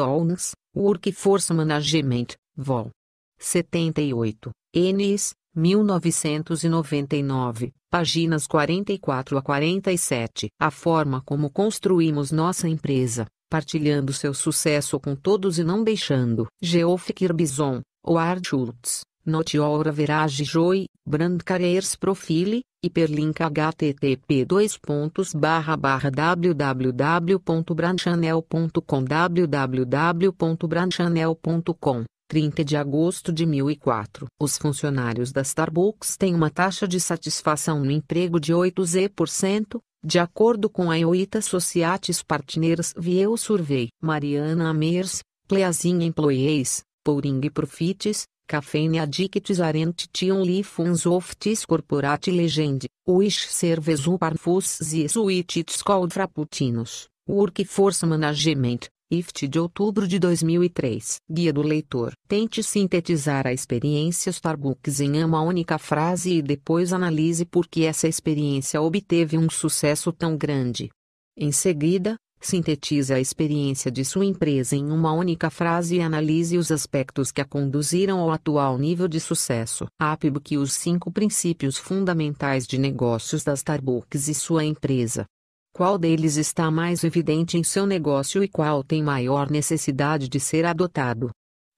Workforce Management, Vol. 78, NIS, 1999, páginas 44 a 47. A forma como construímos nossa empresa, partilhando seu sucesso com todos e não deixando. Geoff Kirbison, Oar Schultz, Note Your Average Joy, Brand Careers Profile, hiperlink http www.brandchannel.com www.branchanel.com 30 de agosto de 2004. Os funcionários da Starbucks têm uma taxa de satisfação no emprego de 8,0%, de acordo com a Ioita Sociates Partners View Survey. Mariana Amers, Pleasing Employees, Pouring Profits, Cafeine Addicts Arentition Lifunds of Tis Corporate Legend, Wish Serves Parfus e Suites Cold Frappuccinos, Workforce Management, IFT de outubro de 2003. Guia do leitor. Tente sintetizar a experiência Starbucks em uma única frase e depois analise por que essa experiência obteve um sucesso tão grande. Em seguida, Sintetize a experiência de sua empresa em uma única frase e analise os aspectos que a conduziram ao atual nível de sucesso. Apibuk os cinco princípios fundamentais de negócios da Starbucks e sua empresa. Qual deles está mais evidente em seu negócio e qual tem maior necessidade de ser adotado?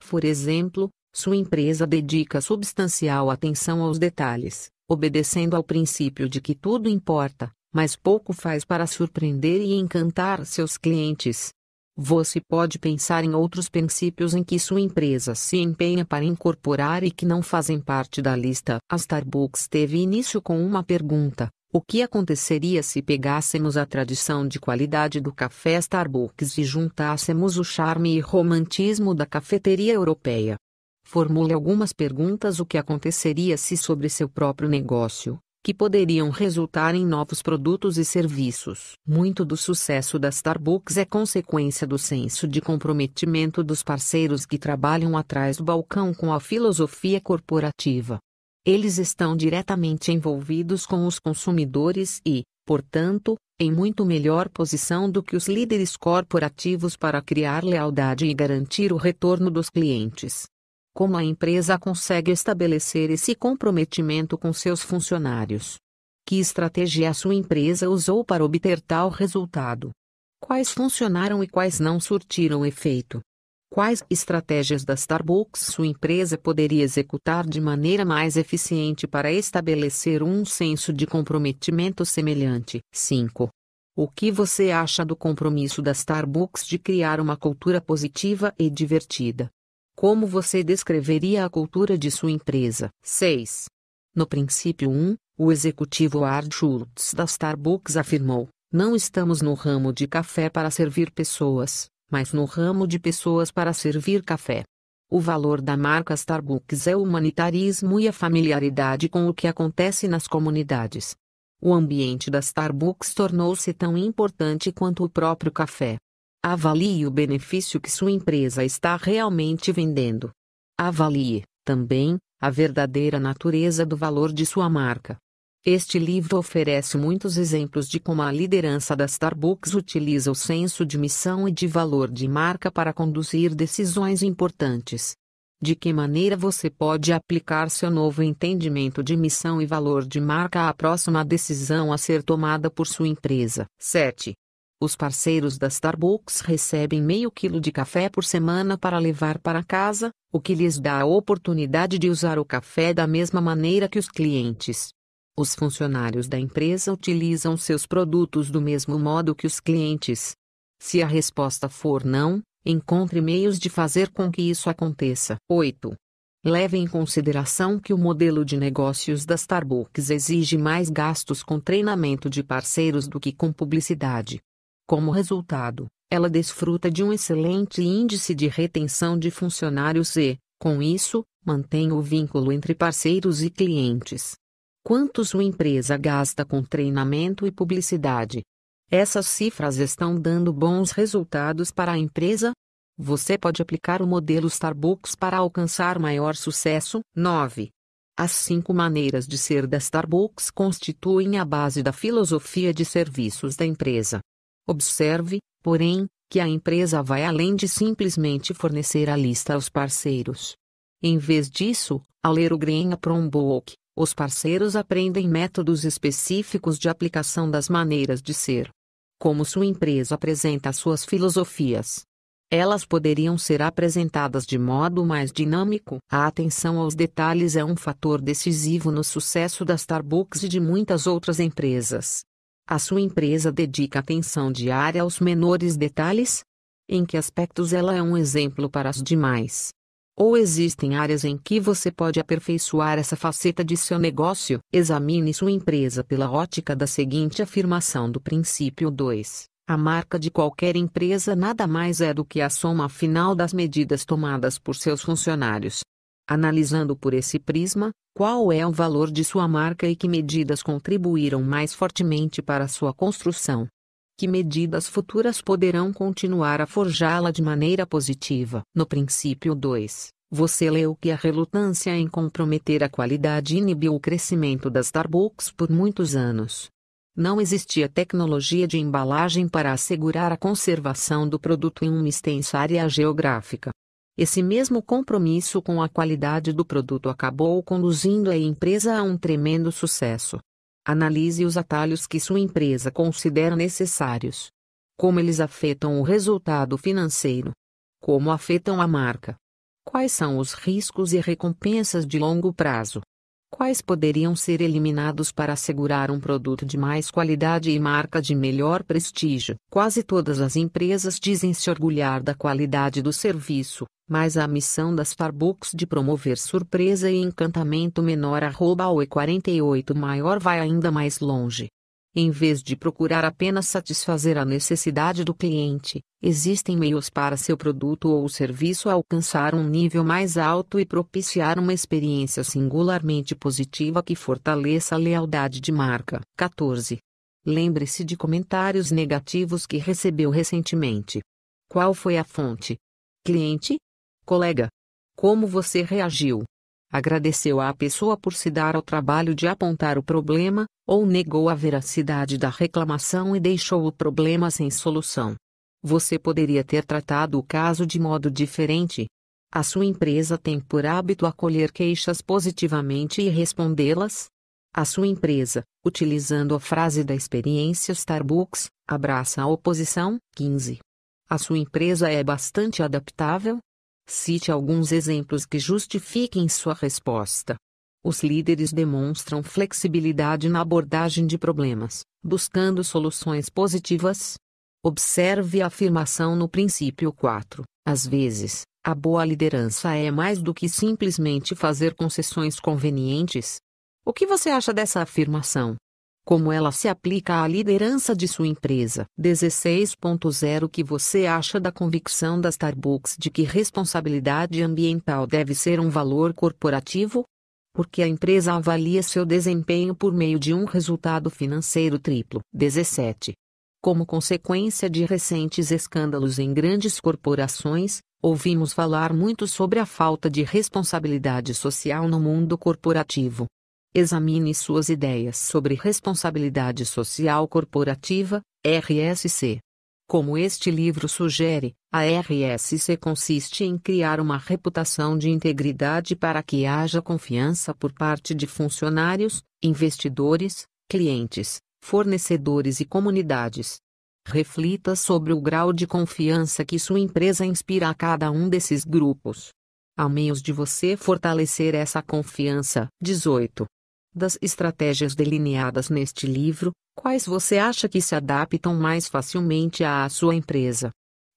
Por exemplo, sua empresa dedica substancial atenção aos detalhes, obedecendo ao princípio de que tudo importa, mas pouco faz para surpreender e encantar seus clientes. Você pode pensar em outros princípios em que sua empresa se empenha para incorporar e que não fazem parte da lista. A Starbucks teve início com uma pergunta: o que aconteceria se pegássemos a tradição de qualidade do café Starbucks e juntássemos o charme e romantismo da cafeteria europeia? Formule algumas perguntas: o que aconteceria se sobre seu próprio negócio, que poderiam resultar em novos produtos e serviços. Muito do sucesso da Starbucks é consequência do senso de comprometimento dos parceiros que trabalham atrás do balcão com a filosofia corporativa. Eles estão diretamente envolvidos com os consumidores e, portanto, em muito melhor posição do que os líderes corporativos para criar lealdade e garantir o retorno dos clientes como a empresa consegue estabelecer esse comprometimento com seus funcionários? Que estratégia a sua empresa usou para obter tal resultado? Quais funcionaram e quais não surtiram efeito? Quais estratégias da Starbucks sua empresa poderia executar de maneira mais eficiente para estabelecer um senso de comprometimento semelhante? 5. O que você acha do compromisso da Starbucks de criar uma cultura positiva e divertida? Como você descreveria a cultura de sua empresa? 6. No princípio 1, o executivo Art Schultz da Starbucks afirmou: Não estamos no ramo de café para servir pessoas, mas no ramo de pessoas para servir café. O valor da marca Starbucks é o humanitarismo e a familiaridade com o que acontece nas comunidades. O ambiente da Starbucks tornou-se tão importante quanto o próprio café. Avalie o benefício que sua empresa está realmente vendendo. Avalie, também, a verdadeira natureza do valor de sua marca. Este livro oferece muitos exemplos de como a liderança da Starbucks utiliza o senso de missão e de valor de marca para conduzir decisões importantes. De que maneira você pode aplicar seu novo entendimento de missão e valor de marca à próxima decisão a ser tomada por sua empresa? 7. Os parceiros da Starbucks recebem meio quilo de café por semana para levar para casa, o que lhes dá a oportunidade de usar o café da mesma maneira que os clientes. Os funcionários da empresa utilizam seus produtos do mesmo modo que os clientes. Se a resposta for não, encontre meios de fazer com que isso aconteça. 8. Leve em consideração que o modelo de negócios da Starbucks exige mais gastos com treinamento de parceiros do que com publicidade. Como resultado, ela desfruta de um excelente índice de retenção de funcionários e, com isso, mantém o vínculo entre parceiros e clientes. Quanto sua empresa gasta com treinamento e publicidade? Essas cifras estão dando bons resultados para a empresa? Você pode aplicar o modelo Starbucks para alcançar maior sucesso. 9. As cinco maneiras de ser da Starbucks constituem a base da filosofia de serviços da empresa. Observe, porém, que a empresa vai além de simplesmente fornecer a lista aos parceiros. Em vez disso, ao ler o Green Apron os parceiros aprendem métodos específicos de aplicação das maneiras de ser. Como sua empresa apresenta suas filosofias. Elas poderiam ser apresentadas de modo mais dinâmico. A atenção aos detalhes é um fator decisivo no sucesso da Starbucks e de muitas outras empresas. A sua empresa dedica atenção diária aos menores detalhes? Em que aspectos ela é um exemplo para as demais? Ou existem áreas em que você pode aperfeiçoar essa faceta de seu negócio? Examine sua empresa pela ótica da seguinte afirmação do princípio 2. A marca de qualquer empresa nada mais é do que a soma final das medidas tomadas por seus funcionários. Analisando por esse prisma, qual é o valor de sua marca e que medidas contribuíram mais fortemente para sua construção? Que medidas futuras poderão continuar a forjá-la de maneira positiva? No princípio 2, você leu que a relutância em comprometer a qualidade inibiu o crescimento das Starbucks por muitos anos. Não existia tecnologia de embalagem para assegurar a conservação do produto em uma extensa área geográfica. Esse mesmo compromisso com a qualidade do produto acabou conduzindo a empresa a um tremendo sucesso. Analise os atalhos que sua empresa considera necessários. Como eles afetam o resultado financeiro? Como afetam a marca? Quais são os riscos e recompensas de longo prazo? quais poderiam ser eliminados para assegurar um produto de mais qualidade e marca de melhor prestígio. Quase todas as empresas dizem se orgulhar da qualidade do serviço, mas a missão da Starbucks de promover surpresa e encantamento menor arroba ao E48 maior vai ainda mais longe. Em vez de procurar apenas satisfazer a necessidade do cliente, existem meios para seu produto ou serviço alcançar um nível mais alto e propiciar uma experiência singularmente positiva que fortaleça a lealdade de marca. 14. Lembre-se de comentários negativos que recebeu recentemente. Qual foi a fonte? Cliente? Colega? Como você reagiu? agradeceu à pessoa por se dar ao trabalho de apontar o problema, ou negou a veracidade da reclamação e deixou o problema sem solução. Você poderia ter tratado o caso de modo diferente. A sua empresa tem por hábito acolher queixas positivamente e respondê-las? A sua empresa, utilizando a frase da experiência Starbucks, abraça a oposição. 15. A sua empresa é bastante adaptável? Cite alguns exemplos que justifiquem sua resposta. Os líderes demonstram flexibilidade na abordagem de problemas, buscando soluções positivas. Observe a afirmação no princípio 4. Às vezes, a boa liderança é mais do que simplesmente fazer concessões convenientes. O que você acha dessa afirmação? como ela se aplica à liderança de sua empresa. 16.0 que você acha da convicção da Starbucks de que responsabilidade ambiental deve ser um valor corporativo? Porque a empresa avalia seu desempenho por meio de um resultado financeiro triplo. 17. Como consequência de recentes escândalos em grandes corporações, ouvimos falar muito sobre a falta de responsabilidade social no mundo corporativo. Examine suas ideias sobre responsabilidade social corporativa, RSC. Como este livro sugere, a RSC consiste em criar uma reputação de integridade para que haja confiança por parte de funcionários, investidores, clientes, fornecedores e comunidades. Reflita sobre o grau de confiança que sua empresa inspira a cada um desses grupos. Há meios de você fortalecer essa confiança. 18. Das estratégias delineadas neste livro, quais você acha que se adaptam mais facilmente à sua empresa?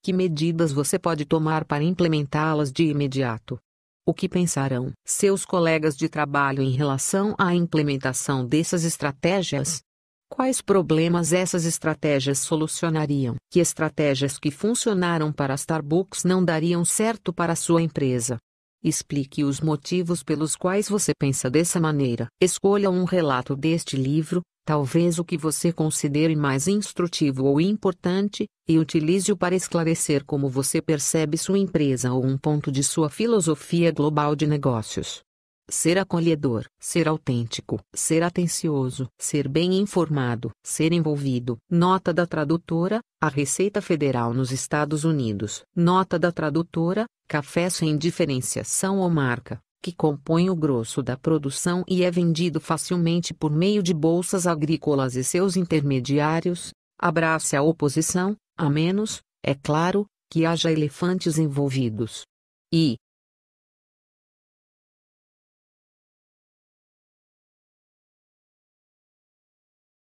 Que medidas você pode tomar para implementá-las de imediato? O que pensarão seus colegas de trabalho em relação à implementação dessas estratégias? Quais problemas essas estratégias solucionariam? Que estratégias que funcionaram para Starbucks não dariam certo para sua empresa? Explique os motivos pelos quais você pensa dessa maneira. Escolha um relato deste livro, talvez o que você considere mais instrutivo ou importante, e utilize-o para esclarecer como você percebe sua empresa ou um ponto de sua filosofia global de negócios ser acolhedor, ser autêntico, ser atencioso, ser bem informado, ser envolvido. Nota da tradutora: A Receita Federal nos Estados Unidos. Nota da tradutora: Café sem diferenciação ou marca, que compõe o grosso da produção e é vendido facilmente por meio de bolsas agrícolas e seus intermediários. Abraça a oposição, a menos, é claro, que haja elefantes envolvidos. E,